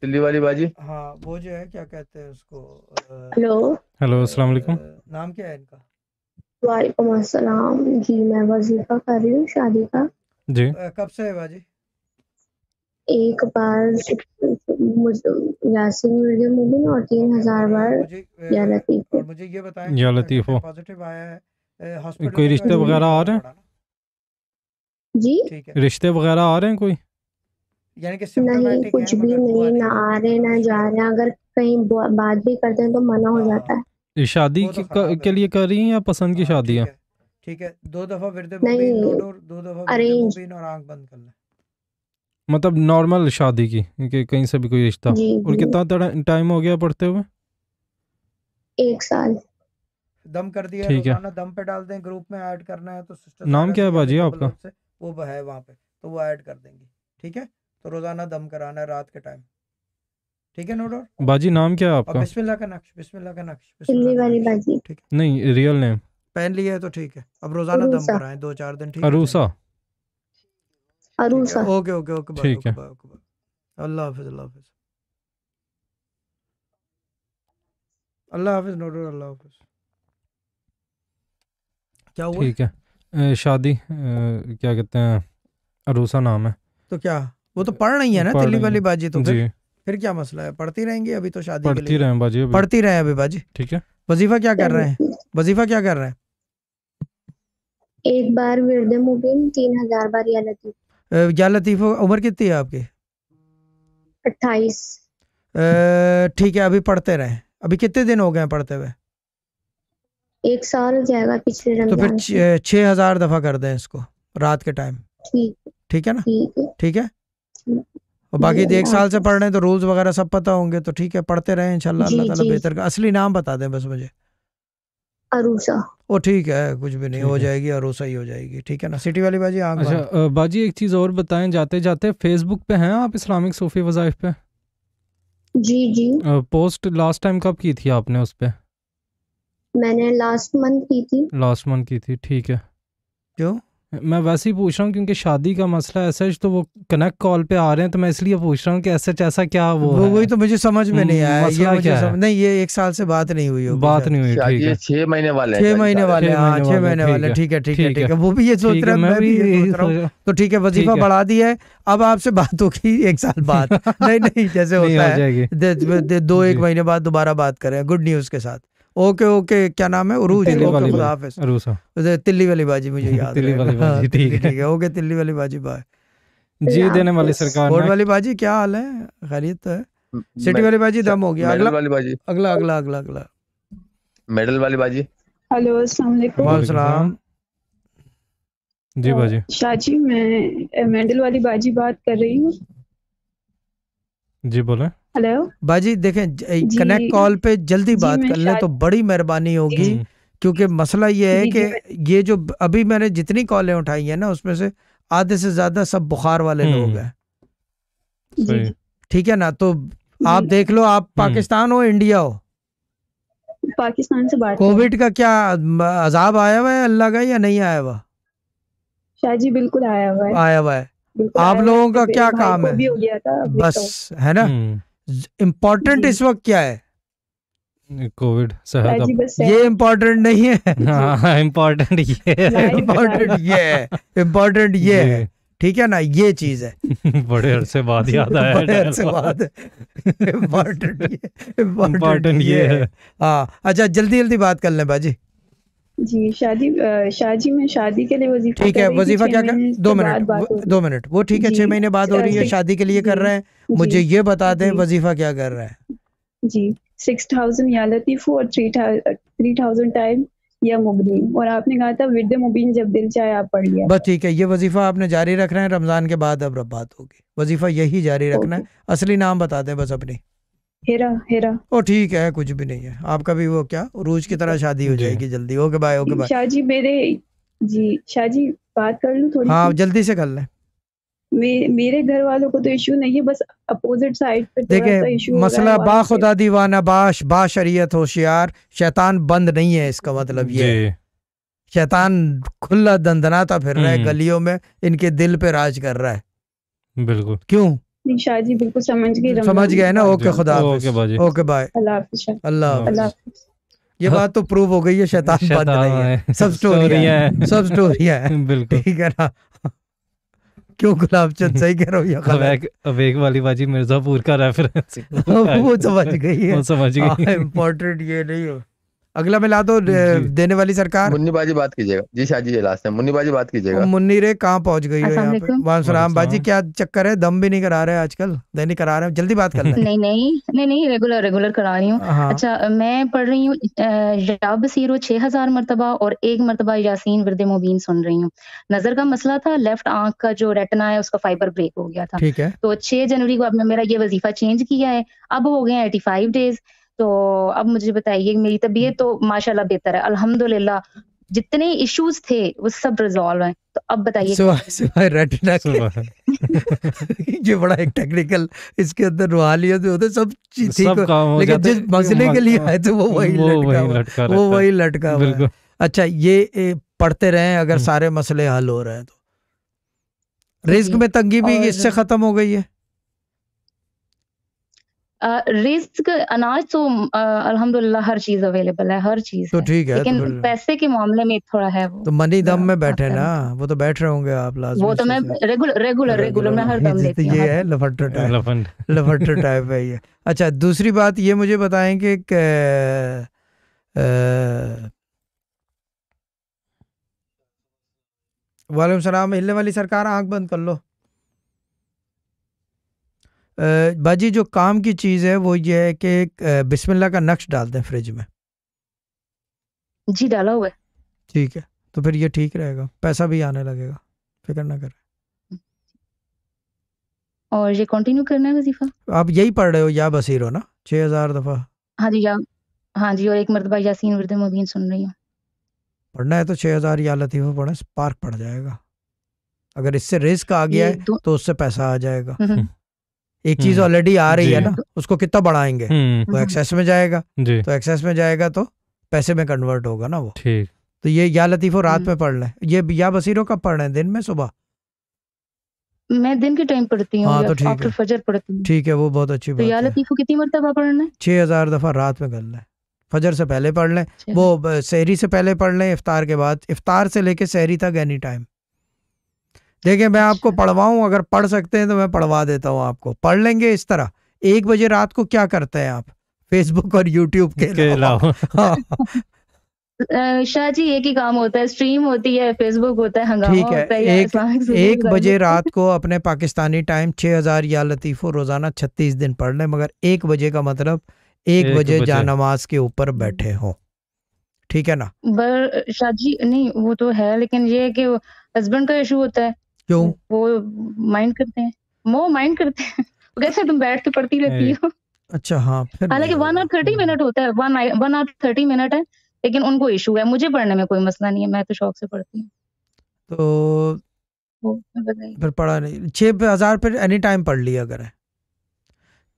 दिल्ली वाली बाजी हाँ वो जो है क्या कहते हैं उसको हेलो हेलो अस्सलाम वालेकुम नाम क्या है इनका वालेकुम अस्सलाम जी मैं वजीफा कर रही हूँ शादी का जी आ, कब से है बाजी एक बार यासीन मुर्गे मुबिन और तीन हजार बार या लतीफ मुझे ये बताएं या लतीफ पॉजिटिव आया है हॉस्पिटल कोई रिश्ते वगैरह आ रहे हैं जी रिश्ते वगैरह आ रहे हैं कोई यानी कि नहीं कुछ भी मतलब नहीं ना आ रहे ना जा रहे अगर कहीं बात भी करते हैं तो मना हो जाता है शादी तो के लिए कर रही हैं या पसंद की हाँ, शादी है ठीक है दो दफा फिर दो दफा अरेंज और आंख बंद कर ले मतलब नॉर्मल शादी की कि कहीं से भी कोई रिश्ता और कितना टाइम हो गया पढ़ते हुए एक साल दम कर दिया ठीक है रोजाना दम पे डाल दें ग्रुप में ऐड करना है तो सिस्टर नाम क्या है बाजी आपका मतलब वो है वहाँ पे तो वो ऐड कर देंगे ठीक है तो रोजाना दम कराना है रात के टाइम ठीक है नो डाउट बाजी नाम क्या है आपका बिस्मिल्लाह का नक्श बिस्मिल्लाह का नक्श ठीक है नहीं रियल नेम पहन लिया है तो ठीक है अब रोजाना दम कराए दो चार दिन ठीक Aroosa Aroosa okay okay okay ठीक है अल्लाह हाफिज अल्लाह हाफिज अल्लाह हाफिज नो डाउट अल्लाह हाफिज क्या हुआ ठीक है शादी क्या कहते हैं अरूसा नाम है तो क्या वो तो पढ़ रही है ना दिल्ली वाली बाजी तो फिर, फिर क्या मसला है पढ़ती रहेंगी अभी तो शादी पढ़ती रहे बाजी अभी। पढ़ती रहे अभी बाजी ठीक है वजीफा क्या कर रहे हैं वजीफा क्या कर रहे हैं एक बार विरद मुबीन तीन हजार बार या लतीफ या लतीफ उम्र कितनी है आपकी अट्ठाईस ठीक है अभी पढ़ते रहे अभी कितने दिन हो गए पढ़ते हुए एक साल हो जाएगा पिछले तो फिर छह हजार दफा कर दें इसको रात के टाइम ठीक ठीक है ना ठीक है और बाकी तो एक साल से पढ़ रहे हैं तो रूल्स वगैरह सब पता होंगे तो ठीक है पढ़ते रहे इंशाल्लाह अल्लाह ताला बेहतर का असली नाम बता दें बस मुझे अरूसा ओ ठीक है कुछ भी नहीं हो जाएगी अरूसा ही हो जाएगी ठीक है ना सिटी वाली बाजी आग अच्छा बाजी एक चीज़ और बताएं जाते जाते फेसबुक पे हैं आप इस्लामिक सूफी वज़ाइफ पे जी जी पोस्ट लास्ट टाइम कब की थी आपने उस पर मैंने लास्ट मंथ की थी लास्ट मंथ की थी ठीक है क्यों मैं वैसे ही पूछ रहा हूँ क्योंकि शादी का मसला है एसएच तो वो कनेक्ट कॉल पे आ रहे हैं तो मैं इसलिए पूछ रहा हूँ कि एसएच ऐसा क्या वो वो वही तो मुझे समझ में नहीं हम्म, आया मसला क्या है? नहीं ये एक साल से बात नहीं हुई होगी बात नहीं हुई ठीक है छह महीने वाले छह महीने वाले हाँ छह महीने वाले ठीक है ठीक है ठीक है वो भी ये सोच रहा मैं भी ये सोच रहा हूँ तो ठीक है वजीफा बढ़ा दिया है अब आपसे बात होगी एक साल बाद नहीं नहीं जैसे होता है दो एक महीने बाद दोबारा बात करें गुड न्यूज के साथ ओके ओके क्या नाम है उरूज ओके तिल्ली वाली बाजी मुझे याद तिल्ली वाली बाजी हाँ, ठीक है ओके तिल्ली वाली बाजी बाय जी देने वाली सरकार बोर्ड वाली बाजी क्या हाल है खैरियत तो है सिटी वाली बाजी दम हो गया अगला वाली बाजी अगला अगला अगला अगला मेडल वाली बाजी हेलो अस्सलाम वालेकुम सलाम जी बाजी शाजी मैं मेडल वाली बाजी बात कर रही हूं जी बोले हेलो बाजी देखें कनेक्ट कॉल पे जल्दी बात कर ले तो बड़ी मेहरबानी होगी क्योंकि मसला ये है कि ये जो अभी मैंने जितनी कॉलें उठाई हैं ना उसमें से आधे से ज्यादा सब बुखार वाले हम्म। लोग हैं ठीक है ना तो आप देख लो आप हम्म। पाकिस्तान हो इंडिया हो पाकिस्तान से बात कोविड का क्या अजाब आया हुआ है अल्लाह का या नहीं आया हुआ शाहजी जी बिल्कुल आया हुआ है आया हुआ है आप लोगों का क्या काम है तो। बस है ना हम्म। इम्पोर्टेंट इस वक्त क्या है कोविड तो- ये इम्पोर्टेंट नहीं है इम्पोर्टेंट ये इम्पोर्टेंट ये है इम्पोर्टेंट ये है ठीक है ना ये चीज है बड़े अरसे बाद याद आया बड़े अरसे बाद इम्पोर्टेंट ये इम्पोर्टेंट ये है हाँ अच्छा जल्दी जल्दी बात कर लें बाजी जी शादी शादी में शादी के लिए वजीफा ठीक है वजीफा क्या कर दो मिनट दो मिनट वो ठीक है छह महीने बाद हो रही है शादी के लिए कर रहे हैं मुझे ये बता दें वजीफा क्या कर रहा है जी सिक्स थाउजेंड या लतीफ़ू और थ्री थ्री थाउजेंड टाइम या मुबीन और आपने कहा था विद मुबीन जब दिल चाहे आप पढ़ लिया बस ठीक है ये वजीफा आपने जारी रख रहे है रमजान के बाद अब बात होगी वजीफा यही जारी रखना है असली नाम बता दें बस अपनी हेरा हेरा ओ ठीक है कुछ भी नहीं है आपका भी वो क्या रूज की तरह शादी हो जाएगी जल्दी okay bye okay bye Shahji मेरे जी शाहजी बात कर लू थोड़ी हाँ जल्दी से कर लें मेरे घर वालों को तो इशू नहीं है बस अपोजिट साइड पे देखे मसला खुदा दीवाना बाश शरीयत होशियार शैतान बंद नहीं है इसका मतलब ये शैतान खुला दंदनाता फिर रहा है हम्म। गलियों में इनके दिल पे राज कर रहा है बिल्कुल क्यों निशा जी बिल्कुल समझ गई समझ गए ना ओके खुदा ओके बाय अल्लाह अल्लाह ये बात तो प्रूव हो गई है शैतान बन रही है सब स्टोरी है सब स्टोरी है बिल्कुल ठीक है ना क्यों गुलाब चंद सही कह रहा हूँ या अवेक, अवेक वाली बाजी मिर्जापुर का रेफरेंस वो समझ गई है वो समझ गई इंपॉर्टेंट हाँ, ये नहीं हो अगला मिला दो देने वाली सरकार मुन्नी बाजी बात कीजिएगा जी शाह जी लास्ट है मुन्नी बाजी बात कीजिएगा मुन्नी रे कहाँ पहुंच गई हो यहाँ पे सलाम बाजी क्या चक्कर है दम भी नहीं करा रहे आजकल दैनिक करा रहे हैं जल्दी बात कर नहीं नहीं नहीं नहीं रेगुलर रेगुलर करा रही हूँ हाँ। अच्छा मैं पढ़ रही हूँ रब सीरो छह हजार मरतबा और एक मरतबा यासीन वर्द मुबीन सुन रही हूँ नजर का मसला था लेफ्ट आंख का जो रेटना है उसका फाइबर ब्रेक हो गया था ठीक है तो छह जनवरी को आपने मेरा ये वजीफा चेंज किया है अब हो गए एटी फाइव डेज तो अब मुझे बताइए मेरी तबीयत तो माशाल्लाह बेहतर है अल्हम्दुलिल्लाह जितने इश्यूज थे वो सब रिजॉल्व हैं तो अब बताइए सुबह रेटिना ये बड़ा एक टेक्निकल इसके अंदर रुहालियत होते सब चीज ठीक हो लेकिन जिस मसले के लिए आए थे वो वही वो लटका वही लटका वो वही लटका बिल्कुल अच्छा ये पढ़ते रहें अगर हम्म। सारे मसले हल हो रहे हैं तो रिस्क में तंगी भी इससे खत्म हो गई है रिस्क अनाज तो अल्हम्दुलिल्लाह हर चीज अवेलेबल है हर चीज तो ठीक है तो लेकिन तो पैसे के मामले में थोड़ा है वो तो मनी दम में बैठे ना वो तो बैठ रहे होंगे आप लाजमी वो तो मैं रेगुलर रेगुलर रेगुलर मैं हर दम लेती तो हूं ये है लफटर टाइप लफटर टाइप है ये अच्छा दूसरी बात ये मुझे बताएं कि वालेकुम सलाम हिलने वाली सरकार आंख बंद कर लो बाजी जो काम की चीज़ है वो ये है कि बिस्मिल्लाह का नक्श डाल दें फ्रिज में जी डाला हुआ है ठीक है तो फिर ये ठीक रहेगा पैसा भी आने लगेगा फिक्र ना करें और ये कंटिन्यू करना है वजीफा आप यही पढ़ रहे हो या बसीर हो ना छः हज़ार दफ़ा हाँ जी या हाँ जी और एक मरतबा यासीन वर्द मुबीन सुन रही हूँ पढ़ना है तो छः हज़ार या लतीफ़ा पढ़े स्पार्क पड़ जाएगा अगर इससे रिस्क आ गया है तो उससे पैसा आ जाएगा हम्म, हम्म। एक चीज ऑलरेडी हम्म। आ रही है ना उसको कितना बढ़ाएंगे हम्म। वो एक्सेस हम्म। में जाएगा तो एक्सेस में जाएगा तो पैसे में कन्वर्ट होगा ना वो ठीक तो ये या लतीफो रात में पढ़ लें ये या बसीरो कब पढ़ रहे हैं दिन में सुबह मैं दिन के टाइम पढ़ती हूँ हाँ, तो ठीक है फजर पढ़ती हूँ ठीक है वो बहुत अच्छी बात तो या लतीफो कितनी मरतबा पढ़ना है छह हजार दफा रात में कर लें फजर से पहले पढ़ लें वो सहरी से पहले पढ़ लें इफ्तार के बाद इफ्तार से लेके सहरी तक एनी टाइम देखिए मैं अच्छा। आपको पढ़वाऊँ अगर पढ़ सकते हैं तो मैं पढ़वा देता हूँ आपको पढ़ लेंगे इस तरह एक बजे रात को क्या करते हैं आप फेसबुक और यूट्यूब के अलावा हाँ। शाह जी एक ही काम होता है स्ट्रीम होती है फेसबुक होता है हंगामा ठीक है, होता है एक, एक बजे रात को अपने पाकिस्तानी टाइम हजार या लतीफ़ो रोज़ाना छत्तीस दिन पढ़ लें मगर एक बजे का मतलब एक, एक बजे, बजे जा नमाज के ऊपर बैठे हों ठीक है ना शाह जी नहीं वो तो है लेकिन ये है कि हस्बैंड का इशू होता है क्यों वो माइंड करते हैं वो माइंड करते हैं कैसे तुम बैठ के तो पढ़ती रहती हो अच्छा हाँ फिर हालांकि वन आर थर्टी मिनट होता है one one hour thirty minute है लेकिन उनको इशू है मुझे पढ़ने में कोई मसला नहीं है मैं तो शौक से पढ़ती हूँ तो फिर पढ़ा नहीं छः हज़ार फिर एनी टाइम पढ़ लिया अगर है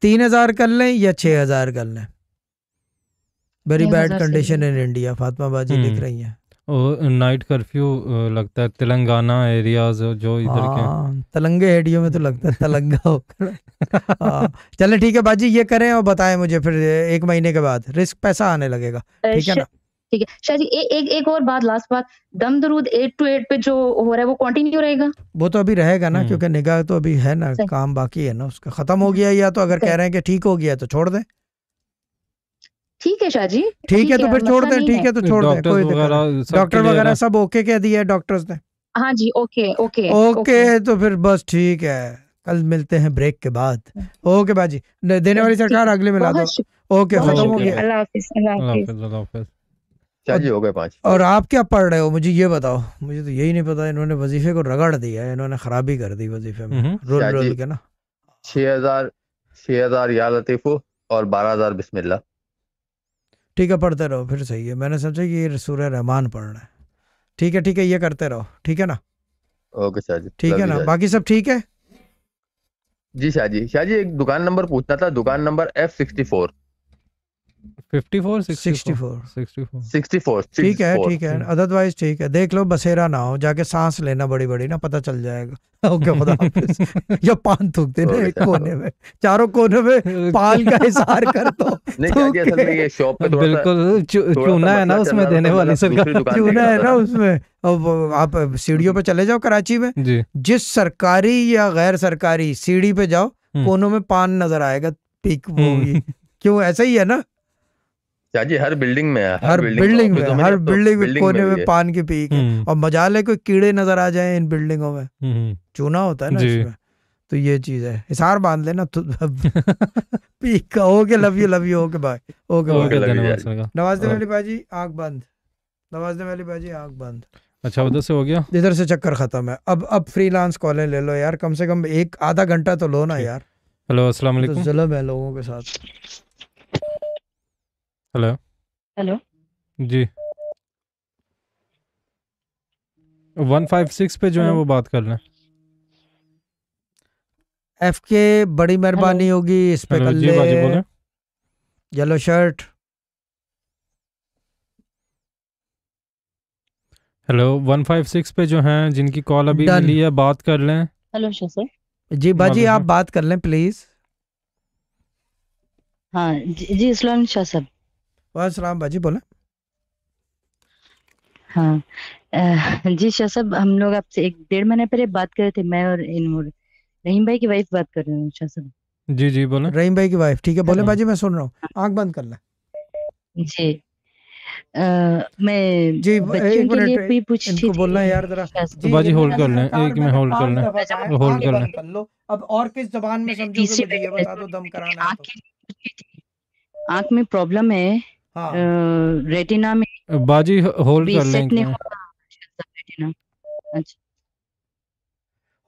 तीन हज़ार कर लें या छः हज़ार कर लें very bad condition in India Fatima बाजी लिख हम्म। रही हैं नाइट कर्फ्यू लगता है तेलंगाना एरियाज जो इधर के हाँ, तलंगे एडियो में तो लगता है तलंगा होकर हाँ, चले ठीक है बाजी ये करें और बताएं मुझे फिर एक महीने के बाद रिस्क पैसा आने लगेगा ठीक है ना ठीक है शायद ए, एक एक और बात लास्ट बात दम दरूद एट टू एट पे जो हो रहा है वो कंटिन्यू रहेगा वो तो अभी रहेगा ना हम्म। क्योंकि निगाह तो अभी है ना काम बाकी है ना उसका खत्म हो हम्म। गया या तो अगर कह रहे हैं कि ठीक हो गया तो छोड़ दें ठीक है शाह ठीक है तो फिर छोड़ दे ठीक है तो छोड़ दे कोई डॉक्टर वगैरह सब ओके कह दिया डॉक्टर्स ने हाँ जी ओके ओके ओके तो फिर बस ठीक है कल मिलते हैं ब्रेक के बाद ओके बाजी देने वाली सरकार अगले मिला दो ओके खत्म हो गया हो गए पांच और आप क्या पढ़ रहे हो मुझे ये बताओ मुझे तो यही नहीं पता इन्होंने वजीफे को रगड़ दिया है इन्होंने खराबी कर दी वजीफे में हम्म। रोल रोल के ना छह हजार छह हजार या लतीफो और बारह हजार बिस्मिल्ला ठीक है पढ़ते रहो फिर सही है मैंने समझा कि ये सूर्य रहमान पढ़ना है ठीक है ठीक है ये करते रहो ठीक है ना ओके शाह ठीक है ना बाकी सब ठीक है जी शाहजी शाहजी एक दुकान नंबर पूछना था दुकान नंबर एफ सिक्सटी फोर ठीक है ठीक है अदरवाइज hmm. ठीक है देख लो बसेरा ना हो जाके सांस लेना बड़ी बड़ी ना पता चल जाएगा ओके या पान थूक ना एक कोने में चारों कोने में पान का इशार कर दो बिल्कुल चूना है ना उसमें देने वाली सरकार चूना है ना उसमें अब आप सीढ़ियों पे चले जाओ कराची में जिस सरकारी या गैर सरकारी सीढ़ी पे जाओ हम्म। कोनों में पान नजर आएगा पीक वो हम्म। क्यों ऐसा ही है ना चाची हर बिल्डिंग में है हर बिल्डिंग में हर बिल्डिंग तो में कोने में पान की पीक हम्म। और और ले कोई कीड़े नजर आ जाए इन बिल्डिंगों में हम्म, हम्म। चूना होता है ना इसमें तो ये चीज है हिसार बांध लेना okay love you love you okay bye okay नवाजदे वाली बाजी आग बंद नवाजने वाली बाजी आग बंद अच्छा उधर से हो गया इधर से चक्कर खत्म है अब अब फ्रीलांस कॉलें ले लो यार कम से कम एक आधा घंटा तो लो ना यार हेलो अस्सलाम तो वालेकुम जुल्म है लोगों के साथ हेलो हेलो जी वन फाइव सिक्स पे जो है वो बात कर लें एफ के बड़ी मेहरबानी होगी इस पे कर ले yellow shirt hello one five six पे जो है जिनकी कॉल अभी मिली है बात कर लें हेलो सर जी बाजी आप बात कर लें प्लीज हाँ जी, जी इस्लाम शाह बस राम भाजी बोला हाँ जी शाह साहब हम लोग आपसे एक डेढ़ महीने पहले बात कर रहे थे मैं और इनमोर रहीम भाई की वाइफ बात कर रहे हैं शाह साहब जी जी बोले रहीम भाई की वाइफ ठीक है बोले भाजी हाँ। मैं सुन रहा हूँ आंख बंद कर ले जी आ, मैं जी बच्चों के लिए भी पूछ थी इनको बोलना यार जरा जी बाजी होल्ड कर लें एक में होल्ड कर लें होल्ड कर लें अब और किस जबान में समझोगे ये बता दो दम कराना तो। आंख में प्रॉब्लम है हाँ। रेटिना में बाजी होल्ड कर लेंगे अच्छा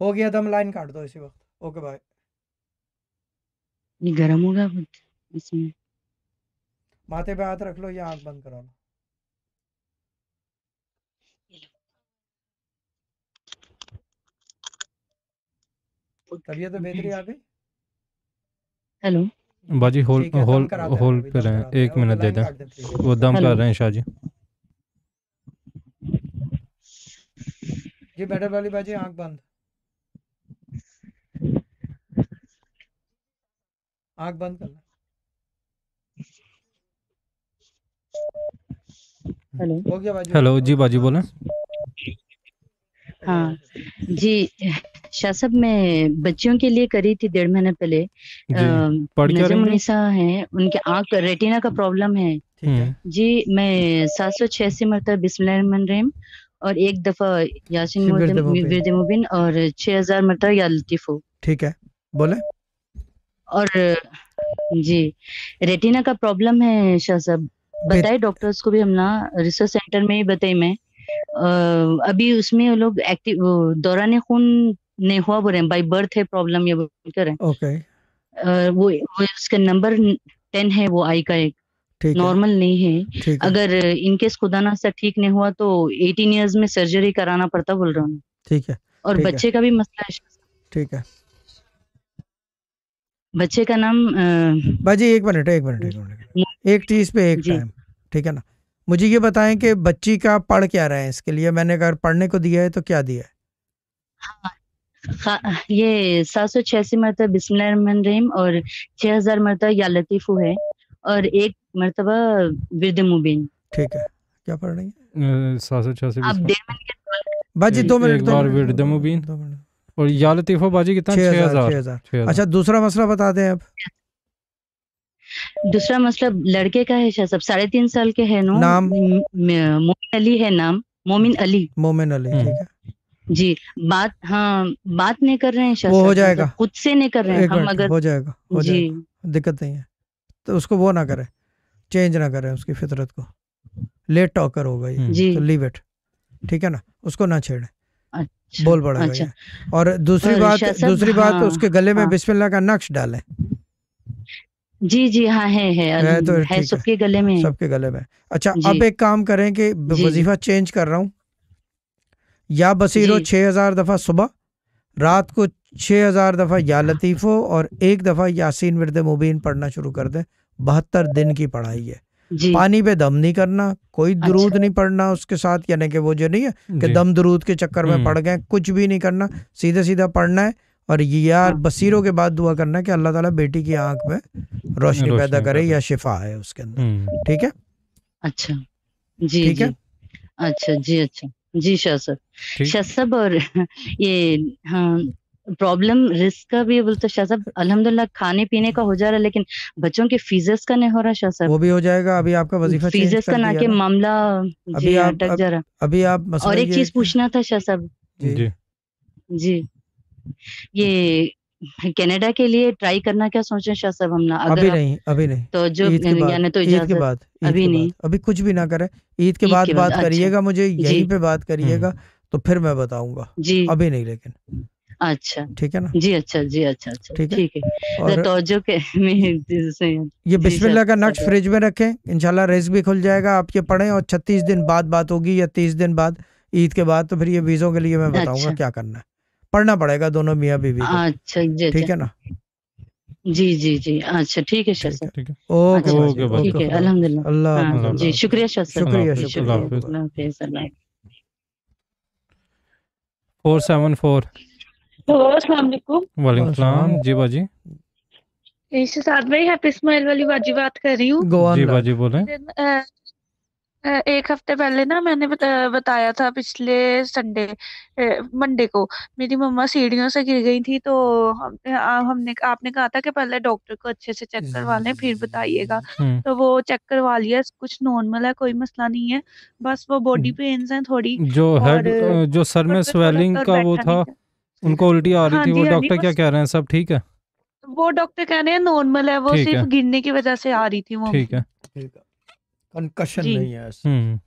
हो गया दम तो लाइन काट दो इसी वक्त ओके बाय ये गर्म होगा इसमें माथे पे हाथ रख लो या आंख बंद करो लो तबीयत तो बेहतरी हम्म। आ गई हेलो बाजी होल होल होल पे रहे एक मिनट दे दें वो दम कर रहे हैं शाह जी जी बैटर वाली बाजी आंख बंद आंख बंद कर हेलो हो गया बाजी हेलो जी बाजी बोले हाँ जी शाह मैं बच्चियों के लिए करी थी डेढ़ महीने पहले नजर है उनके आंख हम्म। रेटिना का प्रॉब्लम है जी मैं सात सौ छियासी मरतब बिस्मिल रहीम और एक दफा यासिन मुबिन और छह हजार मरतब या लतीफ़ो ठीक है बोले और जी रेटिना का प्रॉब्लम है शाह साहब बताए डॉक्टर्स को भी हम ना रिसर्च सेंटर में ही बताई मैं अभी उसमें वो लोग एक्टिव दौरान खून नहीं हुआ बोल रहे हैं बाई बर्थ है प्रॉब्लम ये बोलकर है ओके वो, वो उसका नंबर टेन है वो आई का एक नॉर्मल नहीं है अगर इनकेस खुदा ना सा ठीक नहीं हुआ तो एटीन ईयर्स में सर्जरी कराना पड़ता बोल रहा हूँ ठीक है और बच्चे का भी मसला है ठीक है बच्चे का नाम आ... बाजी एक मिनट एक मिनट एक मिनट एक चीज पे एक टाइम ठीक है ना मुझे ये बताएं कि बच्ची का पढ़ क्या रहे हैं इसके लिए मैंने अगर पढ़ने को दिया है तो क्या दिया है हाँ, हाँ, ये सात सौ छियासी मरतब बिस्मिल्लाम और छह हजार मरतब या लतीफ़ू है और एक मरतबा विरद मुबीन ठीक है क्या पढ़ रही है बाजी दो मिनट और या लतीफो बाजी कितना छह हजार अच्छा दूसरा मसला बता दें अब अच्छा, दूसरा मतलब लड़के का है शाह साढ़े तीन साल के है नो नाम मोमिन अली है नाम मोमिन अली मोमिन अली हम्म। ठीक है जी बात हाँ बात नहीं कर रहे हैं शाह वो हो मतलब जाएगा खुद से नहीं कर रहे हैं हम अगर हो जाएगा हो जी जाएगा। दिक्कत नहीं है तो उसको वो ना करें चेंज ना करें उसकी फितरत को लेट टॉकर होगा ये हम्म। जी तो लीव इट ठीक है ना उसको ना छेड़े अच्छा, बोल बड़ा अच्छा। और दूसरी बात दूसरी बात हाँ। उसके गले में हाँ, बिस्मिल्लाह का नक्श डालें जी जी हाँ है है, है तो अं, है सबके गले में सबके गले में अच्छा अब एक काम करें कि वजीफा चेंज कर रहा हूँ या बसीरो छह हजार दफ़ा सुबह रात को छह हजार दफ़ा या लतीफ़ो और एक दफ़ा यासीन विरद मुबीन पढ़ना शुरू कर दे बहत्तर दिन की पढ़ाई है पानी पे दम नहीं करना कोई दरूद अच्छा। नहीं पढ़ना उसके साथ यानी कि वो जो नहीं है कि दम दरूद के चक्कर में हम्म। पड़ गए कुछ भी नहीं करना सीधा सीधा पढ़ना है और ये यार हाँ। बसीरों के बाद दुआ करना कि अल्लाह ताला बेटी की आंख में रोशनी पैदा करे या शिफा है उसके अंदर हम्म। ठीक है अच्छा जी ठीक है अच्छा जी अच्छा जी शाह साहब शाह और ये हाँ, प्रॉब्लम रिस्क का भी बोलते शाह साहब अलहमदुल्ला खाने पीने का हो जा रहा है लेकिन बच्चों के फीजस का नहीं हो रहा शाह साहब वो भी हो जाएगा अभी आपका वजीफा फीजस का ना के मामला अभी आप, अटक जा रहा अभी आप और एक चीज पूछना था शाह साहब जी जी ये कनाडा के लिए ट्राई करना क्या सोचे शाह साहब हम ना अगर अभी नहीं अभी नहीं तो जो बाद, तो ईद के बाद अभी नहीं अभी कुछ भी ना करें ईद के बाद बात करिएगा अच्छा। मुझे यहीं पे बात करिएगा हम्म। तो फिर मैं बताऊंगा जी अभी नहीं लेकिन अच्छा ठीक है ना जी अच्छा जी अच्छा अच्छा ठीक है तो है तोजो के ये बिस्मिल्लाह का नक्श अच्छा। फ्रिज में रखें इनशाला रेस भी खुल जाएगा आप ये पढ़े और छत्तीस दिन बाद बात होगी या तीस दिन बाद ईद के बाद तो फिर ये वीज़ों के लिए मैं बताऊंगा अच्छा। क्या करना है पढ़ना पड़ेगा दोनों मियाँ बीवी अच्छा ठीक है ना जी जी जी अच्छा ठीक है शाह ठीक है ओके अच्छा, ओके ठीक है अल्हम्दुलिल्लाह अल्लाह हाँ, जी शुक्रिया सर शुक्रिया शुक्रिया फोर सेवन फोर वालेकुम जी बाजी इर्शाद भाई हैप्पी स्माइल वाली बाजी बात कर रही हूँ जी बाजी बोले एक हफ्ते पहले ना मैंने बता, बताया था पिछले संडे मंडे को मेरी मम्मा सीढ़ियों से गिर गई थी तो हम, आ, हमने आपने कहा था कि पहले डॉक्टर को अच्छे से चेक करवा लें फिर बताइएगा हम्म। तो वो चेक करवा लिया कुछ नॉर्मल है कोई मसला नहीं है बस वो बॉडी हम्म। पेन्स हैं थोड़ी जो और हेड अ, जो सर में घुटनों पे स्वेलिंग दर्द का वो बैठा था जा उनको उल्टी आ रही हाँ थी वो जी हाँ जी डॉक्टर क्या बस कह रहे हैं सब ठीक है वो डॉक्टर कह रहे हैं नॉर्मल है वो ठीक सिर्फ है गिरने की वजह से आ रही थी वो ठीक है ठीक है कंकशन नहीं है ऐसा हम्म।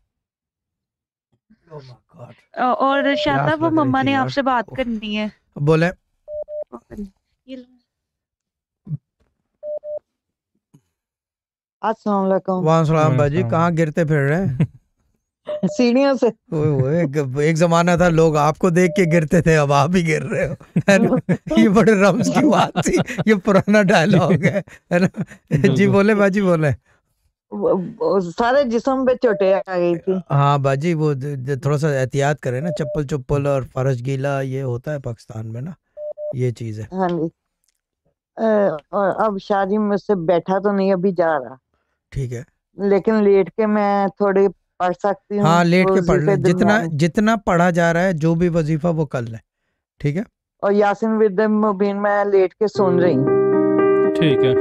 oh और शाता वो मम्मा ने आपसे बात करनी है बोले ये अस्सलाम वालेकुम कहाँ गिरते फिर रहे सीढ़ियों से ओए ओए एक, एक जमाना था लोग आपको देख के गिरते थे अब आप ही गिर रहे हो है ना ये बड़े रम्स की बात थी ये पुराना डायलॉग है है ना जी बोले भाई बोले सारे जिसम पे चोटे आ गई थी हाँ बाजी वो थोड़ा सा एहतियात करें ना चप्पल चुप्पल और फर्श गीला ये होता है पाकिस्तान में ना ये चीज है हाँ जी और अब शादी में से बैठा तो नहीं अभी जा रहा ठीक है लेकिन लेट के मैं थोड़े पढ़ सकती हूँ हाँ लेट के पढ़ ले जितना जितना पढ़ा जा रहा है जो भी वजीफा वो कर ले ठीक है और यासिन विद मुबीन मैं लेट के सुन रही हूँ ठीक है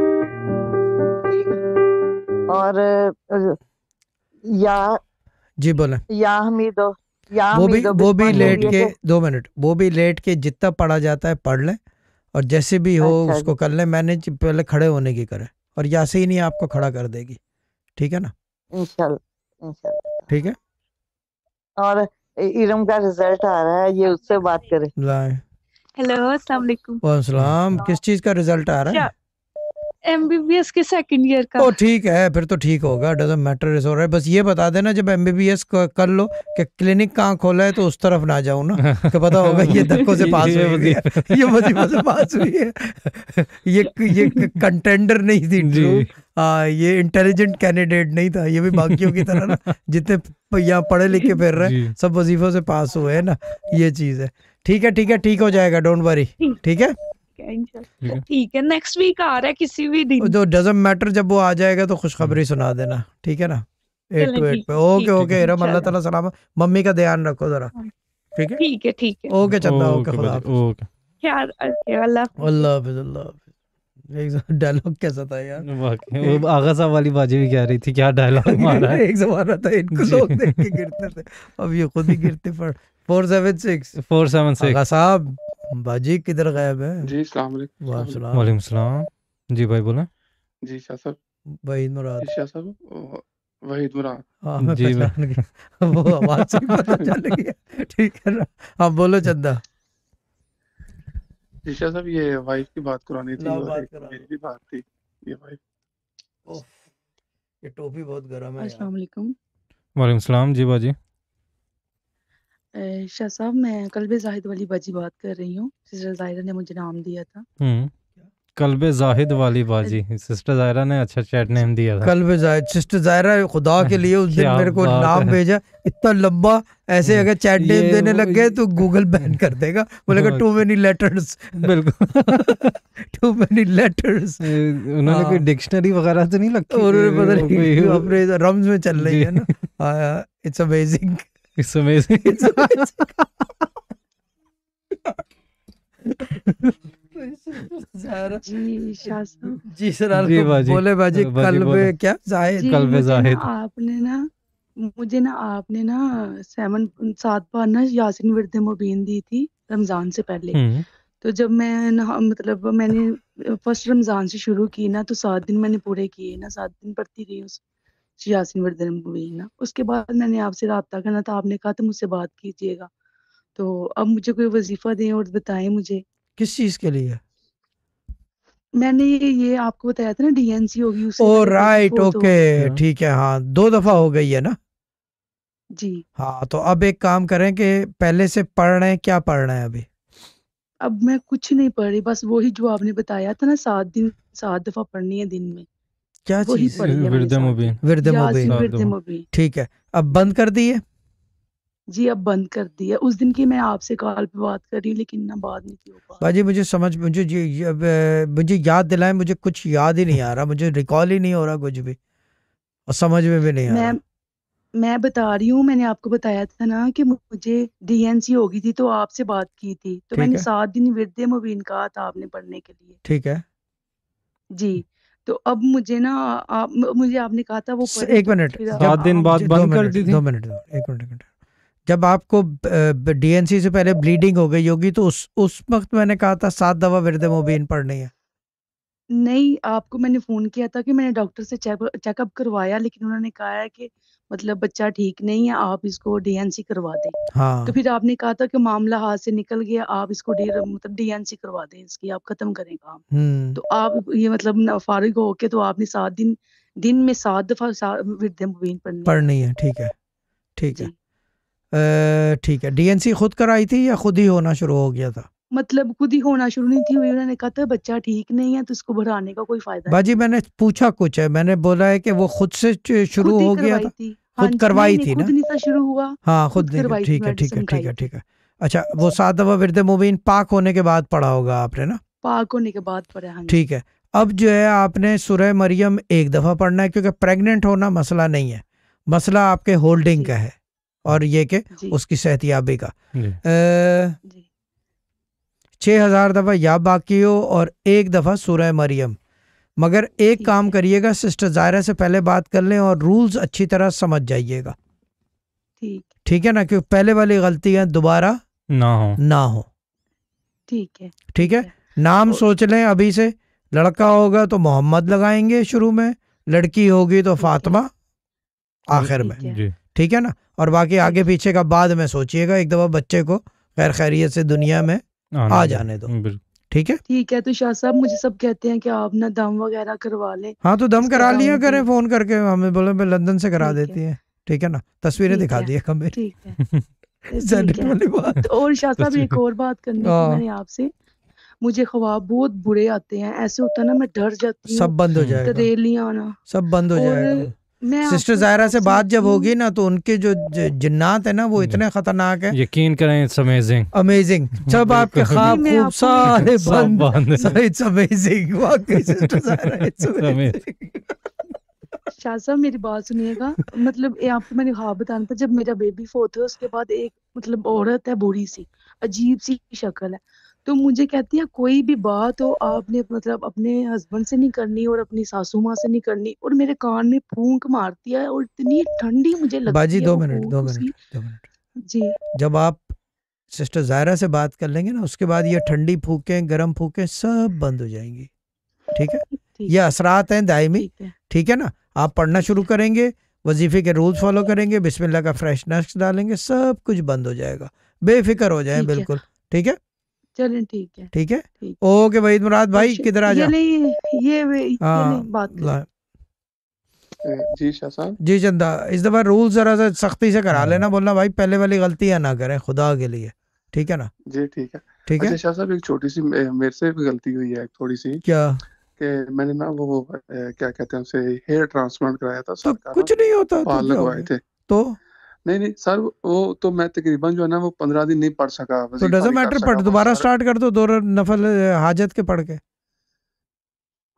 और या जी बोले या हमीदो या वो भी वो भी लेट के तो दो मिनट वो भी लेट के जितना पढ़ा जाता है पढ़ लें और जैसे भी हो अच्छा उसको कर लें मैंने पहले खड़े होने की करें और या से ही नहीं आपको खड़ा कर देगी ठीक है ना ठीक है और इरम का रिजल्ट आ रहा है ये उससे बात करें हेलो अस्सलाम वालेकुम किस चीज का रिजल्ट आ रहा है अच्छा, एमबीबीएस के सेकंड ईयर का ओ तो ठीक है फिर तो ठीक होगा डजंट मैटर इज ऑलराइट बस ये बता देना जब एमबीबीएस कर लो कि क्लिनिक कहाँ खोला है तो उस तरफ ना जाऊँ ना कि पता होगा ये धक्कों से पास हुई है ये वजीफा से पास हुई है ये ये कंटेंडर नहीं थी जी आ, ये इंटेलिजेंट कैंडिडेट नहीं था ये भी बाकियों की तरह ना जितने यहाँ पढ़े लिखे फिर रहे सब वजीफों से पास हुए है ना ये चीज़ है ठीक है ठीक है ठीक हो जाएगा डोंट वरी ठीक है ठीक है नेक्स्ट वीक आ रहा है किसी भी दिन जो डजंट मैटर जब वो आ जाएगा तो खुशखबरी हम्म। सुना देना ठीक है ना एट टू एट पे ओके ओके इरम अल्लाह ताला सलाम मम्मी का ध्यान रखो जरा हाँ। ठीक है ठीक है ठीक है ओके चंदा ओके खुदा ओके यार अल्लाह अल्लाह हाफिज अल्लाह एक डायलॉग कैसा था यार वो आगा साहब वाली बाजी भी कह रही थी क्या डायलॉग मारा है एक जमाना था इनको लोग देख के गिरते थे अब ये खुद ही गिरते पर 476 476 आगा साहब बाजी किधर गायब है जी अस्सलाम वालेकुम वालेकुम सलाम वालेकुम सलाम जी भाई बोले जी शाह साहब वहीद मुराद शाह साहब वहीद मुराद हाँ जी पहचान गया वो आवाज से पता चल गया ठीक है ना हाँ, आप हाँ, बोलो चंदा जी शाह साहब ये वाइफ की बात करानी थी बात मेरी भी बात थी ये वाइफ ओह ये टोपी बहुत गर्म है अस्सलाम वालेकुम वालेकुम सलाम जी बाजी शाह साहब मैं कल्बे ज़ाहिद वाली बाजी बात कर रही हूँ। सिस्टर ज़ाहिरा ने मुझे नाम दिया था। हुँ। कल्बे ज़ाहिद वाली बाजी, सिस्टर ज़ाहिरा ने अच्छा चैट नेम दिया था। कल्बे ज़ाहिद सिस्टर ज़ाहिरा खुदा के लिए उस दिन मेरे को नाम भेजा इतना लंबा ऐसे अगर चैट नेम देने लग गए तो गूगल बैन कर देगा बोलेगा टू मेनी लेटर्स बिल्कुल। टू मेनी लेटर्स उन्होंने हाँ। कोई डिक्शनरी वगैरह तो नहीं लगती उन्होंने पता नहीं अपने रम्स में चल रही है ना इट्स हाँ, amazing It's amazing. It's amazing. जी सर जी बाजी बोले बाजी कल पे क्या जाहिद कल पे जाहिद आपने ना मुझे ना आपने ना सेवन सात बार ना यासिन वर्दे मुबीन दी थी रमजान से पहले हम्म। तो जब मैं ना मतलब मैंने फर्स्ट रमजान से शुरू की ना तो सात दिन मैंने पूरे किए ना सात दिन पढ़ती रही उस जी, यासीन वर्दन मूवी है ना? उसके बाद मैंने आपसे रब्ता करना था, आपने कहा था मुझसे बात कीजिएगा। तो अब मुझे कोई वज़ीफ़ा दें और बताएँ मुझे। किस चीज़ के लिए? मैंने ये ये आपको बताया था ना डीएनसी होगी उसके ओह! राइट, तो ओके, हाँ। ठीक है, हाँ, दो दफ़ा हो गई है ना? जी। हाँ, तो अब एक काम करें कि पहले से पढ़ रहे हैं, क्या पढ़ रहे हैं अभी? अब मैं कुछ नहीं पढ़ रही, बस वही जो आपने बताया था ना सात दिन सात दफ़ा पढ़नी है दिन में। क्या ठीक है अब बंद कर दी है जी अब बंद कर दी है उस दिन की मैं आपसे कॉल पे बात कर रही हूँ लेकिन ना बात नहीं की बाजी मुझे समझ मुझे ये, मुझे याद दिलाए मुझे कुछ याद ही नहीं आ रहा मुझे रिकॉल ही नहीं हो रहा कुछ भी और समझ में भी नहीं आ रहा मैं बता रही हूँ मैंने आपको बताया था ना कि मुझे डीएनसी होगी थी तो आपसे बात की थी तो मैंने सात दिन विरद मुबीन कहा था आपने पढ़ने के लिए ठीक है जी तो अब मुझे ना आप मुझे आपने कहा था वो एक तो मिनट सात दिन बाद बंद कर दी थी दो मिनट एक मिनट जब आपको डीएनसी से पहले ब्लीडिंग हो गई होगी तो उस उस वक्त मैंने कहा था सात दवा विरदे मुबीन पढ़नी है नहीं आपको मैंने फोन किया था कि मैंने डॉक्टर से चेकअप करवाया लेकिन उन्होंने कहा है कि मतलब बच्चा ठीक नहीं है आप इसको डीएनसी करवा दें तो हाँ। तो फिर आपने कहा था कि मामला हाथ से निकल गया आप इसको डी मतलब डीएनसी करवा दें इसकी आप खत्म करें काम हम्म। तो आप ये मतलब फारिग होके तो आपने सात दिन दिन में सात दफा विद मुबीन पढ़नी पढ़नी है ठीक है ठीक है ठीक है डीएनसी खुद कराई थी या खुद ही होना शुरू हो गया था मतलब खुद ही होना शुरू नहीं थी उन्होंने कहा था बच्चा ठीक नहीं है तो इसको बढ़ाने का कोई फायदा बाजी मैंने पूछा कुछ है मैंने बोला है कि वो खुद से शुरू हो गया था खुद हाँ करवाई थी ना शुरू हुआ हाँ खुद ठीक है ठीक है ठीक है ठीक है अच्छा वो सात दफा विरद मुबीन पाक होने के बाद पढ़ा होगा आपने ना पाक होने के बाद पढ़ा है हाँ ठीक है अब जो है आपने सुरह मरियम एक दफ़ा पढ़ना है क्योंकि प्रेग्नेंट होना मसला नहीं है मसला आपके होल्डिंग का है और ये के उसकी सेहतियाबी का जी। आ, जी। छः हज़ार दफ़ा या बाकी हो और एक दफ़ा सूरह मरियम मगर एक काम करिएगा सिस्टर जायरा से पहले बात कर लें और रूल्स अच्छी तरह समझ जाइएगा ठीक ठीक है ना क्योंकि पहले वाली गलतियाँ दोबारा ना हो ना हो ठीक है ठीक है नाम सोच लें अभी से लड़का होगा तो मोहम्मद लगाएंगे शुरू में लड़की होगी तो फातिमा आखिर में ठीक है ना और बाकी आगे पीछे का बाद में सोचिएगा एक दफ़ा बच्चे को खैर खैरियत से दुनिया में आ जाने दो ठीक है ठीक है तो शाह साहब मुझे सब कहते हैं कि आप ना दम वगैरह करवा लें हाँ तो दम करा लिया तो करें फोन करके हमें बोले मैं लंदन से करा देती है ठीक है ना तस्वीरें दिखा दिए हमें तो और शाह साहब एक और बात करनी है हाँ। मैंने आपसे मुझे ख्वाब बहुत बुरे आते हैं ऐसे होता है ना मैं डर जाती हूँ सब बंद हो हम्म। जाएगा रेलियां आना सब बंद हो जाएगा सिस्टर जायरा से बात जब होगी ना तो उनके जो जिन्नात है ना वो इतने खतरनाक है यकीन करें इट्स अमेजिंग अमेजिंग जब आपके ख्वाब खूब सारे बंद इट्स अमेजिंग वाकई सिस्टर जायरा इट्स अमेजिंग मेरी बात सुनिएगा मतलब यहाँ पे मैंने हाँ बताना था जब मेरा बेबी फोर्थ है उसके बाद एक मतलब औरत है बुरी सी अजीब सी शक्ल है तो मुझे कहती है कोई भी बात हो आपने मतलब अपने हस्बैंड से नहीं करनी और अपनी सासू माँ से नहीं करनी और मेरे कान में फूंक मारती है और इतनी ठंडी मुझे लगती बाजी दो मिनट दो मिनट दो मिनट जी जब आप सिस्टर जायरा से बात कर लेंगे ना उसके बाद ये ठंडी फूकें गर्म फूकें सब बंद हो जाएंगी ठीक है ये असरात हैं दायमी ठीक है ना आप पढ़ना शुरू करेंगे वजीफे के रूल्स फॉलो करेंगे बिस्मिल्लाह का फ्रेश नस्क डालेंगे सब कुछ बंद हो जाएगा बेफिक्र हो जाए बिल्कुल ठीक है चले ठीक है ठीक है ओके वहीद मुराद भाई अच्छा, किधर आ जा ये ये हाँ, बात जी जी चंदा इस दफा रूल जरा सा सख्ती से करा हाँ। लेना बोलना भाई पहले वाली गलतियां ना करें खुदा के लिए ठीक है ना जी ठीक है ठीक है अच्छा, शाह साहब एक छोटी सी मेरे से भी गलती हुई है थोड़ी सी क्या कि मैंने ना वो क्या कहते हैं उसे हेयर ट्रांसप्लांट कराया था तो कुछ नहीं होता बाल तो लगवाए थे तो नहीं नहीं सर वो तो मैं तकरीबन जो है ना वो पंद्रह दिन नहीं पढ़ सका तो डजन मैटर पढ़ दोबारा स्टार्ट कर दो दो नफल हाजत के पढ़ के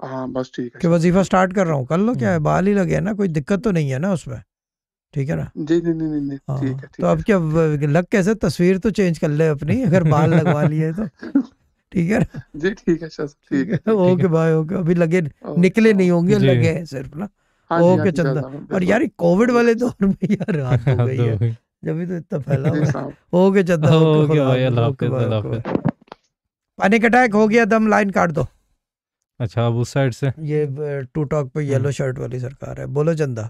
हाँ बस ठीक है कि वजीफा स्टार्ट कर रहा हूँ कर लो क्या है हम्म। बाल ही लगे ना कोई दिक्कत तो नहीं है ना उसमें ठीक है ना जी नहीं नहीं नहीं हाँ, ठीक है तो अब क्या लग कैसे तस्वीर तो चेंज कर ले अपनी अगर बाल लगवा लिए तो ठीक है ना जी ठीक है सर ठीक है ओके बाय ओके अभी लगे निकले नहीं होंगे लगे सिर्फ ना हाँ ओके हाँ चंदा और तो। यार कोविड वाले दौर तो में यार रात हो हाँ गई है तो। जब भी तो इतना फैला हुआ ओके चंदा ओके भाई अल्लाह हाफिज अल्लाह पैनिक अटैक हो गया दम लाइन काट दो अच्छा अब उस साइड से ये टू टॉक पे येलो हम्म। शर्ट वाली सरकार है बोलो चंदा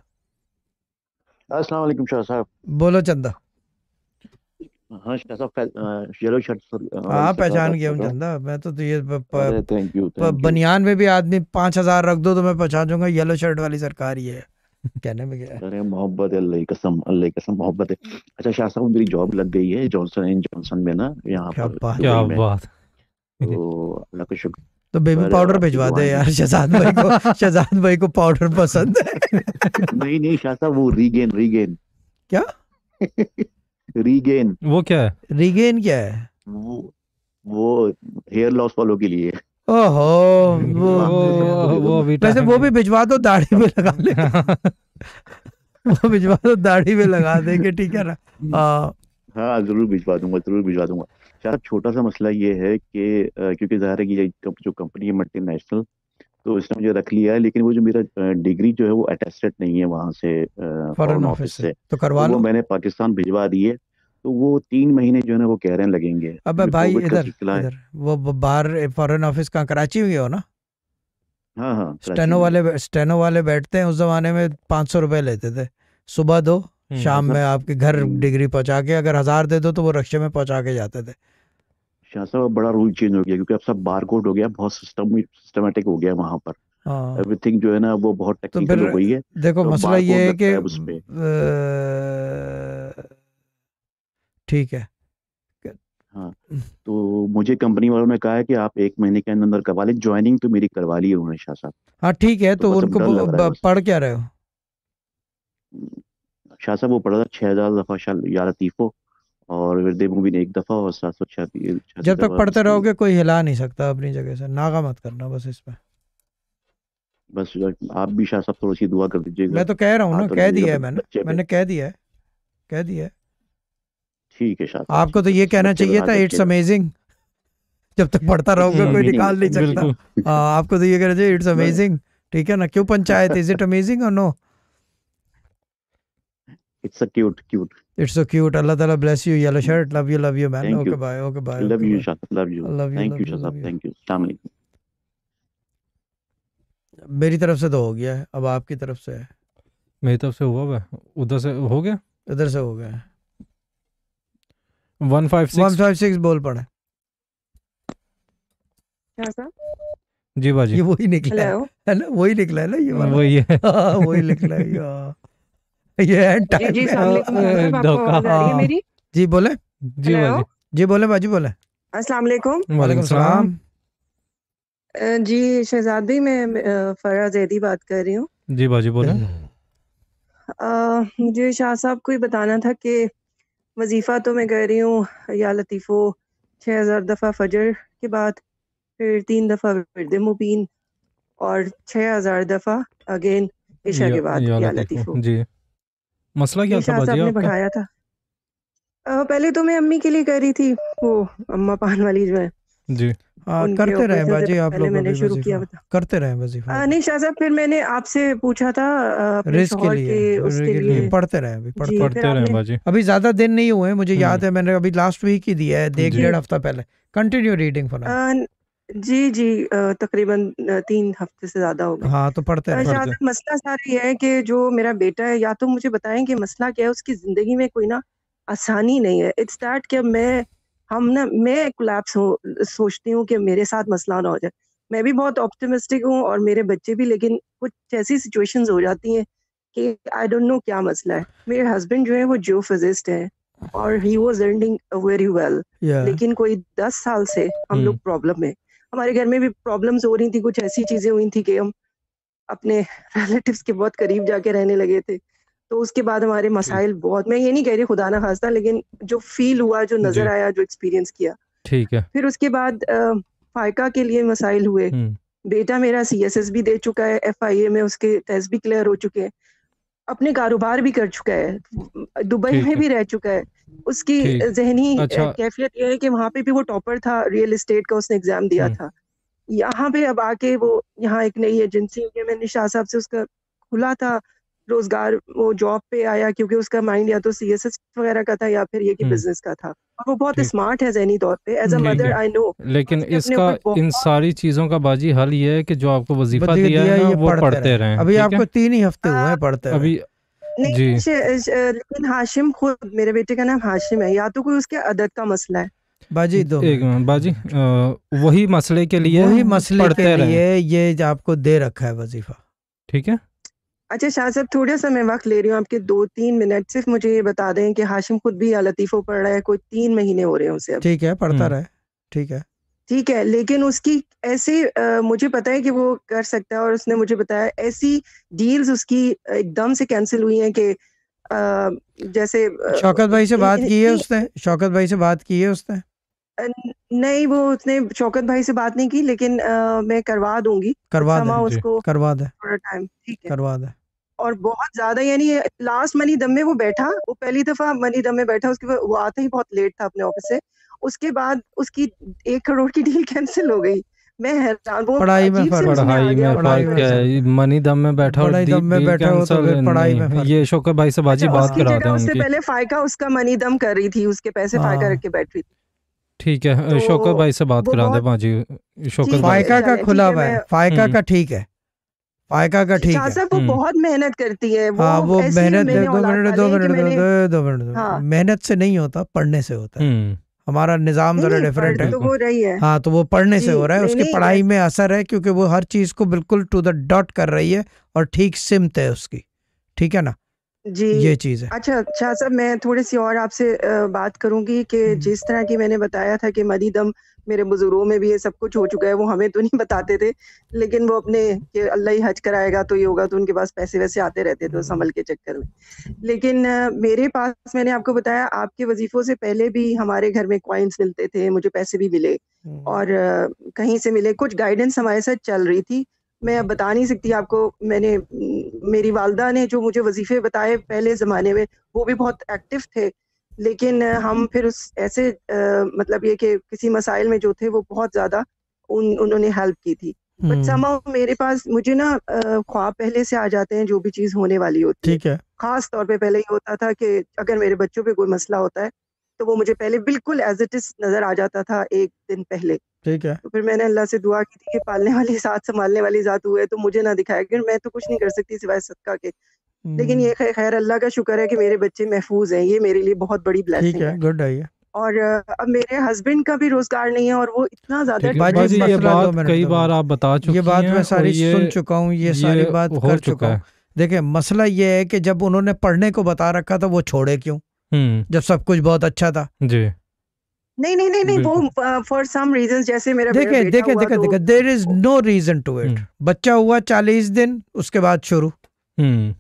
अस्सलाम वालेकुम शाह साहब बोलो चंदा हाँ येलो शर्ट हाँ पहचान गया हूँ चंदा मैं तो, तो ये थैंक यू बनियान में भी आदमी पांच हजार रख दो तो मैं पहचान जाऊंगा येलो शर्ट वाली सरकार ही है कहने में क्या अरे मोहब्बत है अल्लाह कसम अल्लाह कसम मोहब्बत है अच्छा शाह साहब मेरी जॉब लग गई है जॉनसन एंड जॉनसन में ना यहाँ क्या बात क्या बात तो अल्लाह का शुक्र तो बेबी पाउडर भिजवा दे यार शहजाद भाई को शहजाद भाई को पाउडर पसंद है नहीं नहीं शाह साहब वो रीगेन रीगेन क्या रीगेन वो क्या है रीगेन क्या है वो वो हेयर लॉस वालों के लिए ओहो वो वो वो वैसे वो भी भिजवा दो दाढ़ी में लगा ले वो भिजवा दो दाढ़ी में लगा देंगे ठीक है ना हाँ।, हाँ जरूर भिजवा दूंगा जरूर भिजवा दूंगा शायद छोटा सा मसला ये है कि क्योंकि जाहिर है कि जो कंपनी है मल्टी नेशनल तो इसने मुझे रख लिया है लेकिन वो जो मेरा डिग्री जो है वो अटेस्टेड नहीं है वहाँ से फॉरेन ऑफिस से तो करवा तो लो मैंने पाकिस्तान भिजवा दिए तो वो तीन महीने जो है ना वो कह रहे हैं लगेंगे अब भाई इधर, इधर वो बाहर फॉरेन ऑफिस कहाँ कराची भी हो ना हाँ हाँ स्टेनो वाले स्टेनो वाले बैठते हैं उस जमाने में पाँच सौ रुपये लेते थे सुबह दो हम्म, शाम में आपके घर हम्म। डिग्री पहुंचा के अगर हजार दे दो तो वो रक्शे में पहुंचा के जाते थे शाह साहब बड़ा रूल चेंज हो गया क्योंकि अब सब बार कोड हो गया बहुत सिस्टम सिस्टमेटिक हो गया वहाँ पर एवरीथिंग हाँ। जो है ना वो बहुत टेक्निकल तो हो गई है देखो तो मसला ये है कि ठीक है। हाँ, तो मुझे कंपनी वालों ने कहा है कि आप एक महीने के अंदर करवा लें, ज्वाइनिंग तो मेरी करवा ली है उन्होंने शाह साहब। हाँ, ठीक है, तो तो उनको डर पढ़ क्या रहे हो? शाह साहब वो पढ़ा था हजार दफ़ा या लतीफ़ो और वर्दे मूवी ने एक दफ़ा और सात सौ छियासी जब तक पढ़ते रहोगे कोई हिला नहीं सकता अपनी जगह से, नागा मत करना बस इस पर बस आप भी शाह साहब थोड़ी-सी दुआ कर दीजिएगा। मैं तो कह रहा हूँ ना, तो कह दिया है तो मैंने, मैंने कह दिया है, कह दिया है। ठीक है शाह तो हाँ, आपको तो ये कहना चाहिए था इट्स अमेजिंग जब तक पढ़ता रहोगे कोई निकाल नहीं सकता आपको तो ये कहना चाहिए इट्स अमेजिंग ठीक है ना क्यों पंचायत इज इट अमेजिंग और no it's cute cute it's a cute अल्लाह ताला bless you yellow shirt love you love you man okay bye okay bye love you Shah love you thank you Shah thank you अस्सलाम वालेकुम मेरी तरफ से तो हो गया है अब आपकी तरफ से है मेरी तरफ से हुआ उधर से हो गया इधर से हो गया है one five six one five six ball पड़ा जी बाजी ये वही निकला है ना वही निकला है ना ये वाला वही है हाँ, वही निकला है ये एंड टाइम धोखा हाँ। मेरी जी बोले जी बाजी जी बोले बाजी बोले अस्सलाम वालेकुम वालेकुम सलाम जी शहजादी मैं फराज जैदी बात कर रही हूँ जी बाजी बोले हम्म। मुझे शाह साहब को ही बताना था कि वजीफ़ा तो मैं कह रही हूँ या लतीफ़ो छः हज़ार दफ़ा फजर के बाद फिर तीन दफ़ा फिर मुबीन और छः हज़ार दफ़ा अगेन ईशा के बाद या, या लतीफ़ो जी मसला क्या था आपने पढ़ाया था आ, पहले तो मैं अम्मी के लिए कह रही थी वो अम्मा पान वाली जो है जी करते रहे बाजी आप लोग मैंने शुरू किया करते रहे बाजी नहीं शाह फिर मैंने आपसे पूछा था रिस्क के लिए पढ़ते रहे अभी पढ़ते रहे बाजी अभी ज्यादा दिन नहीं हुए मुझे हम्म। याद है मैंने अभी लास्ट वीक ही दिया है देख डेढ़ हफ्ता पहले कंटिन्यू रीडिंग फॉर जी जी तकरीबन तीन हफ्ते से ज्यादा होगा हाँ तो पढ़ते हैं पढ़ते। मसला सारा ये है कि जो मेरा बेटा है या तो मुझे बताएं कि मसला क्या है उसकी जिंदगी में कोई ना आसानी नहीं है इट्स दैट कि मैं हम ना मैं कोलैप्स हो सोचती हूँ कि मेरे साथ मसला ना हो जाए मैं भी बहुत ऑप्टिमिस्टिक हूँ और मेरे बच्चे भी लेकिन कुछ ऐसी सिचुएशन हो जाती हैं कि आई डोंट नो क्या मसला है मेरे हस्बैंड जो है वो जियो फिजिस्ट है और he was earning very well लेकिन कोई दस साल से हम लोग प्रॉब्लम hmm. में हमारे घर में भी प्रॉब्लम्स हो रही थी कुछ ऐसी चीजें हुई थी कि हम अपने रिलेटिव्स के बहुत करीब जाके रहने लगे थे तो उसके बाद हमारे मसाइल बहुत मैं ये नहीं कह रही खुदा ना खासा लेकिन जो फील हुआ जो नजर आया जो एक्सपीरियंस किया ठीक है फिर उसके बाद फायका के लिए मसाइल हुए हम्म। बेटा मेरा सी एस एस भी दे चुका है एफ आई ए में उसके टेस्ट भी क्लियर हो चुके हैं अपने कारोबार भी कर चुका है दुबई में भी रह चुका है उसकी जहनी अच्छा। कैफियत यह है कि वहाँ पे भी वो टॉपर था रियल इस्टेट का उसने एग्जाम दिया हम्म। था यहाँ पे अब आके वो यहाँ एक नई एजेंसी हुई है मैंने शाह साहब से उसका खुला था रोजगार वो जॉब पे आया क्योंकि उसका माइंड या तो सी एस एस वगैरह का था या फिर ये कि बिजनेस हम्म। का था और वो बहुत स्मार्ट है जहनी तौर पे as a mother I know लेकिन इसका इन सारी चीजों का बाजी हल ये है कि जो आपको वजीफा दिया, है वो पढ़ते रहे अभी आपको तीन ही हफ्ते हुए हैं हाँ। पढ़ते अभी नहीं लेकिन हाशिम खुद मेरे बेटे का नाम हाशिम है या तो कोई उसके अदद का मसला है बाजी दो एक बाजी वही मसले के लिए वही मसले के लिए ये आपको दे रखा है वजीफा ठीक है अच्छा शाह साहब थोड़ा सा मैं वक्त ले रही हूँ आपके दो तीन मिनट सिर्फ मुझे ये बता दें कि हाशिम खुद भी लतीफ़ो पढ़ रहा है कोई तीन महीने हो रहे हैं उसे अब ठीक है पढ़ता हम्म। रहे ठीक है ठीक है लेकिन उसकी ऐसे आ, मुझे पता है कि वो कर सकता है और उसने मुझे बताया ऐसी डील्स उसकी एकदम से कैंसिल हुई है कि जैसे शौकत भाई से बात की है उसने शौकत भाई से बात की है उसने नहीं वो उसने शौकत भाई से बात नहीं की लेकिन आ, मैं करवा दूंगी करवा दे उसको करवा दे थोड़ा टाइम ठीक है करवा दे और बहुत ज्यादा यानी लास्ट मनी दम में वो बैठा वो पहली दफा मनी दम में बैठा उसके वो आता ही बहुत लेट था अपने ऑफिस से उसके बाद उसकी एक करोड़ की डील कैंसिल हो गई मैं हैरान वो पढ़ाई में पढ़ाई में है मनी दम में बैठा पढ़ाई दम में बैठा हो तो पढ़ाई में फर्क ये शोकर भाई से बाजी बात करा था उससे पहले फायका उसका मनी दम कर रही थी उसके पैसे फायका हाँ। रख के बैठ रही थी ठीक है तो शोकर भाई से बात करा दे भाजी शौकत फायका का खुला हुआ है फायका हम्म। का ठीक है फायका का ठीक है वो हम्म। बहुत मेहनत करती है वो हाँ वो मेहनत दो मिनट दो मिनट दो मिनट दो दो मिनट मेहनत से नहीं होता पढ़ने से होता है हम्म। हमारा निज़ाम ज़रा डिफरेंट तो है हाँ तो वो पढ़ने से हो रहा है उसकी पढ़ाई में असर है क्योंकि वो हर चीज़ को बिल्कुल टू द डॉट कर रही है और ठीक सिमत है उसकी ठीक है ना जी ये चीज है अच्छा अच्छा सर मैं थोड़ी सी और आपसे बात करूंगी कि हम्म। जिस तरह की मैंने बताया था कि मदी दम मेरे बुजुर्गों में भी ये सब कुछ हो चुका है वो हमें तो नहीं बताते थे लेकिन वो अपने कि अल्लाह ही हज कराएगा तो ये होगा तो उनके पास पैसे वैसे आते रहते थे संभल के चक्कर में लेकिन मेरे पास मैंने आपको बताया आपके वजीफों से पहले भी हमारे घर में क्वाइंस मिलते थे मुझे पैसे भी मिले हम्म। और कहीं से मिले कुछ गाइडेंस हमारे साथ चल रही थी मैं अब बता नहीं सकती आपको मैंने मेरी वालदा ने जो मुझे वजीफे बताए पहले ज़माने में वो भी बहुत एक्टिव थे लेकिन हम फिर उस ऐसे आ, मतलब ये कि किसी मसाइल में जो थे वो बहुत ज़्यादा उन उन्होंने हेल्प की थी बट समा हम्म। मेरे पास मुझे ना ख्वाब पहले से आ जाते हैं जो भी चीज़ होने वाली होती ठीक है खास तौर पे पहले ये होता था कि अगर मेरे बच्चों पे कोई मसला होता है तो वो मुझे पहले बिल्कुल एज इट इज नज़र आ जाता था एक दिन पहले ठीक है तो फिर मैंने अल्लाह से दुआ की थी कि पालने वाली साथ संभालने वाली जात हुए तो मुझे ना दिखाया क्योंकि मैं तो कुछ नहीं कर सकती सिवाय सदका के लेकिन ये हम्म। खैर अल्लाह का शुक्र है कि मेरे बच्चे महफूज हैं ये मेरे लिए बहुत बड़ी ब्लेसिंग है गुड है और अब मेरे हस्बैंड का भी रोजगार नहीं है और वो इतना ज्यादा ये बात कई बार आप बता चुके ये बात मैं सारी सुन चुका हूँ ये सारी बात कर चुका हूँ देखिये मसला ये है कि जब उन्होंने पढ़ने को बता रखा था वो छोड़े क्यों हम्म। जब सब कुछ बहुत अच्छा था जी नहीं नहीं नहीं वो फॉर सम रीजन जैसे मेरा देखे देखे देखे देखे there is no reason to it बच्चा हुआ चालीस दिन उसके बाद शुरू हम्म।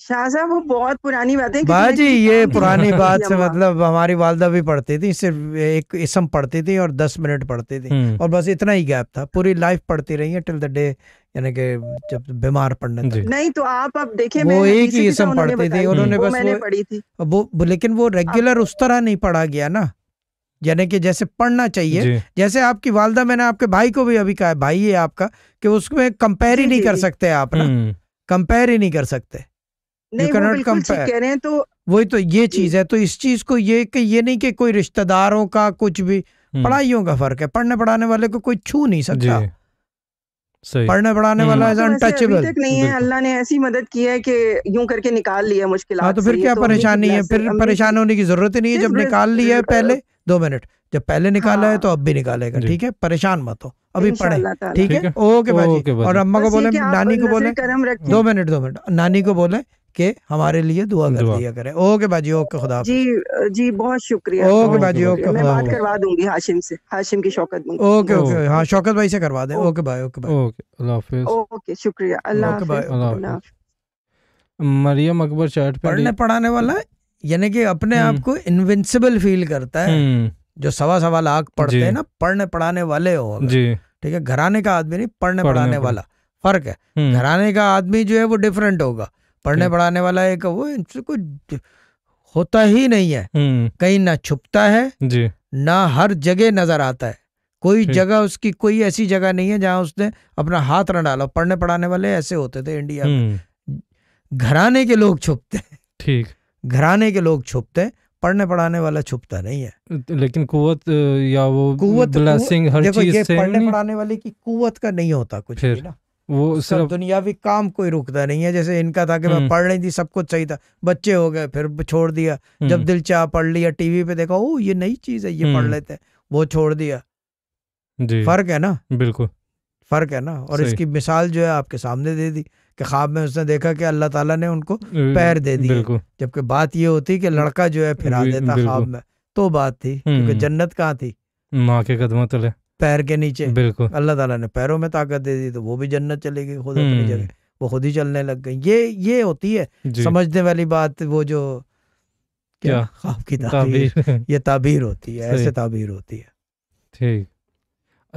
शाह वो बहुत पुरानी बातें बाजी ये पुरानी बात से मतलब हमारी वालदा भी पढ़ती थी सिर्फ एक इसम पढ़ती थी और दस मिनट पढ़ती थी हम्म। और बस इतना ही गैप था पूरी लाइफ पढ़ती रही है टिल द डे यानी कि जब बीमार पड़ने तक नहीं तो आप अब देखे वो एक ही इसम पढ़ती थी उन्होंने बस वो वो लेकिन वो रेगुलर उस तरह नहीं पढ़ा गया ना यानी कि जैसे पढ़ना चाहिए जैसे आपकी वालदा मैंने आपके भाई को भी अभी कहा भाई है आपका कि उसमें कंपेयर हम्म। ही नहीं कर सकते आप ना कंपेयर ही नहीं कर सकते यू कह रहे हैं तो वही तो ये चीज है तो इस चीज को ये कि ये नहीं कि कोई रिश्तेदारों का कुछ भी हम्म। पढ़ाइयों का फर्क है पढ़ने पढ़ाने वाले को कोई छू नहीं सकता पढ़ने पढ़ाने हम्म। वाला तो अनटचेबल नहीं है अल्लाह ने ऐसी मदद की है कि यूं करके निकाल लिया मुश्किल हाँ तो फिर क्या तो परेशानी है फिर परेशान होने की जरूरत ही नहीं है जब निकाल लिया है पहले दो मिनट जब पहले निकाला हाँ। है तो हाँ। अब भी निकालेगा ठीक है परेशान मत हो अभी पढ़े ठीक है ओके भाजी और अम्मा को बोले नानी को बोले दो मिनट दो मिनट नानी को बोले के हमारे लिए दुआ कर दिया करें ओके बाजी ओके खुदा जी जी बहुत शुक्रिया ओके बाजी ओके मैं बात करवा दूंगी हाशिम से हाशिम की शौकत ओके ओके हाँ शौकत भाई से करवा दे ओके भाई ओके भाई ओके ओके शुक्रिया अल्लाह मरियम अकबर चैट पे पढ़ने पढ़ाने वाला यानी कि अपने आप हम्म। को इनविंसिबल फील करता है हम्म। जो सवा सवा लाख पढ़ते हैं ना पढ़ने पढ़ाने वाले हो ठीक है घराने का आदमी नहीं पढ़ने पढ़ाने वाला फर्क है हम्म। घराने का आदमी जो है वो डिफरेंट होगा पढ़ने पढ़ाने वाला एक वो कुछ होता ही नहीं है कहीं ना छुपता है ना हर जगह नजर आता है कोई जगह उसकी कोई ऐसी जगह नहीं है जहां उसने अपना हाथ न डाला पढ़ने पढ़ाने वाले ऐसे होते थे इंडिया में घराने के लोग छुपते हैं ठीक घराने के लोग छुपते हैं पढ़ने पढ़ाने वाला छुपता नहीं है लेकिन कुवत या वो कुवत ब्लेसिंग हर चीज से पढ़ने पढ़ाने वाले की कुवत का नहीं होता कुछ भी ना वो सब दुनियावी काम कोई रुकता नहीं है जैसे इनका था कि मैं हम्म। पढ़ रही थी सब कुछ सही था बच्चे हो गए फिर छोड़ दिया जब हम्म। दिल चाह पढ़ लिया टीवी पे देखा ओ ये नई चीज है ये पढ़ हम्म। लेते हैं वो छोड़ दिया फर्क है ना बिल्कुल फर्क है ना और इसकी मिसाल जो है आपके सामने दे दी कि ख्वाब में उसने देखा कि अल्लाह ताला ने उनको पैर दे दिए जबकि बात ये होती कि लड़का जो है फिरा देता ख्वाब में तो बात थी हम्म। क्योंकि जन्नत कहाँ थी माँ के कदमों तले पैर के नीचे बिल्कुल अल्लाह ताला ने पैरों में ताकत दे दी तो वो भी जन्नत चली गई खुद अपनी हम्म। जगह वो खुद ही चलने लग गई ये ये होती है समझने वाली बात वो जो क्या ख्वाब की ताबीर ये ताबीर होती है ऐसे ताबीर होती है ठीक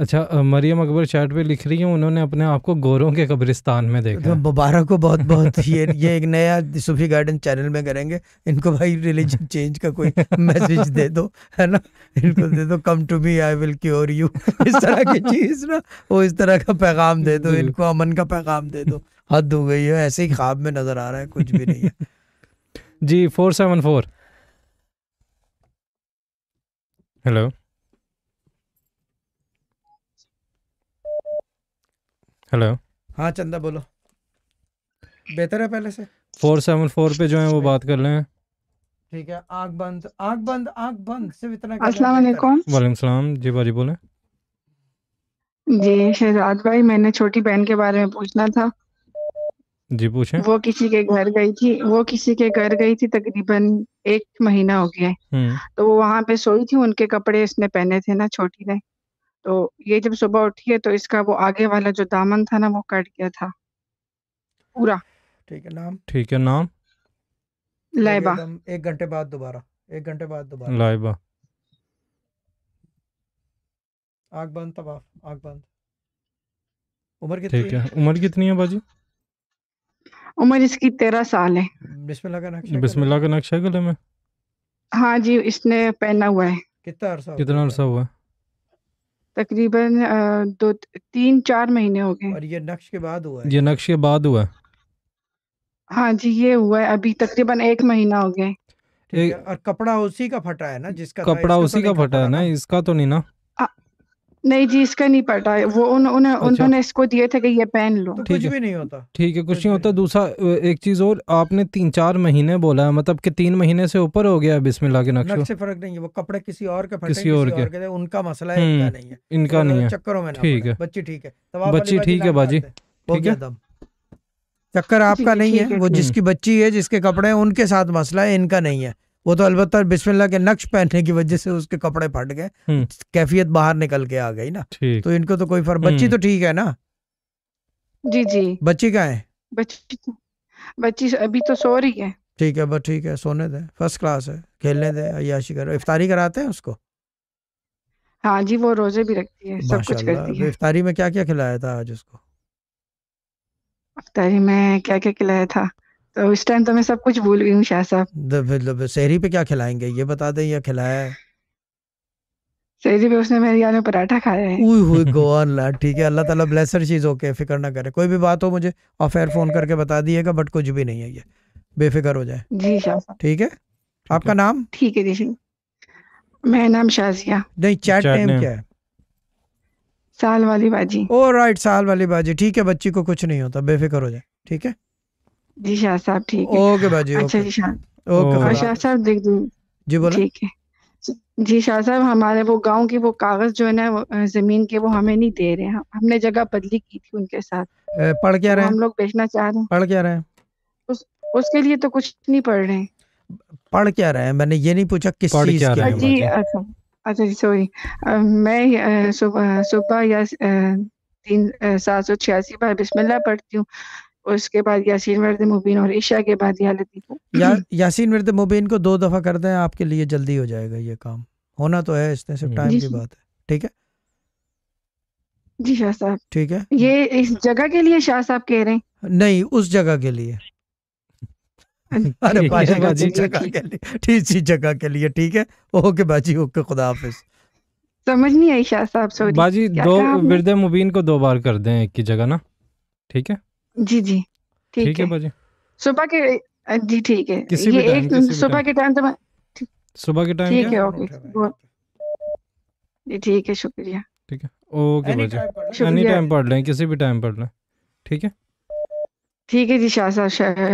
अच्छा मरियम अकबर चैट पे लिख रही हैं उन्होंने अपने आप को गोरों के कब्रिस्तान में देखा तो मुबारक को बहुत बहुत ये ये एक नया सूफी गार्डन चैनल में करेंगे इनको भाई रिलीजन चेंज का कोई मैसेज दे दो है ना इनको दे दो come to me I will cure you इस तरह की चीज़ ना वो इस तरह का पैगाम दे दो इनको अमन का पैगाम दे दो हद हो गई है ऐसे ही ख्वाब में नज़र आ रहा है कुछ भी नहीं है जी four seven four hello hello हाँ चंदा बोलो बेहतर है पहले से फोर सेवन फोर पे जो है वो बात कर लें ठीक है आग बंद आग बंद आग बंद सिर्फ इतना वाले सलाम जी बाजी बोले जी शहजाद भाई मैंने छोटी बहन के बारे में पूछना था जी पूछे वो किसी के घर गई थी वो किसी के घर गई थी तकरीबन एक महीना हो गया हम्म। तो वो वहां पे सोई थी उनके कपड़े इसने पहने थे ना छोटी ने तो ये जब सुबह उठी है तो इसका वो आगे वाला जो दामन था ना वो कट गया था पूरा ठीक है नाम ठीक है नाम लाइबा एक घंटे बाद दोबारा एक घंटे बाद दोबारा लाइबा आग बंद तबाफ आग बंद उम्र कितनी ठीक है उम्र कितनी है बाजी उम्र इसकी तेरह साल है बिस्मिल्लाह का नक्शा बिस्मिल्लाह का नक्शा गले में हाँ जी इसने पहना हुआ है कितना अरसा कितना अरसा हुआ है तकरीबन दो तीन चार महीने हो गए। और ये नक्श के बाद हुआ है ये नक्श के बाद हुआ है। हाँ जी, ये हुआ है अभी तकरीबन एक महीना हो गया ठीक है, और कपड़ा उसी का फटा है ना जिसका था, कपड़ा इसका तो उसी नहीं का फटा है ना? ना इसका तो नहीं ना? नहीं जी इसका नहीं पता वो उन, उन, अच्छा। उन्होंने इसको दिए थे कि ये पहन लो तो कुछ भी नहीं होता ठीक है कुछ नहीं होता दूसरा एक चीज और आपने तीन चार महीने बोला मतलब कि तीन महीने से ऊपर हो गया बिस्मिल्लाह के नक्शे से फर्क नहीं है वो कपड़े किसी और के किसी और के उनका मसला है इनका हम्म, नहीं है इनका तो नहीं है चक्करों में ठीक है बच्ची ठीक है तो बच्ची ठीक है बाजी ठीक है चक्कर आपका नहीं है वो हम्म। जिसकी बच्ची है जिसके कपड़े हैं उनके साथ मसला है इनका नहीं है वो तो अलबत्ता बिस्मिल्ला के नक्श पहनने की वजह से उसके कपड़े फट गए हम्म। कैफियत बाहर निकल के आ गई ना तो इनको तो कोई फर्क बच्ची हम्म। तो ठीक है ना जी जी बच्ची कहाँ है बच्ची तो, बच्ची तो अभी तो सो रही है ठीक है बस ठीक है सोने दे फर्स्ट क्लास है खेलने दे अयाशी करो इफ्तारी कराते हैं उसको हाँ जी वो रोजे भी रखती है सब कुछ करती है इफ्तारी में क्या क्या खिलाया था आज उसको इफ्तारी में क्या क्या खिलाया था तो उस टाइम तो मैं सब कुछ भूल गई हूँ शाह साहब शहरी पे क्या खिलाएंगे ये बता दें या खिलाया सही पे उसने मेरे यार में पराठा खाया है उई हुई गॉड ला ठीक है अल्लाह ताला ब्लेसर चीज ओके फिक्र ना करे कोई भी बात हो मुझे ऑफ एयर फोन करके बता दिएगा बट कुछ भी नहीं है ये बेफिक्र हो जाए जी शाह ठीक है आपका नाम ठीक है जी मेरा नाम शाजिया नहीं चैट नेम क्या है साल वाली बाजी ओ राइट साल वाली बाजी ठीक है बच्ची को कुछ नहीं होता बेफिक्र हो जाए ठीक है जी शाह साहब ठीक है ओके बाजी अच्छा जी शाह ओके शाह साहब देख दू जी बोलो ठीक है जी शाह साहब हमारे वो गांव के वो कागज जो है ना जमीन के वो हमें नहीं दे रहे हैं हमने जगह बदली की थी उनके साथ पढ़ क्या तो रहे हम लोग बेचना चाह रहे हैं पढ़ क्या रहे हैं उस, उसके लिए तो कुछ नहीं पढ़ रहे हैं पढ़ क्या रहे हैं मैंने ये नहीं पूछा किस चीज के जी अच्छा अच्छा जी सॉरी मैं सुबह सुबह या तीन सात सौ छियासी बार बिस्मिल्लाह पढ़ती हूँ उसके बाद यासीन वर्द मुबीन और ईशा के बाद या लतीफ़ा या, यासीन वर्द मुबीन को दो दफ़ा कर दें आपके लिए जल्दी हो जाएगा ये काम होना तो है इसमें सिर्फ हम्म। टाइम की बात है ठीक है जी शाह साहब ठीक है ये इस जगह के लिए शाह साहब कह रहे हैं नहीं उस जगह के लिए अच्छा। अरे बाजी बाजी जगह के लिए ठीक सी जगह के लिए ठीक है ओके बाजी ओके खुदा हाफिज समझ नहीं आई शाह साहब सॉरी बाजी दो विरद मुबीन को दो बार कर दें एक की जगह ना ठीक है जी जी ठीक है बाजी सुबह के जी ठीक है किसी ये एक सुबह के टाइम तो मैं सुबह के टाइम ठीक है ओके जी ठीक है शुक्रिया ठीक है ओके बाजी एनी टाइम पढ़ लें किसी भी टाइम पढ़ लें ठीक है ठीक है जी शाह साहब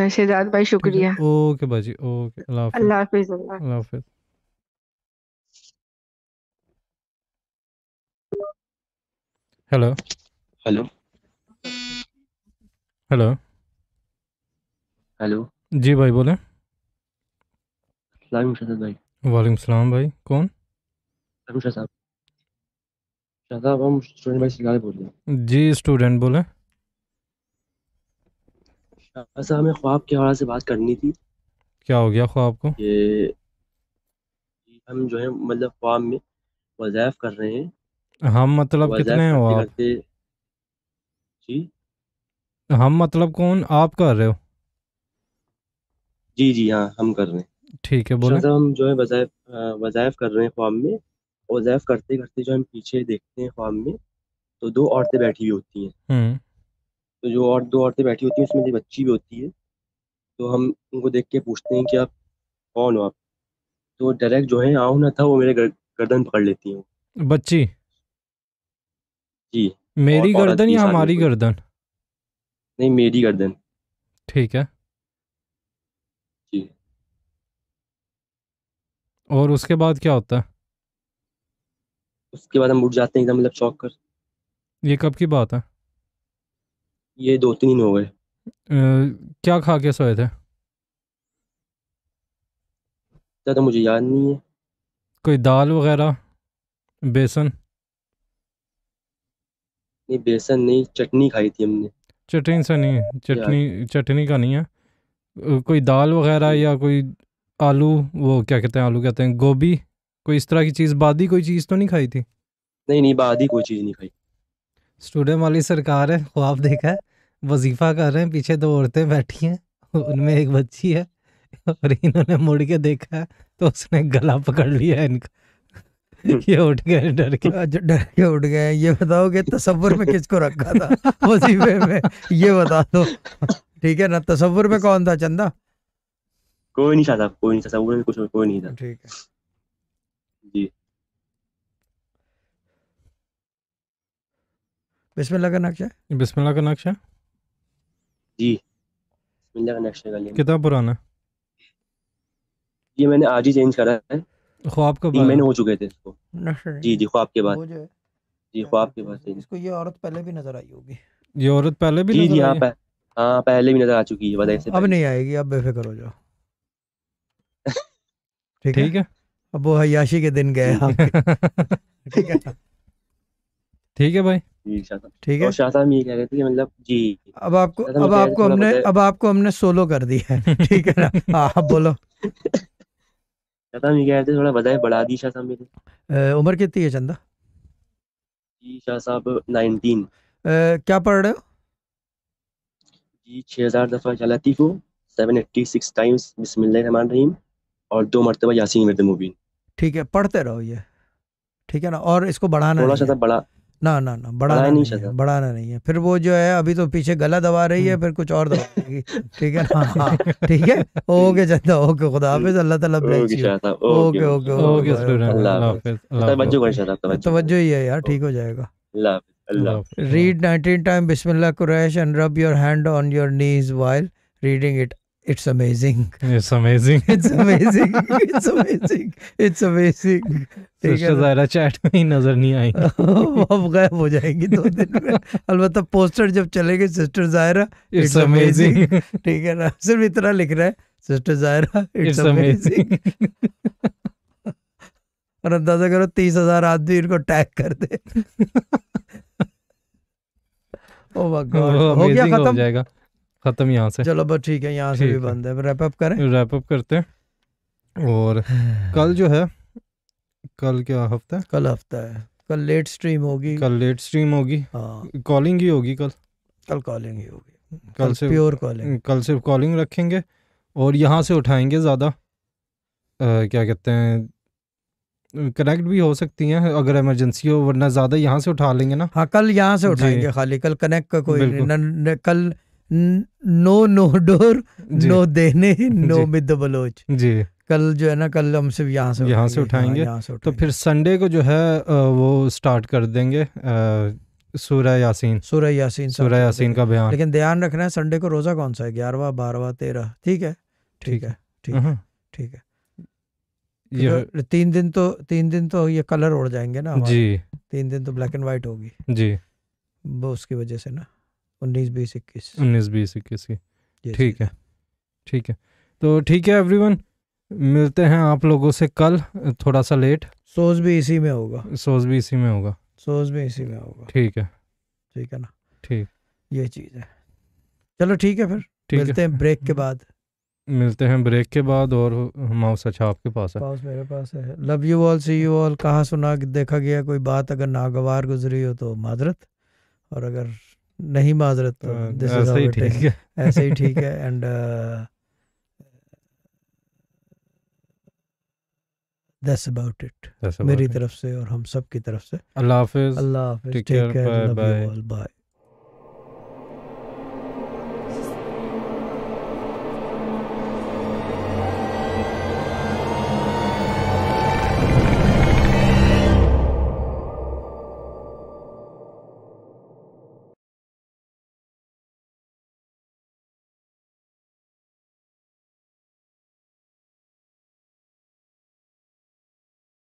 शहजाद भाई शुक्रिया ओके बाजी ओके अल्लाह हाफिज अल्लाह हाफिज हेलो हेलो हेलो हेलो जी भाई बोले सलाम शहजाद भाई वालेकुम सलाम भाई कौन साहब हम स्टूडेंट भाई बोल रहे हैं जी स्टूडेंट बोले हमें ख्वाब के हवाले से बात करनी थी क्या हो गया ख्वाब को हम जो है मतलब ख्वाब में वज़ाइफ कर रहे हैं हम मतलब कितने हैं आप जी हम मतलब कौन आप कर रहे हो? जी, जी। हाँ, हम कर रहे हैं। ठीक है, बोलो मतलब हम जो है वजायफ कर रहे हैं फ़ार्म वजायफ वज़ाइफ करते-करते जो हम पीछे देखते हैं फॉर्म में, तो दो औरतें बैठी हुई होती हैं। हम्म। तो जो और दो औरतें बैठी होती हैं, उसमें एक बच्ची भी होती है। तो हम उनको देख के पूछते हैं कि आप कौन हो आप? तो डायरेक्ट जो है आँख ना था वो मेरे गर्दन पकड़ लेती हैं बच्ची? जी, मेरी गर्दन या हमारी गर्दन? नहीं मेरी कर देना ठीक है जी और उसके बाद क्या होता है उसके बाद हम उठ जाते हैं एकदम मतलब चौक कर ये कब की बात है ये दो तीन दिन हो गए क्या खा के सोए थे ज़्यादा मुझे याद नहीं है कोई दाल वगैरह बेसन नहीं बेसन नहीं चटनी खाई थी हमने चटनी से नहीं चटनी चटनी का नहीं है कोई दाल वगैरह या कोई आलू वो क्या कहते हैं आलू कहते हैं गोभी कोई इस तरह की चीज़ बादी कोई चीज़ तो नहीं खाई थी नहीं नहीं बादी कोई चीज़ नहीं खाई स्टूडेंट वाली सरकार है ख्वाब देखा है वजीफा कर रहे हैं पीछे दो औरतें बैठी हैं उनमें एक बच्ची है और इन्होंने मुड़ के देखा है तो उसने गला पकड़ लिया है इनका ये उठ गए डर के डर के उठ गए ये बताओ कि तस्वुर में किसको रखा था वजीफे में ये बता दो ठीक है ना तस्वर में कौन था चंदा कोई नहीं था कोई नहीं था तस्वुर में कुछ कोई नहीं था ठीक है जी बिस्मिल्लाह का नक्शा बिस्मिल्लाह का नक्शा जी बिस्मिल्लाह का नक्शा कितना पुराना ये मैंने आज ही चेंज करा है ख्वाब के बाद महीने हो चुके थे इसको जी जी ख्वाब के बाद जी ख्वाब के बाद इसको ये औरत पहले भी नजर आई होगी ये औरत पहले भी जी हाँ हाँ पहले भी नजर आ चुकी है बताइए अब नहीं आएगी अब बेफिक्र हो जाओ ठीक है? अब वो हयाशी के दिन गए ठीक है भाई ठीक है शाह साहब ये कह रहे थे कि मतलब जी अब आपको अब आपको हमने अब आपको हमने सोलो कर दिया है ठीक है ना आप हाँ, बोलो चंदा हम ये कह रहे थे थोड़ा बताएं बढ़ा दी शाह साहब मेरे अ, उम्र कितनी है चंदा जी शाह साहब 19 अ, क्या पढ़ रहे हो जी 6000 दफा चलाती हो 786 टाइम्स बिस्मिल्लाहिर्रहमानिर्रहीम और दो मरतबा यासीन मिर्द मुबीन ठीक है पढ़ते रहो ये ठीक है ना और इसको बढ़ाना थोड़ा नहीं सा है था तो बड़ा ना ना ना बढ़ाना नहीं, नहीं है बढ़ाना नहीं है फिर वो जो है अभी तो पीछे गला दबा रही है हम्म। फिर कुछ और दबाएगी ठीक है ना हाँ ठीक है ओके चंदा तो ओके खुदा हाफिज अल्लाह ताला bless you okay okay okay student तवज्जो ही है यार ठीक हो जाएगा रीड 19 टाइम बिस्मिल्लाह कुरैश and rub your hand on your knees while reading it it's amazing it's amazing it's amazing it's amazing it's amazing sister Zaira chat में ही नजर नहीं आई अब गायब हो जाएंगी दो दिन में अलबत्त पोस्टर जब चलेंगे सिस्टर जायरा इट्स अमेजिंग ठीक है ना सिर्फ इतना लिख रहा है सिस्टर जायरा इट्स अमेजिंग और अंदाजा करो तीस हजार आदमी इनको टैग कर दे ओ oh हो गया खत्म हो जाएगा ख़त्म यहाँ से चलो बस ठीक है यहाँ से भी बंद है रैप अप करें रैप अप करते हैं और कल जो है कल क्या हफ्ता है कल हफ्ता है कल लेट स्ट्रीम होगी कल लेट स्ट्रीम होगी हाँ कॉलिंग ही होगी कल कल कॉलिंग ही होगी कल, कल से प्योर कॉलिंग कल सिर्फ कॉलिंग रखेंगे और यहाँ से उठाएंगे ज़्यादा क्या कहते हैं कनेक्ट भी हो सकती हैं अगर इमरजेंसी हो वरना ज़्यादा यहाँ से उठा लेंगे ना हाँ कल यहाँ से उठाएंगे खाली कल कनेक्ट का कोई न, कल नो नो डोर नो देने नो मिद बलोच जी कल जो है ना कल हम सिर्फ यहाँ से यहाँ से उठाएंगे हाँ, से तो फिर संडे को जो है वो स्टार्ट कर देंगे सूर्य यासीन सूर्य यासीन सूर्य यासीन का बयान लेकिन ध्यान रखना है संडे को रोजा कौन सा है ग्यारहवा बारहवा तेरह ठीक है ठीक हम्म। है ठीक है ठीक है ये तीन दिन तो तीन दिन तो ये कलर उड़ जाएंगे ना जी तीन दिन तो ब्लैक एंड वाइट होगी जी वो उसकी वजह से ना उन्नीस बीस इक्कीस उन्नीस बीस इक्कीस की ठीक है ठीक है तो ठीक है एवरीवन मिलते हैं आप लोगों से कल थोड़ा सा लेट सोच भी इसी में होगा सोच भी इसी में होगा सोच भी इसी में होगा ठीक है ठीक है ना ठीक ये चीज़ है चलो ठीक है फिर ठीक मिलते है। हैं ब्रेक के बाद मिलते हैं ब्रेक के बाद और माउस अच्छा आपके पास है मेरे पास है love you all see you all कहाँ सुना देखा गया कोई बात अगर नागवार गुजरी हो तो माजरत और अगर नहीं माजरत तो दिस हाँ, इज ही ठीक है ऐसे ही ठीक है एंड दैट्स अबाउट इट मेरी तरफ से और हम सब की तरफ से अल्लाह हाफिज अल्लाह हाफिज टेक केयर बाय बाय